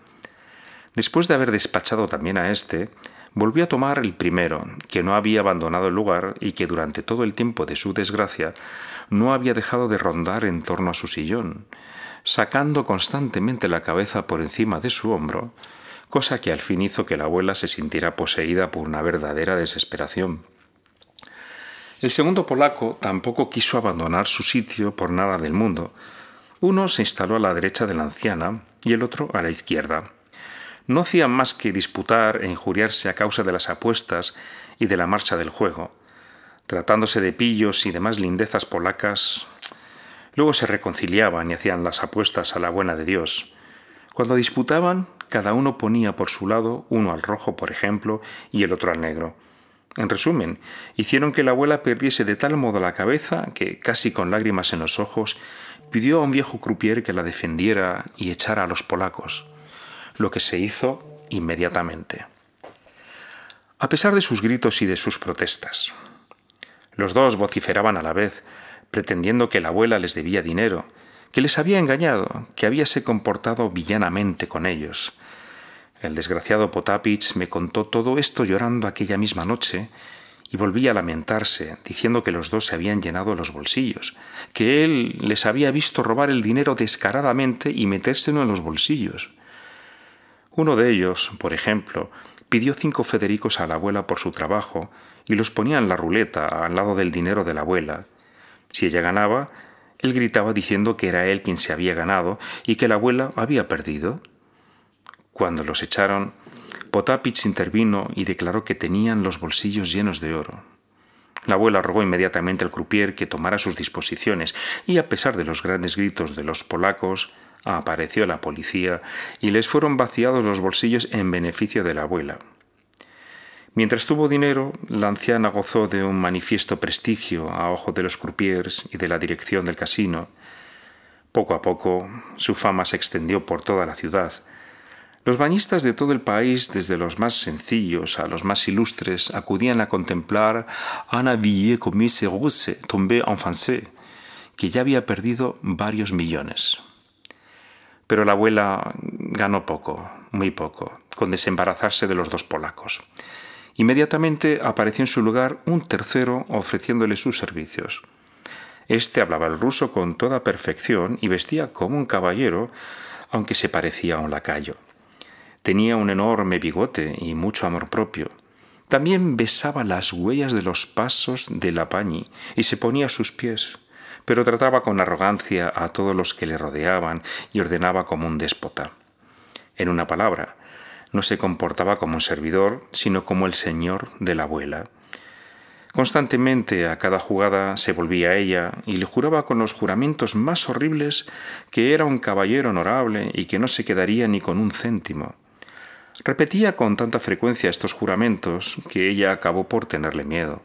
Después de haber despachado también a este, volvió a tomar el primero, que no había abandonado el lugar y que durante todo el tiempo de su desgracia no había dejado de rondar en torno a su sillón, sacando constantemente la cabeza por encima de su hombro cosa que al fin hizo que la abuela se sintiera poseída por una verdadera desesperación. El segundo polaco tampoco quiso abandonar su sitio por nada del mundo. Uno se instaló a la derecha de la anciana y el otro a la izquierda. No hacían más que disputar e injuriarse a causa de las apuestas y de la marcha del juego. Tratándose de pillos y demás lindezas polacas, luego se reconciliaban y hacían las apuestas a la buena de Dios. Cuando disputaban, cada uno ponía por su lado, uno al rojo, por ejemplo, y el otro al negro. En resumen, hicieron que la abuela perdiese de tal modo la cabeza que, casi con lágrimas en los ojos, pidió a un viejo croupier que la defendiera y echara a los polacos, lo que se hizo inmediatamente. A pesar de sus gritos y de sus protestas, los dos vociferaban a la vez, pretendiendo que la abuela les debía dinero, que les había engañado, que habíase comportado villanamente con ellos. El desgraciado Potapich me contó todo esto llorando aquella misma noche y volví a lamentarse, diciendo que los dos se habían llenado los bolsillos, que él les había visto robar el dinero descaradamente y metérselo en los bolsillos. Uno de ellos, por ejemplo, pidió cinco federicos a la abuela por su trabajo y los ponía en la ruleta al lado del dinero de la abuela. Si ella ganaba, él gritaba diciendo que era él quien se había ganado y que la abuela había perdido. Cuando los echaron, Potapich intervino y declaró que tenían los bolsillos llenos de oro. La abuela rogó inmediatamente al croupier que tomara sus disposiciones y a pesar de los grandes gritos de los polacos, apareció la policía y les fueron vaciados los bolsillos en beneficio de la abuela. Mientras tuvo dinero, la anciana gozó de un manifiesto prestigio a ojo de los croupiers y de la dirección del casino. Poco a poco, su fama se extendió por toda la ciudad. Los bañistas de todo el país, desde los más sencillos a los más ilustres, acudían a contemplar Anna Villiers comme ses tombé en français, que ya había perdido varios millones. Pero la abuela ganó poco, muy poco, con desembarazarse de los dos polacos. Inmediatamente apareció en su lugar un tercero ofreciéndole sus servicios. Este hablaba el ruso con toda perfección y vestía como un caballero, aunque se parecía a un lacayo. Tenía un enorme bigote y mucho amor propio. También besaba las huellas de los pasos de Lapañi y se ponía a sus pies, pero trataba con arrogancia a todos los que le rodeaban y ordenaba como un déspota. En una palabra, no se comportaba como un servidor, sino como el señor de la abuela. Constantemente a cada jugada se volvía a ella y le juraba con los juramentos más horribles que era un caballero honorable y que no se quedaría ni con un céntimo. Repetía con tanta frecuencia estos juramentos que ella acabó por tenerle miedo.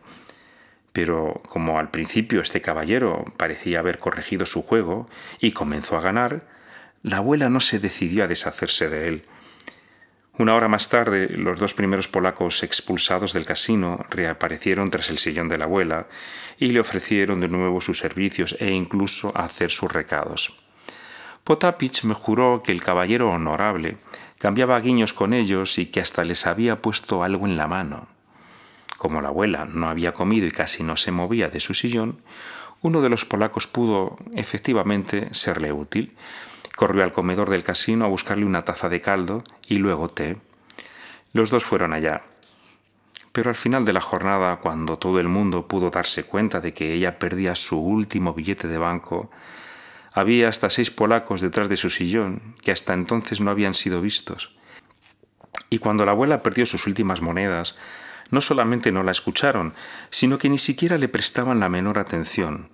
Pero como al principio este caballero parecía haber corregido su juego y comenzó a ganar, la abuela no se decidió a deshacerse de él, una hora más tarde, los dos primeros polacos expulsados del casino reaparecieron tras el sillón de la abuela y le ofrecieron de nuevo sus servicios e incluso hacer sus recados. Potapich me juró que el caballero honorable cambiaba guiños con ellos y que hasta les había puesto algo en la mano. Como la abuela no había comido y casi no se movía de su sillón, uno de los polacos pudo efectivamente serle útil Corrió al comedor del casino a buscarle una taza de caldo y luego té. Los dos fueron allá. Pero al final de la jornada, cuando todo el mundo pudo darse cuenta de que ella perdía su último billete de banco, había hasta seis polacos detrás de su sillón, que hasta entonces no habían sido vistos. Y cuando la abuela perdió sus últimas monedas, no solamente no la escucharon, sino que ni siquiera le prestaban la menor atención,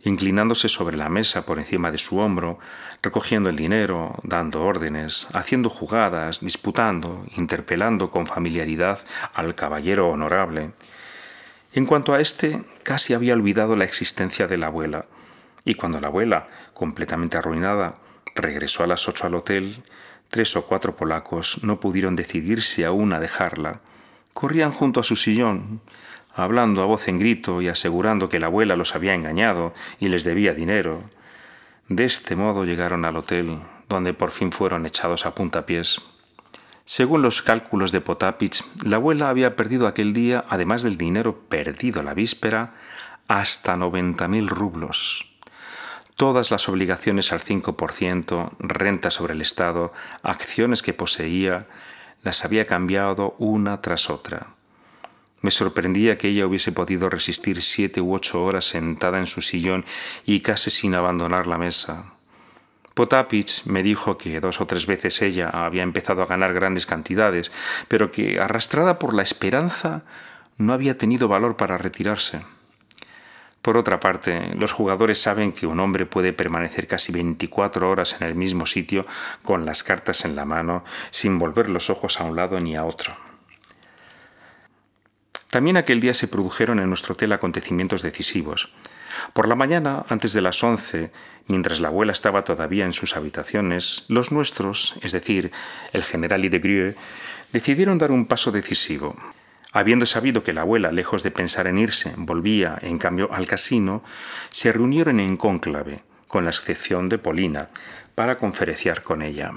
inclinándose sobre la mesa por encima de su hombro, recogiendo el dinero, dando órdenes, haciendo jugadas, disputando, interpelando con familiaridad al caballero honorable. En cuanto a éste, casi había olvidado la existencia de la abuela, y cuando la abuela, completamente arruinada, regresó a las ocho al hotel, tres o cuatro polacos no pudieron decidirse aún a dejarla. Corrían junto a su sillón, hablando a voz en grito y asegurando que la abuela los había engañado y les debía dinero. De este modo llegaron al hotel, donde por fin fueron echados a puntapiés. Según los cálculos de Potapich, la abuela había perdido aquel día, además del dinero perdido la víspera, hasta 90.000 rublos. Todas las obligaciones al 5%, renta sobre el Estado, acciones que poseía, las había cambiado una tras otra. Me sorprendía que ella hubiese podido resistir siete u ocho horas sentada en su sillón y casi sin abandonar la mesa. Potapich me dijo que dos o tres veces ella había empezado a ganar grandes cantidades, pero que, arrastrada por la esperanza, no había tenido valor para retirarse. Por otra parte, los jugadores saben que un hombre puede permanecer casi veinticuatro horas en el mismo sitio con las cartas en la mano sin volver los ojos a un lado ni a otro. También aquel día se produjeron en nuestro hotel acontecimientos decisivos. Por la mañana, antes de las once, mientras la abuela estaba todavía en sus habitaciones, los nuestros, es decir, el general y de Grieux, decidieron dar un paso decisivo. Habiendo sabido que la abuela, lejos de pensar en irse, volvía, en cambio, al casino, se reunieron en cónclave, con la excepción de Polina, para conferenciar con ella.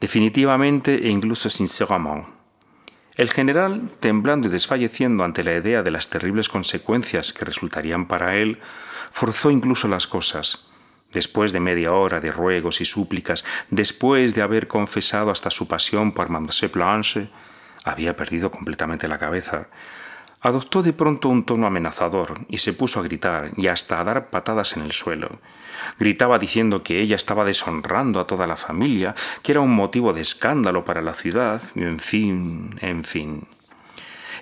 Definitivamente e incluso sinceramente el general, temblando y desfalleciendo ante la idea de las terribles consecuencias que resultarían para él, forzó incluso las cosas. Después de media hora de ruegos y súplicas, después de haber confesado hasta su pasión por Mademoiselle Blanche, había perdido completamente la cabeza. Adoptó de pronto un tono amenazador y se puso a gritar y hasta a dar patadas en el suelo. Gritaba diciendo que ella estaba deshonrando a toda la familia, que era un motivo de escándalo para la ciudad, y en fin, en fin.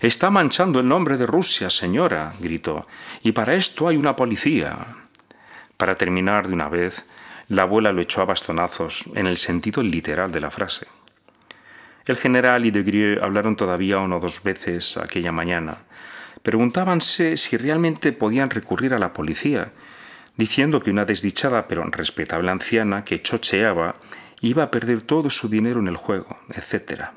Está manchando el nombre de Rusia, señora, gritó, y para esto hay una policía. Para terminar de una vez, la abuela lo echó a bastonazos, en el sentido literal de la frase. El general y de Grieux hablaron todavía una o dos veces aquella mañana. Preguntábanse si realmente podían recurrir a la policía, diciendo que una desdichada pero respetable anciana que chocheaba iba a perder todo su dinero en el juego, etc.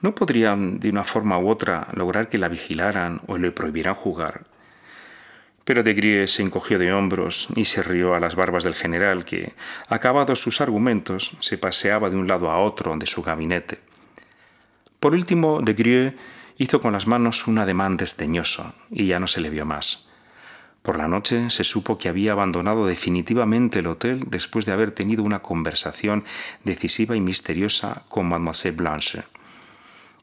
¿No podrían, de una forma u otra, lograr que la vigilaran o le prohibieran jugar? Pero de Grieux se encogió de hombros y se rió a las barbas del general, que, acabados sus argumentos, se paseaba de un lado a otro de su gabinete. Por último, de Grieux hizo con las manos un ademán desdeñoso y ya no se le vio más. Por la noche se supo que había abandonado definitivamente el hotel después de haber tenido una conversación decisiva y misteriosa con Mademoiselle Blanche.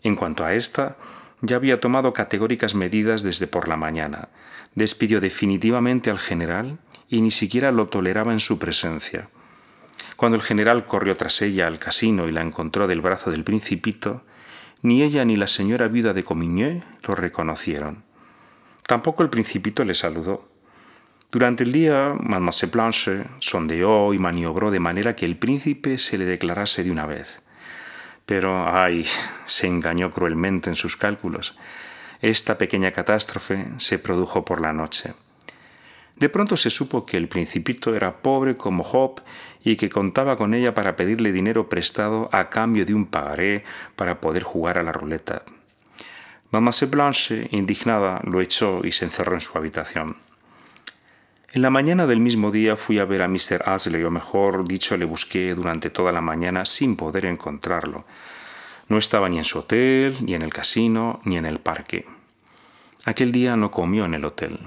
En cuanto a esta, ya había tomado categóricas medidas desde por la mañana. Despidió definitivamente al general y ni siquiera lo toleraba en su presencia. Cuando el general corrió tras ella al casino y la encontró del brazo del principito, ni ella ni la señora viuda de Comigné lo reconocieron. Tampoco el principito le saludó. Durante el día, Mademoiselle Blanche sondeó y maniobró de manera que el príncipe se le declarase de una vez. Pero, ay, se engañó cruelmente en sus cálculos. Esta pequeña catástrofe se produjo por la noche. De pronto se supo que el principito era pobre como Job y que contaba con ella para pedirle dinero prestado a cambio de un pagaré para poder jugar a la ruleta. Mademoiselle Blanche, indignada, lo echó y se encerró en su habitación. En la mañana del mismo día fui a ver a Mr. Asley o mejor dicho, le busqué durante toda la mañana sin poder encontrarlo. No estaba ni en su hotel, ni en el casino, ni en el parque. Aquel día no comió en el hotel.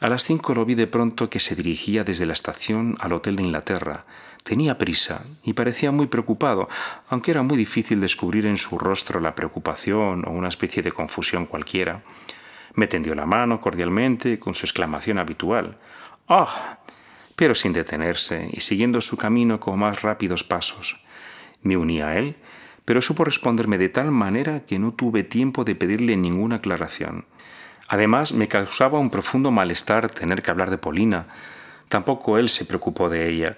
A las cinco lo vi de pronto que se dirigía desde la estación al Hotel de Inglaterra. Tenía prisa y parecía muy preocupado, aunque era muy difícil descubrir en su rostro la preocupación o una especie de confusión cualquiera. Me tendió la mano cordialmente con su exclamación habitual. ¡Ah! Pero sin detenerse y siguiendo su camino con más rápidos pasos. Me uní a él, pero supo responderme de tal manera que no tuve tiempo de pedirle ninguna aclaración. Además, me causaba un profundo malestar tener que hablar de Polina. Tampoco él se preocupó de ella.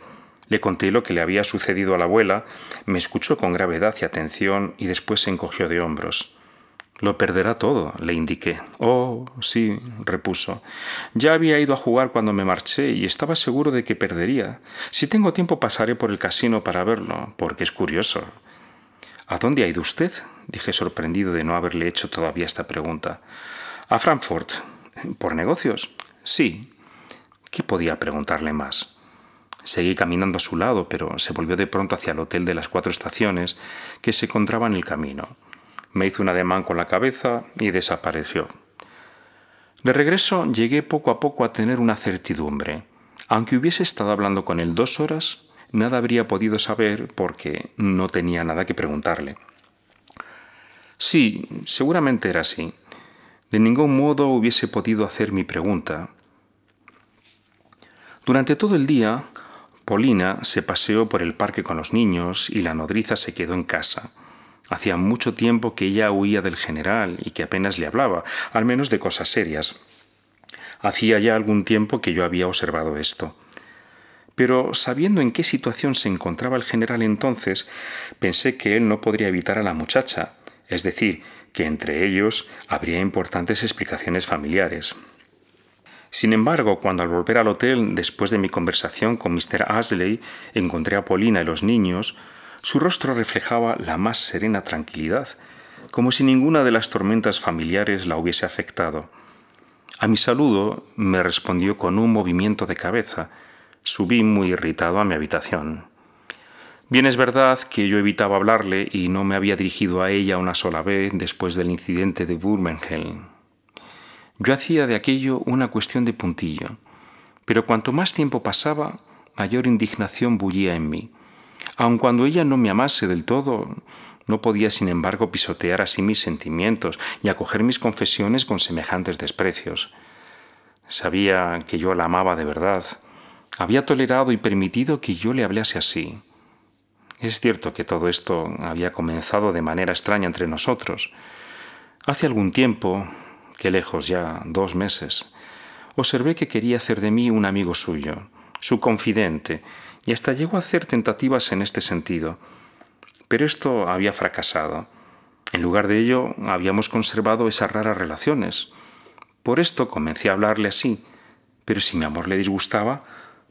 Le conté lo que le había sucedido a la abuela, me escuchó con gravedad y atención y después se encogió de hombros. Lo perderá todo, le indiqué. Oh, sí, repuso. Ya había ido a jugar cuando me marché y estaba seguro de que perdería. Si tengo tiempo pasaré por el casino para verlo, porque es curioso. ¿A dónde ha ido usted? dije sorprendido de no haberle hecho todavía esta pregunta. A Frankfurt. ¿Por negocios? Sí. ¿Qué podía preguntarle más? Seguí caminando a su lado, pero se volvió de pronto hacia el hotel de las cuatro estaciones que se encontraba en el camino. Me hizo un ademán con la cabeza y desapareció. De regreso llegué poco a poco a tener una certidumbre. Aunque hubiese estado hablando con él dos horas, nada habría podido saber porque no tenía nada que preguntarle. Sí, seguramente era así. De ningún modo hubiese podido hacer mi pregunta. Durante todo el día, Polina se paseó por el parque con los niños y la nodriza se quedó en casa. Hacía mucho tiempo que ella huía del general y que apenas le hablaba, al menos de cosas serias. Hacía ya algún tiempo que yo había observado esto. Pero sabiendo en qué situación se encontraba el general entonces, pensé que él no podría evitar a la muchacha, es decir, que entre ellos habría importantes explicaciones familiares. Sin embargo, cuando al volver al hotel, después de mi conversación con Mr. Ashley, encontré a Paulina y los niños, su rostro reflejaba la más serena tranquilidad, como si ninguna de las tormentas familiares la hubiese afectado. A mi saludo me respondió con un movimiento de cabeza. Subí muy irritado a mi habitación. Bien es verdad que yo evitaba hablarle y no me había dirigido a ella una sola vez después del incidente de Burmengel. Yo hacía de aquello una cuestión de puntillo, pero cuanto más tiempo pasaba, mayor indignación bullía en mí. Aun cuando ella no me amase del todo, no podía, sin embargo, pisotear así mis sentimientos y acoger mis confesiones con semejantes desprecios. Sabía que yo la amaba de verdad. Había tolerado y permitido que yo le hablase así. Es cierto que todo esto había comenzado de manera extraña entre nosotros. Hace algún tiempo, que lejos ya, dos meses, observé que quería hacer de mí un amigo suyo, su confidente, y hasta llegó a hacer tentativas en este sentido. Pero esto había fracasado. En lugar de ello, habíamos conservado esas raras relaciones. Por esto comencé a hablarle así, pero si mi amor le disgustaba,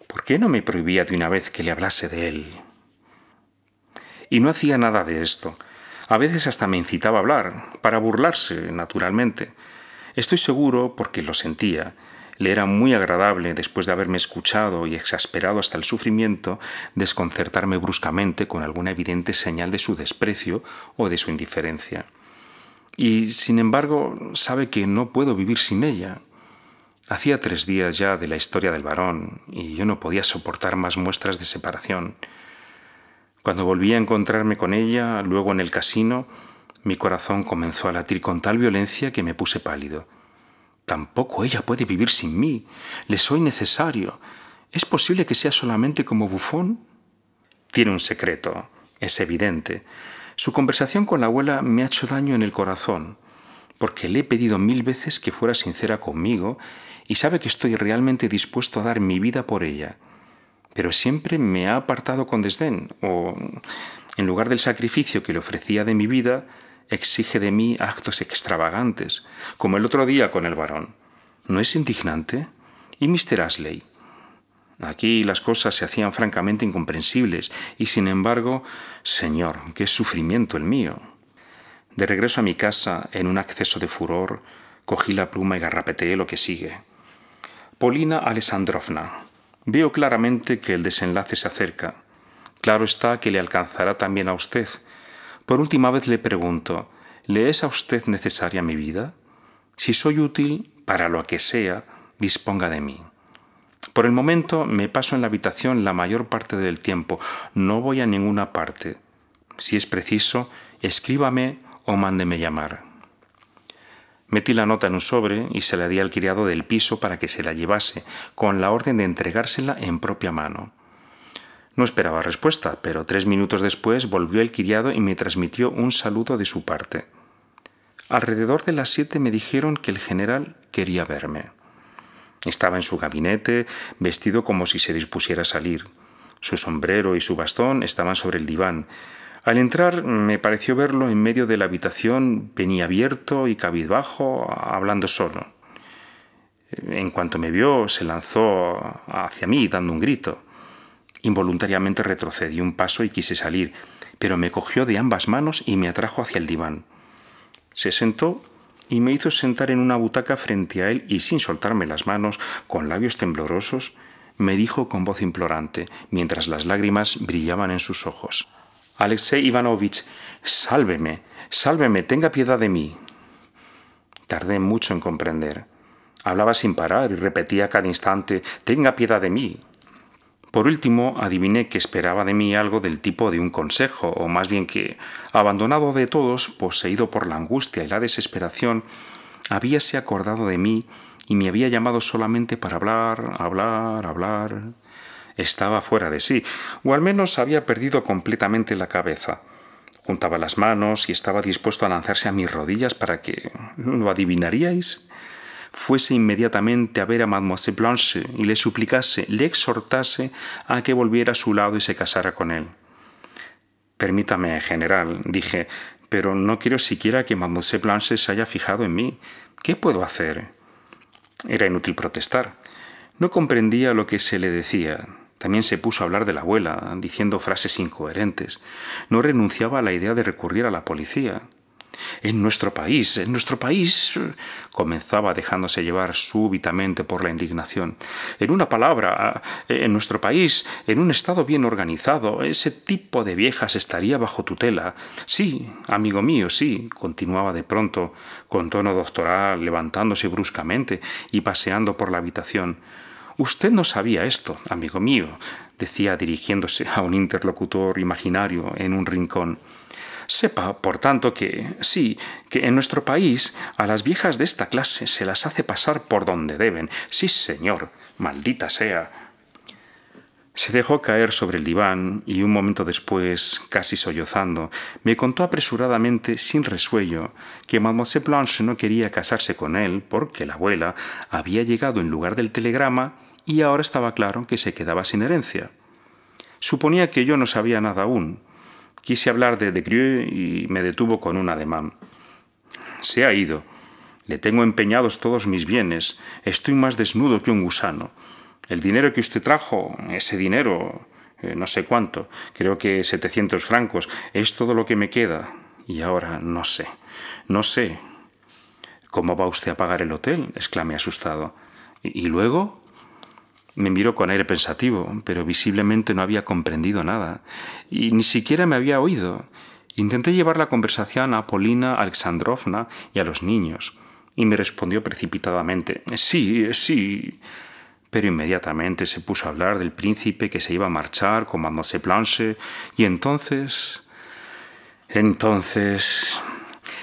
¿por qué no me prohibía de una vez que le hablase de él? Y no hacía nada de esto. A veces hasta me incitaba a hablar, para burlarse, naturalmente. Estoy seguro porque lo sentía, le era muy agradable, después de haberme escuchado y exasperado hasta el sufrimiento, desconcertarme bruscamente con alguna evidente señal de su desprecio o de su indiferencia. Y, sin embargo, sabe que no puedo vivir sin ella. Hacía tres días ya de la historia del varón y yo no podía soportar más muestras de separación. Cuando volví a encontrarme con ella, luego en el casino, mi corazón comenzó a latir con tal violencia que me puse pálido. Tampoco ella puede vivir sin mí. Le soy necesario. ¿Es posible que sea solamente como bufón? Tiene un secreto, es evidente. Su conversación con la abuela me ha hecho daño en el corazón, porque le he pedido mil veces que fuera sincera conmigo y sabe que estoy realmente dispuesto a dar mi vida por ella. Pero siempre me ha apartado con desdén, o en lugar del sacrificio que le ofrecía de mi vida, exige de mí actos extravagantes, como el otro día con el varón. ¿No es indignante? ¿Y Mr. Ashley? Aquí las cosas se hacían francamente incomprensibles, y sin embargo, Señor, qué sufrimiento el mío. De regreso a mi casa, en un acceso de furor, cogí la pluma y garrapeteé lo que sigue. Polina Alessandrovna. Veo claramente que el desenlace se acerca. Claro está que le alcanzará también a usted, por última vez le pregunto, ¿le es a usted necesaria mi vida? Si soy útil, para lo que sea, disponga de mí. Por el momento me paso en la habitación la mayor parte del tiempo, no voy a ninguna parte. Si es preciso, escríbame o mándeme llamar. Metí la nota en un sobre y se la di al criado del piso para que se la llevase, con la orden de entregársela en propia mano. No esperaba respuesta, pero tres minutos después volvió el criado y me transmitió un saludo de su parte. Alrededor de las siete me dijeron que el general quería verme. Estaba en su gabinete, vestido como si se dispusiera a salir. Su sombrero y su bastón estaban sobre el diván. Al entrar me pareció verlo en medio de la habitación, venía abierto y cabizbajo, hablando solo. En cuanto me vio, se lanzó hacia mí dando un grito. Involuntariamente retrocedí un paso y quise salir, pero me cogió de ambas manos y me atrajo hacia el diván. Se sentó y me hizo sentar en una butaca frente a él y sin soltarme las manos, con labios temblorosos, me dijo con voz implorante, mientras las lágrimas brillaban en sus ojos. Alexei Ivanovich, sálveme, sálveme, tenga piedad de mí. Tardé mucho en comprender. Hablaba sin parar y repetía cada instante, tenga piedad de mí, por último, adiviné que esperaba de mí algo del tipo de un consejo, o más bien que, abandonado de todos, poseído por la angustia y la desesperación, habíase acordado de mí y me había llamado solamente para hablar, hablar, hablar. Estaba fuera de sí, o al menos había perdido completamente la cabeza. Juntaba las manos y estaba dispuesto a lanzarse a mis rodillas para que... ¿Lo adivinaríais? fuese inmediatamente a ver a Mademoiselle Blanche y le suplicase, le exhortase a que volviera a su lado y se casara con él. Permítame, general, dije, pero no quiero siquiera que Mademoiselle Blanche se haya fijado en mí. ¿Qué puedo hacer? Era inútil protestar. No comprendía lo que se le decía. También se puso a hablar de la abuela, diciendo frases incoherentes. No renunciaba a la idea de recurrir a la policía. En nuestro país, en nuestro país, comenzaba dejándose llevar súbitamente por la indignación. En una palabra, en nuestro país, en un Estado bien organizado, ese tipo de viejas estaría bajo tutela. Sí, amigo mío, sí, continuaba de pronto, con tono doctoral, levantándose bruscamente y paseando por la habitación. Usted no sabía esto, amigo mío, decía dirigiéndose a un interlocutor imaginario en un rincón. Sepa, por tanto, que sí, que en nuestro país a las viejas de esta clase se las hace pasar por donde deben. Sí, señor, maldita sea. Se dejó caer sobre el diván y un momento después, casi sollozando, me contó apresuradamente, sin resuello, que Mademoiselle Blanche no quería casarse con él porque la abuela había llegado en lugar del telegrama y ahora estaba claro que se quedaba sin herencia. Suponía que yo no sabía nada aún, Quise hablar de Grieux y me detuvo con un ademán. Se ha ido. Le tengo empeñados todos mis bienes. Estoy más desnudo que un gusano. El dinero que usted trajo, ese dinero, eh, no sé cuánto, creo que 700 francos, es todo lo que me queda. Y ahora no sé, no sé. ¿Cómo va usted a pagar el hotel? exclamé asustado. y luego? Me miró con aire pensativo, pero visiblemente no había comprendido nada, y ni siquiera me había oído. Intenté llevar la conversación a Polina Alexandrovna y a los niños, y me respondió precipitadamente Sí, sí. Pero inmediatamente se puso a hablar del príncipe que se iba a marchar con Mademoiselle Blanche, y entonces. Entonces.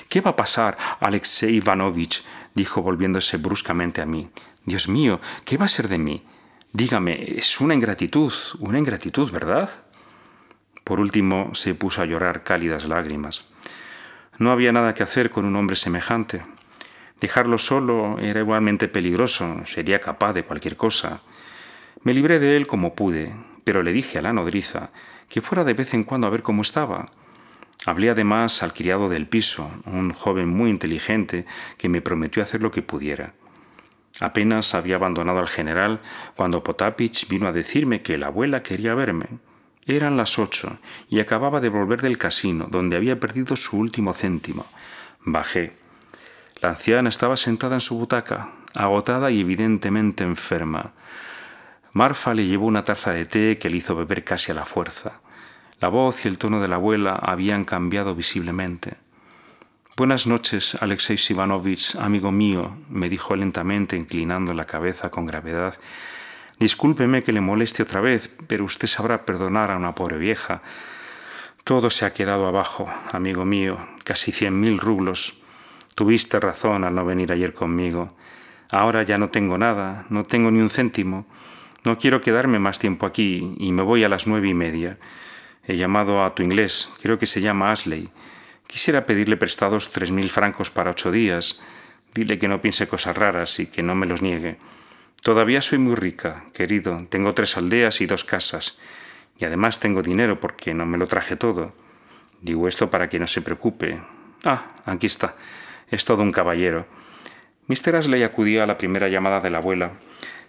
¿Qué va a pasar, Alexei Ivanovich? dijo volviéndose bruscamente a mí. Dios mío, ¿qué va a ser de mí? Dígame, es una ingratitud, una ingratitud, ¿verdad? Por último se puso a llorar cálidas lágrimas. No había nada que hacer con un hombre semejante. Dejarlo solo era igualmente peligroso, sería capaz de cualquier cosa. Me libré de él como pude, pero le dije a la nodriza que fuera de vez en cuando a ver cómo estaba. Hablé además al criado del piso, un joven muy inteligente que me prometió hacer lo que pudiera. Apenas había abandonado al general cuando Potapich vino a decirme que la abuela quería verme. Eran las ocho y acababa de volver del casino, donde había perdido su último céntimo. Bajé. La anciana estaba sentada en su butaca, agotada y evidentemente enferma. Marfa le llevó una taza de té que le hizo beber casi a la fuerza. La voz y el tono de la abuela habían cambiado visiblemente. Buenas noches, Alexei Ivanovich amigo mío, me dijo lentamente, inclinando la cabeza con gravedad. Discúlpeme que le moleste otra vez, pero usted sabrá perdonar a una pobre vieja. Todo se ha quedado abajo, amigo mío, casi cien mil rublos. Tuviste razón al no venir ayer conmigo. Ahora ya no tengo nada, no tengo ni un céntimo. No quiero quedarme más tiempo aquí y me voy a las nueve y media. He llamado a tu inglés, creo que se llama Asley. Quisiera pedirle prestados tres mil francos para ocho días. Dile que no piense cosas raras y que no me los niegue. Todavía soy muy rica, querido. Tengo tres aldeas y dos casas. Y además tengo dinero porque no me lo traje todo. Digo esto para que no se preocupe. Ah, aquí está. Es todo un caballero. Mr. Ashley acudió a la primera llamada de la abuela.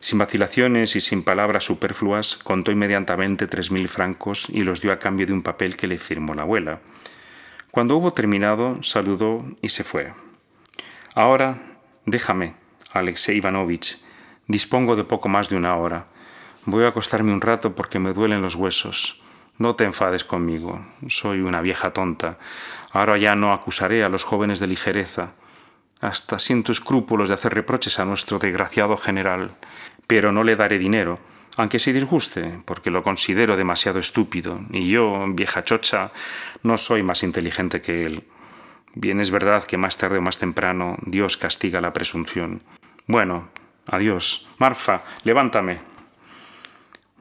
Sin vacilaciones y sin palabras superfluas, contó inmediatamente tres mil francos y los dio a cambio de un papel que le firmó la abuela. Cuando hubo terminado, saludó y se fue. Ahora, déjame, Alexei Ivanovich. Dispongo de poco más de una hora. Voy a acostarme un rato porque me duelen los huesos. No te enfades conmigo. Soy una vieja tonta. Ahora ya no acusaré a los jóvenes de ligereza. Hasta siento escrúpulos de hacer reproches a nuestro desgraciado general. Pero no le daré dinero aunque se disguste, porque lo considero demasiado estúpido, y yo, vieja chocha, no soy más inteligente que él. Bien es verdad que más tarde o más temprano Dios castiga la presunción. Bueno, adiós. Marfa, levántame.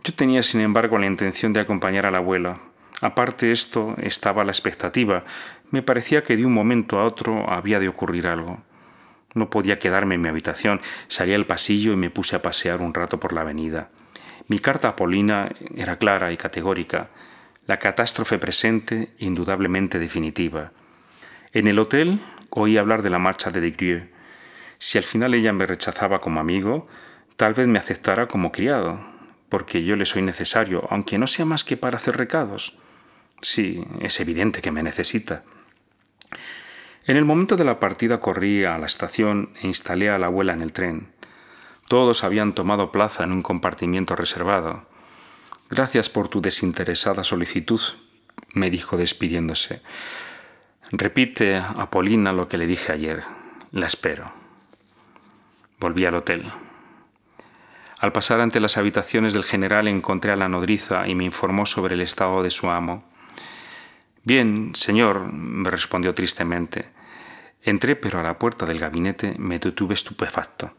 Yo tenía, sin embargo, la intención de acompañar a la abuela. Aparte esto, estaba la expectativa. Me parecía que de un momento a otro había de ocurrir algo. No podía quedarme en mi habitación. Salí al pasillo y me puse a pasear un rato por la avenida. Mi carta a Polina era clara y categórica. La catástrofe presente, indudablemente definitiva. En el hotel oí hablar de la marcha de Desgrieux. Si al final ella me rechazaba como amigo, tal vez me aceptara como criado, porque yo le soy necesario, aunque no sea más que para hacer recados. Sí, es evidente que me necesita. En el momento de la partida corrí a la estación e instalé a la abuela en el tren. Todos habían tomado plaza en un compartimiento reservado. Gracias por tu desinteresada solicitud, me dijo despidiéndose. Repite a Polina lo que le dije ayer. La espero. Volví al hotel. Al pasar ante las habitaciones del general encontré a la nodriza y me informó sobre el estado de su amo. Bien, señor, me respondió tristemente. Entré, pero a la puerta del gabinete me detuve estupefacto.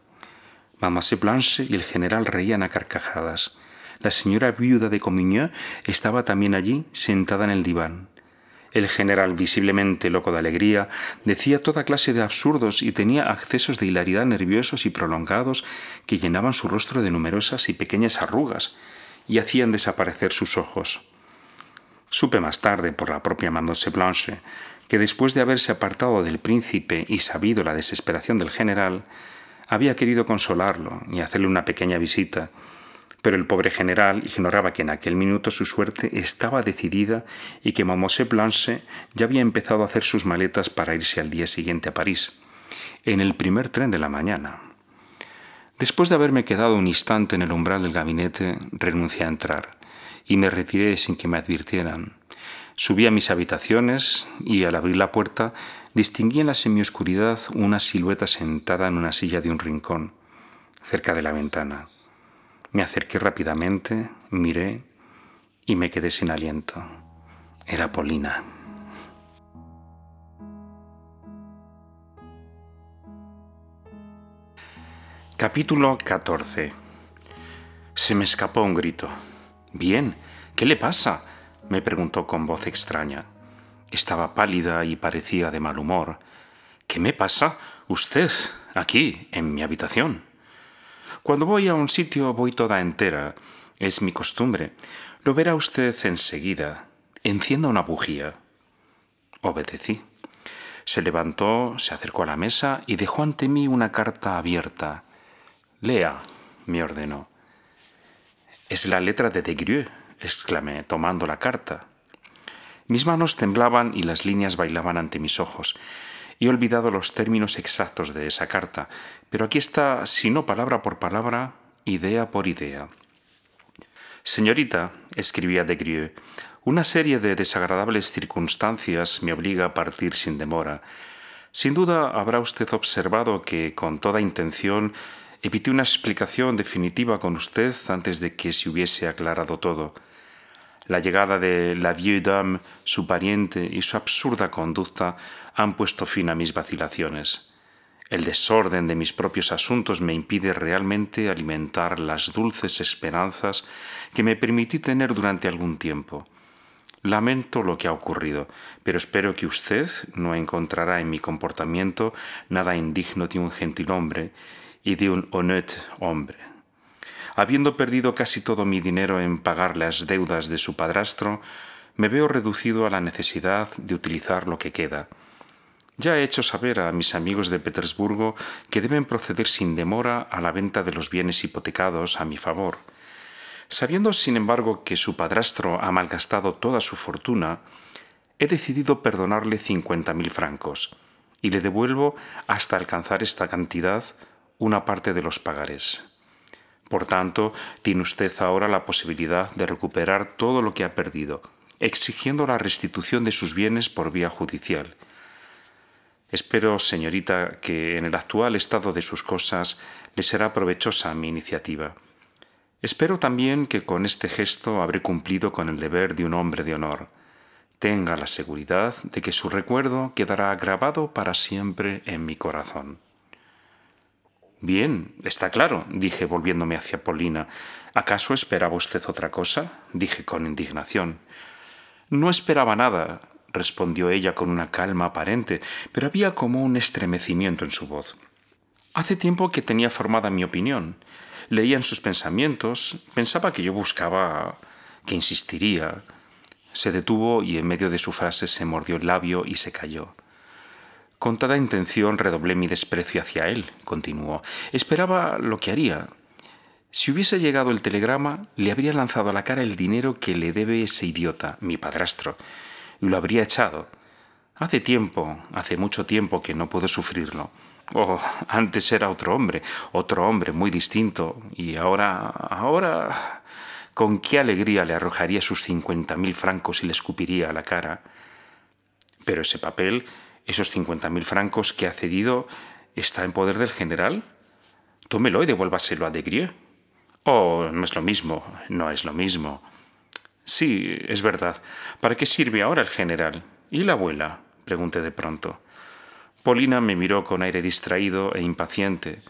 Mademoiselle Blanche y el general reían a carcajadas. La señora viuda de Comigny estaba también allí, sentada en el diván. El general, visiblemente loco de alegría, decía toda clase de absurdos y tenía accesos de hilaridad nerviosos y prolongados que llenaban su rostro de numerosas y pequeñas arrugas y hacían desaparecer sus ojos. Supe más tarde, por la propia Mademoiselle Blanche, que después de haberse apartado del príncipe y sabido la desesperación del general, había querido consolarlo y hacerle una pequeña visita, pero el pobre general ignoraba que en aquel minuto su suerte estaba decidida y que Mademoiselle Blanche ya había empezado a hacer sus maletas para irse al día siguiente a París, en el primer tren de la mañana. Después de haberme quedado un instante en el umbral del gabinete, renuncié a entrar y me retiré sin que me advirtieran. Subí a mis habitaciones y al abrir la puerta distinguí en la semioscuridad una silueta sentada en una silla de un rincón, cerca de la ventana. Me acerqué rápidamente, miré y me quedé sin aliento. Era Polina. Capítulo 14. Se me escapó un grito. Bien, ¿qué le pasa? me preguntó con voz extraña estaba pálida y parecía de mal humor. ¿Qué me pasa? Usted, aquí, en mi habitación. Cuando voy a un sitio voy toda entera. Es mi costumbre. Lo verá usted enseguida. Encienda una bujía. Obedecí. Se levantó, se acercó a la mesa y dejó ante mí una carta abierta. Lea, me ordenó. Es la letra de Degrieux, exclamé, tomando la carta. Mis manos temblaban y las líneas bailaban ante mis ojos. He olvidado los términos exactos de esa carta, pero aquí está, si no palabra por palabra, idea por idea. Señorita, escribía de Grieux, una serie de desagradables circunstancias me obliga a partir sin demora. Sin duda habrá usted observado que, con toda intención, evité una explicación definitiva con usted antes de que se hubiese aclarado todo. La llegada de la Vieux Dame, su pariente y su absurda conducta han puesto fin a mis vacilaciones. El desorden de mis propios asuntos me impide realmente alimentar las dulces esperanzas que me permití tener durante algún tiempo. Lamento lo que ha ocurrido, pero espero que usted no encontrará en mi comportamiento nada indigno de un hombre y de un honnête hombre. Habiendo perdido casi todo mi dinero en pagar las deudas de su padrastro, me veo reducido a la necesidad de utilizar lo que queda. Ya he hecho saber a mis amigos de Petersburgo que deben proceder sin demora a la venta de los bienes hipotecados a mi favor. Sabiendo, sin embargo, que su padrastro ha malgastado toda su fortuna, he decidido perdonarle cincuenta mil francos y le devuelvo hasta alcanzar esta cantidad una parte de los pagares. Por tanto, tiene usted ahora la posibilidad de recuperar todo lo que ha perdido, exigiendo la restitución de sus bienes por vía judicial. Espero, señorita, que en el actual estado de sus cosas le será provechosa mi iniciativa. Espero también que con este gesto habré cumplido con el deber de un hombre de honor. Tenga la seguridad de que su recuerdo quedará grabado para siempre en mi corazón. Bien, está claro, dije volviéndome hacia Polina. ¿Acaso esperaba usted otra cosa? dije con indignación. No esperaba nada, respondió ella con una calma aparente, pero había como un estremecimiento en su voz. Hace tiempo que tenía formada mi opinión. Leía en sus pensamientos, pensaba que yo buscaba, que insistiría. Se detuvo y en medio de su frase se mordió el labio y se calló. Con toda intención redoblé mi desprecio hacia él, continuó. Esperaba lo que haría. Si hubiese llegado el telegrama, le habría lanzado a la cara el dinero que le debe ese idiota, mi padrastro, y lo habría echado. Hace tiempo, hace mucho tiempo que no puedo sufrirlo. Oh, antes era otro hombre, otro hombre muy distinto, y ahora, ahora, con qué alegría le arrojaría sus cincuenta mil francos y le escupiría a la cara. Pero ese papel esos 50.000 francos que ha cedido está en poder del general. Tómelo y devuélvaselo a De Oh, no es lo mismo, no es lo mismo. Sí, es verdad. ¿Para qué sirve ahora el general? ¿Y la abuela? pregunté de pronto. Polina me miró con aire distraído e impaciente.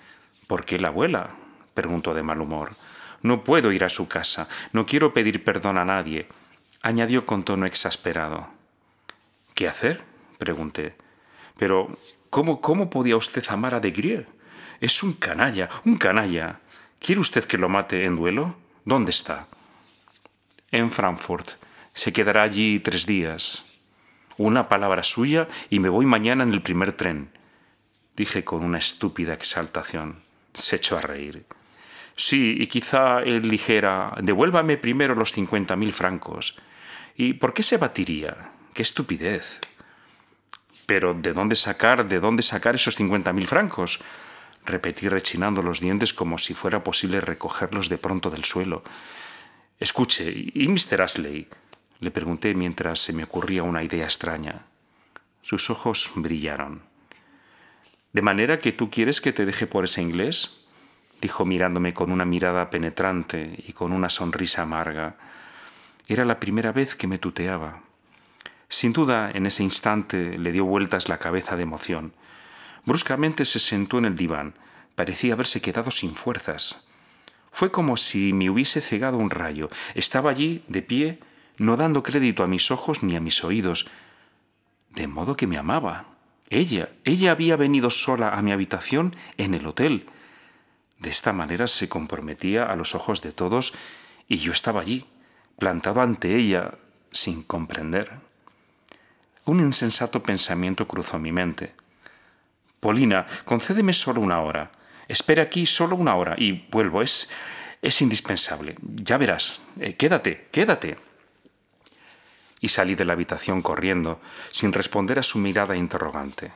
¿Por qué la abuela? preguntó de mal humor. No puedo ir a su casa, no quiero pedir perdón a nadie, añadió con tono exasperado. ¿Qué hacer? pregunté. Pero, ¿cómo, cómo podía usted amar a De Grieux? Es un canalla, un canalla. ¿Quiere usted que lo mate en duelo? ¿Dónde está? En Frankfurt. Se quedará allí tres días. Una palabra suya y me voy mañana en el primer tren. Dije con una estúpida exaltación. Se echó a reír. Sí, y quizá él dijera, devuélvame primero los cincuenta mil francos. ¿Y por qué se batiría? ¡Qué estupidez! Pero ¿de dónde sacar, de dónde sacar esos mil francos? Repetí rechinando los dientes como si fuera posible recogerlos de pronto del suelo. Escuche, ¿y Mr. Ashley? Le pregunté mientras se me ocurría una idea extraña. Sus ojos brillaron. ¿De manera que tú quieres que te deje por ese inglés? dijo mirándome con una mirada penetrante y con una sonrisa amarga. Era la primera vez que me tuteaba. Sin duda, en ese instante le dio vueltas la cabeza de emoción. Bruscamente se sentó en el diván. Parecía haberse quedado sin fuerzas. Fue como si me hubiese cegado un rayo. Estaba allí, de pie, no dando crédito a mis ojos ni a mis oídos. De modo que me amaba. Ella, ella había venido sola a mi habitación en el hotel. De esta manera se comprometía a los ojos de todos y yo estaba allí, plantado ante ella, sin comprender un insensato pensamiento cruzó mi mente. Polina, concédeme solo una hora. Espera aquí solo una hora y vuelvo. Es, es indispensable. Ya verás. Eh, quédate, quédate. Y salí de la habitación corriendo, sin responder a su mirada interrogante.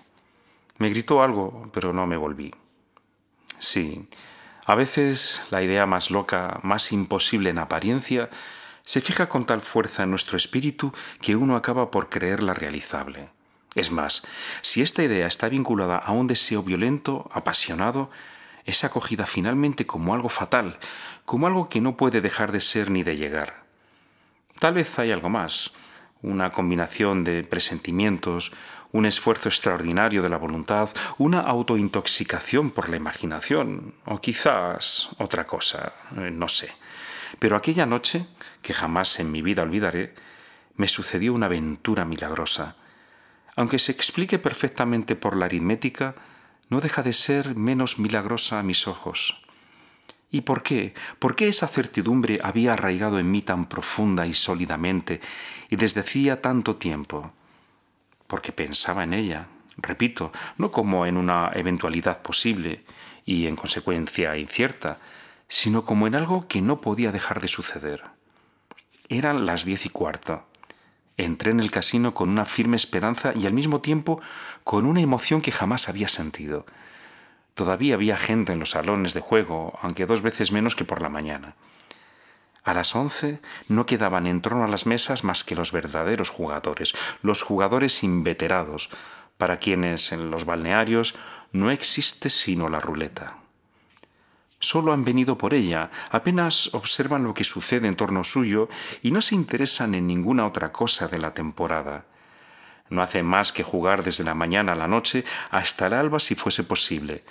Me gritó algo, pero no me volví. Sí, a veces la idea más loca, más imposible en apariencia, se fija con tal fuerza en nuestro espíritu que uno acaba por creerla realizable. Es más, si esta idea está vinculada a un deseo violento, apasionado, es acogida finalmente como algo fatal, como algo que no puede dejar de ser ni de llegar. Tal vez hay algo más, una combinación de presentimientos, un esfuerzo extraordinario de la voluntad, una autointoxicación por la imaginación, o quizás otra cosa, eh, no sé. Pero aquella noche que jamás en mi vida olvidaré, me sucedió una aventura milagrosa. Aunque se explique perfectamente por la aritmética, no deja de ser menos milagrosa a mis ojos. ¿Y por qué? ¿Por qué esa certidumbre había arraigado en mí tan profunda y sólidamente y desde hacía tanto tiempo? Porque pensaba en ella, repito, no como en una eventualidad posible y en consecuencia incierta, sino como en algo que no podía dejar de suceder. Eran las diez y cuarto. Entré en el casino con una firme esperanza y al mismo tiempo con una emoción que jamás había sentido. Todavía había gente en los salones de juego, aunque dos veces menos que por la mañana. A las once no quedaban en trono a las mesas más que los verdaderos jugadores, los jugadores inveterados, para quienes en los balnearios no existe sino la ruleta. Solo han venido por ella, apenas observan lo que sucede en torno suyo y no se interesan en ninguna otra cosa de la temporada. No hacen más que jugar desde la mañana a la noche hasta el alba si fuese posible.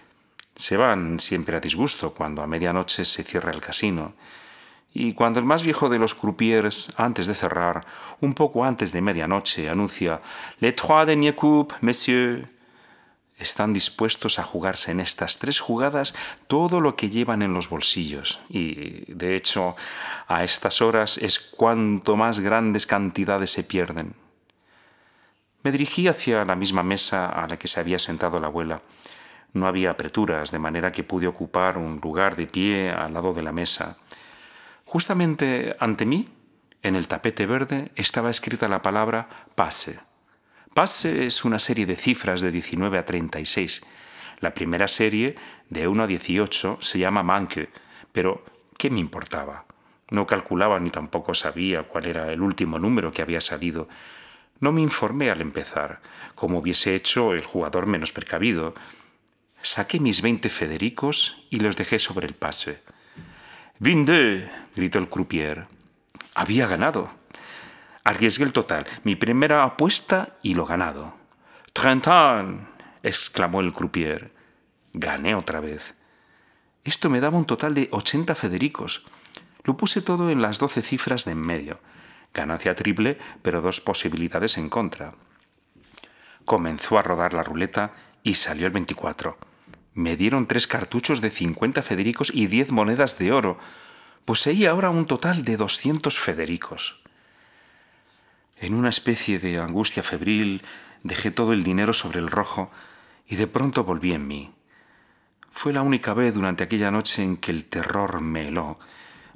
Se van siempre a disgusto cuando a medianoche se cierra el casino. Y cuando el más viejo de los croupiers, antes de cerrar, un poco antes de medianoche, anuncia Les trois derniers coupes, messieurs, están dispuestos a jugarse en estas tres jugadas todo lo que llevan en los bolsillos. Y de hecho, a estas horas es cuanto más grandes cantidades se pierden. Me dirigí hacia la misma mesa a la que se había sentado la abuela. No había apreturas, de manera que pude ocupar un lugar de pie al lado de la mesa. Justamente ante mí, en el tapete verde, estaba escrita la palabra pase. Pase es una serie de cifras de 19 a 36. La primera serie, de 1 a 18, se llama Manque, pero ¿qué me importaba? No calculaba ni tampoco sabía cuál era el último número que había salido. No me informé al empezar, como hubiese hecho el jugador menos precavido. Saqué mis 20 Federicos y los dejé sobre el pase. «Vinde!» gritó el croupier. Había ganado. Arriesgué el total, mi primera apuesta y lo ganado. ¡Trentan! exclamó el croupier. Gané otra vez. Esto me daba un total de ochenta federicos. Lo puse todo en las doce cifras de en medio. Ganancia triple, pero dos posibilidades en contra. Comenzó a rodar la ruleta y salió el veinticuatro. Me dieron tres cartuchos de cincuenta federicos y diez monedas de oro. Poseía ahora un total de doscientos federicos. En una especie de angustia febril dejé todo el dinero sobre el rojo y de pronto volví en mí. Fue la única vez durante aquella noche en que el terror me heló,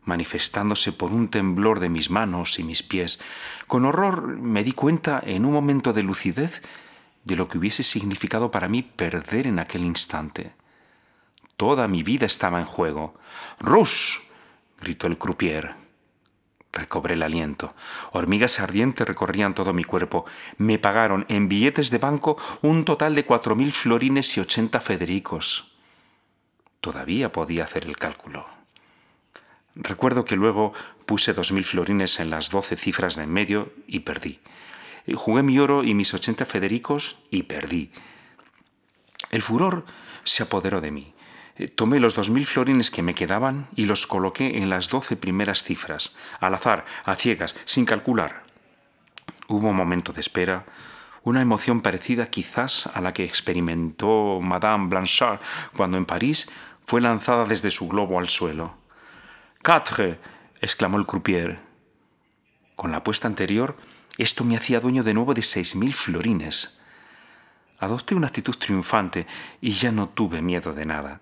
manifestándose por un temblor de mis manos y mis pies. Con horror me di cuenta en un momento de lucidez de lo que hubiese significado para mí perder en aquel instante. Toda mi vida estaba en juego. ¡Rush! gritó el croupier. Recobré el aliento. Hormigas ardientes recorrían todo mi cuerpo. Me pagaron en billetes de banco un total de cuatro mil florines y ochenta federicos. Todavía podía hacer el cálculo. Recuerdo que luego puse dos mil florines en las doce cifras de en medio y perdí. Jugué mi oro y mis ochenta federicos y perdí. El furor se apoderó de mí. Eh, tomé los dos mil florines que me quedaban y los coloqué en las doce primeras cifras, al azar, a ciegas, sin calcular. Hubo un momento de espera, una emoción parecida quizás a la que experimentó Madame Blanchard cuando en París fue lanzada desde su globo al suelo. Quatre, exclamó el croupier. Con la apuesta anterior, esto me hacía dueño de nuevo de seis mil florines. Adopté una actitud triunfante y ya no tuve miedo de nada.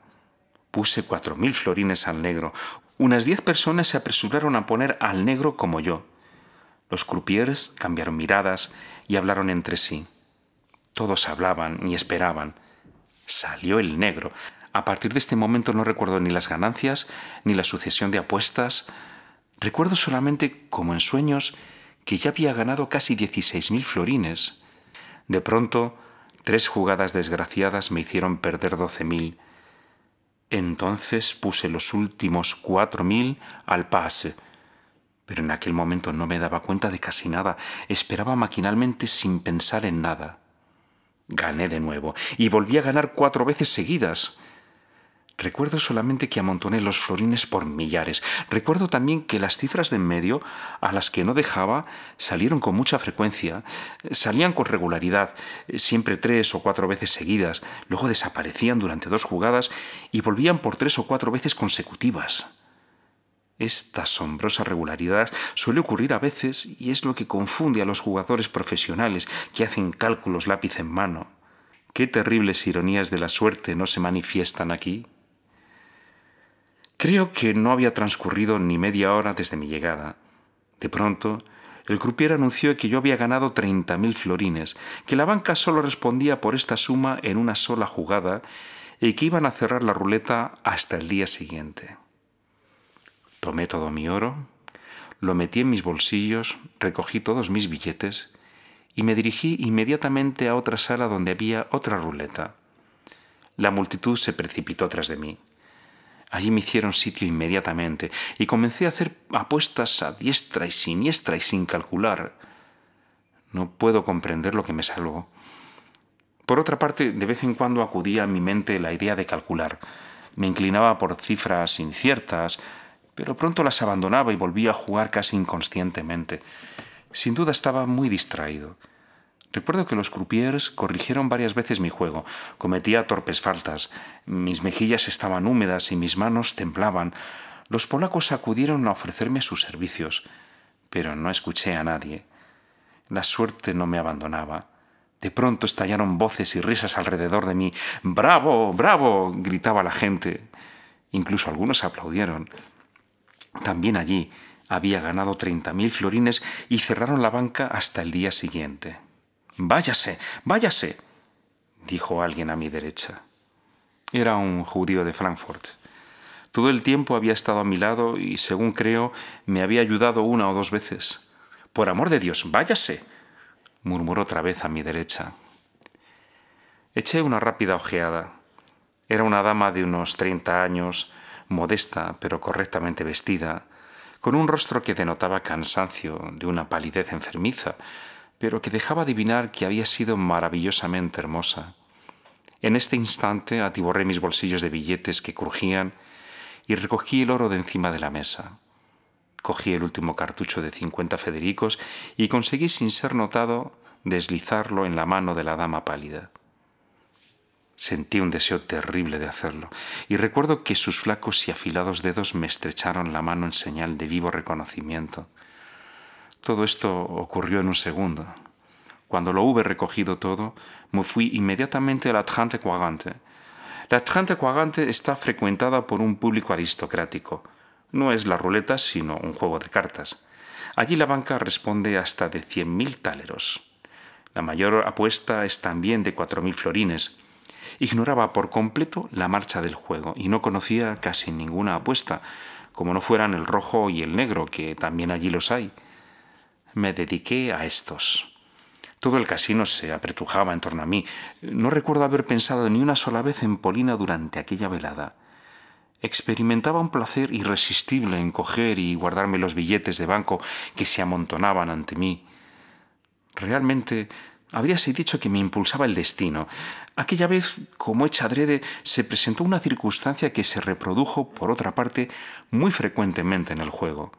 Puse cuatro mil florines al negro. Unas diez personas se apresuraron a poner al negro como yo. Los croupiers cambiaron miradas y hablaron entre sí. Todos hablaban y esperaban. Salió el negro. A partir de este momento no recuerdo ni las ganancias, ni la sucesión de apuestas. Recuerdo solamente, como en sueños, que ya había ganado casi mil florines. De pronto, tres jugadas desgraciadas me hicieron perder doce mil entonces puse los últimos cuatro mil al pase. Pero en aquel momento no me daba cuenta de casi nada. Esperaba maquinalmente sin pensar en nada. Gané de nuevo y volví a ganar cuatro veces seguidas. Recuerdo solamente que amontoné los florines por millares. Recuerdo también que las cifras de en medio, a las que no dejaba, salieron con mucha frecuencia. Salían con regularidad, siempre tres o cuatro veces seguidas. Luego desaparecían durante dos jugadas y volvían por tres o cuatro veces consecutivas. Esta asombrosa regularidad suele ocurrir a veces y es lo que confunde a los jugadores profesionales que hacen cálculos lápiz en mano. ¿Qué terribles ironías de la suerte no se manifiestan aquí? Creo que no había transcurrido ni media hora desde mi llegada. De pronto, el croupier anunció que yo había ganado mil florines, que la banca solo respondía por esta suma en una sola jugada y que iban a cerrar la ruleta hasta el día siguiente. Tomé todo mi oro, lo metí en mis bolsillos, recogí todos mis billetes y me dirigí inmediatamente a otra sala donde había otra ruleta. La multitud se precipitó tras de mí. Allí me hicieron sitio inmediatamente y comencé a hacer apuestas a diestra y siniestra y sin calcular. No puedo comprender lo que me salvó. Por otra parte, de vez en cuando acudía a mi mente la idea de calcular. Me inclinaba por cifras inciertas, pero pronto las abandonaba y volvía a jugar casi inconscientemente. Sin duda estaba muy distraído. Recuerdo que los croupiers corrigieron varias veces mi juego. Cometía torpes faltas. Mis mejillas estaban húmedas y mis manos temblaban. Los polacos acudieron a ofrecerme sus servicios, pero no escuché a nadie. La suerte no me abandonaba. De pronto estallaron voces y risas alrededor de mí. ¡Bravo! ¡Bravo! gritaba la gente. Incluso algunos aplaudieron. También allí había ganado treinta mil florines y cerraron la banca hasta el día siguiente. Váyase, váyase, dijo alguien a mi derecha. Era un judío de Frankfurt. Todo el tiempo había estado a mi lado y, según creo, me había ayudado una o dos veces. Por amor de Dios, váyase, murmuró otra vez a mi derecha. Eché una rápida ojeada. Era una dama de unos treinta años, modesta pero correctamente vestida, con un rostro que denotaba cansancio de una palidez enfermiza, pero que dejaba adivinar que había sido maravillosamente hermosa. En este instante atiborré mis bolsillos de billetes que crujían y recogí el oro de encima de la mesa. Cogí el último cartucho de cincuenta federicos y conseguí, sin ser notado, deslizarlo en la mano de la dama pálida. Sentí un deseo terrible de hacerlo, y recuerdo que sus flacos y afilados dedos me estrecharon la mano en señal de vivo reconocimiento. Todo esto ocurrió en un segundo. Cuando lo hube recogido todo, me fui inmediatamente a la Trente Cuagante. La Trente está frecuentada por un público aristocrático. No es la ruleta, sino un juego de cartas. Allí la banca responde hasta de 100.000 taleros. La mayor apuesta es también de 4.000 florines. Ignoraba por completo la marcha del juego y no conocía casi ninguna apuesta, como no fueran el rojo y el negro, que también allí los hay me dediqué a estos. Todo el casino se apretujaba en torno a mí. No recuerdo haber pensado ni una sola vez en Polina durante aquella velada. Experimentaba un placer irresistible en coger y guardarme los billetes de banco que se amontonaban ante mí. Realmente habríase dicho que me impulsaba el destino. Aquella vez, como hecha adrede, se presentó una circunstancia que se reprodujo, por otra parte, muy frecuentemente en el juego.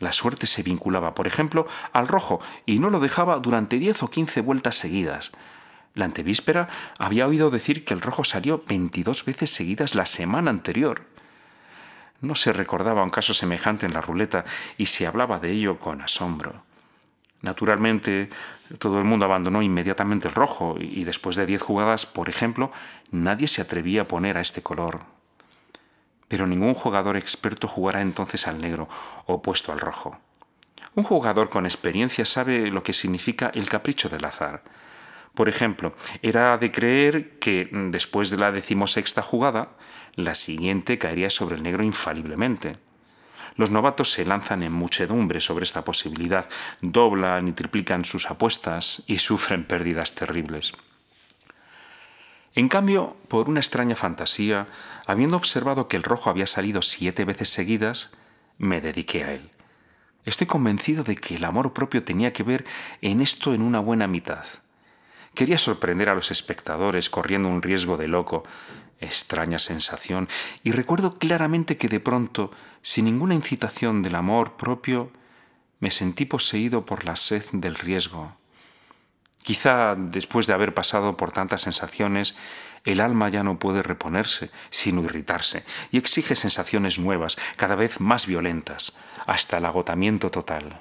La suerte se vinculaba, por ejemplo, al rojo y no lo dejaba durante diez o quince vueltas seguidas. La antevíspera había oído decir que el rojo salió veintidós veces seguidas la semana anterior. No se recordaba un caso semejante en la ruleta y se hablaba de ello con asombro. Naturalmente, todo el mundo abandonó inmediatamente el rojo y después de diez jugadas, por ejemplo, nadie se atrevía a poner a este color pero ningún jugador experto jugará entonces al negro, opuesto al rojo. Un jugador con experiencia sabe lo que significa el capricho del azar. Por ejemplo, era de creer que mm, después de la decimosexta jugada, la siguiente caería sobre el negro infaliblemente. Los novatos se lanzan en muchedumbre sobre esta posibilidad, doblan y triplican sus apuestas y sufren pérdidas terribles. En cambio, por una extraña fantasía, Habiendo observado que el rojo había salido siete veces seguidas, me dediqué a él. Estoy convencido de que el amor propio tenía que ver en esto en una buena mitad. Quería sorprender a los espectadores corriendo un riesgo de loco, extraña sensación, y recuerdo claramente que de pronto, sin ninguna incitación del amor propio, me sentí poseído por la sed del riesgo. Quizá después de haber pasado por tantas sensaciones, el alma ya no puede reponerse, sino irritarse, y exige sensaciones nuevas, cada vez más violentas, hasta el agotamiento total.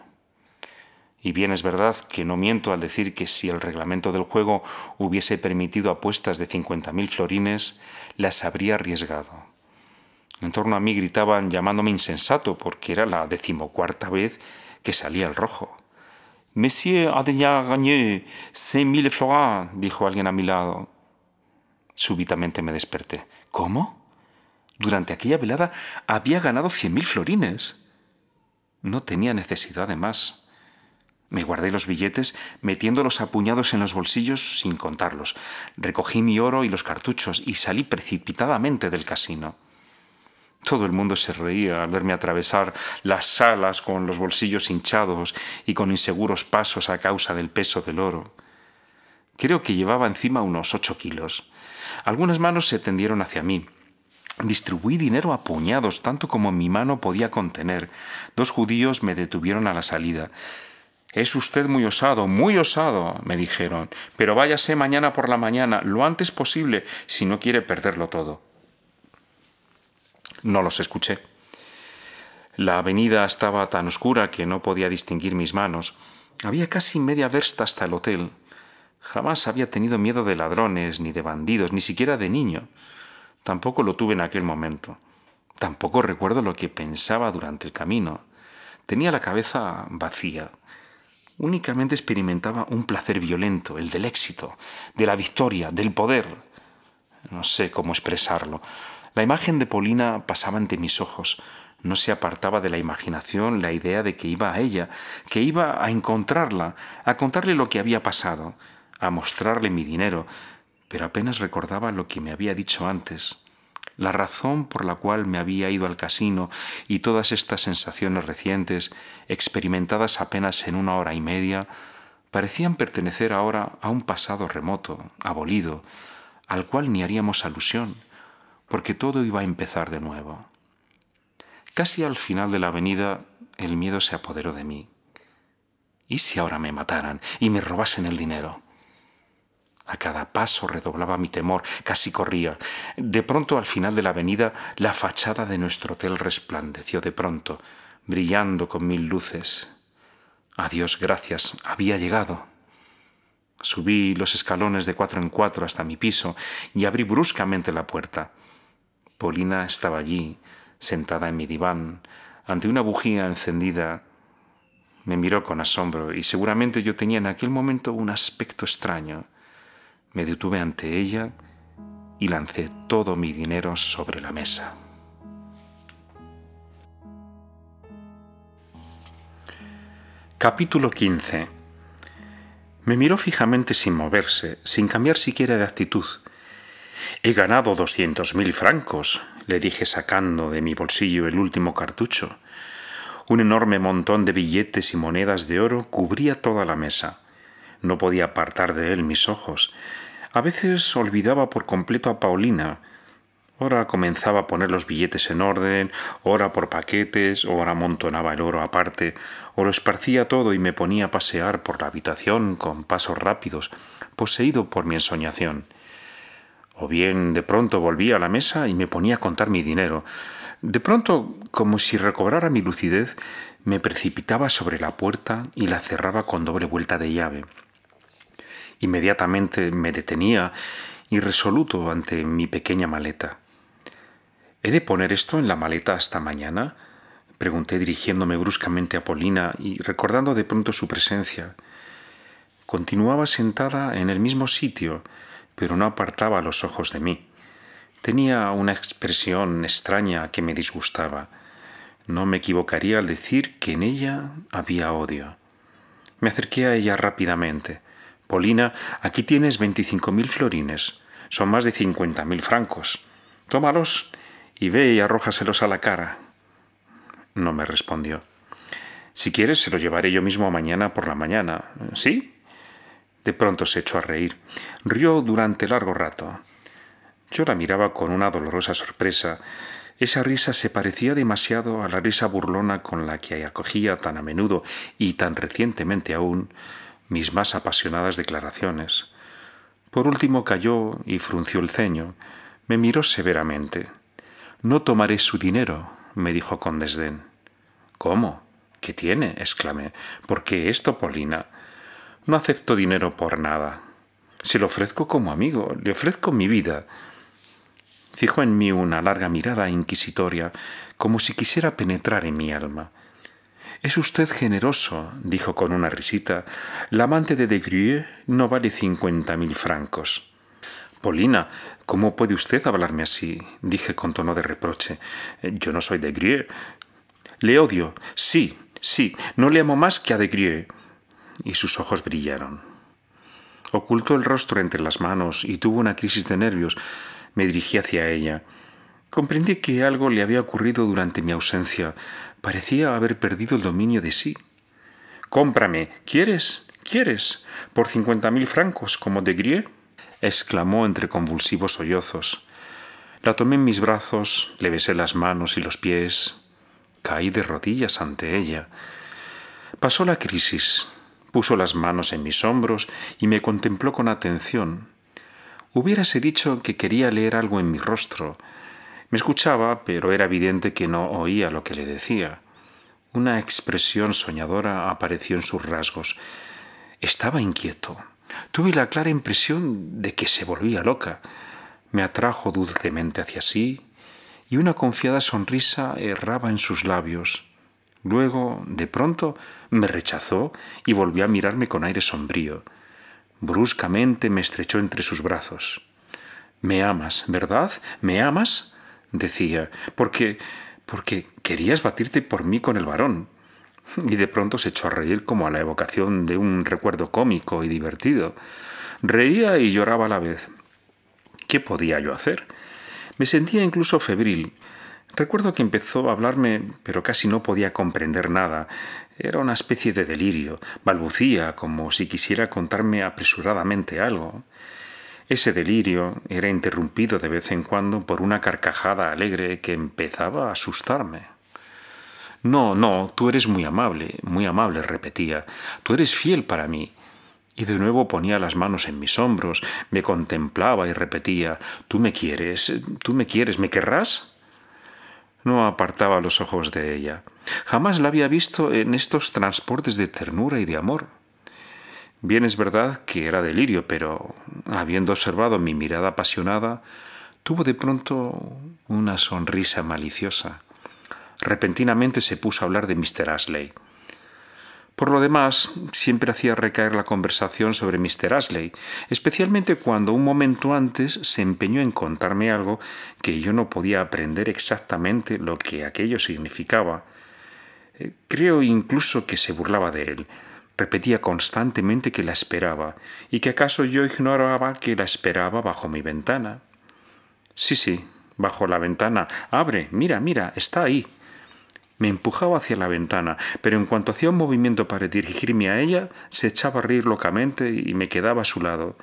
Y bien es verdad que no miento al decir que si el reglamento del juego hubiese permitido apuestas de 50.000 florines, las habría arriesgado. En torno a mí gritaban llamándome insensato porque era la decimocuarta vez que salía el rojo. Monsieur a déjà gagné cinq florins, dijo alguien a mi lado. Súbitamente me desperté. ¿Cómo? Durante aquella velada había ganado cien mil florines. No tenía necesidad de más. Me guardé los billetes, metiéndolos a puñados en los bolsillos sin contarlos. Recogí mi oro y los cartuchos y salí precipitadamente del casino. Todo el mundo se reía al verme atravesar las salas con los bolsillos hinchados y con inseguros pasos a causa del peso del oro. Creo que llevaba encima unos ocho kilos. Algunas manos se tendieron hacia mí. Distribuí dinero a puñados, tanto como mi mano podía contener. Dos judíos me detuvieron a la salida. Es usted muy osado, muy osado, me dijeron, pero váyase mañana por la mañana, lo antes posible, si no quiere perderlo todo. No los escuché. La avenida estaba tan oscura que no podía distinguir mis manos. Había casi media versta hasta el hotel. Jamás había tenido miedo de ladrones, ni de bandidos, ni siquiera de niño. Tampoco lo tuve en aquel momento. Tampoco recuerdo lo que pensaba durante el camino. Tenía la cabeza vacía. Únicamente experimentaba un placer violento, el del éxito, de la victoria, del poder. No sé cómo expresarlo. La imagen de Polina pasaba ante mis ojos. No se apartaba de la imaginación la idea de que iba a ella, que iba a encontrarla, a contarle lo que había pasado a mostrarle mi dinero, pero apenas recordaba lo que me había dicho antes, la razón por la cual me había ido al casino y todas estas sensaciones recientes, experimentadas apenas en una hora y media, parecían pertenecer ahora a un pasado remoto, abolido, al cual ni haríamos alusión, porque todo iba a empezar de nuevo. Casi al final de la avenida el miedo se apoderó de mí. ¿Y si ahora me mataran y me robasen el dinero? A cada paso redoblaba mi temor, casi corría. De pronto, al final de la avenida, la fachada de nuestro hotel resplandeció de pronto, brillando con mil luces. Adiós, gracias, había llegado. Subí los escalones de cuatro en cuatro hasta mi piso y abrí bruscamente la puerta. Polina estaba allí, sentada en mi diván, ante una bujía encendida. Me miró con asombro y seguramente yo tenía en aquel momento un aspecto extraño. Me detuve ante ella y lancé todo mi dinero sobre la mesa. Capítulo 15. Me miró fijamente sin moverse, sin cambiar siquiera de actitud. He ganado doscientos mil francos, le dije sacando de mi bolsillo el último cartucho. Un enorme montón de billetes y monedas de oro cubría toda la mesa. No podía apartar de él mis ojos. A veces olvidaba por completo a Paulina. Ora comenzaba a poner los billetes en orden, ora por paquetes, ora amontonaba el oro aparte, o lo esparcía todo y me ponía a pasear por la habitación con pasos rápidos, poseído por mi ensoñación. O bien de pronto volvía a la mesa y me ponía a contar mi dinero. De pronto, como si recobrara mi lucidez, me precipitaba sobre la puerta y la cerraba con doble vuelta de llave. Inmediatamente me detenía, irresoluto ante mi pequeña maleta. ¿He de poner esto en la maleta hasta mañana? pregunté dirigiéndome bruscamente a Polina y recordando de pronto su presencia. Continuaba sentada en el mismo sitio, pero no apartaba los ojos de mí. Tenía una expresión extraña que me disgustaba. No me equivocaría al decir que en ella había odio. Me acerqué a ella rápidamente. Polina, aquí tienes mil florines. Son más de cincuenta mil francos. Tómalos y ve y arrójaselos a la cara. No me respondió. Si quieres, se lo llevaré yo mismo mañana por la mañana. ¿Sí? De pronto se echó a reír. Rió durante largo rato. Yo la miraba con una dolorosa sorpresa. Esa risa se parecía demasiado a la risa burlona con la que acogía tan a menudo y tan recientemente aún mis más apasionadas declaraciones. Por último cayó y frunció el ceño. Me miró severamente. No tomaré su dinero, me dijo con desdén. ¿Cómo? ¿Qué tiene? exclamé. ¿Por qué esto, Polina? No acepto dinero por nada. Se lo ofrezco como amigo, le ofrezco mi vida. Fijó en mí una larga mirada inquisitoria, como si quisiera penetrar en mi alma. Es usted generoso, dijo con una risita. La amante de De no vale cincuenta mil francos. Polina, ¿cómo puede usted hablarme así? dije con tono de reproche. Eh, yo no soy De Grieux. Le odio. Sí, sí, no le amo más que a De Y sus ojos brillaron. Ocultó el rostro entre las manos y tuvo una crisis de nervios. Me dirigí hacia ella. Comprendí que algo le había ocurrido durante mi ausencia, Parecía haber perdido el dominio de sí. Cómprame. ¿Quieres? ¿Quieres? Por cincuenta mil francos, como de Grieux. exclamó entre convulsivos sollozos. La tomé en mis brazos, le besé las manos y los pies. Caí de rodillas ante ella. Pasó la crisis. Puso las manos en mis hombros y me contempló con atención. Hubiérase dicho que quería leer algo en mi rostro, me escuchaba, pero era evidente que no oía lo que le decía. Una expresión soñadora apareció en sus rasgos. Estaba inquieto. Tuve la clara impresión de que se volvía loca. Me atrajo dulcemente hacia sí y una confiada sonrisa erraba en sus labios. Luego, de pronto, me rechazó y volvió a mirarme con aire sombrío. Bruscamente me estrechó entre sus brazos. Me amas, ¿verdad? ¿Me amas? decía, porque, porque querías batirte por mí con el varón. Y de pronto se echó a reír como a la evocación de un recuerdo cómico y divertido. Reía y lloraba a la vez. ¿Qué podía yo hacer? Me sentía incluso febril. Recuerdo que empezó a hablarme, pero casi no podía comprender nada. Era una especie de delirio. Balbucía como si quisiera contarme apresuradamente algo. Ese delirio era interrumpido de vez en cuando por una carcajada alegre que empezaba a asustarme. No, no, tú eres muy amable, muy amable, repetía, tú eres fiel para mí. Y de nuevo ponía las manos en mis hombros, me contemplaba y repetía, tú me quieres, tú me quieres, ¿me querrás? No apartaba los ojos de ella. Jamás la había visto en estos transportes de ternura y de amor. Bien es verdad que era delirio, pero habiendo observado mi mirada apasionada, tuvo de pronto una sonrisa maliciosa. Repentinamente se puso a hablar de Mr. Ashley. Por lo demás, siempre hacía recaer la conversación sobre Mr. Ashley, especialmente cuando un momento antes se empeñó en contarme algo que yo no podía aprender exactamente lo que aquello significaba. Eh, creo incluso que se burlaba de él repetía constantemente que la esperaba y que acaso yo ignoraba que la esperaba bajo mi ventana. Sí, sí, bajo la ventana. Abre, mira, mira, está ahí. Me empujaba hacia la ventana, pero en cuanto hacía un movimiento para dirigirme a ella, se echaba a reír locamente y me quedaba a su lado.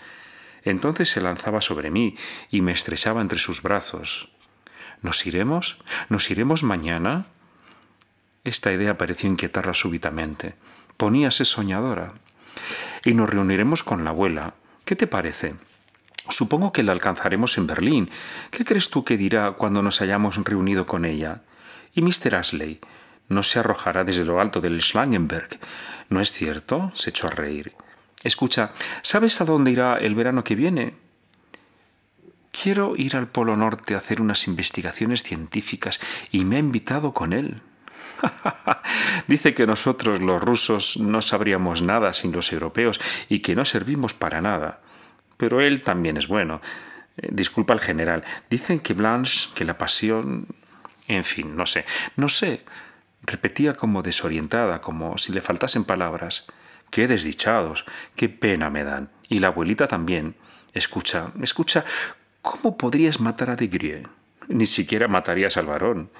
Entonces se lanzaba sobre mí y me estrechaba entre sus brazos. ¿Nos iremos? ¿Nos iremos mañana? Esta idea pareció inquietarla súbitamente. Poníase soñadora. Y nos reuniremos con la abuela. ¿Qué te parece? Supongo que la alcanzaremos en Berlín. ¿Qué crees tú que dirá cuando nos hayamos reunido con ella? Y mister Ashley no se arrojará desde lo alto del Schlangenberg. ¿No es cierto? se echó a reír. Escucha, ¿sabes a dónde irá el verano que viene? Quiero ir al Polo Norte a hacer unas investigaciones científicas y me ha invitado con él. Dice que nosotros los rusos no sabríamos nada sin los europeos y que no servimos para nada. Pero él también es bueno. Eh, disculpa al general. Dicen que Blanche, que la pasión... En fin, no sé. No sé. Repetía como desorientada, como si le faltasen palabras. Qué desdichados. Qué pena me dan. Y la abuelita también. Escucha, escucha, ¿cómo podrías matar a De Ni siquiera matarías al varón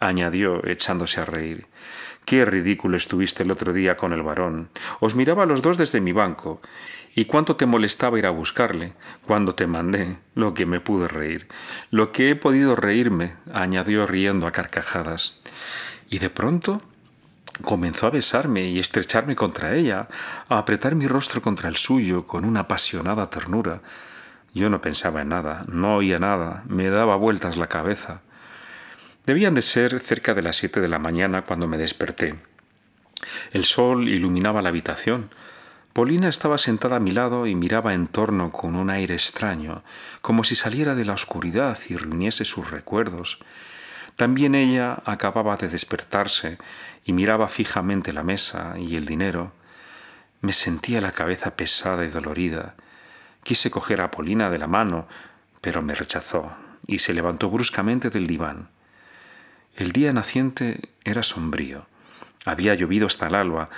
añadió echándose a reír. Qué ridículo estuviste el otro día con el varón. Os miraba a los dos desde mi banco. ¿Y cuánto te molestaba ir a buscarle? Cuando te mandé, lo que me pude reír. Lo que he podido reírme, añadió riendo a carcajadas. Y de pronto comenzó a besarme y estrecharme contra ella, a apretar mi rostro contra el suyo con una apasionada ternura. Yo no pensaba en nada, no oía nada, me daba vueltas la cabeza. Debían de ser cerca de las siete de la mañana cuando me desperté. El sol iluminaba la habitación. Polina estaba sentada a mi lado y miraba en torno con un aire extraño, como si saliera de la oscuridad y reuniese sus recuerdos. También ella acababa de despertarse y miraba fijamente la mesa y el dinero. Me sentía la cabeza pesada y dolorida. Quise coger a Polina de la mano, pero me rechazó y se levantó bruscamente del diván. El día naciente era sombrío. Había llovido hasta el alba.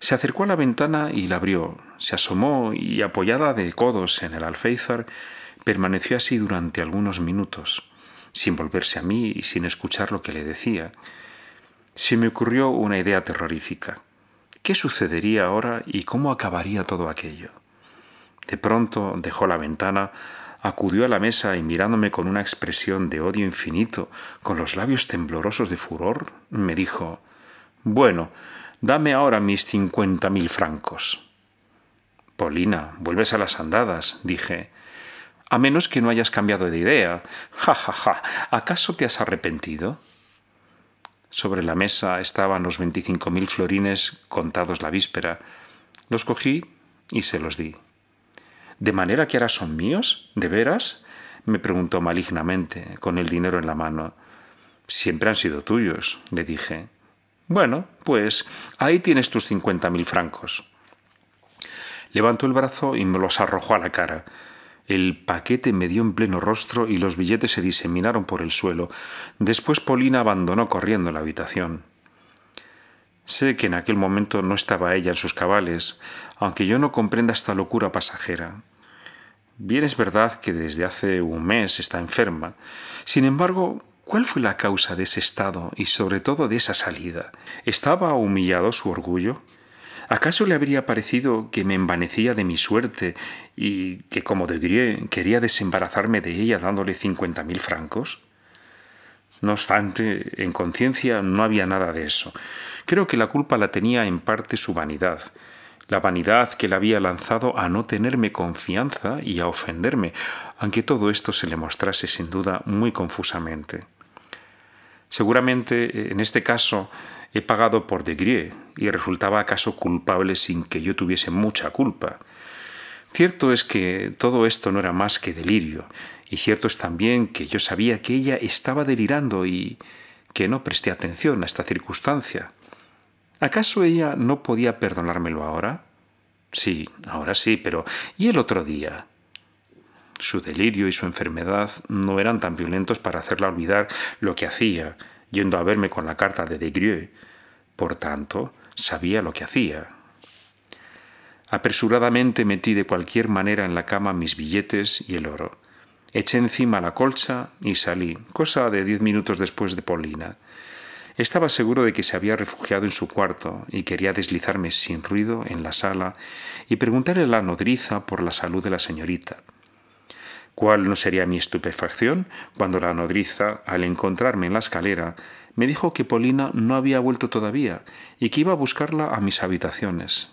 Se acercó a la ventana y la abrió. Se asomó y, apoyada de codos en el alféizar, permaneció así durante algunos minutos, sin volverse a mí y sin escuchar lo que le decía. Se me ocurrió una idea terrorífica. ¿Qué sucedería ahora y cómo acabaría todo aquello? De pronto dejó la ventana, acudió a la mesa y mirándome con una expresión de odio infinito, con los labios temblorosos de furor, me dijo Bueno, dame ahora mis cincuenta mil francos. Polina, vuelves a las andadas, dije. A menos que no hayas cambiado de idea. Ja, ja, ja. ¿Acaso te has arrepentido? Sobre la mesa estaban los veinticinco mil florines contados la víspera. Los cogí y se los di. ¿De manera que ahora son míos? ¿De veras? me preguntó malignamente, con el dinero en la mano. Siempre han sido tuyos, le dije. Bueno, pues ahí tienes tus cincuenta mil francos. Levantó el brazo y me los arrojó a la cara. El paquete me dio en pleno rostro y los billetes se diseminaron por el suelo. Después Polina abandonó corriendo la habitación. Sé que en aquel momento no estaba ella en sus cabales, aunque yo no comprenda esta locura pasajera. Bien es verdad que desde hace un mes está enferma. Sin embargo, ¿cuál fue la causa de ese estado y sobre todo de esa salida? ¿Estaba humillado su orgullo? ¿Acaso le habría parecido que me envanecía de mi suerte y que, como de Grieux, quería desembarazarme de ella dándole cincuenta mil francos? No obstante, en conciencia no había nada de eso. Creo que la culpa la tenía en parte su vanidad la vanidad que le había lanzado a no tenerme confianza y a ofenderme, aunque todo esto se le mostrase sin duda muy confusamente. Seguramente eh, en este caso he pagado por de y resultaba acaso culpable sin que yo tuviese mucha culpa. Cierto es que todo esto no era más que delirio, y cierto es también que yo sabía que ella estaba delirando y que no presté atención a esta circunstancia. ¿Acaso ella no podía perdonármelo ahora? Sí, ahora sí, pero ¿y el otro día? Su delirio y su enfermedad no eran tan violentos para hacerla olvidar lo que hacía, yendo a verme con la carta de Grieux. Por tanto, sabía lo que hacía. Apresuradamente metí de cualquier manera en la cama mis billetes y el oro. Eché encima la colcha y salí, cosa de diez minutos después de Paulina. Estaba seguro de que se había refugiado en su cuarto y quería deslizarme sin ruido en la sala y preguntarle a la nodriza por la salud de la señorita. ¿Cuál no sería mi estupefacción cuando la nodriza, al encontrarme en la escalera, me dijo que Polina no había vuelto todavía y que iba a buscarla a mis habitaciones?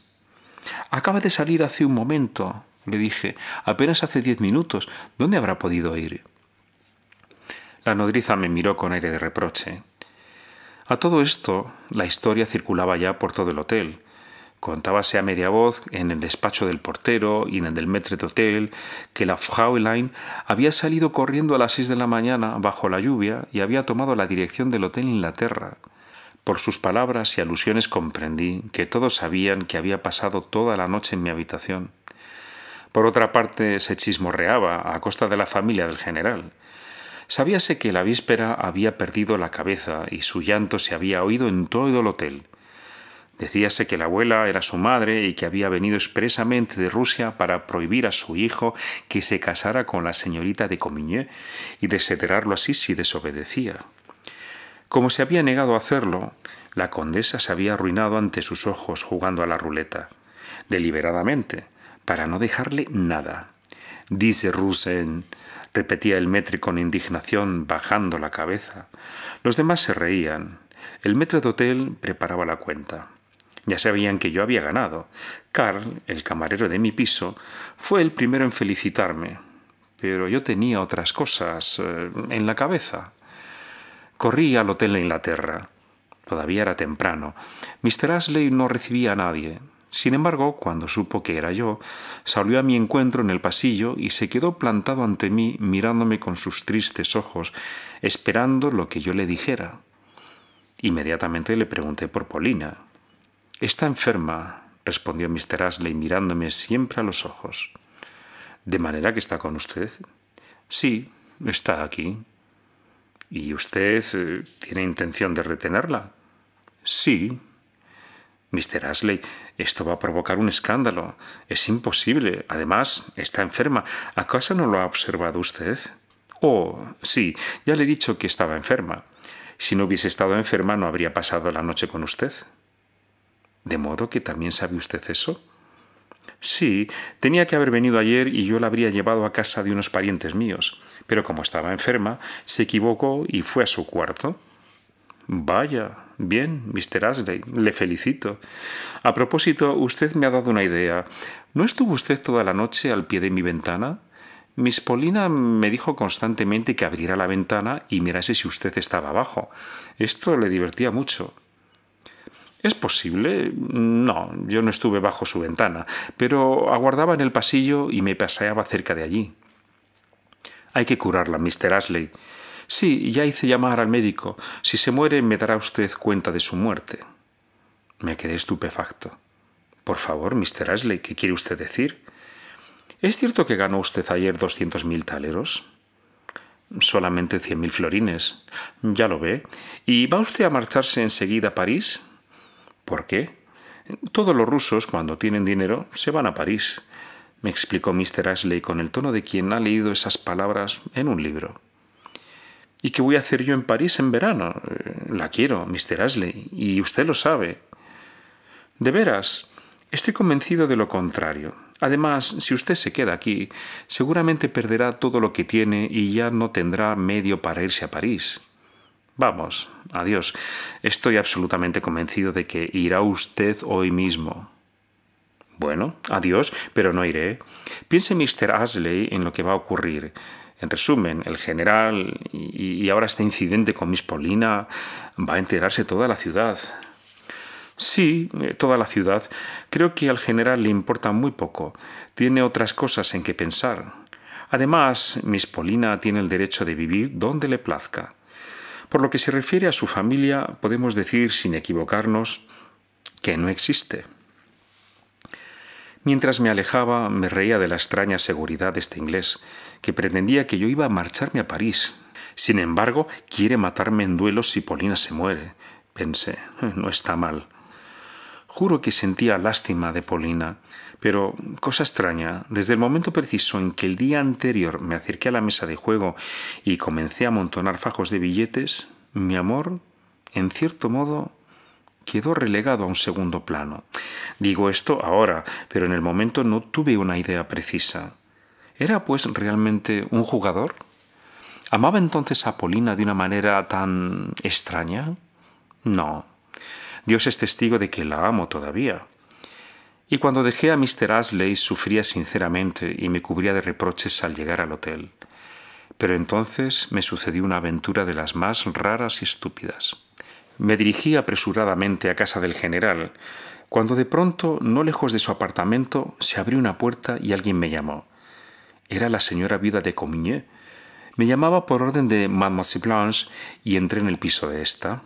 Acaba de salir hace un momento, le dije, apenas hace diez minutos. ¿Dónde habrá podido ir? La nodriza me miró con aire de reproche. A todo esto, la historia circulaba ya por todo el hotel. Contábase a media voz en el despacho del portero y en el del maître hotel que la Fraulein había salido corriendo a las seis de la mañana bajo la lluvia y había tomado la dirección del Hotel Inglaterra. Por sus palabras y alusiones comprendí que todos sabían que había pasado toda la noche en mi habitación. Por otra parte, se chismorreaba a costa de la familia del general. Sabíase que la víspera había perdido la cabeza y su llanto se había oído en todo el hotel. Decíase que la abuela era su madre y que había venido expresamente de Rusia para prohibir a su hijo que se casara con la señorita de Comigné y deseterarlo así si desobedecía. Como se había negado a hacerlo, la condesa se había arruinado ante sus ojos jugando a la ruleta, deliberadamente, para no dejarle nada. Dice Rusen, repetía el metre con indignación, bajando la cabeza. Los demás se reían. El metre de hotel preparaba la cuenta. Ya sabían que yo había ganado. Carl, el camarero de mi piso, fue el primero en felicitarme. Pero yo tenía otras cosas eh, en la cabeza. Corrí al hotel de Inglaterra. Todavía era temprano. Mr. Ashley no recibía a nadie. Sin embargo, cuando supo que era yo, salió a mi encuentro en el pasillo y se quedó plantado ante mí mirándome con sus tristes ojos, esperando lo que yo le dijera. Inmediatamente le pregunté por Polina. Está enferma, respondió Mr. Ashley mirándome siempre a los ojos. ¿De manera que está con usted? Sí, está aquí. ¿Y usted eh, tiene intención de retenerla? Sí. Mr. Ashley, esto va a provocar un escándalo. Es imposible. Además, está enferma. ¿Acaso no lo ha observado usted? Oh, sí, ya le he dicho que estaba enferma. Si no hubiese estado enferma, no habría pasado la noche con usted. ¿De modo que también sabe usted eso? Sí, tenía que haber venido ayer y yo la habría llevado a casa de unos parientes míos, pero como estaba enferma, se equivocó y fue a su cuarto. Vaya, Bien, Mr. Ashley, le felicito. A propósito, usted me ha dado una idea. ¿No estuvo usted toda la noche al pie de mi ventana? Miss Paulina me dijo constantemente que abriera la ventana y mirase si usted estaba abajo. Esto le divertía mucho. ¿Es posible? No, yo no estuve bajo su ventana, pero aguardaba en el pasillo y me paseaba cerca de allí. Hay que curarla, Mr. Ashley. Sí, ya hice llamar al médico. Si se muere, me dará usted cuenta de su muerte. Me quedé estupefacto. Por favor, Mr. Ashley, ¿qué quiere usted decir? ¿Es cierto que ganó usted ayer doscientos mil taleros? Solamente cien mil florines. Ya lo ve. ¿Y va usted a marcharse enseguida a París? ¿Por qué? Todos los rusos, cuando tienen dinero, se van a París, me explicó Mr. Ashley con el tono de quien ha leído esas palabras en un libro. ¿Y qué voy a hacer yo en París en verano? Eh, la quiero, Mr. Ashley, y usted lo sabe. De veras, estoy convencido de lo contrario. Además, si usted se queda aquí, seguramente perderá todo lo que tiene y ya no tendrá medio para irse a París. Vamos, adiós. Estoy absolutamente convencido de que irá usted hoy mismo. Bueno, adiós, pero no iré. Piense Mr. Ashley en lo que va a ocurrir. En resumen, el general y, ahora este incidente con Miss Paulina va a enterarse toda la ciudad. Sí, eh, toda la ciudad. Creo que al general le importa muy poco. Tiene otras cosas en que pensar. Además, Miss Polina tiene el derecho de vivir donde le plazca. Por lo que se refiere a su familia, podemos decir sin equivocarnos que no existe. Mientras me alejaba, me reía de la extraña seguridad de este inglés que pretendía que yo iba a marcharme a París. Sin embargo, quiere matarme en duelo si Polina se muere. Pensé, no está mal. Juro que sentía lástima de Polina, pero, cosa extraña, desde el momento preciso en que el día anterior me acerqué a la mesa de juego y comencé a amontonar fajos de billetes, mi amor, en cierto modo, quedó relegado a un segundo plano. Digo esto ahora, pero en el momento no tuve una idea precisa. ¿Era pues realmente un jugador? ¿Amaba entonces a Polina de una manera tan extraña? No. Dios es testigo de que la amo todavía. Y cuando dejé a Mr. Ashley sufría sinceramente y me cubría de reproches al llegar al hotel. Pero entonces me sucedió una aventura de las más raras y estúpidas. Me dirigí apresuradamente a casa del general, cuando de pronto, no lejos de su apartamento, se abrió una puerta y alguien me llamó era la señora vida de Comigné? me llamaba por orden de Mademoiselle Blanche y entré en el piso de esta.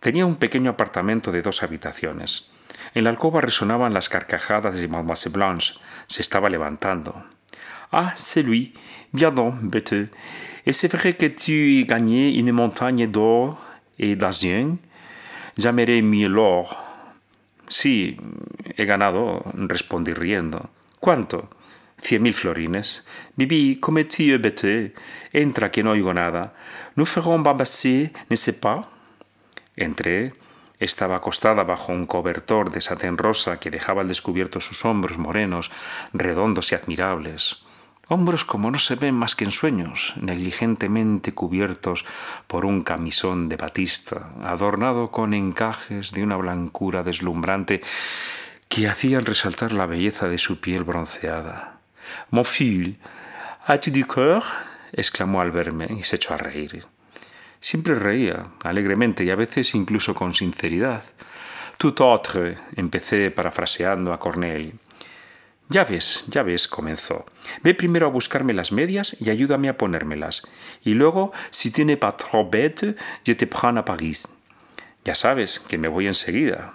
Tenía un pequeño apartamento de dos habitaciones. En la alcoba resonaban las carcajadas de Mademoiselle Blanche. Se estaba levantando. Ah, c'est lui. Bien, donc, bête. Et c'est vrai que tu gagné une montagne d'or et d'argent. Llamaré mille l'or. Sí, he ganado, respondí riendo. ¿Cuánto? cien mil florines. Viví, come tu es entra que no oigo nada. Nous ferons bambassé, ne sais pas? Entré. Estaba acostada bajo un cobertor de satén rosa que dejaba al descubierto sus hombros morenos, redondos y admirables. Hombros como no se ven más que en sueños, negligentemente cubiertos por un camisón de batista, adornado con encajes de una blancura deslumbrante que hacían resaltar la belleza de su piel bronceada. Mon fils, as tu du cœur? exclamó al verme y se echó a reír. Siempre reía, alegremente y a veces incluso con sinceridad. Tout autre, empecé parafraseando a Cornel. Ya ves, ya ves, comenzó. Ve primero a buscarme las medias y ayúdame a ponérmelas. Y luego, si tiene pas trop bête, je te prends à Paris. Ya sabes que me voy enseguida.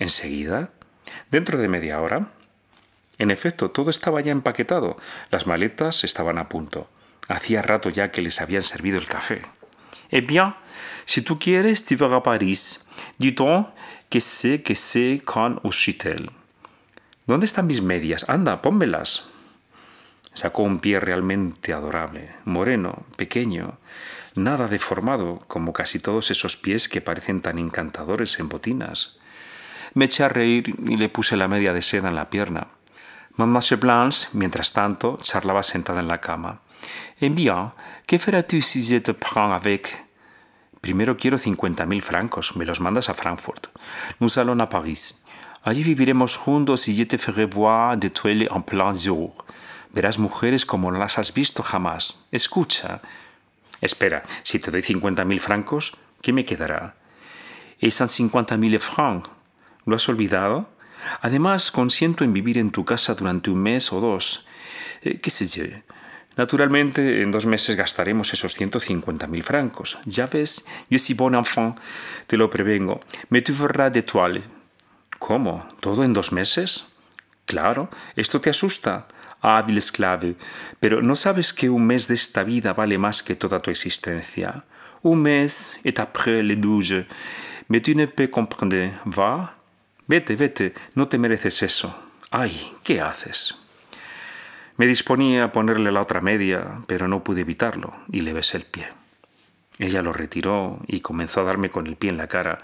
¿Enseguida? ¿Dentro de media hora? En efecto, todo estaba ya empaquetado, las maletas estaban a punto. Hacía rato ya que les habían servido el café. Eh bien, si tú quieres, te vas a París. dit que sé que sé con usitel ¿Dónde están mis medias? Anda, pónmelas. Sacó un pie realmente adorable, moreno, pequeño, nada deformado, como casi todos esos pies que parecen tan encantadores en botinas. Me eché a reír y le puse la media de seda en la pierna. Monsieur Blanche, mientras tanto, charlaba sentada en la cama. Eh bien, ¿qué farás tú si je te prends avec? Primero quiero 50.000 francos, me los mandas a Frankfurt. Nous allons a Paris. Allí viviremos juntos y je te ferai voir de toile en plein jour. Verás mujeres como no las has visto jamás. Escucha. Espera, si te doy 50.000 francos, ¿qué me quedará? Es 50.000 francs. ¿Lo has olvidado? Además, consiento en vivir en tu casa durante un mes o dos. Eh, ¿Qué sé yo? Naturalmente, en dos meses gastaremos esos mil francos. Ya ves, yo si bon enfant, te lo prevengo. Me tu de toile. ¿Cómo? ¿Todo en dos meses? Claro, esto te asusta, hábil esclave, pero ¿no sabes que un mes de esta vida vale más que toda tu existencia? Un mes et après les douze. Mais tu ne peux comprendre, va? Vete, vete, no te mereces eso. Ay, ¿qué haces? Me disponía a ponerle la otra media, pero no pude evitarlo y le besé el pie. Ella lo retiró y comenzó a darme con el pie en la cara.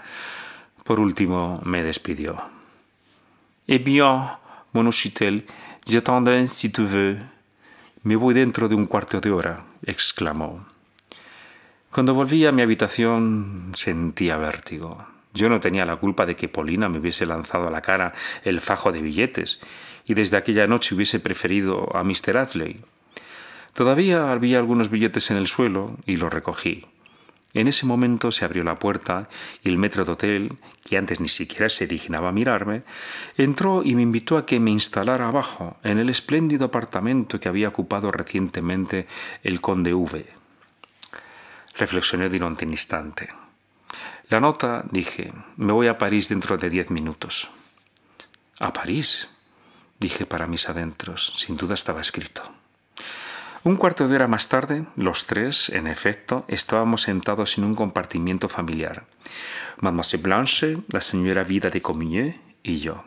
Por último, me despidió. Eh bien, mon j'attends si tu veux. Me voy dentro de un cuarto de hora, exclamó. Cuando volví a mi habitación sentía vértigo. Yo no tenía la culpa de que Polina me hubiese lanzado a la cara el fajo de billetes, y desde aquella noche hubiese preferido a Mr. Atley. Todavía había algunos billetes en el suelo y los recogí. En ese momento se abrió la puerta y el metro de hotel, que antes ni siquiera se dignaba mirarme, entró y me invitó a que me instalara abajo, en el espléndido apartamento que había ocupado recientemente el conde V. Reflexioné durante un instante. La nota, dije, me voy a París dentro de diez minutos. ¿A París? dije para mis adentros. Sin duda estaba escrito. Un cuarto de hora más tarde, los tres, en efecto, estábamos sentados en un compartimiento familiar. Mademoiselle Blanche, la señora Vida de Comigné y yo.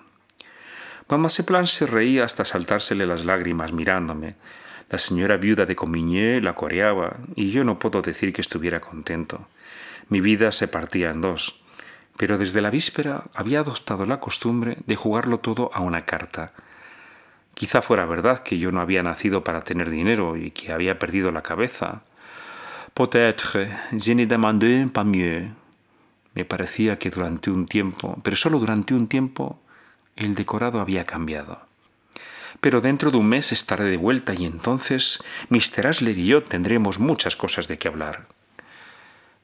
Mademoiselle Blanche reía hasta saltársele las lágrimas mirándome. La señora viuda de Comigné la coreaba y yo no puedo decir que estuviera contento. Mi vida se partía en dos, pero desde la víspera había adoptado la costumbre de jugarlo todo a una carta. Quizá fuera verdad que yo no había nacido para tener dinero y que había perdido la cabeza. Peut-être, je ne un pas mieux. Me parecía que durante un tiempo, pero solo durante un tiempo, el decorado había cambiado. Pero dentro de un mes estaré de vuelta y entonces Mr. Asler y yo tendremos muchas cosas de qué hablar.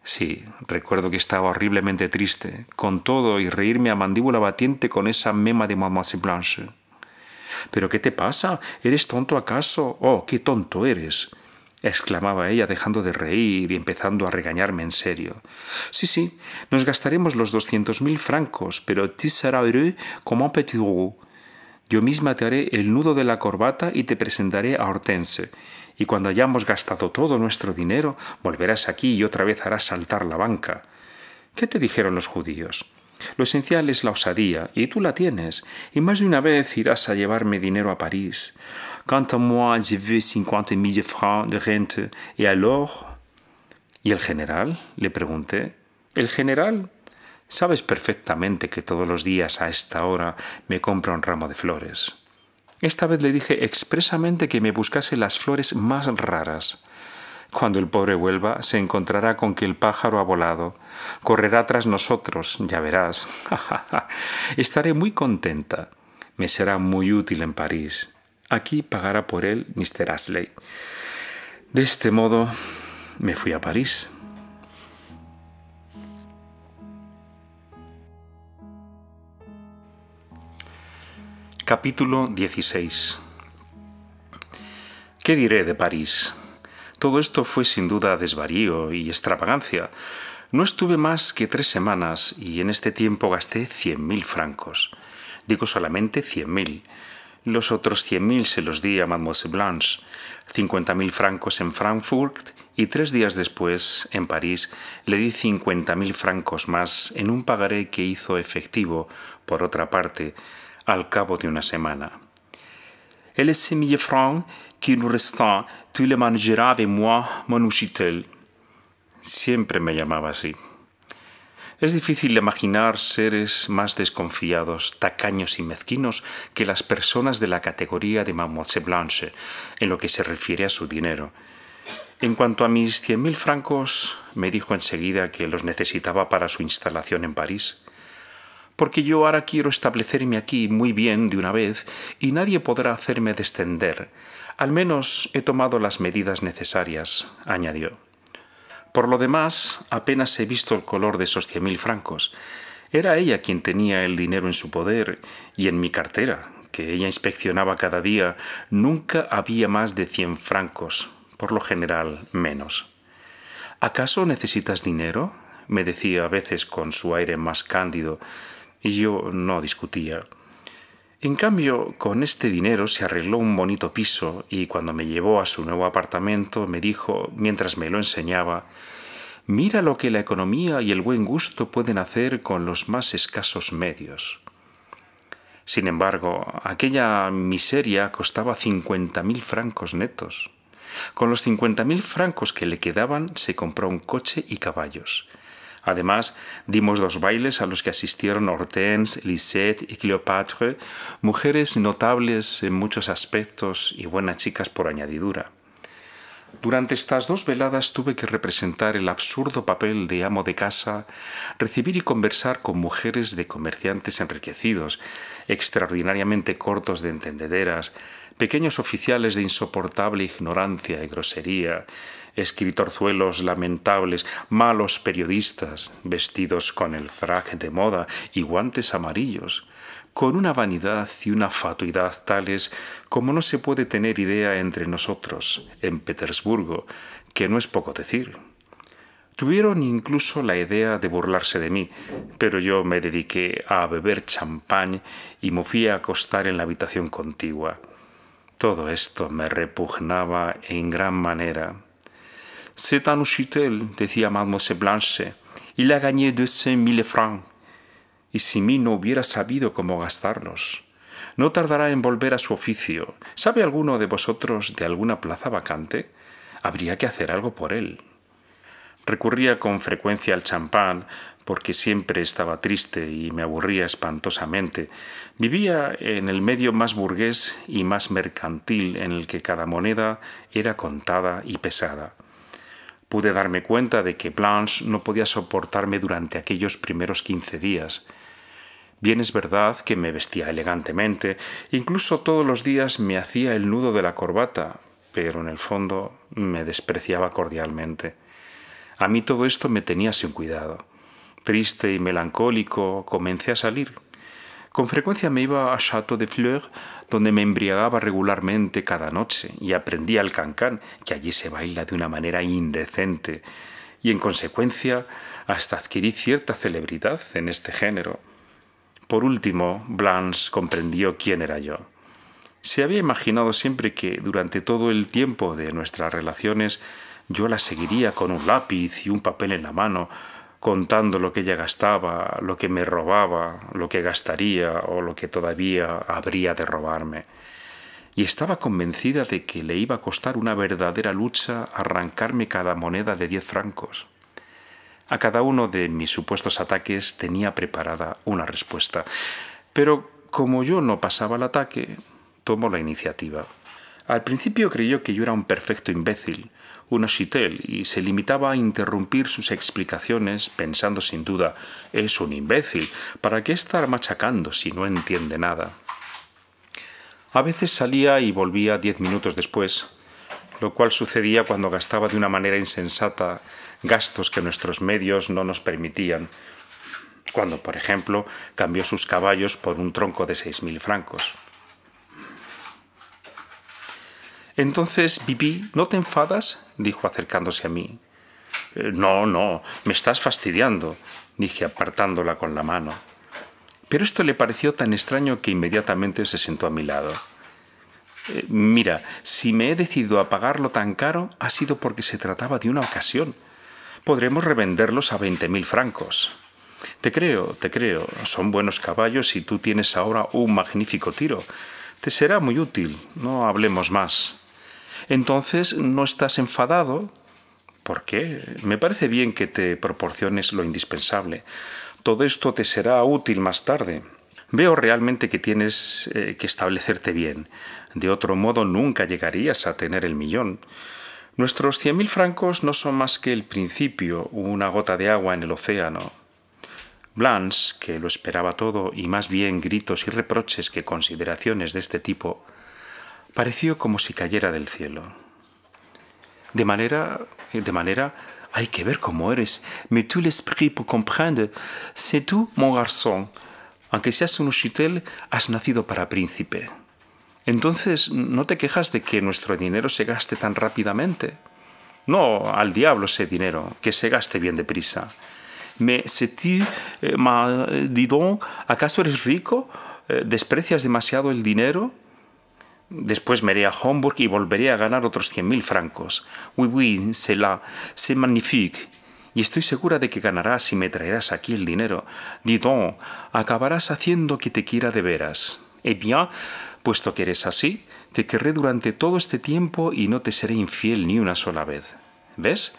Sí, recuerdo que estaba horriblemente triste, con todo y reírme a mandíbula batiente con esa mema de Mademoiselle Blanche. ¿Pero qué te pasa? ¿Eres tonto acaso? ¡Oh, qué tonto eres! exclamaba ella dejando de reír y empezando a regañarme en serio. Sí, sí, nos gastaremos los doscientos mil francos, pero ti serás heureux como un petit roux. Yo misma te haré el nudo de la corbata y te presentaré a Hortense y cuando hayamos gastado todo nuestro dinero, volverás aquí y otra vez harás saltar la banca. ¿Qué te dijeron los judíos? Lo esencial es la osadía, y tú la tienes, y más de una vez irás a llevarme dinero a París. Quant à moi, je cinquante mille francs de rente, et alors? ¿Y el general? le pregunté. ¿El general? Sabes perfectamente que todos los días a esta hora me compra un ramo de flores. Esta vez le dije expresamente que me buscase las flores más raras. Cuando el pobre vuelva, se encontrará con que el pájaro ha volado. Correrá tras nosotros, ya verás. Estaré muy contenta. Me será muy útil en París. Aquí pagará por él Mr. Asley. De este modo, me fui a París. Capítulo 16 ¿Qué diré de París? Todo esto fue sin duda desvarío y extravagancia. No estuve más que tres semanas y en este tiempo gasté cien mil francos. Digo solamente cien mil. Los otros cien mil se los di a Mademoiselle Blanche, cincuenta mil francos en Frankfurt y tres días después, en París, le di cincuenta mil francos más en un pagaré que hizo efectivo, por otra parte, al cabo de una semana. él les mille francs qui nous restant, tu les mangeras moi, mon Siempre me llamaba así. Es difícil imaginar seres más desconfiados, tacaños y mezquinos que las personas de la categoría de Mademoiselle Blanche en lo que se refiere a su dinero. En cuanto a mis cien mil francos, me dijo enseguida que los necesitaba para su instalación en París porque yo ahora quiero establecerme aquí muy bien de una vez y nadie podrá hacerme descender. Al menos he tomado las medidas necesarias, añadió. Por lo demás, apenas he visto el color de esos cien mil francos. Era ella quien tenía el dinero en su poder y en mi cartera, que ella inspeccionaba cada día, nunca había más de cien francos, por lo general menos. ¿Acaso necesitas dinero? me decía a veces con su aire más cándido, y yo no discutía. En cambio, con este dinero se arregló un bonito piso y cuando me llevó a su nuevo apartamento me dijo, mientras me lo enseñaba, mira lo que la economía y el buen gusto pueden hacer con los más escasos medios. Sin embargo, aquella miseria costaba cincuenta mil francos netos. Con los cincuenta mil francos que le quedaban se compró un coche y caballos, Además, dimos dos bailes a los que asistieron Hortense, Lisette y Cleopatre, mujeres notables en muchos aspectos y buenas chicas por añadidura. Durante estas dos veladas tuve que representar el absurdo papel de amo de casa, recibir y conversar con mujeres de comerciantes enriquecidos, extraordinariamente cortos de entendederas, pequeños oficiales de insoportable ignorancia y grosería, escritorzuelos lamentables, malos periodistas, vestidos con el frac de moda y guantes amarillos, con una vanidad y una fatuidad tales como no se puede tener idea entre nosotros en Petersburgo, que no es poco decir. Tuvieron incluso la idea de burlarse de mí, pero yo me dediqué a beber champán y me fui a acostar en la habitación contigua. Todo esto me repugnaba en gran manera. C'est un chitel, decía Mademoiselle Blanche. Il a gagné deux cent mille francs. Y si mí no hubiera sabido cómo gastarlos. No tardará en volver a su oficio. ¿Sabe alguno de vosotros de alguna plaza vacante? Habría que hacer algo por él. Recurría con frecuencia al champán, porque siempre estaba triste y me aburría espantosamente. Vivía en el medio más burgués y más mercantil en el que cada moneda era contada y pesada pude darme cuenta de que Blanche no podía soportarme durante aquellos primeros quince días. Bien es verdad que me vestía elegantemente, incluso todos los días me hacía el nudo de la corbata, pero en el fondo me despreciaba cordialmente. A mí todo esto me tenía sin cuidado. Triste y melancólico comencé a salir, con frecuencia me iba a Château de Fleur, donde me embriagaba regularmente cada noche y aprendía al cancan, que allí se baila de una manera indecente, y en consecuencia hasta adquirí cierta celebridad en este género. Por último, Blanche comprendió quién era yo. Se había imaginado siempre que durante todo el tiempo de nuestras relaciones yo la seguiría con un lápiz y un papel en la mano, contando lo que ella gastaba, lo que me robaba, lo que gastaría o lo que todavía habría de robarme. Y estaba convencida de que le iba a costar una verdadera lucha arrancarme cada moneda de diez francos. A cada uno de mis supuestos ataques tenía preparada una respuesta. Pero como yo no pasaba el ataque, tomó la iniciativa. Al principio creyó que yo era un perfecto imbécil, un chitel y se limitaba a interrumpir sus explicaciones pensando sin duda, es un imbécil, ¿para qué estar machacando si no entiende nada? A veces salía y volvía diez minutos después, lo cual sucedía cuando gastaba de una manera insensata gastos que nuestros medios no nos permitían, cuando, por ejemplo, cambió sus caballos por un tronco de seis mil francos. Entonces, Bibi, ¿no te enfadas? dijo acercándose a mí. Eh, no, no, me estás fastidiando, dije apartándola con la mano. Pero esto le pareció tan extraño que inmediatamente se sentó a mi lado. Eh, mira, si me he decidido a pagarlo tan caro ha sido porque se trataba de una ocasión. Podremos revenderlos a veinte mil francos. Te creo, te creo. Son buenos caballos y tú tienes ahora un magnífico tiro. Te será muy útil. No hablemos más entonces no estás enfadado. ¿Por qué? Me parece bien que te proporciones lo indispensable. Todo esto te será útil más tarde. Veo realmente que tienes eh, que establecerte bien. De otro modo nunca llegarías a tener el millón. Nuestros cien mil francos no son más que el principio, una gota de agua en el océano. Blanche, que lo esperaba todo y más bien gritos y reproches que consideraciones de este tipo, pareció como si cayera del cielo. De manera, de manera, hay que ver cómo eres, mais tu l'esprit pour comprendre, c'est tout mon garçon, aunque seas un uchitel, has nacido para príncipe. Entonces, ¿no te quejas de que nuestro dinero se gaste tan rápidamente? No, al diablo ese dinero, que se gaste bien deprisa. Me, se tu ma, dis ¿acaso eres rico? Eh, ¿Desprecias demasiado el dinero? Después me iré a Homburg y volveré a ganar otros cien mil francos. Oui, oui, c'est la, c'est magnifique. Y estoy segura de que ganarás si me traerás aquí el dinero. Dis donc, acabarás haciendo que te quiera de veras. Eh bien, puesto que eres así, te querré durante todo este tiempo y no te seré infiel ni una sola vez. ¿Ves?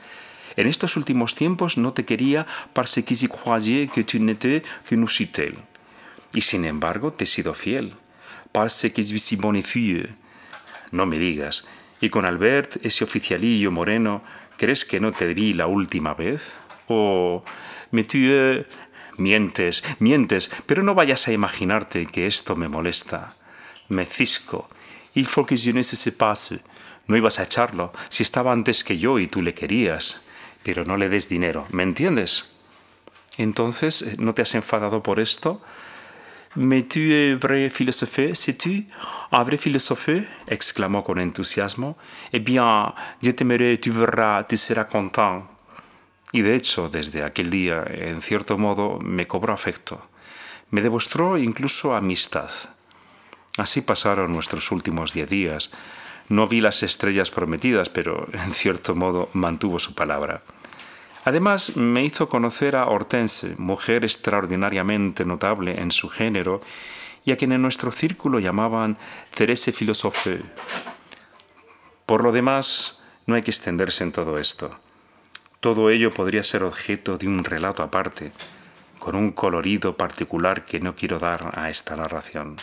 En estos últimos tiempos no te quería parce que si croyais que tu n'étais Y sin embargo, te he sido fiel. Pase que No me digas, ¿y con Albert, ese oficialillo moreno, crees que no te vi la última vez? O, me tue... mientes, mientes, pero no vayas a imaginarte que esto me molesta. Me cisco. Il faut que je se No ibas a echarlo, si estaba antes que yo y tú le querías. Pero no le des dinero, ¿me entiendes? Entonces, ¿no te has enfadado por esto? Mais tu es euh, vrai philosophe, sais-tu Un vrai philosophe exclamó con entusiasmo. Eh bien, je t'aimerai, tu verras, tu seras content. Y de hecho, desde aquel día, en cierto modo, me cobró afecto. Me demostró incluso amistad. Así pasaron nuestros últimos diez días. No vi las estrellas prometidas, pero en cierto modo mantuvo su palabra. Además, me hizo conocer a Hortense, mujer extraordinariamente notable en su género y a quien en nuestro círculo llamaban Therese Philosophe. Por lo demás, no hay que extenderse en todo esto. Todo ello podría ser objeto de un relato aparte, con un colorido particular que no quiero dar a esta narración.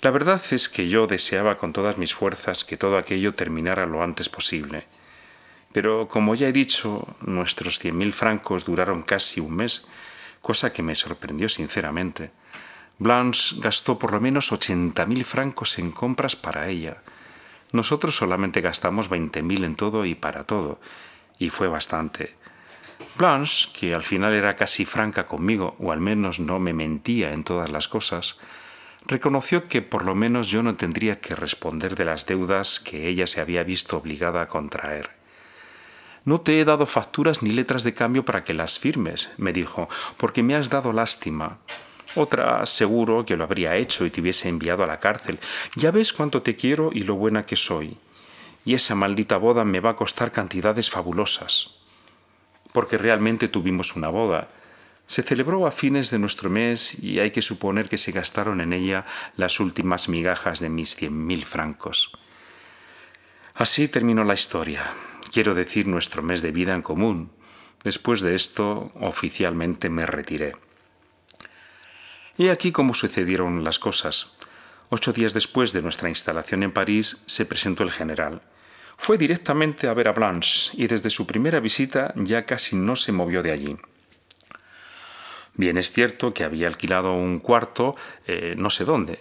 La verdad es que yo deseaba con todas mis fuerzas que todo aquello terminara lo antes posible. Pero como ya he dicho, nuestros 100.000 francos duraron casi un mes, cosa que me sorprendió sinceramente. Blanche gastó por lo menos 80.000 francos en compras para ella. Nosotros solamente gastamos 20.000 en todo y para todo, y fue bastante. Blanche, que al final era casi franca conmigo, o al menos no me mentía en todas las cosas, reconoció que por lo menos yo no tendría que responder de las deudas que ella se había visto obligada a contraer. No te he dado facturas ni letras de cambio para que las firmes, me dijo, porque me has dado lástima. Otra seguro que lo habría hecho y te hubiese enviado a la cárcel. Ya ves cuánto te quiero y lo buena que soy. Y esa maldita boda me va a costar cantidades fabulosas. Porque realmente tuvimos una boda. Se celebró a fines de nuestro mes y hay que suponer que se gastaron en ella las últimas migajas de mis cien mil francos. Así terminó la historia quiero decir nuestro mes de vida en común. Después de esto, oficialmente me retiré. Y aquí cómo sucedieron las cosas. Ocho días después de nuestra instalación en París, se presentó el general. Fue directamente a ver a Blanche y desde su primera visita ya casi no se movió de allí. Bien es cierto que había alquilado un cuarto eh, no sé dónde.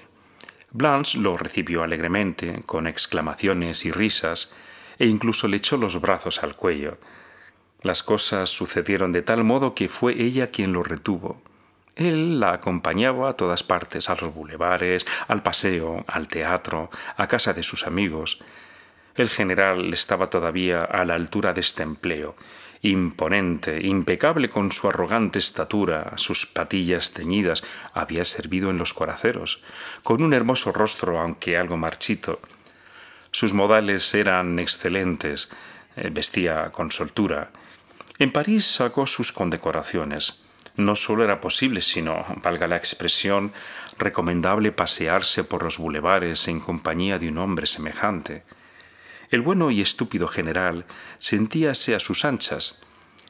Blanche lo recibió alegremente, con exclamaciones y risas, e incluso le echó los brazos al cuello. Las cosas sucedieron de tal modo que fue ella quien lo retuvo. Él la acompañaba a todas partes, a los bulevares, al paseo, al teatro, a casa de sus amigos. El general estaba todavía a la altura de este empleo, imponente, impecable con su arrogante estatura, sus patillas teñidas, había servido en los coraceros, con un hermoso rostro, aunque algo marchito, sus modales eran excelentes, eh, vestía con soltura. En París sacó sus condecoraciones. No solo era posible, sino, valga la expresión, recomendable pasearse por los bulevares en compañía de un hombre semejante. El bueno y estúpido general sentíase a sus anchas.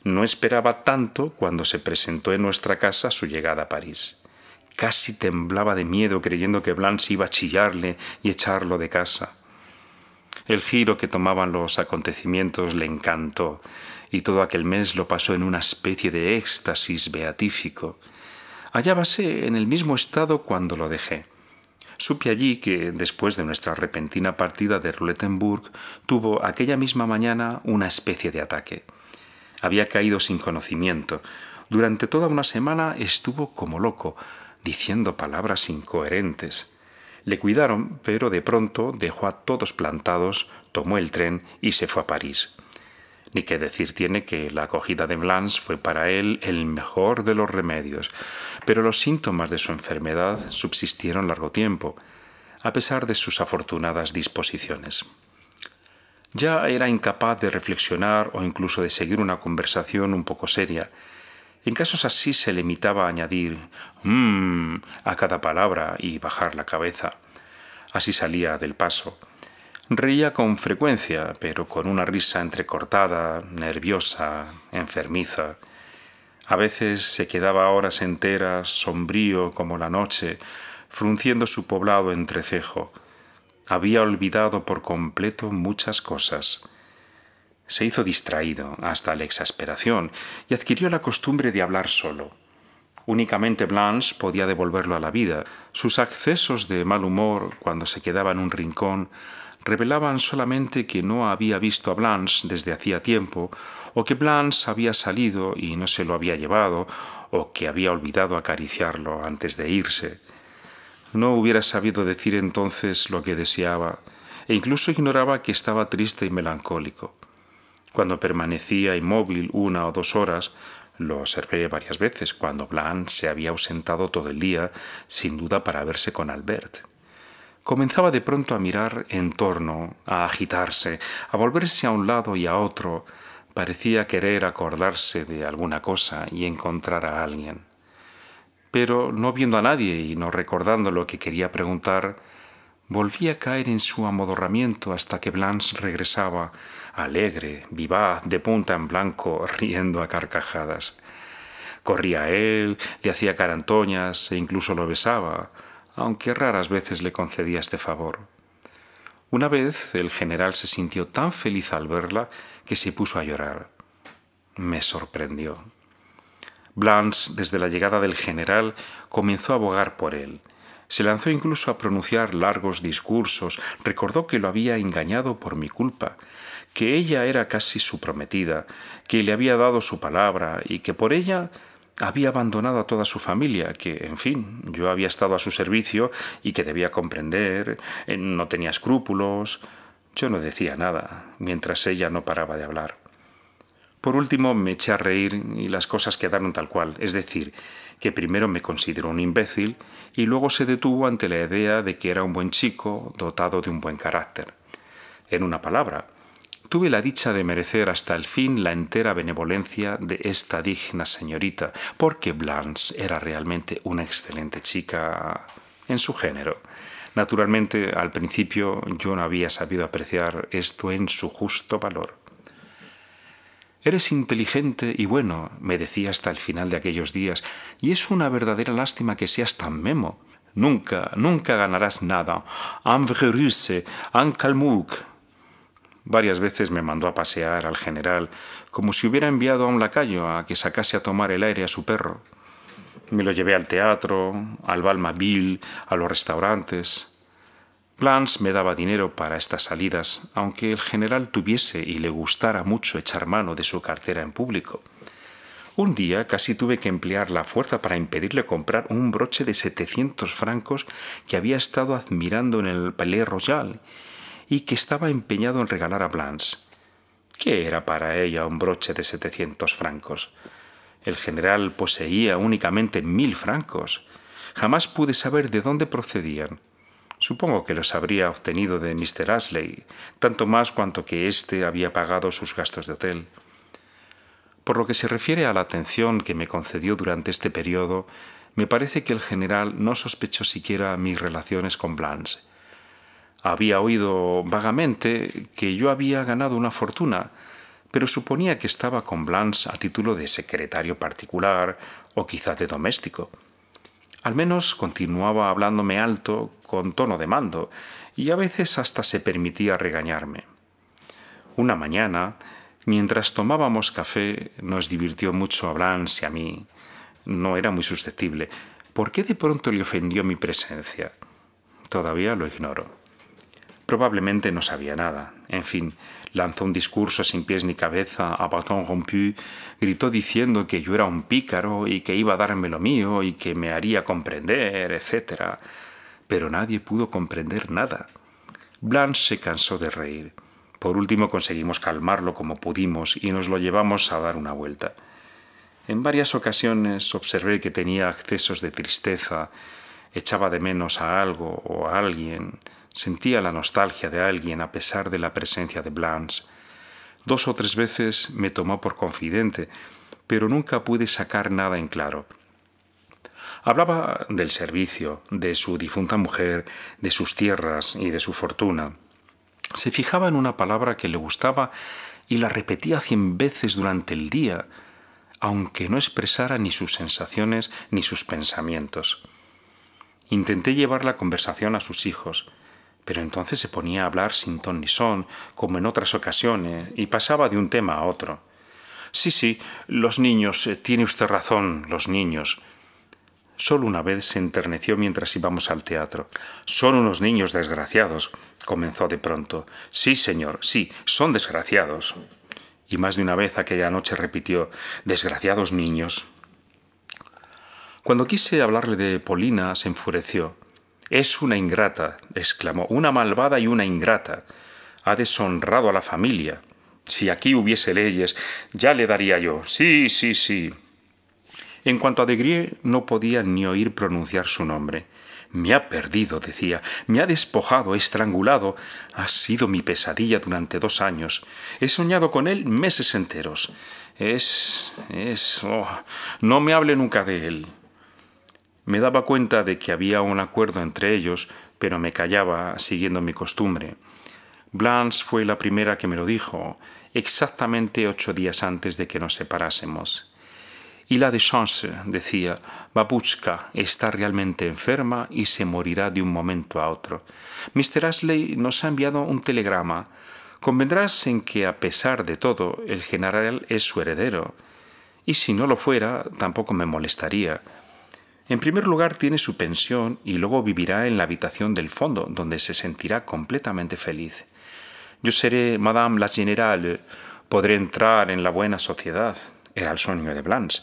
No esperaba tanto cuando se presentó en nuestra casa su llegada a París. Casi temblaba de miedo creyendo que Blanche iba a chillarle y echarlo de casa. El giro que tomaban los acontecimientos le encantó y todo aquel mes lo pasó en una especie de éxtasis beatífico. Hallábase en el mismo estado cuando lo dejé. Supe allí que, después de nuestra repentina partida de Roulettenburg, tuvo aquella misma mañana una especie de ataque. Había caído sin conocimiento. Durante toda una semana estuvo como loco, diciendo palabras incoherentes. Le cuidaron, pero de pronto dejó a todos plantados, tomó el tren y se fue a París. Ni qué decir tiene que la acogida de Blanche fue para él el mejor de los remedios, pero los síntomas de su enfermedad subsistieron largo tiempo, a pesar de sus afortunadas disposiciones. Ya era incapaz de reflexionar o incluso de seguir una conversación un poco seria, en casos así se limitaba a añadir mmm a cada palabra y bajar la cabeza. Así salía del paso. Reía con frecuencia, pero con una risa entrecortada, nerviosa, enfermiza. A veces se quedaba horas enteras, sombrío como la noche, frunciendo su poblado entrecejo. Había olvidado por completo muchas cosas. Se hizo distraído hasta la exasperación y adquirió la costumbre de hablar solo. Únicamente Blanche podía devolverlo a la vida. Sus accesos de mal humor, cuando se quedaba en un rincón, revelaban solamente que no había visto a Blanche desde hacía tiempo, o que Blanche había salido y no se lo había llevado, o que había olvidado acariciarlo antes de irse. No hubiera sabido decir entonces lo que deseaba, e incluso ignoraba que estaba triste y melancólico. Cuando permanecía inmóvil una o dos horas, lo observé varias veces cuando Blanche se había ausentado todo el día, sin duda para verse con Albert. Comenzaba de pronto a mirar en torno, a agitarse, a volverse a un lado y a otro. Parecía querer acordarse de alguna cosa y encontrar a alguien. Pero no viendo a nadie y no recordando lo que quería preguntar, volvía a caer en su amodorramiento hasta que Blanche regresaba, alegre, vivaz, de punta en blanco, riendo a carcajadas. Corría a él, le hacía carantoñas e incluso lo besaba, aunque raras veces le concedía este favor. Una vez el general se sintió tan feliz al verla que se puso a llorar. Me sorprendió. Blanche, desde la llegada del general, comenzó a abogar por él. Se lanzó incluso a pronunciar largos discursos, recordó que lo había engañado por mi culpa, que ella era casi su prometida, que le había dado su palabra y que por ella había abandonado a toda su familia, que, en fin, yo había estado a su servicio y que debía comprender, eh, no tenía escrúpulos. Yo no decía nada, mientras ella no paraba de hablar. Por último, me eché a reír y las cosas quedaron tal cual, es decir, que primero me consideró un imbécil y luego se detuvo ante la idea de que era un buen chico dotado de un buen carácter. En una palabra, Tuve la dicha de merecer hasta el fin la entera benevolencia de esta digna señorita, porque Blanche era realmente una excelente chica en su género. Naturalmente, al principio yo no había sabido apreciar esto en su justo valor. Eres inteligente y bueno, me decía hasta el final de aquellos días, y es una verdadera lástima que seas tan memo. Nunca, nunca ganarás nada. en Ankalmuk. Varias veces me mandó a pasear al general, como si hubiera enviado a un lacayo a que sacase a tomar el aire a su perro. Me lo llevé al teatro, al Balmaville, a los restaurantes. Plans me daba dinero para estas salidas, aunque el general tuviese y le gustara mucho echar mano de su cartera en público. Un día casi tuve que emplear la fuerza para impedirle comprar un broche de setecientos francos que había estado admirando en el Palais Royal y que estaba empeñado en regalar a Blanche. ¿Qué era para ella un broche de setecientos francos? El general poseía únicamente mil francos. Jamás pude saber de dónde procedían. Supongo que los habría obtenido de Mr. Ashley, tanto más cuanto que éste había pagado sus gastos de hotel. Por lo que se refiere a la atención que me concedió durante este periodo, me parece que el general no sospechó siquiera mis relaciones con Blanche. Había oído vagamente que yo había ganado una fortuna, pero suponía que estaba con Blanche a título de secretario particular o quizá de doméstico. Al menos continuaba hablándome alto, con tono de mando, y a veces hasta se permitía regañarme. Una mañana, mientras tomábamos café, nos divirtió mucho a Blanche y a mí. No era muy susceptible. ¿Por qué de pronto le ofendió mi presencia? Todavía lo ignoro. Probablemente no sabía nada. En fin, lanzó un discurso sin pies ni cabeza a Baton rompu, gritó diciendo que yo era un pícaro y que iba a darme lo mío y que me haría comprender, etc. Pero nadie pudo comprender nada. Blanche se cansó de reír. Por último conseguimos calmarlo como pudimos y nos lo llevamos a dar una vuelta. En varias ocasiones observé que tenía accesos de tristeza, echaba de menos a algo o a alguien, Sentía la nostalgia de alguien a pesar de la presencia de Blanche. Dos o tres veces me tomó por confidente, pero nunca pude sacar nada en claro. Hablaba del servicio, de su difunta mujer, de sus tierras y de su fortuna. Se fijaba en una palabra que le gustaba y la repetía cien veces durante el día, aunque no expresara ni sus sensaciones ni sus pensamientos. Intenté llevar la conversación a sus hijos, pero entonces se ponía a hablar sin ton ni son, como en otras ocasiones, y pasaba de un tema a otro. Sí, sí, los niños, eh, tiene usted razón, los niños. Solo una vez se enterneció mientras íbamos al teatro. Son unos niños desgraciados, comenzó de pronto. Sí, señor, sí, son desgraciados. Y más de una vez aquella noche repitió, desgraciados niños. Cuando quise hablarle de Polina, se enfureció. Es una ingrata, exclamó, una malvada y una ingrata. Ha deshonrado a la familia. Si aquí hubiese leyes, ya le daría yo. Sí, sí, sí. En cuanto a degri no podía ni oír pronunciar su nombre. Me ha perdido, decía, me ha despojado, estrangulado. Ha sido mi pesadilla durante dos años. He soñado con él meses enteros. Es... es... Oh, no me hable nunca de él. Me daba cuenta de que había un acuerdo entre ellos, pero me callaba, siguiendo mi costumbre. Blanche fue la primera que me lo dijo, exactamente ocho días antes de que nos separásemos. Y la de Chance decía, Babuchka está realmente enferma y se morirá de un momento a otro. Mr. Ashley nos ha enviado un telegrama. Convendrás en que, a pesar de todo, el general es su heredero. Y si no lo fuera, tampoco me molestaría. En primer lugar tiene su pensión y luego vivirá en la habitación del fondo, donde se sentirá completamente feliz. Yo seré Madame la Générale, podré entrar en la buena sociedad, era el sueño de Blanche.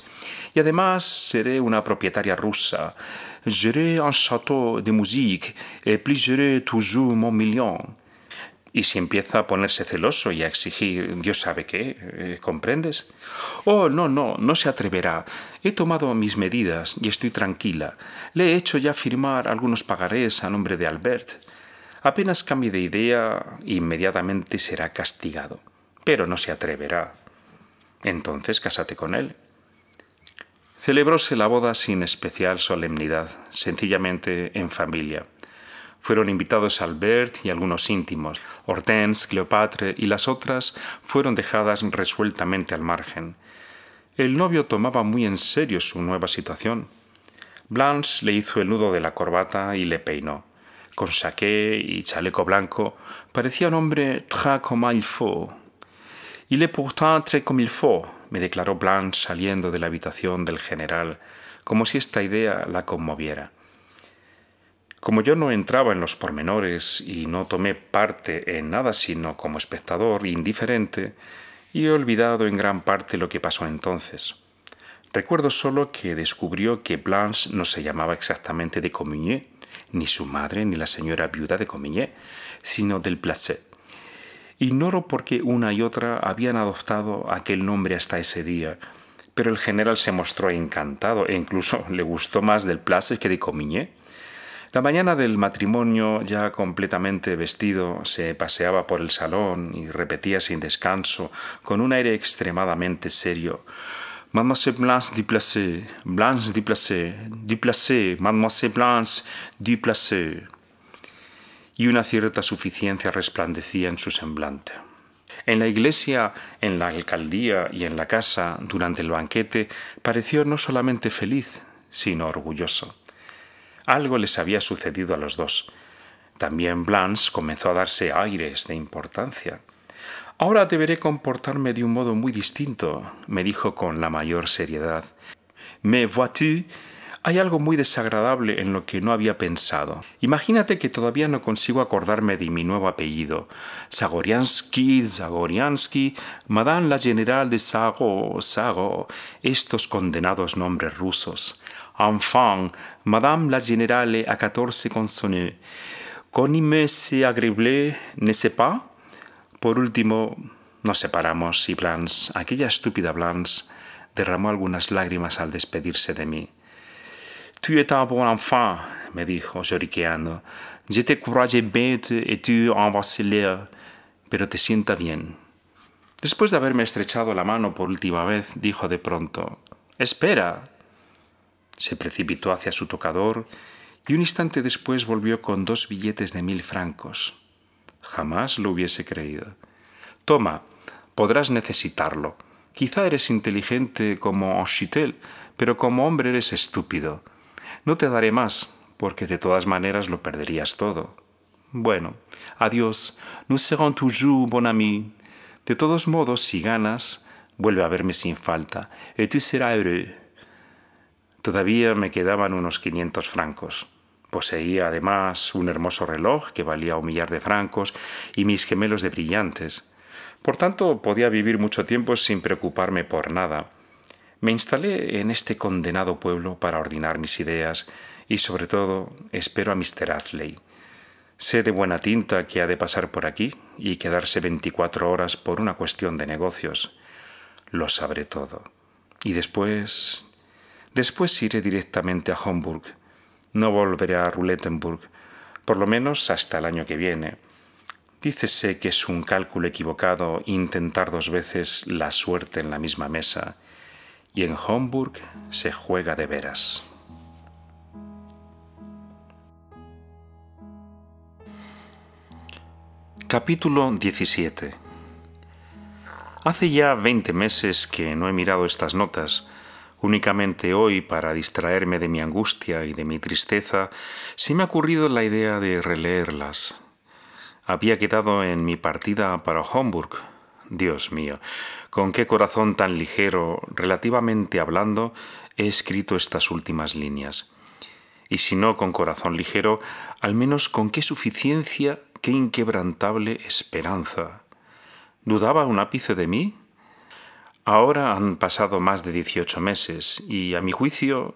Y además seré una propietaria rusa. J'aurai un château de musique et puis toujours mon y si empieza a ponerse celoso y a exigir, Dios sabe qué, eh, ¿comprendes? Oh, no, no, no se atreverá. He tomado mis medidas y estoy tranquila. Le he hecho ya firmar algunos pagarés a nombre de Albert. Apenas cambie de idea, inmediatamente será castigado. Pero no se atreverá. Entonces cásate con él. Celebróse la boda sin especial solemnidad, sencillamente en familia. Fueron invitados Albert y algunos íntimos. Hortense, Cleopatra y las otras fueron dejadas resueltamente al margen. El novio tomaba muy en serio su nueva situación. Blanche le hizo el nudo de la corbata y le peinó. Con saqué y chaleco blanco, parecía un hombre très comme il faut. Il est pourtant très comme il faut, me declaró Blanche saliendo de la habitación del general, como si esta idea la conmoviera. Como yo no entraba en los pormenores y no tomé parte en nada sino como espectador indiferente, y he olvidado en gran parte lo que pasó entonces. Recuerdo solo que descubrió que Blanche no se llamaba exactamente de Comigné, ni su madre ni la señora viuda de Comigné, sino del Placet. Ignoro por qué una y otra habían adoptado aquel nombre hasta ese día, pero el general se mostró encantado e incluso le gustó más del Placet que de Comigné la mañana del matrimonio, ya completamente vestido, se paseaba por el salón y repetía sin descanso, con un aire extremadamente serio. Mademoiselle Blanche déplacée, Blanche Mademoiselle Blanche Y una cierta suficiencia resplandecía en su semblante. En la iglesia, en la alcaldía y en la casa, durante el banquete, pareció no solamente feliz, sino orgulloso. Algo les había sucedido a los dos. También Blanche comenzó a darse aires de importancia. Ahora deberé comportarme de un modo muy distinto, me dijo con la mayor seriedad. me vois hay algo muy desagradable en lo que no había pensado. Imagínate que todavía no consigo acordarme de mi nuevo apellido. Zagoriansky, Zagoriansky, Madame la General de Sago, Sago, estos condenados nombres rusos. Madame la Générale a 14 consonnes. Conime se agreble, ne ce pas. Por último, nos separamos y Blanche, aquella estúpida Blanche, derramó algunas lágrimas al despedirse de mí. Tu es un bon enfant, me dijo, lloriqueando. Je te croyais bête et tu en pero te sienta bien. Después de haberme estrechado la mano por última vez, dijo de pronto: Espera, se precipitó hacia su tocador y un instante después volvió con dos billetes de mil francos. Jamás lo hubiese creído. Toma, podrás necesitarlo. Quizá eres inteligente como Anchitel, pero como hombre eres estúpido. No te daré más, porque de todas maneras lo perderías todo. Bueno, adiós, nous serons toujours bon ami. De todos modos, si ganas, vuelve a verme sin falta, et tu seras Todavía me quedaban unos 500 francos. Poseía además un hermoso reloj que valía un millar de francos y mis gemelos de brillantes. Por tanto, podía vivir mucho tiempo sin preocuparme por nada. Me instalé en este condenado pueblo para ordenar mis ideas y sobre todo espero a Mr. Athley. Sé de buena tinta que ha de pasar por aquí y quedarse 24 horas por una cuestión de negocios. Lo sabré todo. Y después Después iré directamente a Homburg. No volveré a Roulettenburg, por lo menos hasta el año que viene. Dícese que es un cálculo equivocado intentar dos veces la suerte en la misma mesa, y en Homburg se juega de veras. Capítulo 17 Hace ya 20 meses que no he mirado estas notas, Únicamente hoy, para distraerme de mi angustia y de mi tristeza, se me ha ocurrido la idea de releerlas. Había quedado en mi partida para Homburg. Dios mío, con qué corazón tan ligero, relativamente hablando, he escrito estas últimas líneas. Y si no con corazón ligero, al menos con qué suficiencia, qué inquebrantable esperanza. ¿Dudaba un ápice de mí? Ahora han pasado más de 18 meses y, a mi juicio,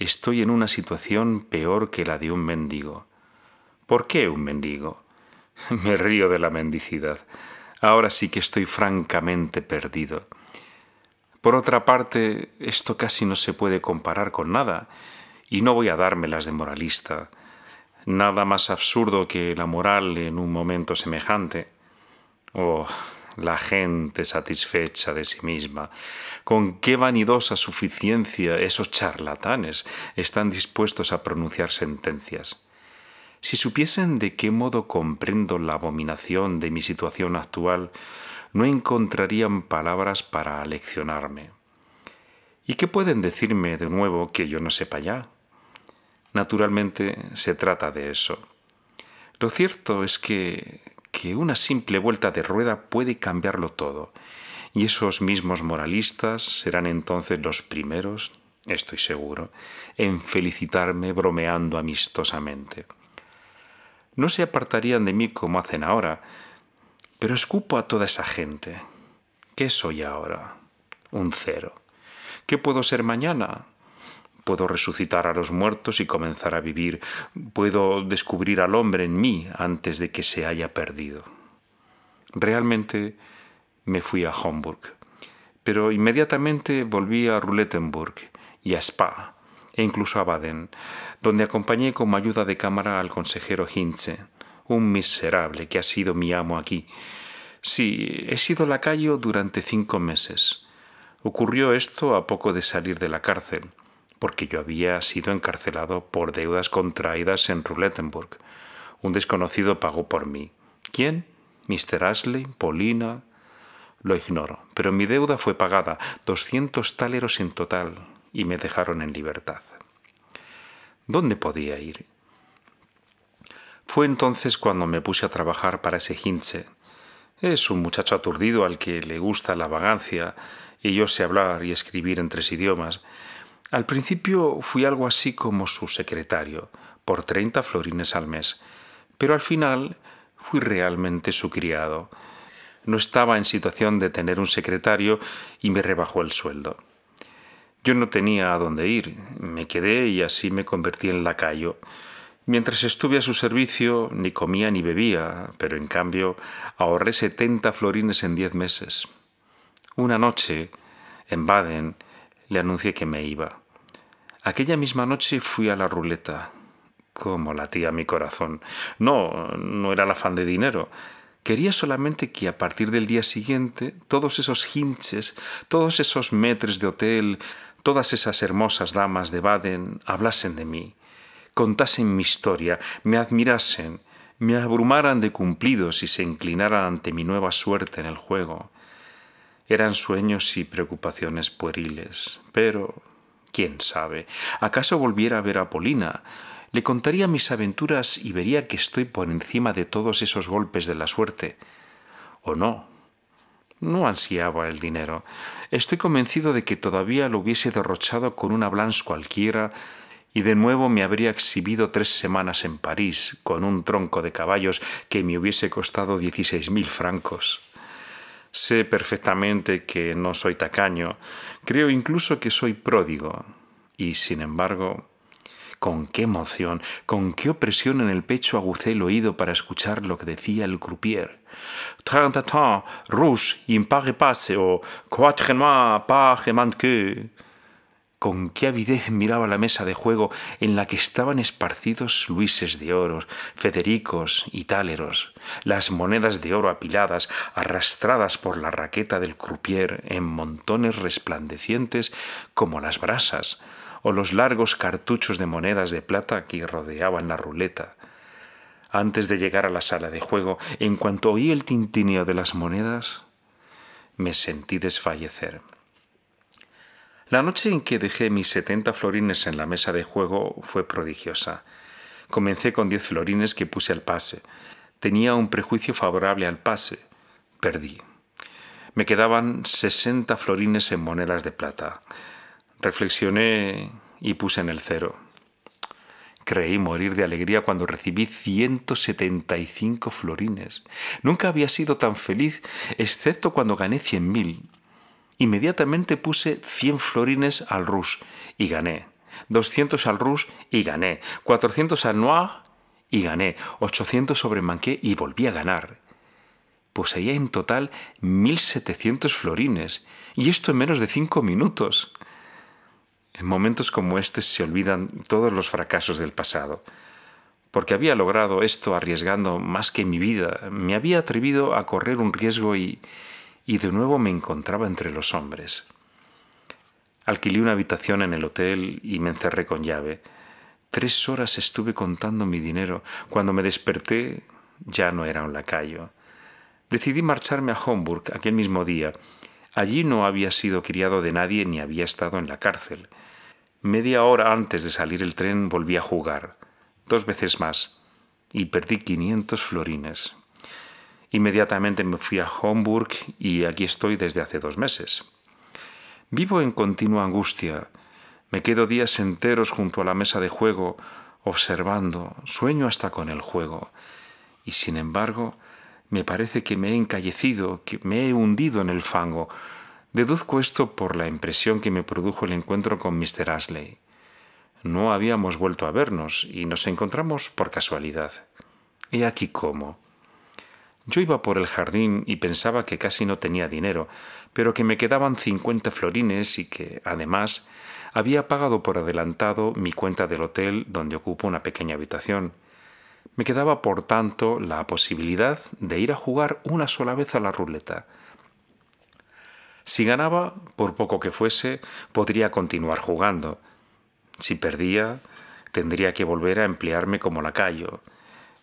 estoy en una situación peor que la de un mendigo. ¿Por qué un mendigo? Me río de la mendicidad. Ahora sí que estoy francamente perdido. Por otra parte, esto casi no se puede comparar con nada, y no voy a dármelas de moralista. Nada más absurdo que la moral en un momento semejante. Oh, la gente satisfecha de sí misma. Con qué vanidosa suficiencia esos charlatanes están dispuestos a pronunciar sentencias. Si supiesen de qué modo comprendo la abominación de mi situación actual, no encontrarían palabras para aleccionarme. ¿Y qué pueden decirme de nuevo que yo no sepa ya? Naturalmente se trata de eso. Lo cierto es que que una simple vuelta de rueda puede cambiarlo todo. Y esos mismos moralistas serán entonces los primeros, estoy seguro, en felicitarme bromeando amistosamente. No se apartarían de mí como hacen ahora, pero escupo a toda esa gente. ¿Qué soy ahora? Un cero. ¿Qué puedo ser mañana? puedo resucitar a los muertos y comenzar a vivir, puedo descubrir al hombre en mí antes de que se haya perdido. Realmente me fui a Homburg, pero inmediatamente volví a Roulettenburg y a Spa, e incluso a Baden, donde acompañé como ayuda de cámara al consejero Hinze, un miserable que ha sido mi amo aquí. Sí, he sido lacayo durante cinco meses. Ocurrió esto a poco de salir de la cárcel porque yo había sido encarcelado por deudas contraídas en Roulettenburg. Un desconocido pagó por mí. ¿Quién? Mr. Ashley, Polina. Lo ignoro, pero mi deuda fue pagada, 200 taleros en total, y me dejaron en libertad. ¿Dónde podía ir? Fue entonces cuando me puse a trabajar para ese Hinche. Es un muchacho aturdido al que le gusta la vagancia, y yo sé hablar y escribir en tres idiomas, al principio fui algo así como su secretario, por 30 florines al mes, pero al final fui realmente su criado. No estaba en situación de tener un secretario y me rebajó el sueldo. Yo no tenía a dónde ir, me quedé y así me convertí en lacayo. Mientras estuve a su servicio, ni comía ni bebía, pero en cambio ahorré 70 florines en 10 meses. Una noche, en Baden, le anuncié que me iba. Aquella misma noche fui a la ruleta. Cómo latía mi corazón. No, no era el afán de dinero. Quería solamente que a partir del día siguiente todos esos hinches, todos esos metres de hotel, todas esas hermosas damas de Baden hablasen de mí, contasen mi historia, me admirasen, me abrumaran de cumplidos y se inclinaran ante mi nueva suerte en el juego. Eran sueños y preocupaciones pueriles, pero quién sabe, acaso volviera a ver a Polina, le contaría mis aventuras y vería que estoy por encima de todos esos golpes de la suerte. ¿O no? No ansiaba el dinero. Estoy convencido de que todavía lo hubiese derrochado con una blanche cualquiera y de nuevo me habría exhibido tres semanas en París con un tronco de caballos que me hubiese costado dieciséis mil francos. Sé perfectamente que no soy tacaño, creo incluso que soy pródigo. Y sin embargo, con qué emoción, con qué opresión en el pecho agucé el oído para escuchar lo que decía el croupier. Trente o quatre pas con qué avidez miraba la mesa de juego en la que estaban esparcidos luises de oro, federicos y táleros, las monedas de oro apiladas, arrastradas por la raqueta del croupier en montones resplandecientes como las brasas, o los largos cartuchos de monedas de plata que rodeaban la ruleta. Antes de llegar a la sala de juego, en cuanto oí el tintineo de las monedas, me sentí desfallecer. La noche en que dejé mis 70 florines en la mesa de juego fue prodigiosa. Comencé con 10 florines que puse al pase. Tenía un prejuicio favorable al pase. Perdí. Me quedaban 60 florines en monedas de plata. Reflexioné y puse en el cero. Creí morir de alegría cuando recibí 175 florines. Nunca había sido tan feliz, excepto cuando gané 100.000. Inmediatamente puse 100 florines al Rus y gané. 200 al Rus y gané. 400 al Noir y gané. 800 sobre Manqué y volví a ganar. Poseía en total 1.700 florines. Y esto en menos de 5 minutos. En momentos como este se olvidan todos los fracasos del pasado. Porque había logrado esto arriesgando más que mi vida, me había atrevido a correr un riesgo y, y de nuevo me encontraba entre los hombres. Alquilé una habitación en el hotel y me encerré con llave. Tres horas estuve contando mi dinero. Cuando me desperté ya no era un lacayo. Decidí marcharme a Homburg aquel mismo día. Allí no había sido criado de nadie ni había estado en la cárcel. Media hora antes de salir el tren volví a jugar, dos veces más, y perdí 500 florines. Inmediatamente me fui a Homburg y aquí estoy desde hace dos meses. Vivo en continua angustia. Me quedo días enteros junto a la mesa de juego, observando, sueño hasta con el juego. Y sin embargo, me parece que me he encallecido, que me he hundido en el fango. Deduzco esto por la impresión que me produjo el encuentro con Mr. Ashley. No habíamos vuelto a vernos y nos encontramos por casualidad. He aquí cómo. Yo iba por el jardín y pensaba que casi no tenía dinero, pero que me quedaban 50 florines y que, además, había pagado por adelantado mi cuenta del hotel donde ocupo una pequeña habitación. Me quedaba, por tanto, la posibilidad de ir a jugar una sola vez a la ruleta. Si ganaba, por poco que fuese, podría continuar jugando. Si perdía, tendría que volver a emplearme como lacayo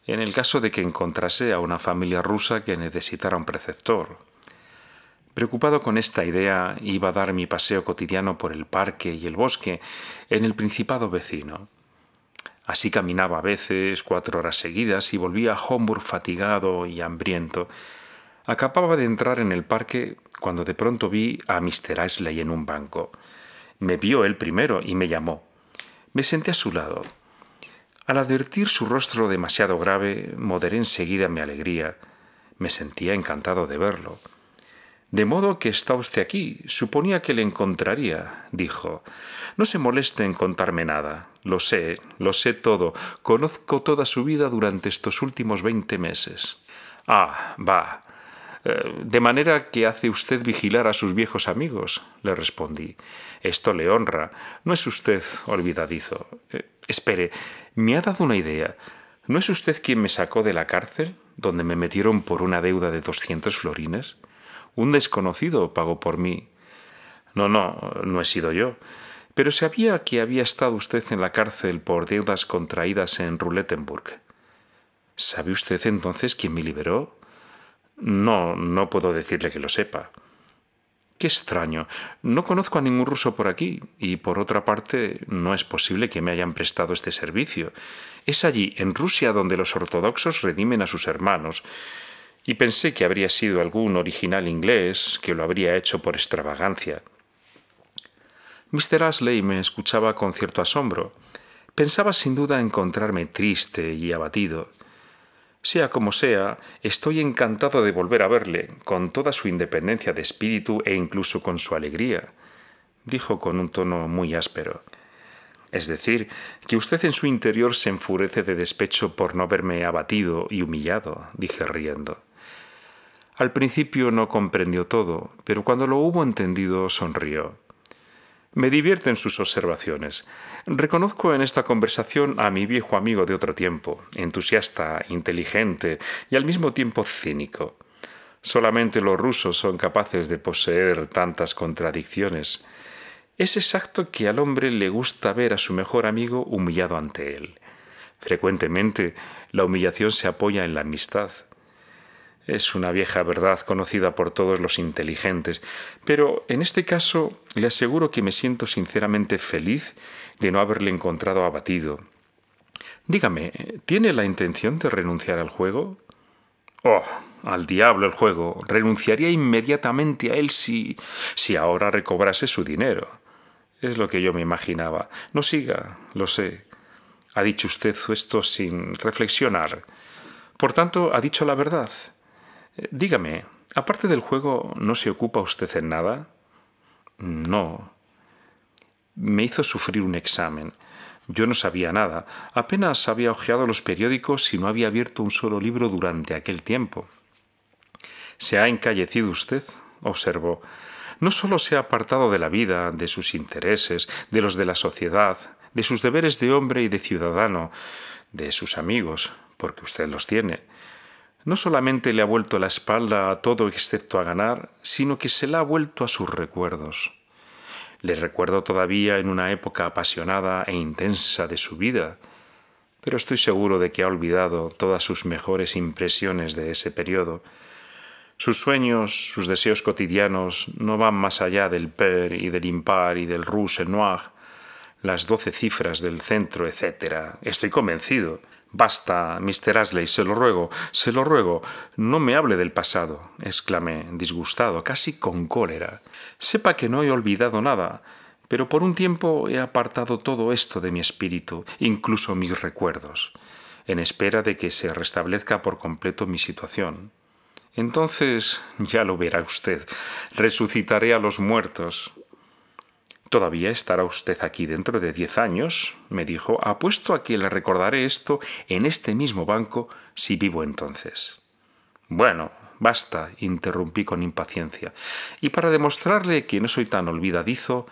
en el caso de que encontrase a una familia rusa que necesitara un preceptor. Preocupado con esta idea, iba a dar mi paseo cotidiano por el parque y el bosque en el principado vecino. Así caminaba a veces cuatro horas seguidas y volvía a Homburg fatigado y hambriento. Acababa de entrar en el parque cuando de pronto vi a Mr. Ashley en un banco. Me vio él primero y me llamó. Me senté a su lado. Al advertir su rostro demasiado grave, moderé enseguida mi alegría. Me sentía encantado de verlo. De modo que está usted aquí. Suponía que le encontraría, dijo. No se moleste en contarme nada. Lo sé, lo sé todo. Conozco toda su vida durante estos últimos veinte meses. Ah, va. Eh, de manera que hace usted vigilar a sus viejos amigos, le respondí. Esto le honra. No es usted olvidadizo. Eh, espere, me ha dado una idea. ¿No es usted quien me sacó de la cárcel, donde me metieron por una deuda de 200 florines? Un desconocido pagó por mí. No, no, no he sido yo. Pero sabía que había estado usted en la cárcel por deudas contraídas en Roulettenburg. ¿Sabe usted entonces quién me liberó? No, no puedo decirle que lo sepa. Qué extraño. No conozco a ningún ruso por aquí y por otra parte no es posible que me hayan prestado este servicio. Es allí, en Rusia, donde los ortodoxos redimen a sus hermanos. Y pensé que habría sido algún original inglés que lo habría hecho por extravagancia. Mr. Ashley me escuchaba con cierto asombro. Pensaba sin duda encontrarme triste y abatido. Sea como sea, estoy encantado de volver a verle, con toda su independencia de espíritu e incluso con su alegría, dijo con un tono muy áspero. Es decir, que usted en su interior se enfurece de despecho por no verme abatido y humillado, dije riendo. Al principio no comprendió todo, pero cuando lo hubo entendido sonrió. Me divierten sus observaciones. Reconozco en esta conversación a mi viejo amigo de otro tiempo, entusiasta, inteligente y al mismo tiempo cínico. Solamente los rusos son capaces de poseer tantas contradicciones. Es exacto que al hombre le gusta ver a su mejor amigo humillado ante él. Frecuentemente, la humillación se apoya en la amistad. Es una vieja verdad conocida por todos los inteligentes, pero en este caso le aseguro que me siento sinceramente feliz de no haberle encontrado abatido. Dígame, ¿tiene la intención de renunciar al juego? Oh, al diablo el juego. Renunciaría inmediatamente a él si. si ahora recobrase su dinero. Es lo que yo me imaginaba. No siga, lo sé. Ha dicho usted esto sin reflexionar. Por tanto, ha dicho la verdad. Dígame, aparte del juego, ¿no se ocupa usted en nada? No. Me hizo sufrir un examen. Yo no sabía nada. Apenas había hojeado los periódicos y no había abierto un solo libro durante aquel tiempo. Se ha encallecido usted, observó. No solo se ha apartado de la vida, de sus intereses, de los de la sociedad, de sus deberes de hombre y de ciudadano, de sus amigos, porque usted los tiene, no solamente le ha vuelto la espalda a todo excepto a ganar, sino que se la ha vuelto a sus recuerdos. Le recuerdo todavía en una época apasionada e intensa de su vida, pero estoy seguro de que ha olvidado todas sus mejores impresiones de ese periodo. Sus sueños, sus deseos cotidianos no van más allá del per y del impar y del rouge noir, las doce cifras del centro, etc. Estoy convencido Basta, Mr. Ashley, se lo ruego, se lo ruego, no me hable del pasado, exclamé, disgustado, casi con cólera. Sepa que no he olvidado nada, pero por un tiempo he apartado todo esto de mi espíritu, incluso mis recuerdos, en espera de que se restablezca por completo mi situación. Entonces, ya lo verá usted, resucitaré a los muertos. Todavía estará usted aquí dentro de diez años, me dijo, apuesto a que le recordaré esto en este mismo banco si vivo entonces. Bueno, basta, interrumpí con impaciencia, y para demostrarle que no soy tan olvidadizo,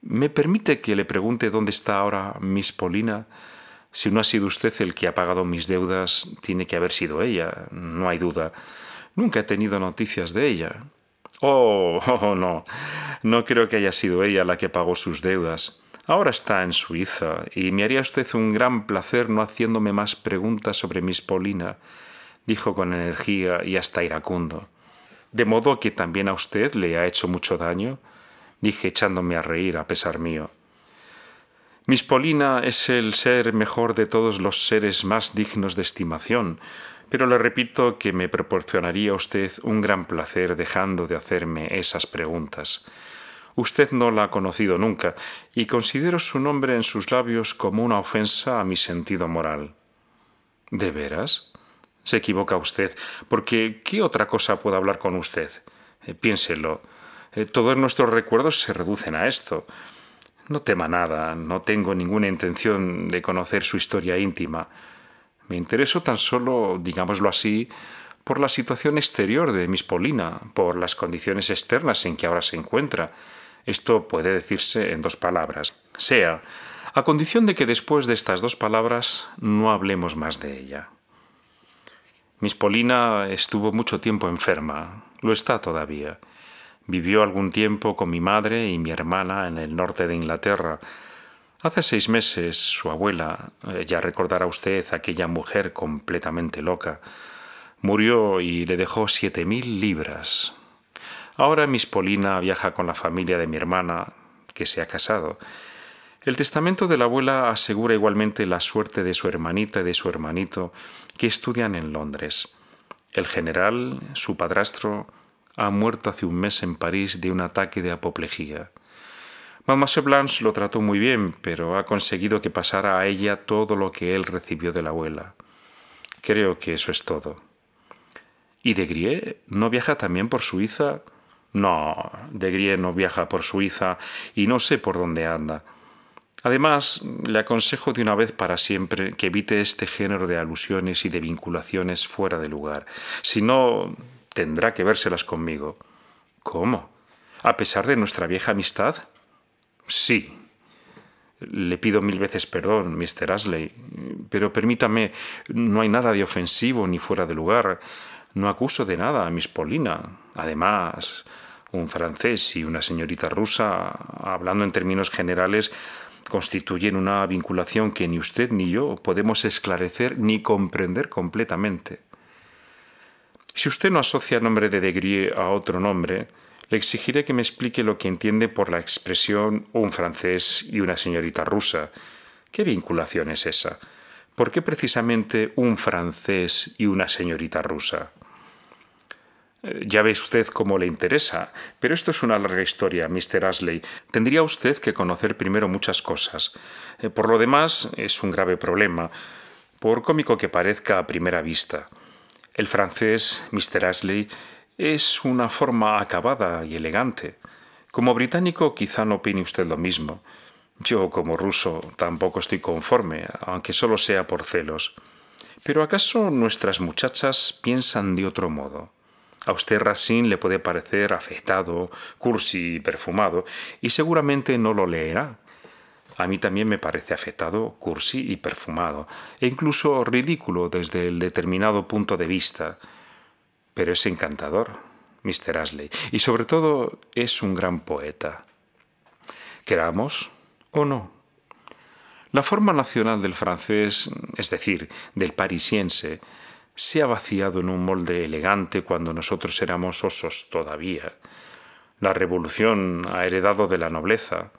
¿me permite que le pregunte dónde está ahora Miss Polina? Si no ha sido usted el que ha pagado mis deudas, tiene que haber sido ella, no hay duda. Nunca he tenido noticias de ella. Oh, oh, no. No creo que haya sido ella la que pagó sus deudas. Ahora está en Suiza y me haría usted un gran placer no haciéndome más preguntas sobre Miss Paulina, dijo con energía y hasta iracundo. ¿De modo que también a usted le ha hecho mucho daño? dije echándome a reír a pesar mío. Miss Paulina es el ser mejor de todos los seres más dignos de estimación, pero le repito que me proporcionaría usted un gran placer dejando de hacerme esas preguntas. Usted no la ha conocido nunca y considero su nombre en sus labios como una ofensa a mi sentido moral. ¿De veras? Se equivoca usted, porque ¿qué otra cosa puedo hablar con usted? Eh, piénselo. Eh, todos nuestros recuerdos se reducen a esto. No tema nada, no tengo ninguna intención de conocer su historia íntima. Me intereso tan solo, digámoslo así, por la situación exterior de Miss Paulina, por las condiciones externas en que ahora se encuentra. Esto puede decirse en dos palabras. Sea, a condición de que después de estas dos palabras no hablemos más de ella. Miss Paulina estuvo mucho tiempo enferma, lo está todavía. Vivió algún tiempo con mi madre y mi hermana en el norte de Inglaterra, Hace seis meses su abuela, eh, ya recordará usted aquella mujer completamente loca, murió y le dejó siete mil libras. Ahora Miss Polina viaja con la familia de mi hermana, que se ha casado. El testamento de la abuela asegura igualmente la suerte de su hermanita y de su hermanito, que estudian en Londres. El general, su padrastro, ha muerto hace un mes en París de un ataque de apoplejía. Mamá Seblanche lo trató muy bien, pero ha conseguido que pasara a ella todo lo que él recibió de la abuela. Creo que eso es todo. ¿Y de Grie no viaja también por Suiza? No, de Grie no viaja por Suiza y no sé por dónde anda. Además, le aconsejo de una vez para siempre que evite este género de alusiones y de vinculaciones fuera de lugar. Si no, tendrá que vérselas conmigo. ¿Cómo? ¿A pesar de nuestra vieja amistad? Sí. Le pido mil veces perdón, Mr. Ashley, pero permítame, no hay nada de ofensivo ni fuera de lugar. No acuso de nada a Miss Paulina. Además, un francés y una señorita rusa, hablando en términos generales, constituyen una vinculación que ni usted ni yo podemos esclarecer ni comprender completamente. Si usted no asocia el nombre de Degrie a otro nombre, le exigiré que me explique lo que entiende por la expresión un francés y una señorita rusa. ¿Qué vinculación es esa? ¿Por qué precisamente un francés y una señorita rusa? Eh, ya ve usted cómo le interesa, pero esto es una larga historia, Mr. Ashley. Tendría usted que conocer primero muchas cosas. Eh, por lo demás, es un grave problema, por cómico que parezca a primera vista. El francés, Mr. Ashley, es una forma acabada y elegante. Como británico quizá no opine usted lo mismo. Yo, como ruso, tampoco estoy conforme, aunque solo sea por celos. Pero ¿acaso nuestras muchachas piensan de otro modo? A usted Racine le puede parecer afectado, cursi y perfumado, y seguramente no lo leerá. A mí también me parece afectado, cursi y perfumado, e incluso ridículo desde el determinado punto de vista pero es encantador, Mr. Ashley, y sobre todo es un gran poeta. Queramos o no. La forma nacional del francés, es decir, del parisiense, se ha vaciado en un molde elegante cuando nosotros éramos osos todavía. La revolución ha heredado de la nobleza,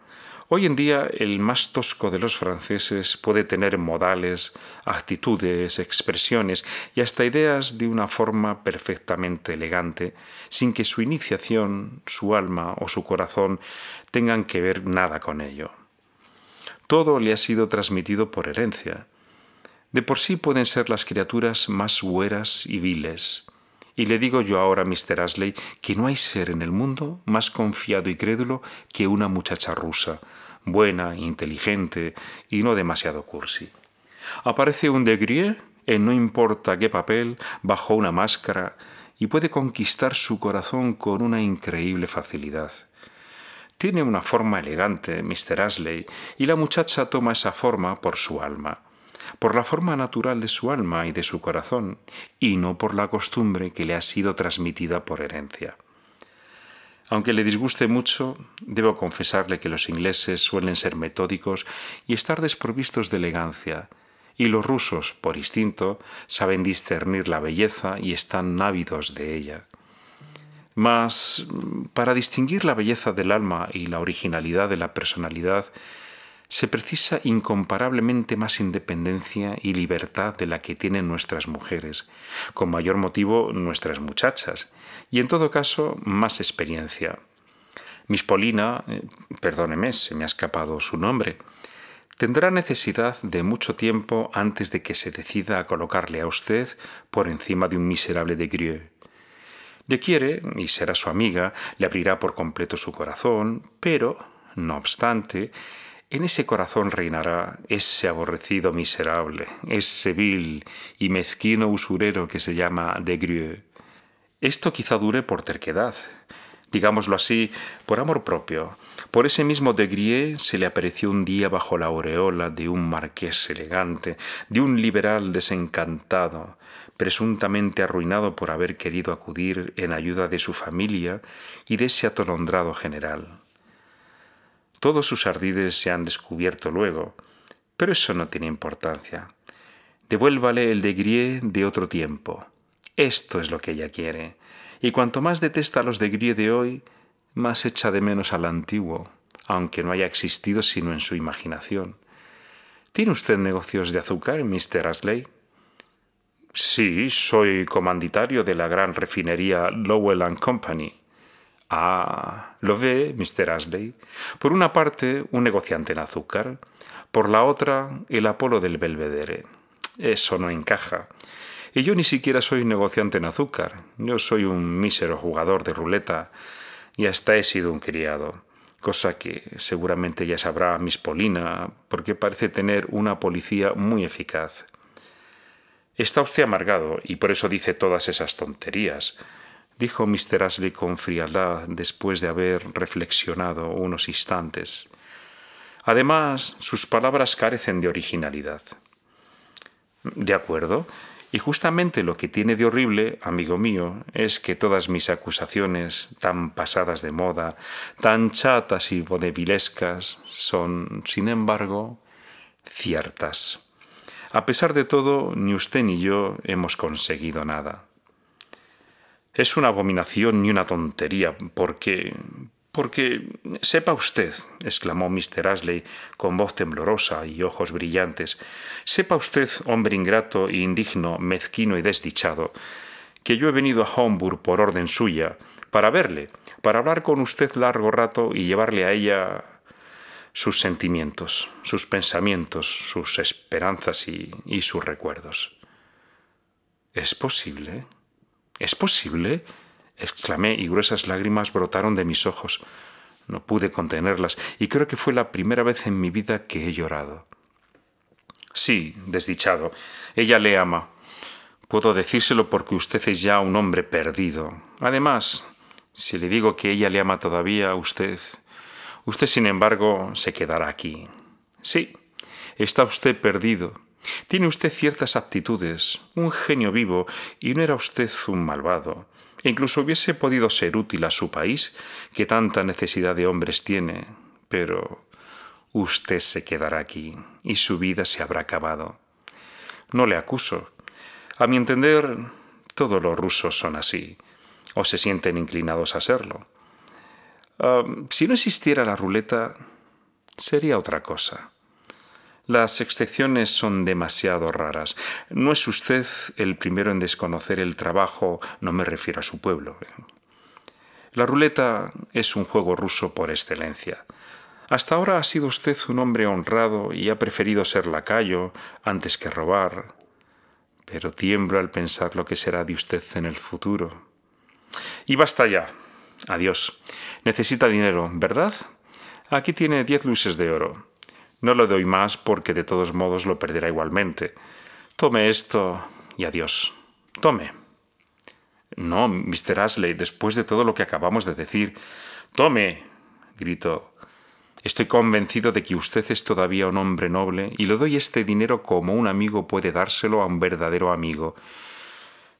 Hoy en día el más tosco de los franceses puede tener modales, actitudes, expresiones y hasta ideas de una forma perfectamente elegante, sin que su iniciación, su alma o su corazón tengan que ver nada con ello. Todo le ha sido transmitido por herencia. De por sí pueden ser las criaturas más hueras y viles, y le digo yo ahora, Mr. Ashley, que no hay ser en el mundo más confiado y crédulo que una muchacha rusa, buena, inteligente y no demasiado cursi. Aparece un degré en no importa qué papel, bajo una máscara, y puede conquistar su corazón con una increíble facilidad. Tiene una forma elegante, Mr. Ashley, y la muchacha toma esa forma por su alma por la forma natural de su alma y de su corazón, y no por la costumbre que le ha sido transmitida por herencia. Aunque le disguste mucho, debo confesarle que los ingleses suelen ser metódicos y estar desprovistos de elegancia, y los rusos, por instinto, saben discernir la belleza y están ávidos de ella. Mas, para distinguir la belleza del alma y la originalidad de la personalidad, se precisa incomparablemente más independencia y libertad de la que tienen nuestras mujeres, con mayor motivo nuestras muchachas, y en todo caso más experiencia. Miss Polina, eh, perdóneme, se me ha escapado su nombre, tendrá necesidad de mucho tiempo antes de que se decida a colocarle a usted por encima de un miserable de Grieux. Le quiere y será su amiga, le abrirá por completo su corazón, pero, no obstante, en ese corazón reinará ese aborrecido miserable, ese vil y mezquino usurero que se llama de Grieux. Esto quizá dure por terquedad, digámoslo así, por amor propio. Por ese mismo de Grieux se le apareció un día bajo la aureola de un marqués elegante, de un liberal desencantado, presuntamente arruinado por haber querido acudir en ayuda de su familia y de ese atolondrado general. Todos sus ardides se han descubierto luego, pero eso no tiene importancia. Devuélvale el de Grie de otro tiempo. Esto es lo que ella quiere. Y cuanto más detesta los de Grie de hoy, más echa de menos al antiguo, aunque no haya existido sino en su imaginación. ¿Tiene usted negocios de azúcar, Mr. Asley? Sí, soy comanditario de la gran refinería Lowell Company. Ah, lo ve Mr. Ashley. Por una parte, un negociante en azúcar, por la otra, el Apolo del Belvedere. Eso no encaja. Y yo ni siquiera soy negociante en azúcar. Yo soy un mísero jugador de ruleta y hasta he sido un criado. Cosa que seguramente ya sabrá Miss Polina, porque parece tener una policía muy eficaz. Está usted amargado y por eso dice todas esas tonterías dijo Mr. Ashley con frialdad después de haber reflexionado unos instantes. Además, sus palabras carecen de originalidad. De acuerdo, y justamente lo que tiene de horrible, amigo mío, es que todas mis acusaciones, tan pasadas de moda, tan chatas y bodevilescas, son, sin embargo, ciertas. A pesar de todo, ni usted ni yo hemos conseguido nada. Es una abominación ni una tontería, porque... Porque, sepa usted, exclamó Mr. Ashley con voz temblorosa y ojos brillantes, sepa usted, hombre ingrato e indigno, mezquino y desdichado, que yo he venido a Homburg por orden suya, para verle, para hablar con usted largo rato y llevarle a ella sus sentimientos, sus pensamientos, sus esperanzas y sus recuerdos. ¿Es posible? ¿Es posible? exclamé y gruesas lágrimas brotaron de mis ojos. No pude contenerlas y creo que fue la primera vez en mi vida que he llorado. Sí, desdichado, ella le ama. Puedo decírselo porque usted es ya un hombre perdido. Además, si le digo que ella le ama todavía a usted, usted sin embargo se quedará aquí. Sí, está usted perdido tiene usted ciertas aptitudes, un genio vivo, y no era usted un malvado. E incluso hubiese podido ser útil a su país, que tanta necesidad de hombres tiene. Pero usted se quedará aquí, y su vida se habrá acabado. No le acuso. A mi entender, todos los rusos son así, o se sienten inclinados a serlo. Ah, si no existiera la ruleta, sería otra cosa. Las excepciones son demasiado raras. No es usted el primero en desconocer el trabajo, no me refiero a su pueblo. ¿eh? La ruleta es un juego ruso por excelencia. Hasta ahora ha sido usted un hombre honrado y ha preferido ser lacayo antes que robar, pero tiemblo al pensar lo que será de usted en el futuro. Y basta ya. Adiós. Necesita dinero, ¿verdad? Aquí tiene diez luces de oro. No lo doy más porque de todos modos lo perderá igualmente. Tome esto y adiós. Tome. No, Mr. Ashley, después de todo lo que acabamos de decir. Tome. gritó. Estoy convencido de que usted es todavía un hombre noble y le doy este dinero como un amigo puede dárselo a un verdadero amigo.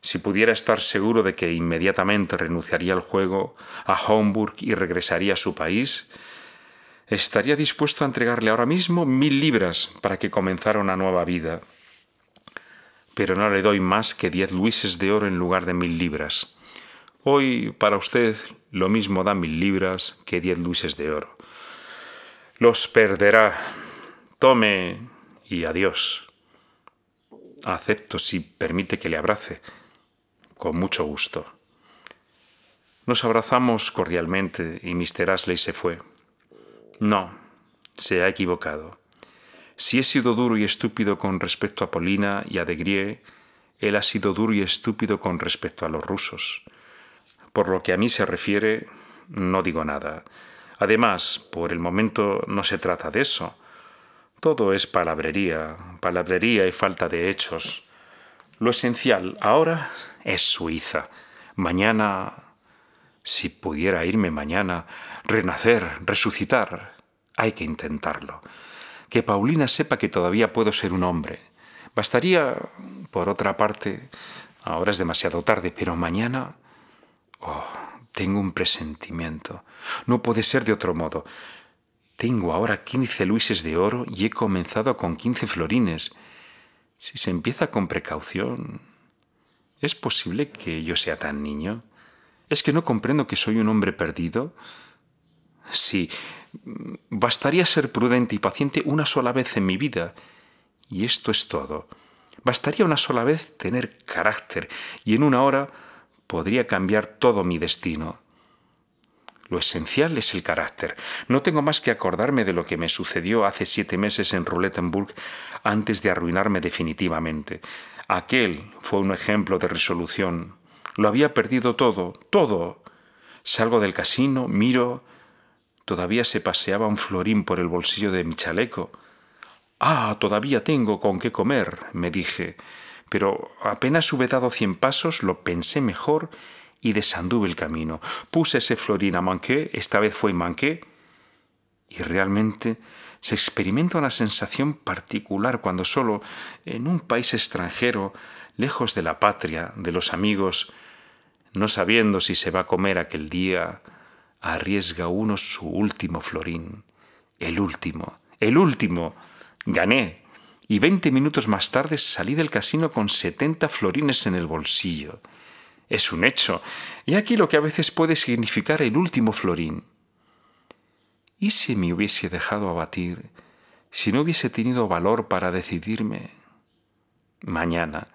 Si pudiera estar seguro de que inmediatamente renunciaría al juego, a Homburg y regresaría a su país, estaría dispuesto a entregarle ahora mismo mil libras para que comenzara una nueva vida. Pero no le doy más que diez luises de oro en lugar de mil libras. Hoy para usted lo mismo da mil libras que diez luises de oro. Los perderá. Tome y adiós. Acepto si permite que le abrace. Con mucho gusto. Nos abrazamos cordialmente y Mr. Ashley se fue. No, se ha equivocado. Si he sido duro y estúpido con respecto a Polina y a De él ha sido duro y estúpido con respecto a los rusos. Por lo que a mí se refiere, no digo nada. Además, por el momento no se trata de eso. Todo es palabrería, palabrería y falta de hechos. Lo esencial ahora es Suiza. Mañana si pudiera irme mañana, renacer, resucitar, hay que intentarlo. Que Paulina sepa que todavía puedo ser un hombre. Bastaría, por otra parte, ahora es demasiado tarde, pero mañana... Oh, tengo un presentimiento. No puede ser de otro modo. Tengo ahora quince luises de oro y he comenzado con quince florines. Si se empieza con precaución, ¿es posible que yo sea tan niño? ¿Es que no comprendo que soy un hombre perdido? Sí, bastaría ser prudente y paciente una sola vez en mi vida. Y esto es todo. Bastaría una sola vez tener carácter y en una hora podría cambiar todo mi destino. Lo esencial es el carácter. No tengo más que acordarme de lo que me sucedió hace siete meses en Roulettenburg antes de arruinarme definitivamente. Aquel fue un ejemplo de resolución. Lo había perdido todo, todo. Salgo del casino, miro. Todavía se paseaba un florín por el bolsillo de mi chaleco. Ah, todavía tengo con qué comer, me dije. Pero apenas hube dado cien pasos, lo pensé mejor y desanduve el camino. Puse ese florín a manqué, esta vez fue manqué, y realmente se experimenta una sensación particular cuando solo, en un país extranjero, lejos de la patria, de los amigos, no sabiendo si se va a comer aquel día, arriesga uno su último florín, el último, el último. Gané. Y veinte minutos más tarde salí del casino con setenta florines en el bolsillo. Es un hecho. Y aquí lo que a veces puede significar el último florín. ¿Y si me hubiese dejado abatir? Si no hubiese tenido valor para decidirme. Mañana,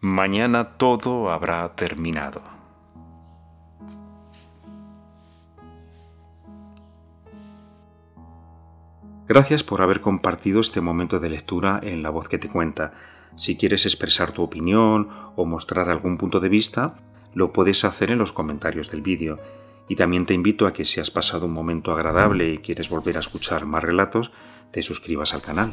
mañana todo habrá terminado. Gracias por haber compartido este momento de lectura en La voz que te cuenta. Si quieres expresar tu opinión o mostrar algún punto de vista, lo puedes hacer en los comentarios del vídeo. Y también te invito a que si has pasado un momento agradable y quieres volver a escuchar más relatos, te suscribas al canal.